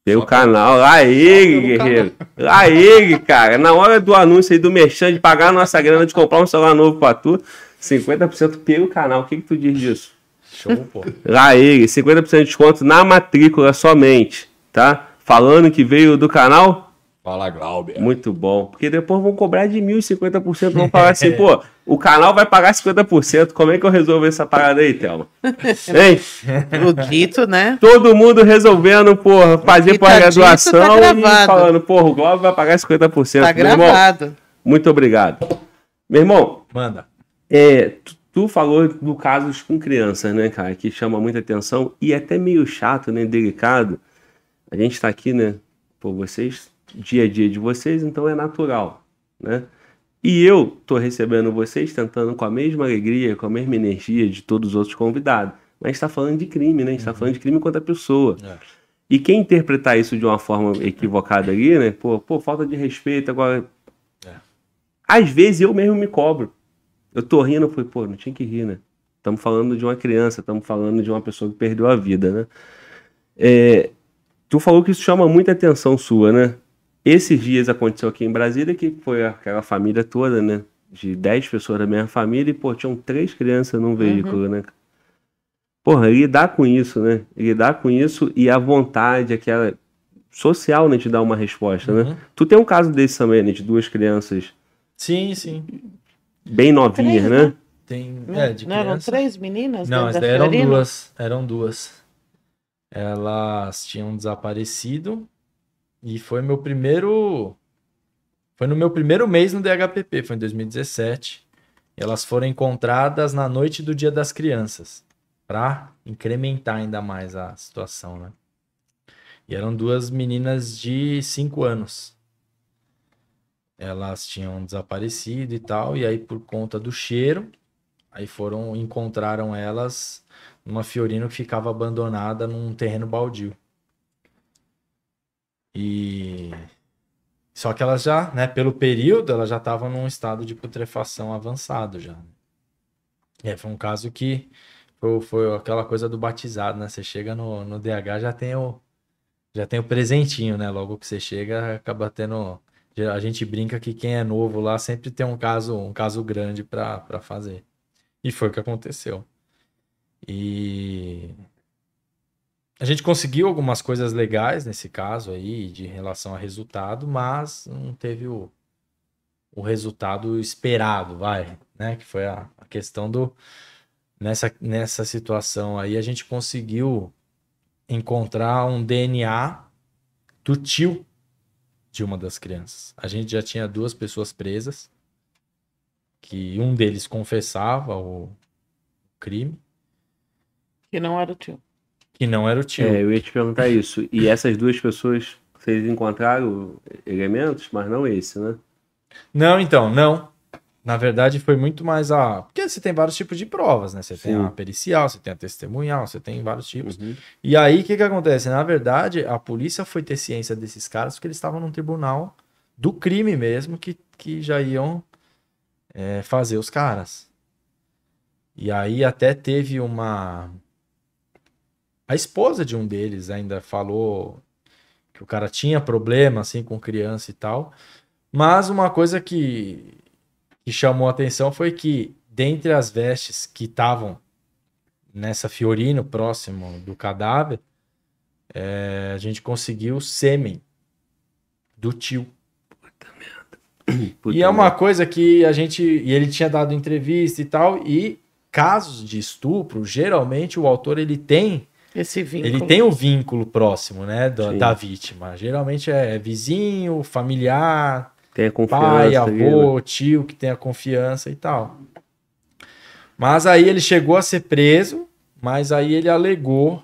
Tem o canal. Aí, guerreiro. Canal. Aí, cara. Na hora do anúncio aí do Merchan, de pagar a nossa grana, de comprar um celular novo pra tu, 50% pelo canal. O que, que tu diz disso? Show, pô. Aí, 50% de desconto na matrícula somente, tá? Falando que veio do canal Fala, Glauber. Muito bom. Porque depois vão cobrar de mil e 50%. Vão falar assim, [LAUGHS] é. pô, o canal vai pagar 50%. Como é que eu resolvo essa parada aí, Thelma? [LAUGHS] Hein? Dito, né? Todo mundo resolvendo, porra, fazer pós-graduação é tá e falando, porra, o Glauber vai pagar 50%. Tá gravado. Irmão, muito obrigado. Meu irmão. Manda. É, tu, tu falou do casos com crianças, né, cara? Que chama muita atenção e é até meio chato, né? Delicado. A gente tá aqui, né? Pô, vocês dia a dia de vocês, então é natural, né? E eu estou recebendo vocês tentando com a mesma alegria, com a mesma energia de todos os outros convidados. Mas está falando de crime, né? está uhum. falando de crime contra a pessoa. É. E quem interpretar isso de uma forma equivocada ali, né? Pô, pô falta de respeito agora. É. Às vezes eu mesmo me cobro. Eu tô rindo, foi pô, não tinha que rir, né? Estamos falando de uma criança, estamos falando de uma pessoa que perdeu a vida, né? É, tu falou que isso chama muita atenção sua, né? Esses dias aconteceu aqui em Brasília que foi aquela família toda, né? De 10 pessoas da mesma família e, pô, tinham três crianças num veículo, uhum. né? Porra, lidar com isso, né? Lidar com isso e a vontade, aquela social, né? De dar uma resposta, né? uhum. né? Tu tem um caso desse também, né? De duas crianças. Sim, sim. Bem novinhas, três, né? né? Tem, é, de Não criança. eram três meninas? Não, né, eram duas. Eram duas. Elas tinham desaparecido e foi meu primeiro. Foi no meu primeiro mês no DHPP, foi em 2017. Elas foram encontradas na noite do Dia das Crianças, para incrementar ainda mais a situação, né? E eram duas meninas de 5 anos. Elas tinham desaparecido e tal, e aí por conta do cheiro, aí foram encontraram elas numa Fiorino que ficava abandonada num terreno baldio. E só que elas já, né, pelo período, elas já estavam num estado de putrefação avançado já. É, foi um caso que foi, foi, aquela coisa do batizado, né? Você chega no, no DH, já tem o já tem o presentinho, né? Logo que você chega, acaba tendo a gente brinca que quem é novo lá sempre tem um caso, um caso grande para fazer. E foi o que aconteceu. E a gente conseguiu algumas coisas legais nesse caso aí, de relação a resultado, mas não teve o, o resultado esperado, vai, né? Que foi a, a questão do. Nessa, nessa situação aí, a gente conseguiu encontrar um DNA do tio de uma das crianças. A gente já tinha duas pessoas presas, que um deles confessava o crime. Que não era o tio. Que não era o tio. É, eu ia te perguntar isso. E essas duas pessoas, vocês encontraram elementos, mas não esse, né? Não, então, não. Na verdade, foi muito mais a. Porque você tem vários tipos de provas, né? Você Sim. tem a pericial, você tem a testemunhal, você tem vários tipos. Uhum. E aí, o que, que acontece? Na verdade, a polícia foi ter ciência desses caras porque eles estavam num tribunal do crime mesmo que, que já iam é, fazer os caras. E aí, até teve uma. A esposa de um deles ainda falou que o cara tinha problema assim com criança e tal. Mas uma coisa que, que chamou atenção foi que dentre as vestes que estavam nessa Fiorino próximo do cadáver, é, a gente conseguiu sêmen do tio. Puta merda. Puta e é uma merda. coisa que a gente. E ele tinha dado entrevista e tal. E casos de estupro, geralmente o autor ele tem esse vínculo. Ele tem um vínculo próximo, né, da vítima. Geralmente é, é vizinho, familiar, tem a pai, avô, tio que tem a confiança e tal. Mas aí ele chegou a ser preso, mas aí ele alegou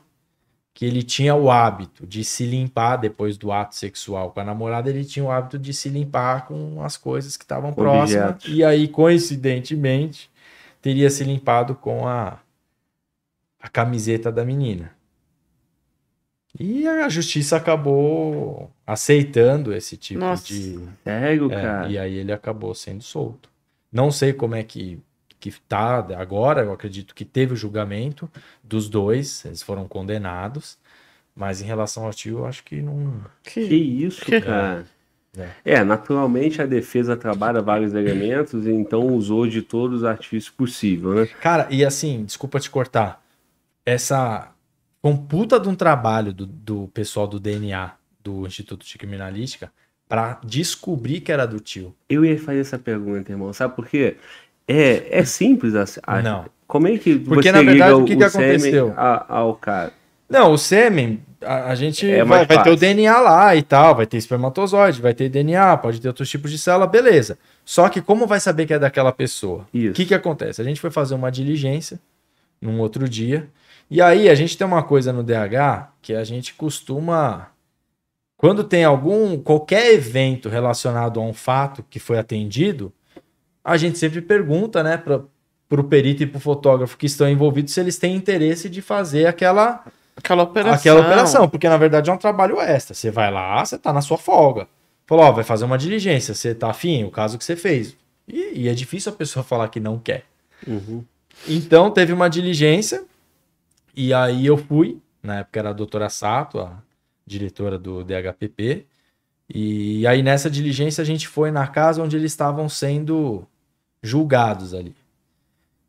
que ele tinha o hábito de se limpar depois do ato sexual com a namorada, ele tinha o hábito de se limpar com as coisas que estavam próximas. E aí, coincidentemente, teria se limpado com a, a camiseta da menina. E a justiça acabou aceitando esse tipo Nossa, de. Cego, é, cara. E aí ele acabou sendo solto. Não sei como é que, que tá agora, eu acredito que teve o julgamento dos dois, eles foram condenados. Mas em relação ao tio, eu acho que não. Que, que isso, é? cara. É. é. naturalmente a defesa trabalha vários elementos, então usou de todos os artifícios possíveis, né? Cara, e assim, desculpa te cortar. Essa Computa puta de um trabalho do, do pessoal do DNA, do Instituto de Criminalística, para descobrir que era do tio. Eu ia fazer essa pergunta, irmão. Sabe por quê? É, é simples assim. Não. Como é que Porque, na verdade, o que, o que aconteceu? A, ao cara. Não, o sêmen, a, a gente é vai, vai ter o DNA lá e tal, vai ter espermatozoide, vai ter DNA, pode ter outros tipos de célula, beleza. Só que como vai saber que é daquela pessoa? O que, que acontece? A gente foi fazer uma diligência num outro dia e aí a gente tem uma coisa no DH que a gente costuma quando tem algum qualquer evento relacionado a um fato que foi atendido, a gente sempre pergunta, né, para o perito e para o fotógrafo que estão envolvidos se eles têm interesse de fazer aquela aquela operação. Aquela operação, porque na verdade é um trabalho extra. Você vai lá, você tá na sua folga. Falou, ó, vai fazer uma diligência, você tá afim, o caso que você fez. E, e é difícil a pessoa [LAUGHS] falar que não quer. Uhum. Então teve uma diligência e aí eu fui, na época era a doutora Sato, a diretora do DHPP, e aí nessa diligência a gente foi na casa onde eles estavam sendo julgados ali.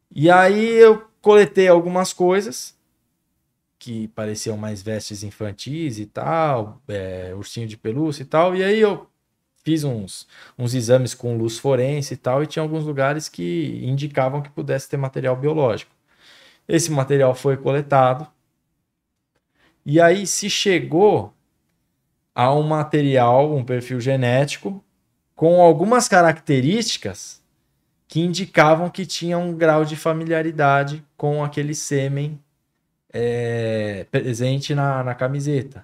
E aí eu coletei algumas coisas que pareciam mais vestes infantis e tal, é, ursinho de pelúcia e tal, e aí eu fiz uns, uns exames com luz forense e tal, e tinha alguns lugares que indicavam que pudesse ter material biológico. Esse material foi coletado. E aí se chegou a um material, um perfil genético, com algumas características que indicavam que tinha um grau de familiaridade com aquele sêmen é, presente na, na camiseta.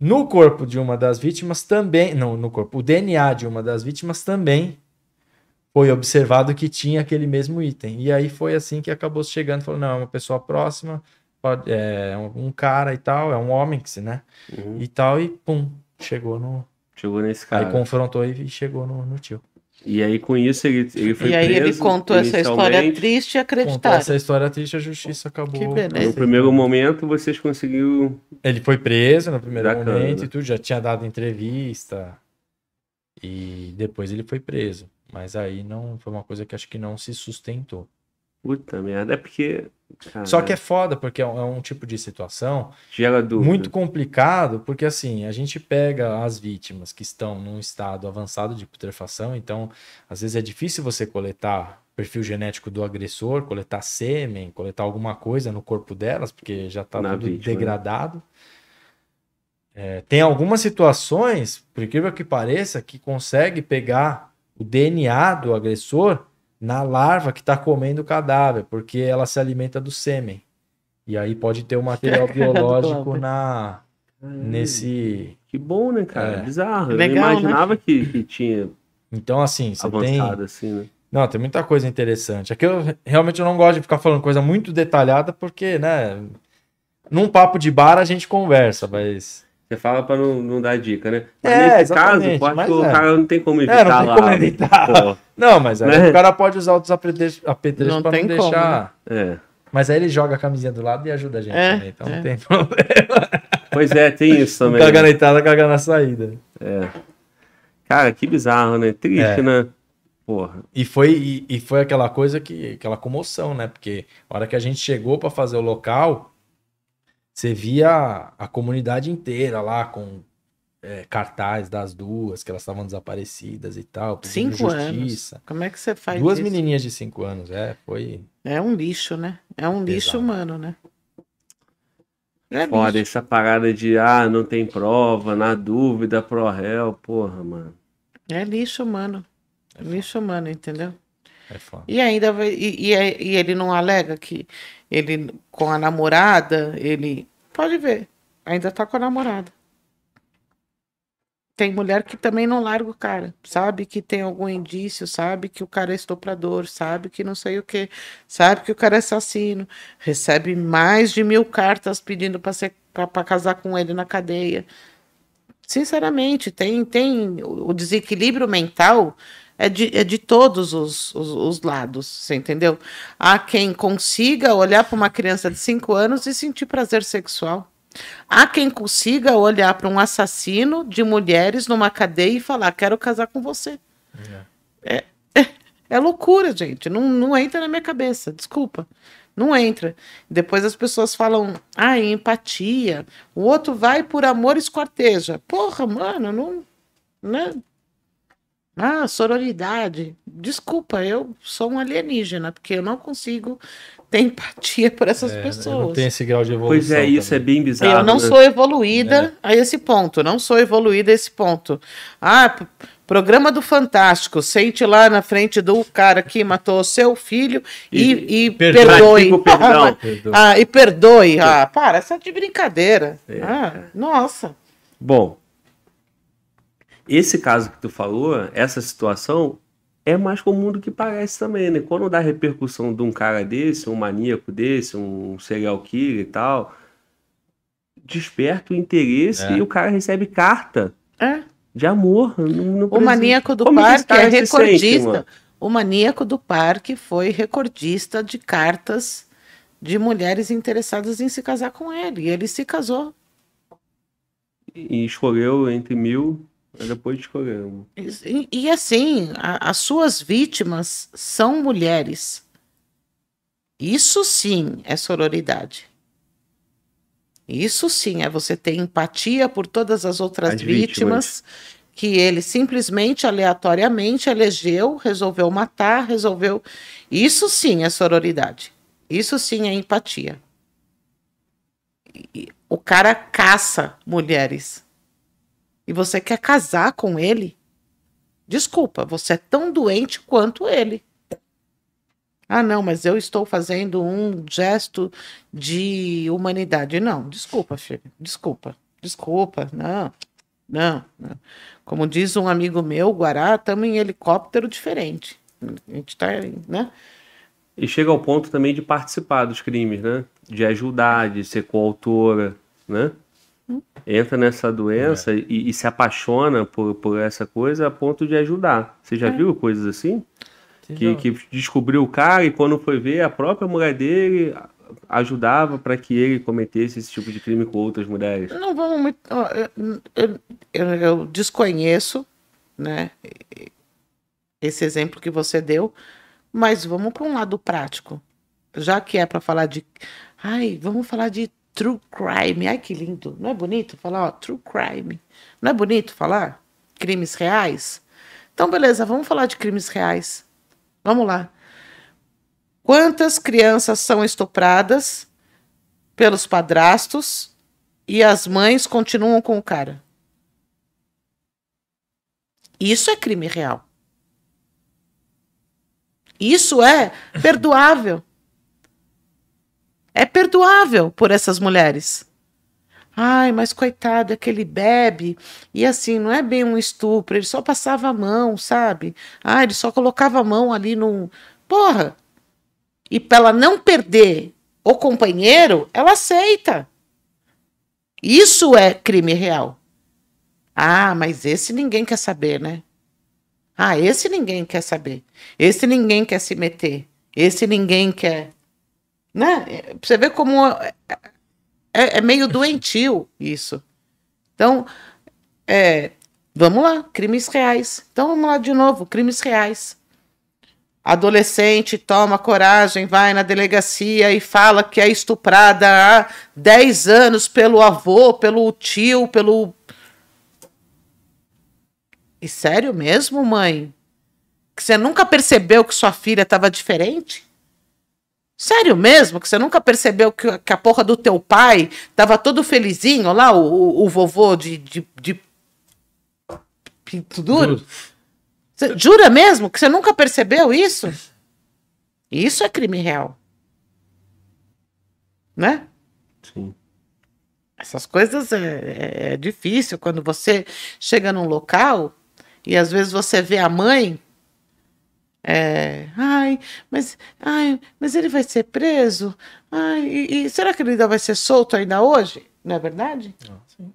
No corpo de uma das vítimas também, não, no corpo, o DNA de uma das vítimas também foi observado que tinha aquele mesmo item. E aí foi assim que acabou chegando, falou, não, é uma pessoa próxima, pode, é um cara e tal, é um homem que se, né? Uhum. E tal, e pum, chegou no... Chegou nesse cara. Aí confrontou e chegou no, no tio. E aí, com isso, ele, ele foi preso. E aí, ele contou essa história triste e acreditaram. Contou essa história triste, a justiça acabou. Que beleza. No primeiro momento, vocês conseguiram. Ele foi preso no primeiro Bacana. momento e tudo, já tinha dado entrevista. E depois ele foi preso. Mas aí não foi uma coisa que acho que não se sustentou. Puta merda, é porque. Caralho. Só que é foda, porque é um, é um tipo de situação muito complicado, porque assim, a gente pega as vítimas que estão num estado avançado de putrefação, então às vezes é difícil você coletar perfil genético do agressor, coletar sêmen, coletar alguma coisa no corpo delas, porque já está tudo vítima, né? degradado. Né? É, tem algumas situações, por incrível que pareça, que consegue pegar o DNA do agressor na larva que está comendo o cadáver, porque ela se alimenta do sêmen. E aí pode ter o um material [LAUGHS] biológico na nesse. Que bom, né, cara? É. Bizarro. Legal, Eu imaginava né? que, que tinha. Então, assim, você avançado, tem. Assim, né? Não, tem muita coisa interessante. Aqui é eu realmente eu não gosto de ficar falando coisa muito detalhada, porque, né? Num papo de bar a gente conversa, mas. Você fala pra não, não dar dica, né? Mas é, nesse caso, pode que é. cara não tem como evitar é, não tem lá. Como evitar. [LAUGHS] Não, mas aí né? o cara pode usar outros apetrechos para pra não deixar. Como, né? é. Mas aí ele joga a camisinha do lado e ajuda a gente é, também, então não é. tem [LAUGHS] problema. Pois é, tem isso também. Cagar né? na entrada, cagar na saída. É. Cara, que bizarro, né? Triste, é. né? Porra. E foi, e, e, foi aquela coisa que. aquela comoção, né? Porque a hora que a gente chegou para fazer o local você via a comunidade inteira lá com é, cartaz das duas, que elas estavam desaparecidas e tal. Cinco justiça. anos. Como é que você faz Duas isso? menininhas de cinco anos, é, foi. É um lixo, né? É um lixo humano, né? É Foda essa parada de, ah, não tem prova, na dúvida, pro réu, porra, mano. É lixo humano. É lixo humano, entendeu? É e ainda e, e, é, e, ele não alega que ele com a namorada, ele pode ver, ainda tá com a namorada. Tem mulher que também não larga o cara, sabe que tem algum indício, sabe que o cara é estuprador, sabe que não sei o que, sabe que o cara é assassino, recebe mais de mil cartas pedindo para ser para casar com ele na cadeia. Sinceramente, tem tem o desequilíbrio mental é de, é de todos os, os, os lados, você entendeu? Há quem consiga olhar para uma criança de 5 anos e sentir prazer sexual. Há quem consiga olhar para um assassino de mulheres numa cadeia e falar: quero casar com você. É. é, é, é loucura, gente. Não, não entra na minha cabeça, desculpa. Não entra. Depois as pessoas falam, ah, é empatia. O outro vai por amor esquarteja. Porra, mano, não. Né? Ah, sororidade. Desculpa, eu sou um alienígena, porque eu não consigo ter empatia por essas é, pessoas. Não tem esse grau de evolução. Pois é, isso é também. é bem bizarro. Eu não né? sou evoluída é. a esse ponto, não sou evoluída a esse ponto. Ah, programa do Fantástico, sente lá na frente do cara que matou seu filho e, e, e perdoe. perdão. [LAUGHS] Ah, e perdoe. Ah, para, essa é de brincadeira. É. Ah, nossa. Bom, esse caso que tu falou, essa situação, é mais comum do que parece também, né? Quando dá repercussão de um cara desse, um maníaco desse, um serial killer e tal, desperta o interesse é. e o cara recebe carta é. de amor. Não, o maníaco do Como é parque é recordista. Sente, o maníaco do parque foi recordista de cartas de mulheres interessadas em se casar com ele. E ele se casou. E escolheu entre mil é depois escolhemos. E, e assim, a, as suas vítimas são mulheres. Isso sim é sororidade. Isso sim é você ter empatia por todas as outras as vítimas, vítimas que ele simplesmente, aleatoriamente, elegeu, resolveu matar, resolveu. Isso sim é sororidade. Isso sim é empatia. E o cara caça mulheres e você quer casar com ele, desculpa, você é tão doente quanto ele. Ah, não, mas eu estou fazendo um gesto de humanidade. Não, desculpa, filho, desculpa, desculpa, não, não. não. Como diz um amigo meu, Guará, estamos em helicóptero diferente. A gente está, né? E chega ao ponto também de participar dos crimes, né? De ajudar, de ser coautora, né? entra nessa doença é. e, e, se apaixona por, por essa coisa a ponto de ajudar. Você já é. viu coisas assim? que, que, descobriu o cara e quando foi ver, a própria mulher dele ajudava para que ele cometesse esse tipo de crime com outras mulheres. Não vamos muito. Eu, eu, eu desconheço né, esse exemplo que você deu, mas vamos para um lado prático. Já que é para falar de. Ai, vamos falar de True crime. Ai, que lindo. Não é bonito falar, ó, true crime. Não é bonito falar? Crimes reais? Então, beleza, vamos falar de crimes reais. Vamos lá. Quantas crianças são estupradas pelos padrastos e as mães continuam com o cara? Isso é crime real. Isso é perdoável. É perdoável por essas mulheres. Ai, mas coitado, é que ele bebe. E assim, não é bem um estupro, ele só passava a mão, sabe? Ah, ele só colocava a mão ali no. Porra! E para ela não perder o companheiro, ela aceita. Isso é crime real. Ah, mas esse ninguém quer saber, né? Ah, esse ninguém quer saber. Esse ninguém quer se meter. Esse ninguém quer. Né? você vê como é, é meio doentio isso. Então, é, vamos lá, crimes reais. Então vamos lá de novo, crimes reais. Adolescente toma coragem, vai na delegacia e fala que é estuprada há 10 anos pelo avô, pelo tio, pelo. E sério mesmo, mãe? Que você nunca percebeu que sua filha estava diferente? Sério mesmo? Que você nunca percebeu que, que a porra do teu pai tava todo felizinho lá, o, o, vovô de, de, de... Pinto duro? duro. Cê, jura mesmo que você nunca percebeu isso? Isso é crime real. Né? Sim. Essas coisas é, é, é difícil quando você chega num local e às vezes você vê a mãe é, ai, mas, ai, mas ele vai ser preso? Ai, e, e será que ele ainda vai ser solto ainda hoje? Não é verdade? Sim.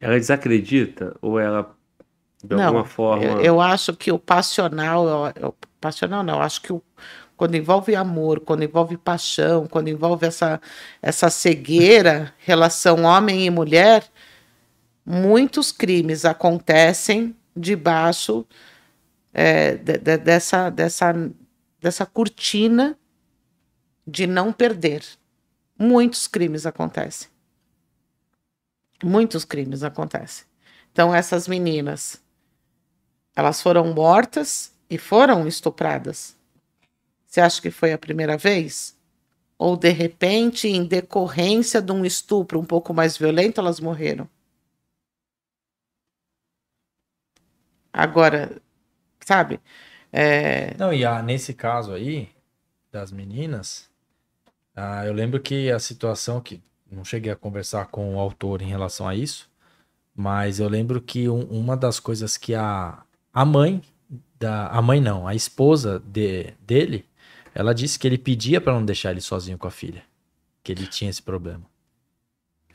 Ela desacredita ou ela de não, alguma forma? Eu, eu, acho que o passional, eu, eu, passional não, acho que o, quando envolve amor, quando envolve paixão, quando envolve essa essa cegueira, relação homem e mulher, muitos crimes acontecem debaixo é, de, de, dessa, dessa, dessa cortina de não perder. Muitos crimes acontecem. Muitos crimes acontecem. Então, essas meninas, elas foram mortas e foram estupradas. Você acha que foi a primeira vez? Ou de repente, em decorrência de um estupro um pouco mais violento, elas morreram? Agora, sabe? É... Não, e a nesse caso aí, das meninas, eu lembro que a situação que não cheguei a conversar com o autor em relação a isso, mas eu lembro que um, uma das coisas que a, a mãe da a mãe não, a esposa de, dele, ela disse que ele pedia para não deixar ele sozinho com a filha, que ele tinha esse problema.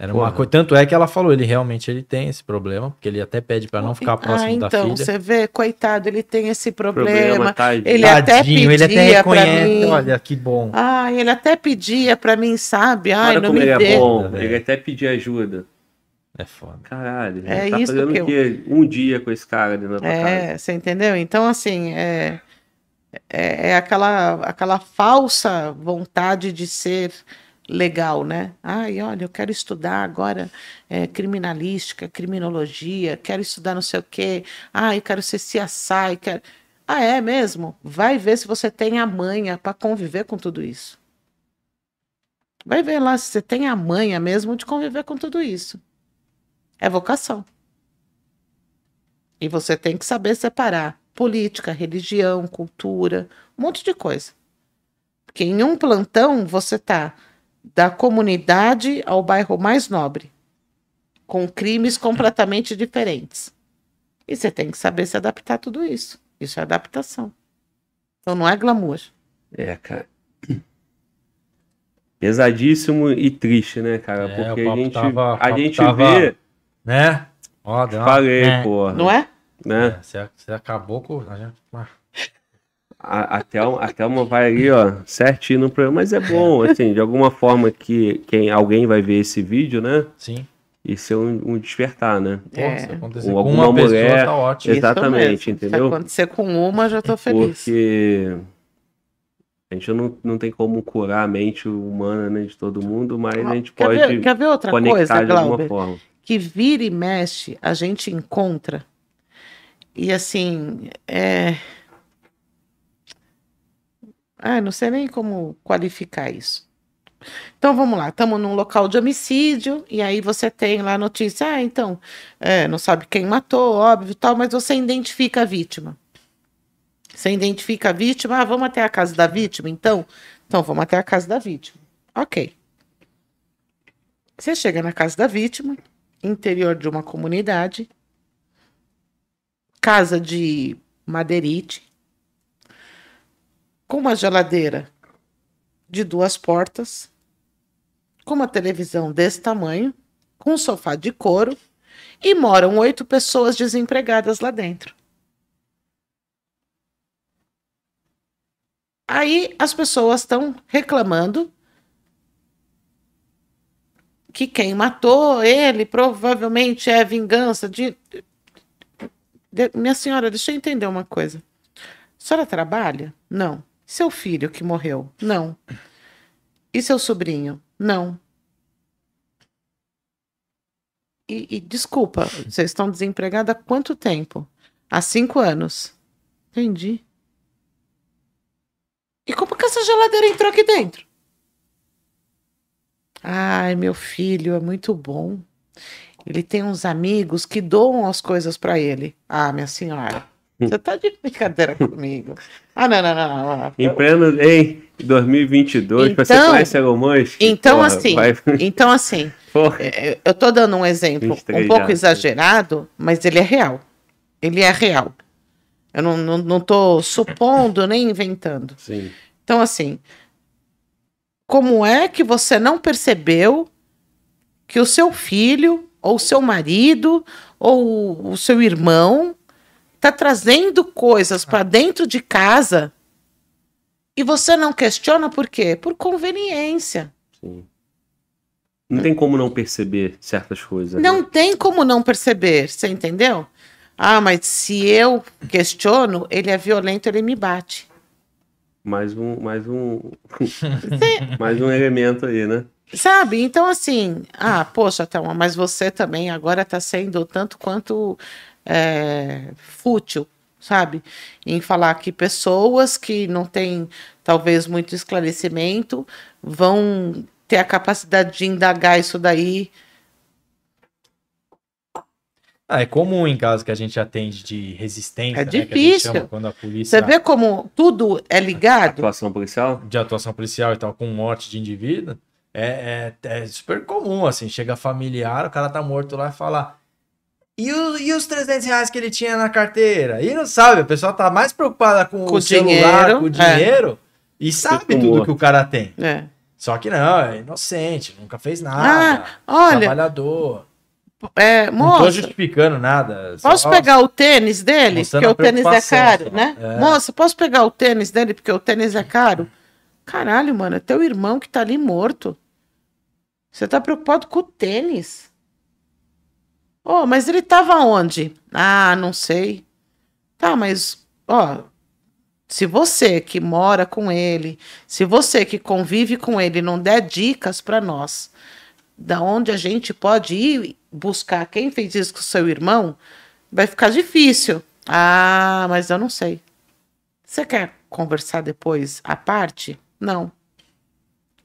Era uma coisa, tanto é que ela falou, ele realmente ele tem esse problema, porque ele até pede para não ficar próximo ah, então, da filha. então, você vê, coitado, ele tem esse problema. problema ele Tadinho, até pedia ele até reconhece, olha que bom. Ah, ele até pedia para mim, sabe? Ai, olha não como me ele é dê. é bom, ele até pedia ajuda. É foda. Caralho, é tá isso fazendo que, eu... que um dia com esse cara dentro da É, casa. você entendeu? Então, assim, é, é, é aquela, aquela falsa vontade de ser legal, né? Ai, olha, eu quero estudar agora é, criminalística, criminologia, quero estudar não sei o quê. Ai, eu quero ser CSI, quero... Ah, é mesmo? Vai ver se você tem a manha para conviver com tudo isso. Vai ver lá se você tem a manha mesmo de conviver com tudo isso. É vocação. E você tem que saber separar política, religião, cultura, um monte de coisa. Porque em um plantão você tá da comunidade ao bairro mais nobre, com crimes completamente diferentes. E você tem que saber se adaptar a tudo isso. Isso é adaptação. Então não é glamour. É, cara. Pesadíssimo e triste, né, cara? É, Porque a gente, tava, a gente tava, vê. Né? Ó, deu uma... Falei, é. porra. Não é? Né? É, você, você acabou com. A, a, Thelma, a Thelma vai ali ó, certinho no programa, mas é bom, [LAUGHS] assim, de alguma forma que quem, alguém vai ver esse vídeo, né? Sim. E ser um, um despertar, né? É. Ou com alguma uma mulher, pessoa, tá ótimo. Exatamente, entendeu? Se acontecer com uma, já tô feliz. Porque a gente não, não tem como curar a mente humana né, de todo mundo, mas a ah, gente quer pode ver, quer ver outra conectar coisa, de alguma Glauber, forma. Que vira e mexe, a gente encontra. E assim, é ah, não sei nem como qualificar isso. Então vamos lá, estamos num local de homicídio, e aí você tem lá a notícia, ah, então, é, não sabe quem matou, óbvio, tal, mas você identifica a vítima. Você identifica a vítima, ah, vamos até a casa da vítima, então? Então vamos até a casa da vítima. Ok. Você chega na casa da vítima, interior de uma comunidade, casa de madeirite, com uma geladeira de duas portas, com uma televisão desse tamanho, com um sofá de couro e moram oito pessoas desempregadas lá dentro. Aí as pessoas estão reclamando que quem matou ele provavelmente é vingança de... de. Minha senhora, deixa eu entender uma coisa. A senhora trabalha? Não. Seu filho que morreu? Não. E seu sobrinho? Não. E, e desculpa, vocês estão desempregada há quanto tempo? Há cinco anos. Entendi. E como que essa geladeira entrou aqui dentro? Ai, meu filho, é muito bom. Ele tem uns amigos que doam as coisas para ele. Ah, minha senhora. Você tá de brincadeira comigo. Ah, não, não, não. não. Em pleno, 2022, então, você conhece Elon Musk? Então, porra, assim, vai... então, assim, [LAUGHS] é, eu, eu tô dando um exemplo um pouco já. exagerado, mas ele é real. Ele é real. Eu não, não, não tô supondo nem inventando. Sim. Então, assim, como é que você não percebeu que o seu filho, ou o seu marido, ou o seu irmão, tá trazendo coisas para dentro de casa e você não questiona por quê? Por conveniência. Sim. Não tem como não perceber certas coisas. Não né? tem como não perceber, você entendeu? Ah, mas se eu questiono, ele é violento, ele me bate. Mais um, mais um, [LAUGHS] [LAUGHS] mais um elemento aí, né? Sabe? Então, assim, ah, poxa, Thelma, mas você também agora tá sendo tanto quanto é, fútil, sabe? Em falar que pessoas que não têm talvez muito esclarecimento vão ter a capacidade de indagar isso daí. Ah, é comum em casos que a gente atende de resistência. É né, difícil. Né, quando a polícia... Você vê como tudo é ligado? Atuação policial? De atuação policial e tal, com morte de indivíduo. É, é, é super comum, assim. Chega familiar, o cara tá morto lá e fala: e, o, e os 300 reais que ele tinha na carteira? E não sabe, a pessoa tá mais preocupada com, com o celular, com o é. dinheiro, é. e sabe tudo que o cara tem. É. Só que não, é inocente, nunca fez ah, nada. Ah, olha. Trabalhador. É, moça, não tô justificando nada. Posso pegar o tênis dele? Porque o tênis é caro, né? É. Moça, posso pegar o tênis dele? Porque o tênis é caro. Caralho, mano, é teu irmão que tá ali morto. Você tá preocupado com o tênis? Oh, mas ele tava onde? Ah, não sei. Tá, mas, ó, se você que mora com ele, se você que convive com ele não der dicas para nós, da onde a gente pode ir buscar quem fez isso com seu irmão, vai ficar difícil. Ah, mas eu não sei. Você quer conversar depois à parte? Não.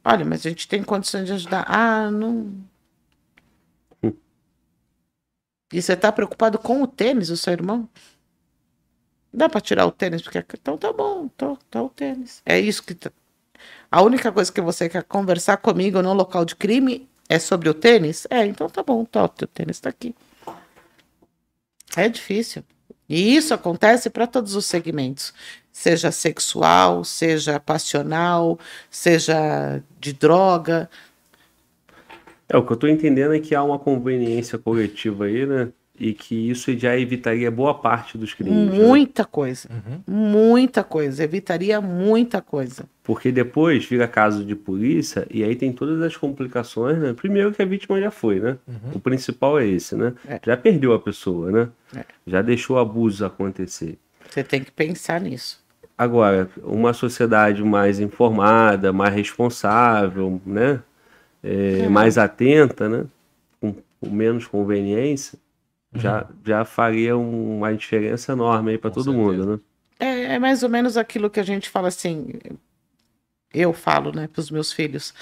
Olha, mas a gente tem condições de ajudar. Ah, não, e você tá preocupado com o tênis o seu irmão? Dá pra tirar o tênis, porque é, então tá bom, tá, tá o tênis. É isso que. Tá... A única coisa que você quer conversar comigo no local de crime é sobre o tênis? É, então tá bom, tá, o teu tênis tá aqui. É difícil. E isso acontece para todos os segmentos, seja sexual, seja passional, seja de droga, é, o que eu estou entendendo é que há uma conveniência coletiva aí, né? E que isso já evitaria boa parte dos crimes. Né? Muita né? coisa. Uhum. Muita coisa. Evitaria muita coisa. Porque depois vira caso de polícia e aí tem todas as complicações, né? Primeiro que a vítima já foi, né? Uhum. O principal é esse, né? É. Já perdeu a pessoa, né? É. Já deixou o abuso acontecer. Você tem que pensar nisso. Agora, uma sociedade mais informada, mais responsável, né? é, uhum. mais atenta, né? Com, com menos conveniência, uhum. já, já faria um, uma diferença enorme aí para todo certeza. mundo, né? É, é mais ou menos aquilo que a gente fala assim, eu falo, né, para os meus filhos.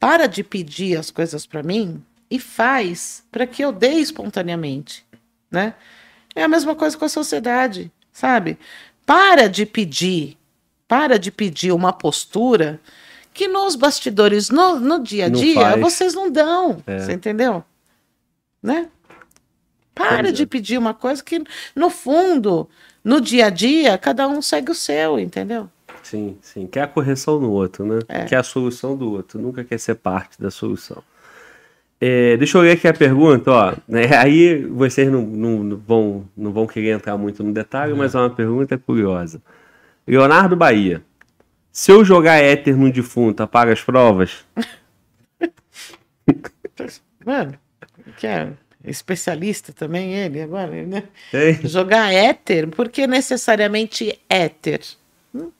Para de pedir as coisas para mim e faz para que eu dê espontaneamente, né? É a mesma coisa com a sociedade, sabe? Para de pedir, para de pedir uma postura que nos bastidores, no, no dia a dia, vocês não dão. É. Você entendeu? Né? Para é. de pedir uma coisa que, no fundo, no dia a dia, cada um segue o seu, entendeu? Sim, sim. Quer a correção do outro, né? É. Quer a solução do outro. Nunca quer ser parte da solução. É, deixa eu ler aqui a pergunta, ó. É, aí vocês não, não, não, vão, não vão querer entrar muito no detalhe, uhum. mas é uma pergunta curiosa. Leonardo Bahia. Se eu jogar éter no defunto, apaga as provas? [LAUGHS] Mano, que é especialista também ele agora, né? Ei. Jogar éter, por que necessariamente éter? Hum?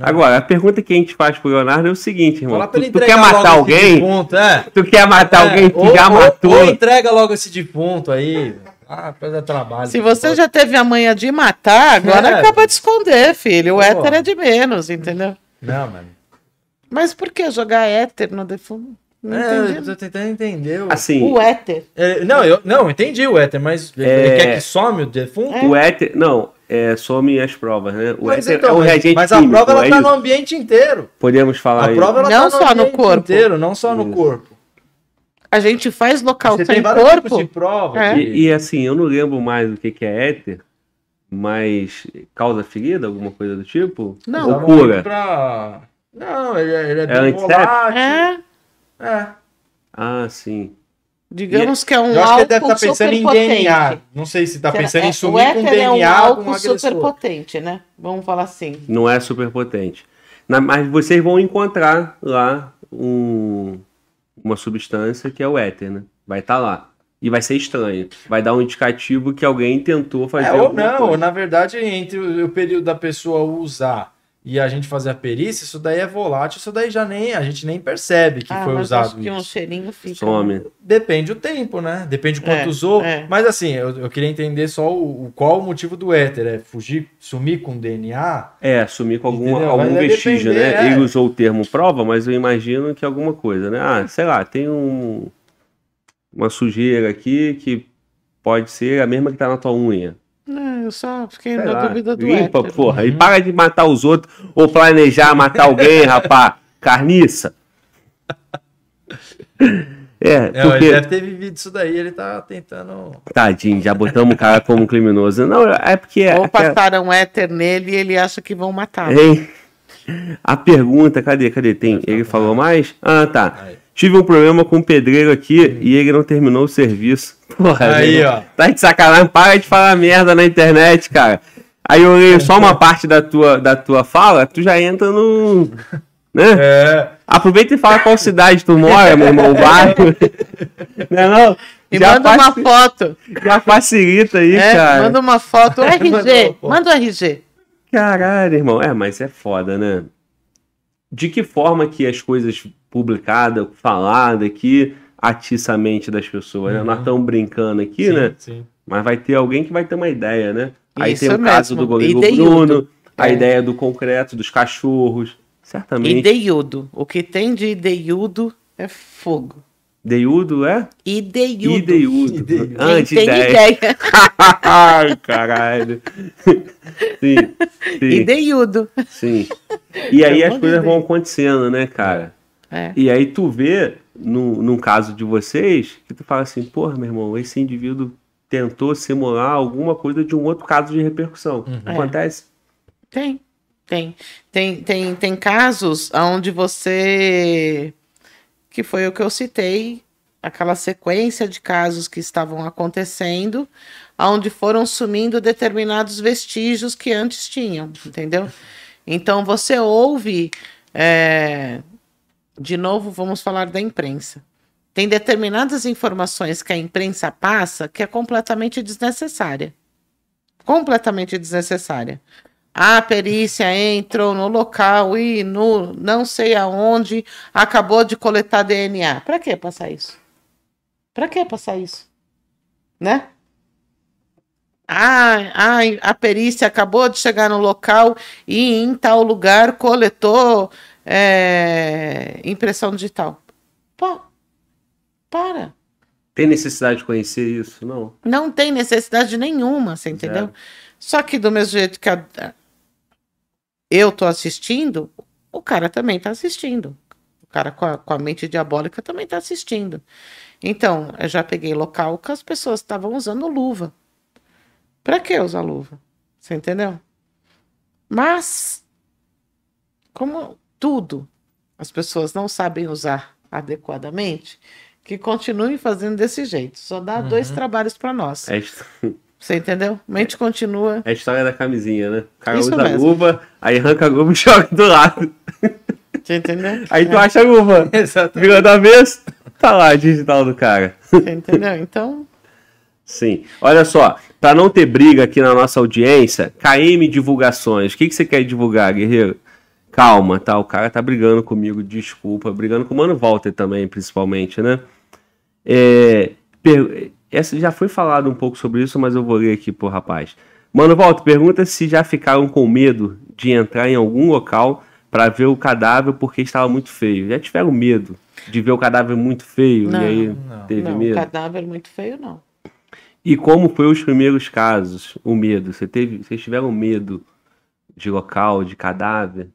Agora, a pergunta que a gente faz pro Leonardo é o seguinte, irmão. Tu, tu, quer matar alguém? Defunto, é? Tu quer matar é. alguém que ou, já ou, matou? Ou entrega logo esse defunto aí. Ah, trabalho. Se você pode... já teve a manha de matar, agora é. acaba de esconder, filho. O Pô. é de menos, entendeu? Não, mano. Mas por que jogar éter no defunto? Não é, entendi. eu tô tentando entender. O, assim, o éter. É, não, eu não, entendi o éter, mas é, ele quer que some o defunto? É. O éter, não, é, some as provas, né? O mas éter então, é reagente Mas a químico, prova ela é tá no ambiente inteiro. Podemos falar A prova aí. ela não tá só no, no corpo. inteiro, não só no Isso. corpo a gente faz local Você sem tem corpo. Tipos de prova. É. Né? E, e, assim, eu não lembro mais o que, que é éter, mas causa ferida, alguma coisa do tipo? Não. Ou cura? Tá pra... Não, ele, é, ele é, é volátil. É. É. Ah, sim. Digamos e que é um álcool. Eu acho que ele deve estar tá pensando em DNA. Não sei se está pensando é, em sumir com DNA. É um álcool super potente, né? Vamos falar assim. Não é super potente. mas vocês vão encontrar lá um, uma substância que é o éter, né? Vai estar tá lá. E vai ser estranho. Vai dar um indicativo que alguém tentou fazer. É, ou não, coisa. na verdade, entre o período da pessoa usar e a gente fazer a perícia, isso daí é volátil, isso daí já nem a gente nem percebe que ah, foi usado acho que isso. um cheirinho fica. Some. Depende o tempo, né? Depende é, quanto é, usou. É. Mas assim, eu, eu, queria entender só o, o, qual o motivo do éter. É fugir, sumir com DNA? É, sumir com algum, algum é vestígio, né? depender, né? É. Ele usou o termo prova, mas eu imagino que alguma coisa, né? Ah, sei lá, tem um, uma sujeira aqui que pode ser a mesma que tá na tua unha eu só fiquei Sei na lá, dúvida do Limpa, hétero. Né? porra, e para de matar os outros ou planejar matar alguém, [LAUGHS] rapá. Carniça. É, é porque... Não, ele deve ter vivido isso daí, ele tá tentando. Tadinho, já botamos o cara como criminoso. Não, é porque. É ou passaram aquela... éter nele e ele acha que vão matar. Hein? A pergunta, cadê? Cadê? Tem. Ele falou mais? Ah, tá. Aí. Tive um problema com o um pedreiro aqui e ele não terminou o serviço. Porra, aí, ó. Tá de sacanagem, para de falar merda na internet, cara. Aí eu leio só uma [LAUGHS] parte da tua, da tua fala, tu já entra no. Né? É. Aproveita e fala qual cidade tu mora, meu irmão, o bairro. [LAUGHS] Não é não? E já manda uma foto. Já facilita aí, é, cara. Manda uma foto. O [LAUGHS] RG, manda, manda o RG. Caralho, irmão. É, mas é foda, né? De que forma que as coisas publicada, falada, aqui atiça a mente das pessoas. Né? Uhum. Né? Nós estamos brincando aqui, sim, né? Sim. Mas vai ter alguém que vai ter uma ideia, né? Aí Isso tem o é mesmo. caso do goleiro Bruno, a é. ideia do concreto, dos cachorros, certamente. Ideiudo. O que tem de ideiudo é fogo. Deiudo é? Ideiudo. Ideiudo. Ideiudo. Antes ideia. ideia. [LAUGHS] Caralho. Sim, sim. Ideiudo. Sim. E aí as coisas vão acontecendo, né, cara? É. E aí tu vê, no, num caso de vocês, que tu fala assim, porra, meu irmão, esse indivíduo tentou simular alguma coisa de um outro caso de repercussão. Uhum. É. Acontece? É. Tem, tem. Tem, tem, tem casos onde você. Que foi o que eu citei, aquela sequência de casos que estavam acontecendo, onde foram sumindo determinados vestígios que antes tinham, entendeu? Então você ouve. É de novo, vamos falar da imprensa. Tem determinadas informações que a imprensa passa que é completamente desnecessária. Completamente desnecessária. A perícia entrou no local e no não sei aonde acabou de coletar DNA. Para que passar isso? Para que passar isso? Né? Ah, ah, a perícia acabou de chegar no local e em tal lugar coletou é, impressão digital. Pô, para. Tem necessidade de conhecer isso, não? Não tem necessidade nenhuma, você entendeu? Só que do mesmo jeito que a, eu tô assistindo, o cara também tá assistindo. O cara com a, com a mente diabólica também tá assistindo. Então, eu já peguei local que as pessoas estavam usando luva. Pra que usar luva? Você entendeu? Mas, como tudo, as pessoas não sabem usar adequadamente, que continuem fazendo desse jeito. Só dá uhum. dois trabalhos para nós. É isso. [LAUGHS] Você entendeu? Mente é, continua. É a história da camisinha, né? O cara Isso usa a uva, aí arranca a uva e [LAUGHS] joga do lado. Você entendeu? Aí é. tu acha a uva. [LAUGHS] Exatamente. Vira da vez, tá lá a digital do cara. Você entendeu? Então. Sim. Olha só, para não ter briga aqui na nossa audiência, KM Divulgações. O que, que você quer divulgar, guerreiro? calma, tá? O cara tá brigando comigo, desculpa, brigando com o Mano Walter também, principalmente, né? É, per... É, essa, já foi falado um pouco sobre isso, mas eu vou ler aqui pro rapaz. Mano Walter, pergunta se já ficaram com medo de entrar em algum local para ver o cadáver porque estava muito feio. Já tiveram medo de ver o cadáver muito feio não, e aí não. teve não, medo? Não, cadáver muito feio não. E como foi os primeiros casos? O medo? Você teve, vocês tiveram medo de local, de cadáver?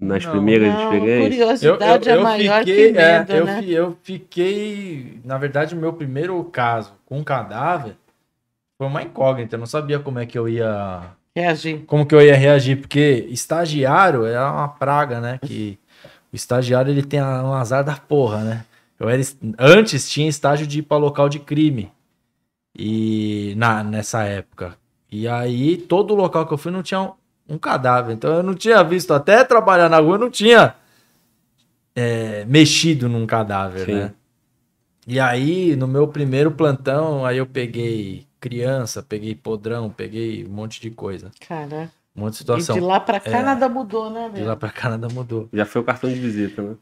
nas não, primeiras não, experiências? Curiosidade eu, eu, é eu é maior fiquei, que é, medo, é, eu, né? eu fiquei, na verdade, o meu primeiro caso com cadáver foi uma incógnita. Eu não sabia como é que eu ia reagir. Como que eu ia reagir? Porque estagiário é uma praga, né? Que o estagiário ele tem um azar da porra, né? Eu era antes tinha estágio de ir para local de crime e na nessa época. E aí todo local que eu fui não tinha um cadáver. Então eu não tinha visto, até trabalhar na rua, eu não tinha é, mexido num cadáver, Sim. né? E aí, no meu primeiro plantão, aí eu peguei criança, peguei podrão, peguei um monte de coisa. cara Um monte de situação. E de lá pra é. cá é, nada mudou, né, velho? De lá pra cá nada mudou. Já foi o cartão de visita, né?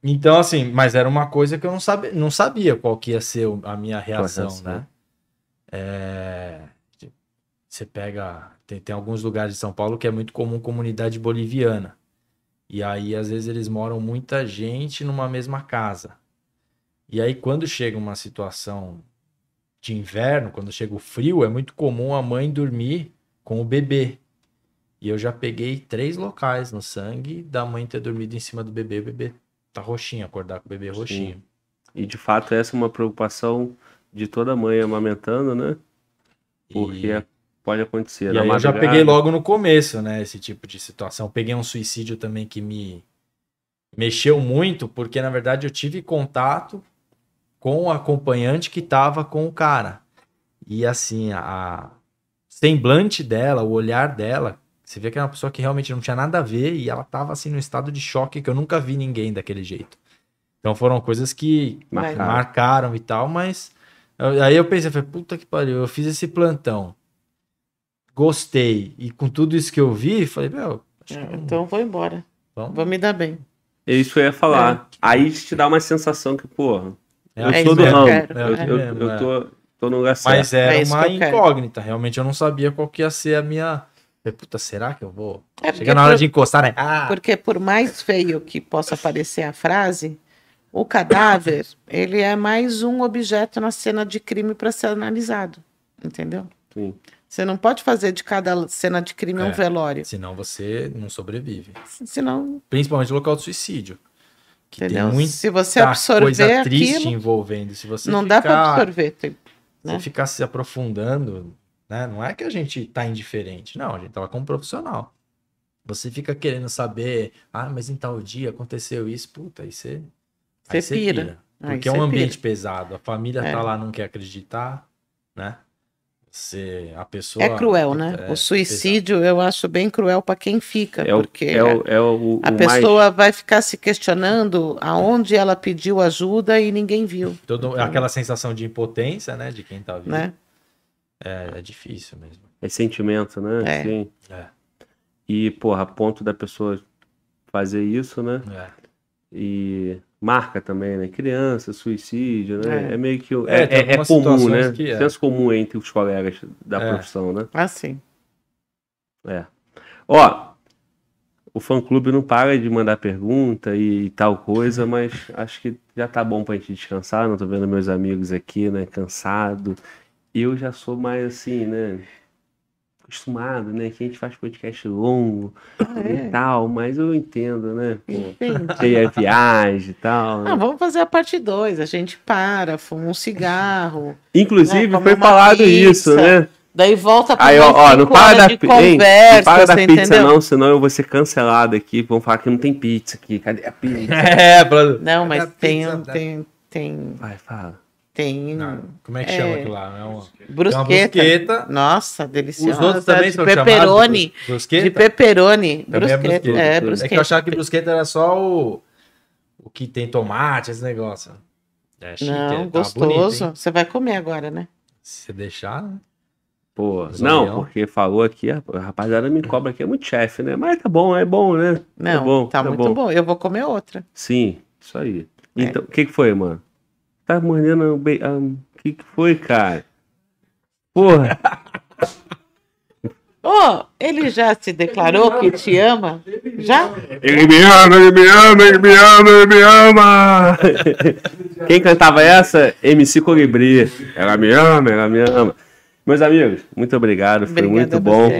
Então, assim, mas era uma coisa que eu não sabia, não sabia qual que ia ser a minha reação, reação. né? É... Você pega. Tem, tem alguns lugares de São Paulo que é muito comum comunidade boliviana. E aí, às vezes, eles moram muita gente numa mesma casa. E aí, quando chega uma situação de inverno, quando chega o frio, é muito comum a mãe dormir com o bebê. E eu já peguei três locais no sangue da mãe ter dormido em cima do bebê, o bebê tá roxinho, acordar com o bebê roxinho. Sim. E de fato essa é uma preocupação de toda mãe amamentando, né? Porque e pode acontecer. E aí né? madrugada... eu já peguei logo no começo, né? Esse tipo de situação. Peguei um suicídio também que me mexeu muito, porque na verdade eu tive contato com o acompanhante que estava com o cara. E assim, a semblante dela, o olhar dela, você vê que era é uma pessoa que realmente não tinha nada a ver e ela estava assim num estado de choque que eu nunca vi ninguém daquele jeito. Então foram coisas que marcaram, marcaram e tal, mas aí eu pensei, falei, puta que pariu, eu fiz esse plantão gostei. E com tudo isso que eu vi, falei, meu. É, então vou embora. Vamos. Vou me dar bem. É isso que eu ia falar. É. Aí te dá uma sensação que, porra, é, eu é do ramo. É, eu, eu, eu, eu tô, tô no lugar certo. Mas era uma incógnita. Realmente eu não sabia qual que ia ser a minha. Puta, será que eu vou? É Chega na hora por... de encostar, né? Ah. Porque por mais feio que possa parecer a frase, o cadáver, ele é mais um objeto na cena de crime para ser analisado. Entendeu? Sim. Você não pode fazer de cada cena de crime é, um velório. Senão você não sobrevive. Senão... Principalmente no local de suicídio. Que Entendeu? tem muita se você absorver coisa triste aquilo, envolvendo. Se você não ficar, dá para absorver. Tem, né? Você ficar se aprofundando, né? Não é que a gente tá indiferente. Não, a gente tava como profissional. Você fica querendo saber, ah, mas em tal dia aconteceu isso, puta, aí você... Você pira. pira. Porque é um ambiente pira. pesado. A família é. tá lá, não quer acreditar, né? ser a pessoa. É cruel, né? É, o suicídio é eu acho bem cruel para quem fica, é o, porque é o, é o, a pessoa mais... vai ficar se questionando aonde ela pediu ajuda e ninguém viu. Todo, então, aquela sensação de impotência, né? De quem tá vivo. Né? É, é difícil mesmo. É sentimento, né? É. Sim. É. E, porra, a ponto da pessoa fazer isso, né? É. E marca também, né? Criança, suicídio, né? É, é meio que. É, é, é, é comum, né? É. Senso comum entre os colegas da é. profissão, né? Ah, sim. É. Ó, o fã-clube não para de mandar pergunta e, e, tal coisa, mas acho que já tá bom pra gente descansar. Não tô vendo meus amigos aqui, né? Cansado. Eu já sou mais assim, né? acostumado, né? Que a gente faz podcast longo ah, é? e tal, mas eu entendo, né? Cheia viagem e tal. Né? Ah, vamos fazer a parte 2, a gente para, fuma um cigarro. [LAUGHS] Inclusive, né? foi falado pizza, isso, né? Daí volta pra Aí, ó, ó não para da, de conversa, hein, não para da pizza, entendeu? não, senão eu vou ser cancelado aqui. Vão falar que não tem pizza aqui. Cadê a pizza? [LAUGHS] é, Bruno. Não, mas tem, pizza, tem, tem, tem. Vai, fala. Tem. Não, ah, como é que é, chama aquilo lá? É uma, brusqueta. É brusqueta. Nossa, deliciosa. Os outros também de são pepperoni, de brusqueta. De é Brusqueta. brusqueta. É, brusqueta. É que eu achava que brusqueta era só o, o que tem tomate, esse negócio. É chique, não, é, tá gostoso. Bonito, Você vai comer agora, né? Se deixar, né? Pô, não, porque falou aqui, a rapaziada me cobra aqui, é muito chefe, né? Mas tá bom, é bom, né? Não, tá, bom, tá, tá muito bom. bom. Eu vou comer outra. Sim, isso aí. É. Então, o é. que, que foi, mano? Tá mordendo o beijo. que que foi, cara? Porra! [LAUGHS] Ô, oh, ele já se declarou que te ama? Já? Ele me ama, ele me ama, ele me ama, ele me ama! [LAUGHS] Quem cantava essa? MC Colibri. Ela me ama, ela me ama. Meus amigos, muito obrigado, Obrigada foi muito bom.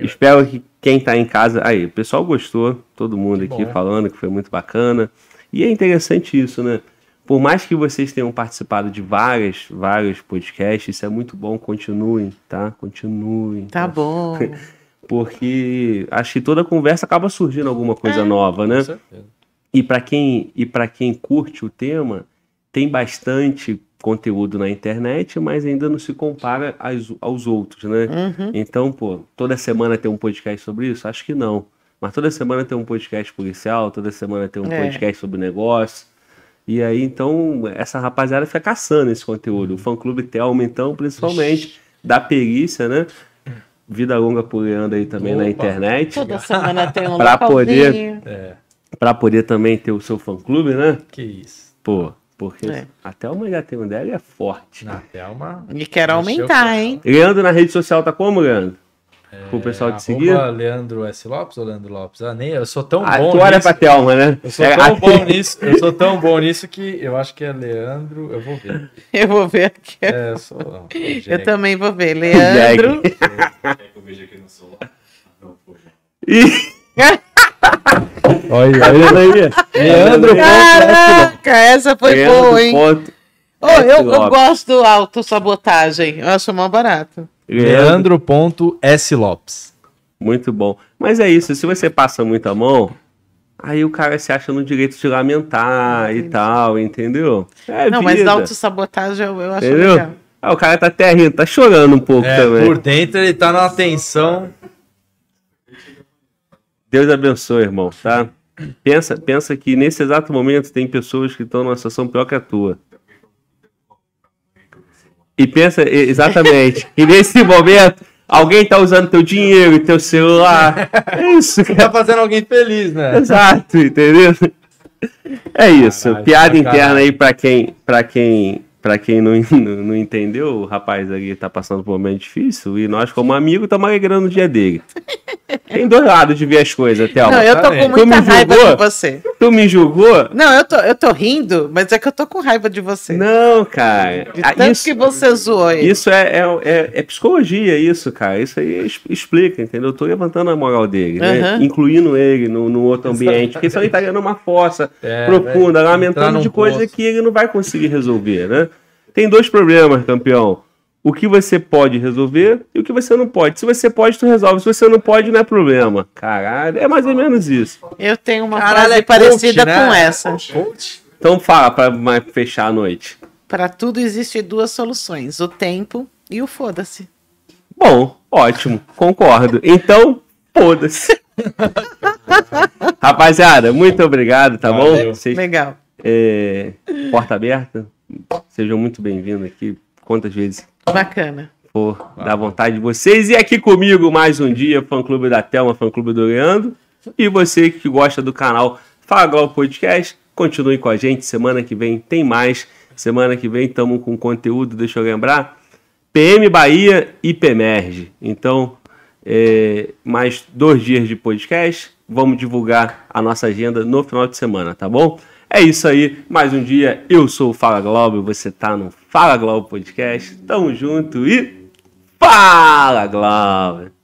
Espero que quem está em casa. Aí, o pessoal gostou, todo mundo que aqui bom. falando que foi muito bacana. E é interessante isso, né? Por mais que vocês tenham participado de várias, vários podcasts, isso é muito bom, continuem, tá? Continuem. Tá, tá? bom. [LAUGHS] Porque acho que toda conversa acaba surgindo alguma é, coisa é, nova, né? Com certeza. E para quem e para quem curte o tema, tem bastante conteúdo na internet, mas ainda não se compara aos, aos outros, né? Uhum. Então, pô, toda semana tem um podcast sobre isso? Acho que não. Mas toda semana tem um podcast policial, toda semana tem um é. podcast sobre negócio e aí, então, essa rapaziada fica caçando esse conteúdo. O uhum. fã-clube Thelma, então, principalmente, Ixi. da perícia, né? Vida longa pro Leandro aí também Opa. na internet. Toda semana tem um [LAUGHS] pra poder, é. Pra poder também ter o seu fã-clube, né? Que isso. Pô, porque é. a Thelma já tem um dela e é forte. Na Thelma... E quer aumentar, hein? Leandro na rede social tá como, Leandro? pro é, pessoal te seguir? Leandro S. Lopes ou Leandro Lopes? Ah, nem, eu sou tão ah, bom. Tu olha nisso, pra Thelma, né? Eu sou é, tão [LAUGHS] bom nisso. Eu sou tão bom nisso que eu acho que é Leandro. Eu vou ver. [LAUGHS] Eu vou ver aqui. É, eu, sou, não, eu também vou ver. [LAUGHS] Leandro. eu vejo aqui no celular. Não, Olha, olha aí. Leandro. Caraca, essa foi Leandro boa, hein? Ponto. Oh, eu, eu gosto do autossabotagem. Eu acho mó barato. Leandro.slopes. Lopes. Muito bom. Mas é isso, se você passa muito a mão, aí o cara se acha no direito de lamentar Entendi. e tal, entendeu? É Não, vida. mas autossabotagem eu, eu acho entendeu? legal. Ah, o cara tá até rindo, tá chorando um pouco é, também. Por dentro ele tá na tensão. Deus abençoe, irmão, tá? Pensa, pensa que nesse exato momento tem pessoas que estão numa situação pior que a tua. E pensa, exatamente. e nesse momento, alguém tá usando teu dinheiro, teu celular. É isso. Tá cara. Tá fazendo alguém feliz, né? Exato, entendeu? É isso. Caralho, Piada interna aí para quem, quem Pra quem [LAUGHS] não, não entendeu, o rapaz aqui tá passando por um momento difícil e nós, como amigo, estamos alegrando o dia dele. [LAUGHS] Tem dois lados de ver as coisas, até. Não, eu tô com muita julgou, raiva de você. Tu me julgou? Não, eu tô, eu tô rindo, mas é que eu tô com raiva de você. Não, cara. De ah, tanto isso, que você zoou ele. Isso é, é, é, é, psicologia, isso, cara. Isso aí explica, entendeu? Eu tô levantando a moral dele, uhum. né? Incluindo ele no, no outro ambiente. Porque isso ele tá ganhando uma força é, profunda, lamentando de coisa poço. que ele não vai conseguir resolver, né? Tem dois problemas, campeão. O que você pode resolver e o que você não pode. Se você pode, tu resolve. Se você não pode, não é problema. Caralho, é mais ou menos isso. Eu tenho uma Caralho, frase é parecida coach, né? com essa. É então fala para fechar a noite. Para tudo existem duas soluções: o tempo e o foda-se. Bom, ótimo, concordo. Então, foda-se. [LAUGHS] Rapaziada, muito obrigado, tá Valeu. bom? Vocês, Legal. É, porta aberta? Sejam muito bem-vindos aqui. Quantas vezes? Bacana. Por dar vontade de vocês. E aqui comigo mais um dia, fã clube da Thelma, fã clube do Leandro. E você que gosta do canal Fagal Podcast, continue com a gente. Semana que vem tem mais. Semana que vem estamos com conteúdo, deixa eu lembrar. PM Bahia e PMERG. Então, é, mais dois dias de podcast. Vamos divulgar a nossa agenda no final de semana, tá bom? É isso aí, mais um dia. Eu sou o Fala e você tá no Fala Globo Podcast. Tamo junto e. Fala Globo.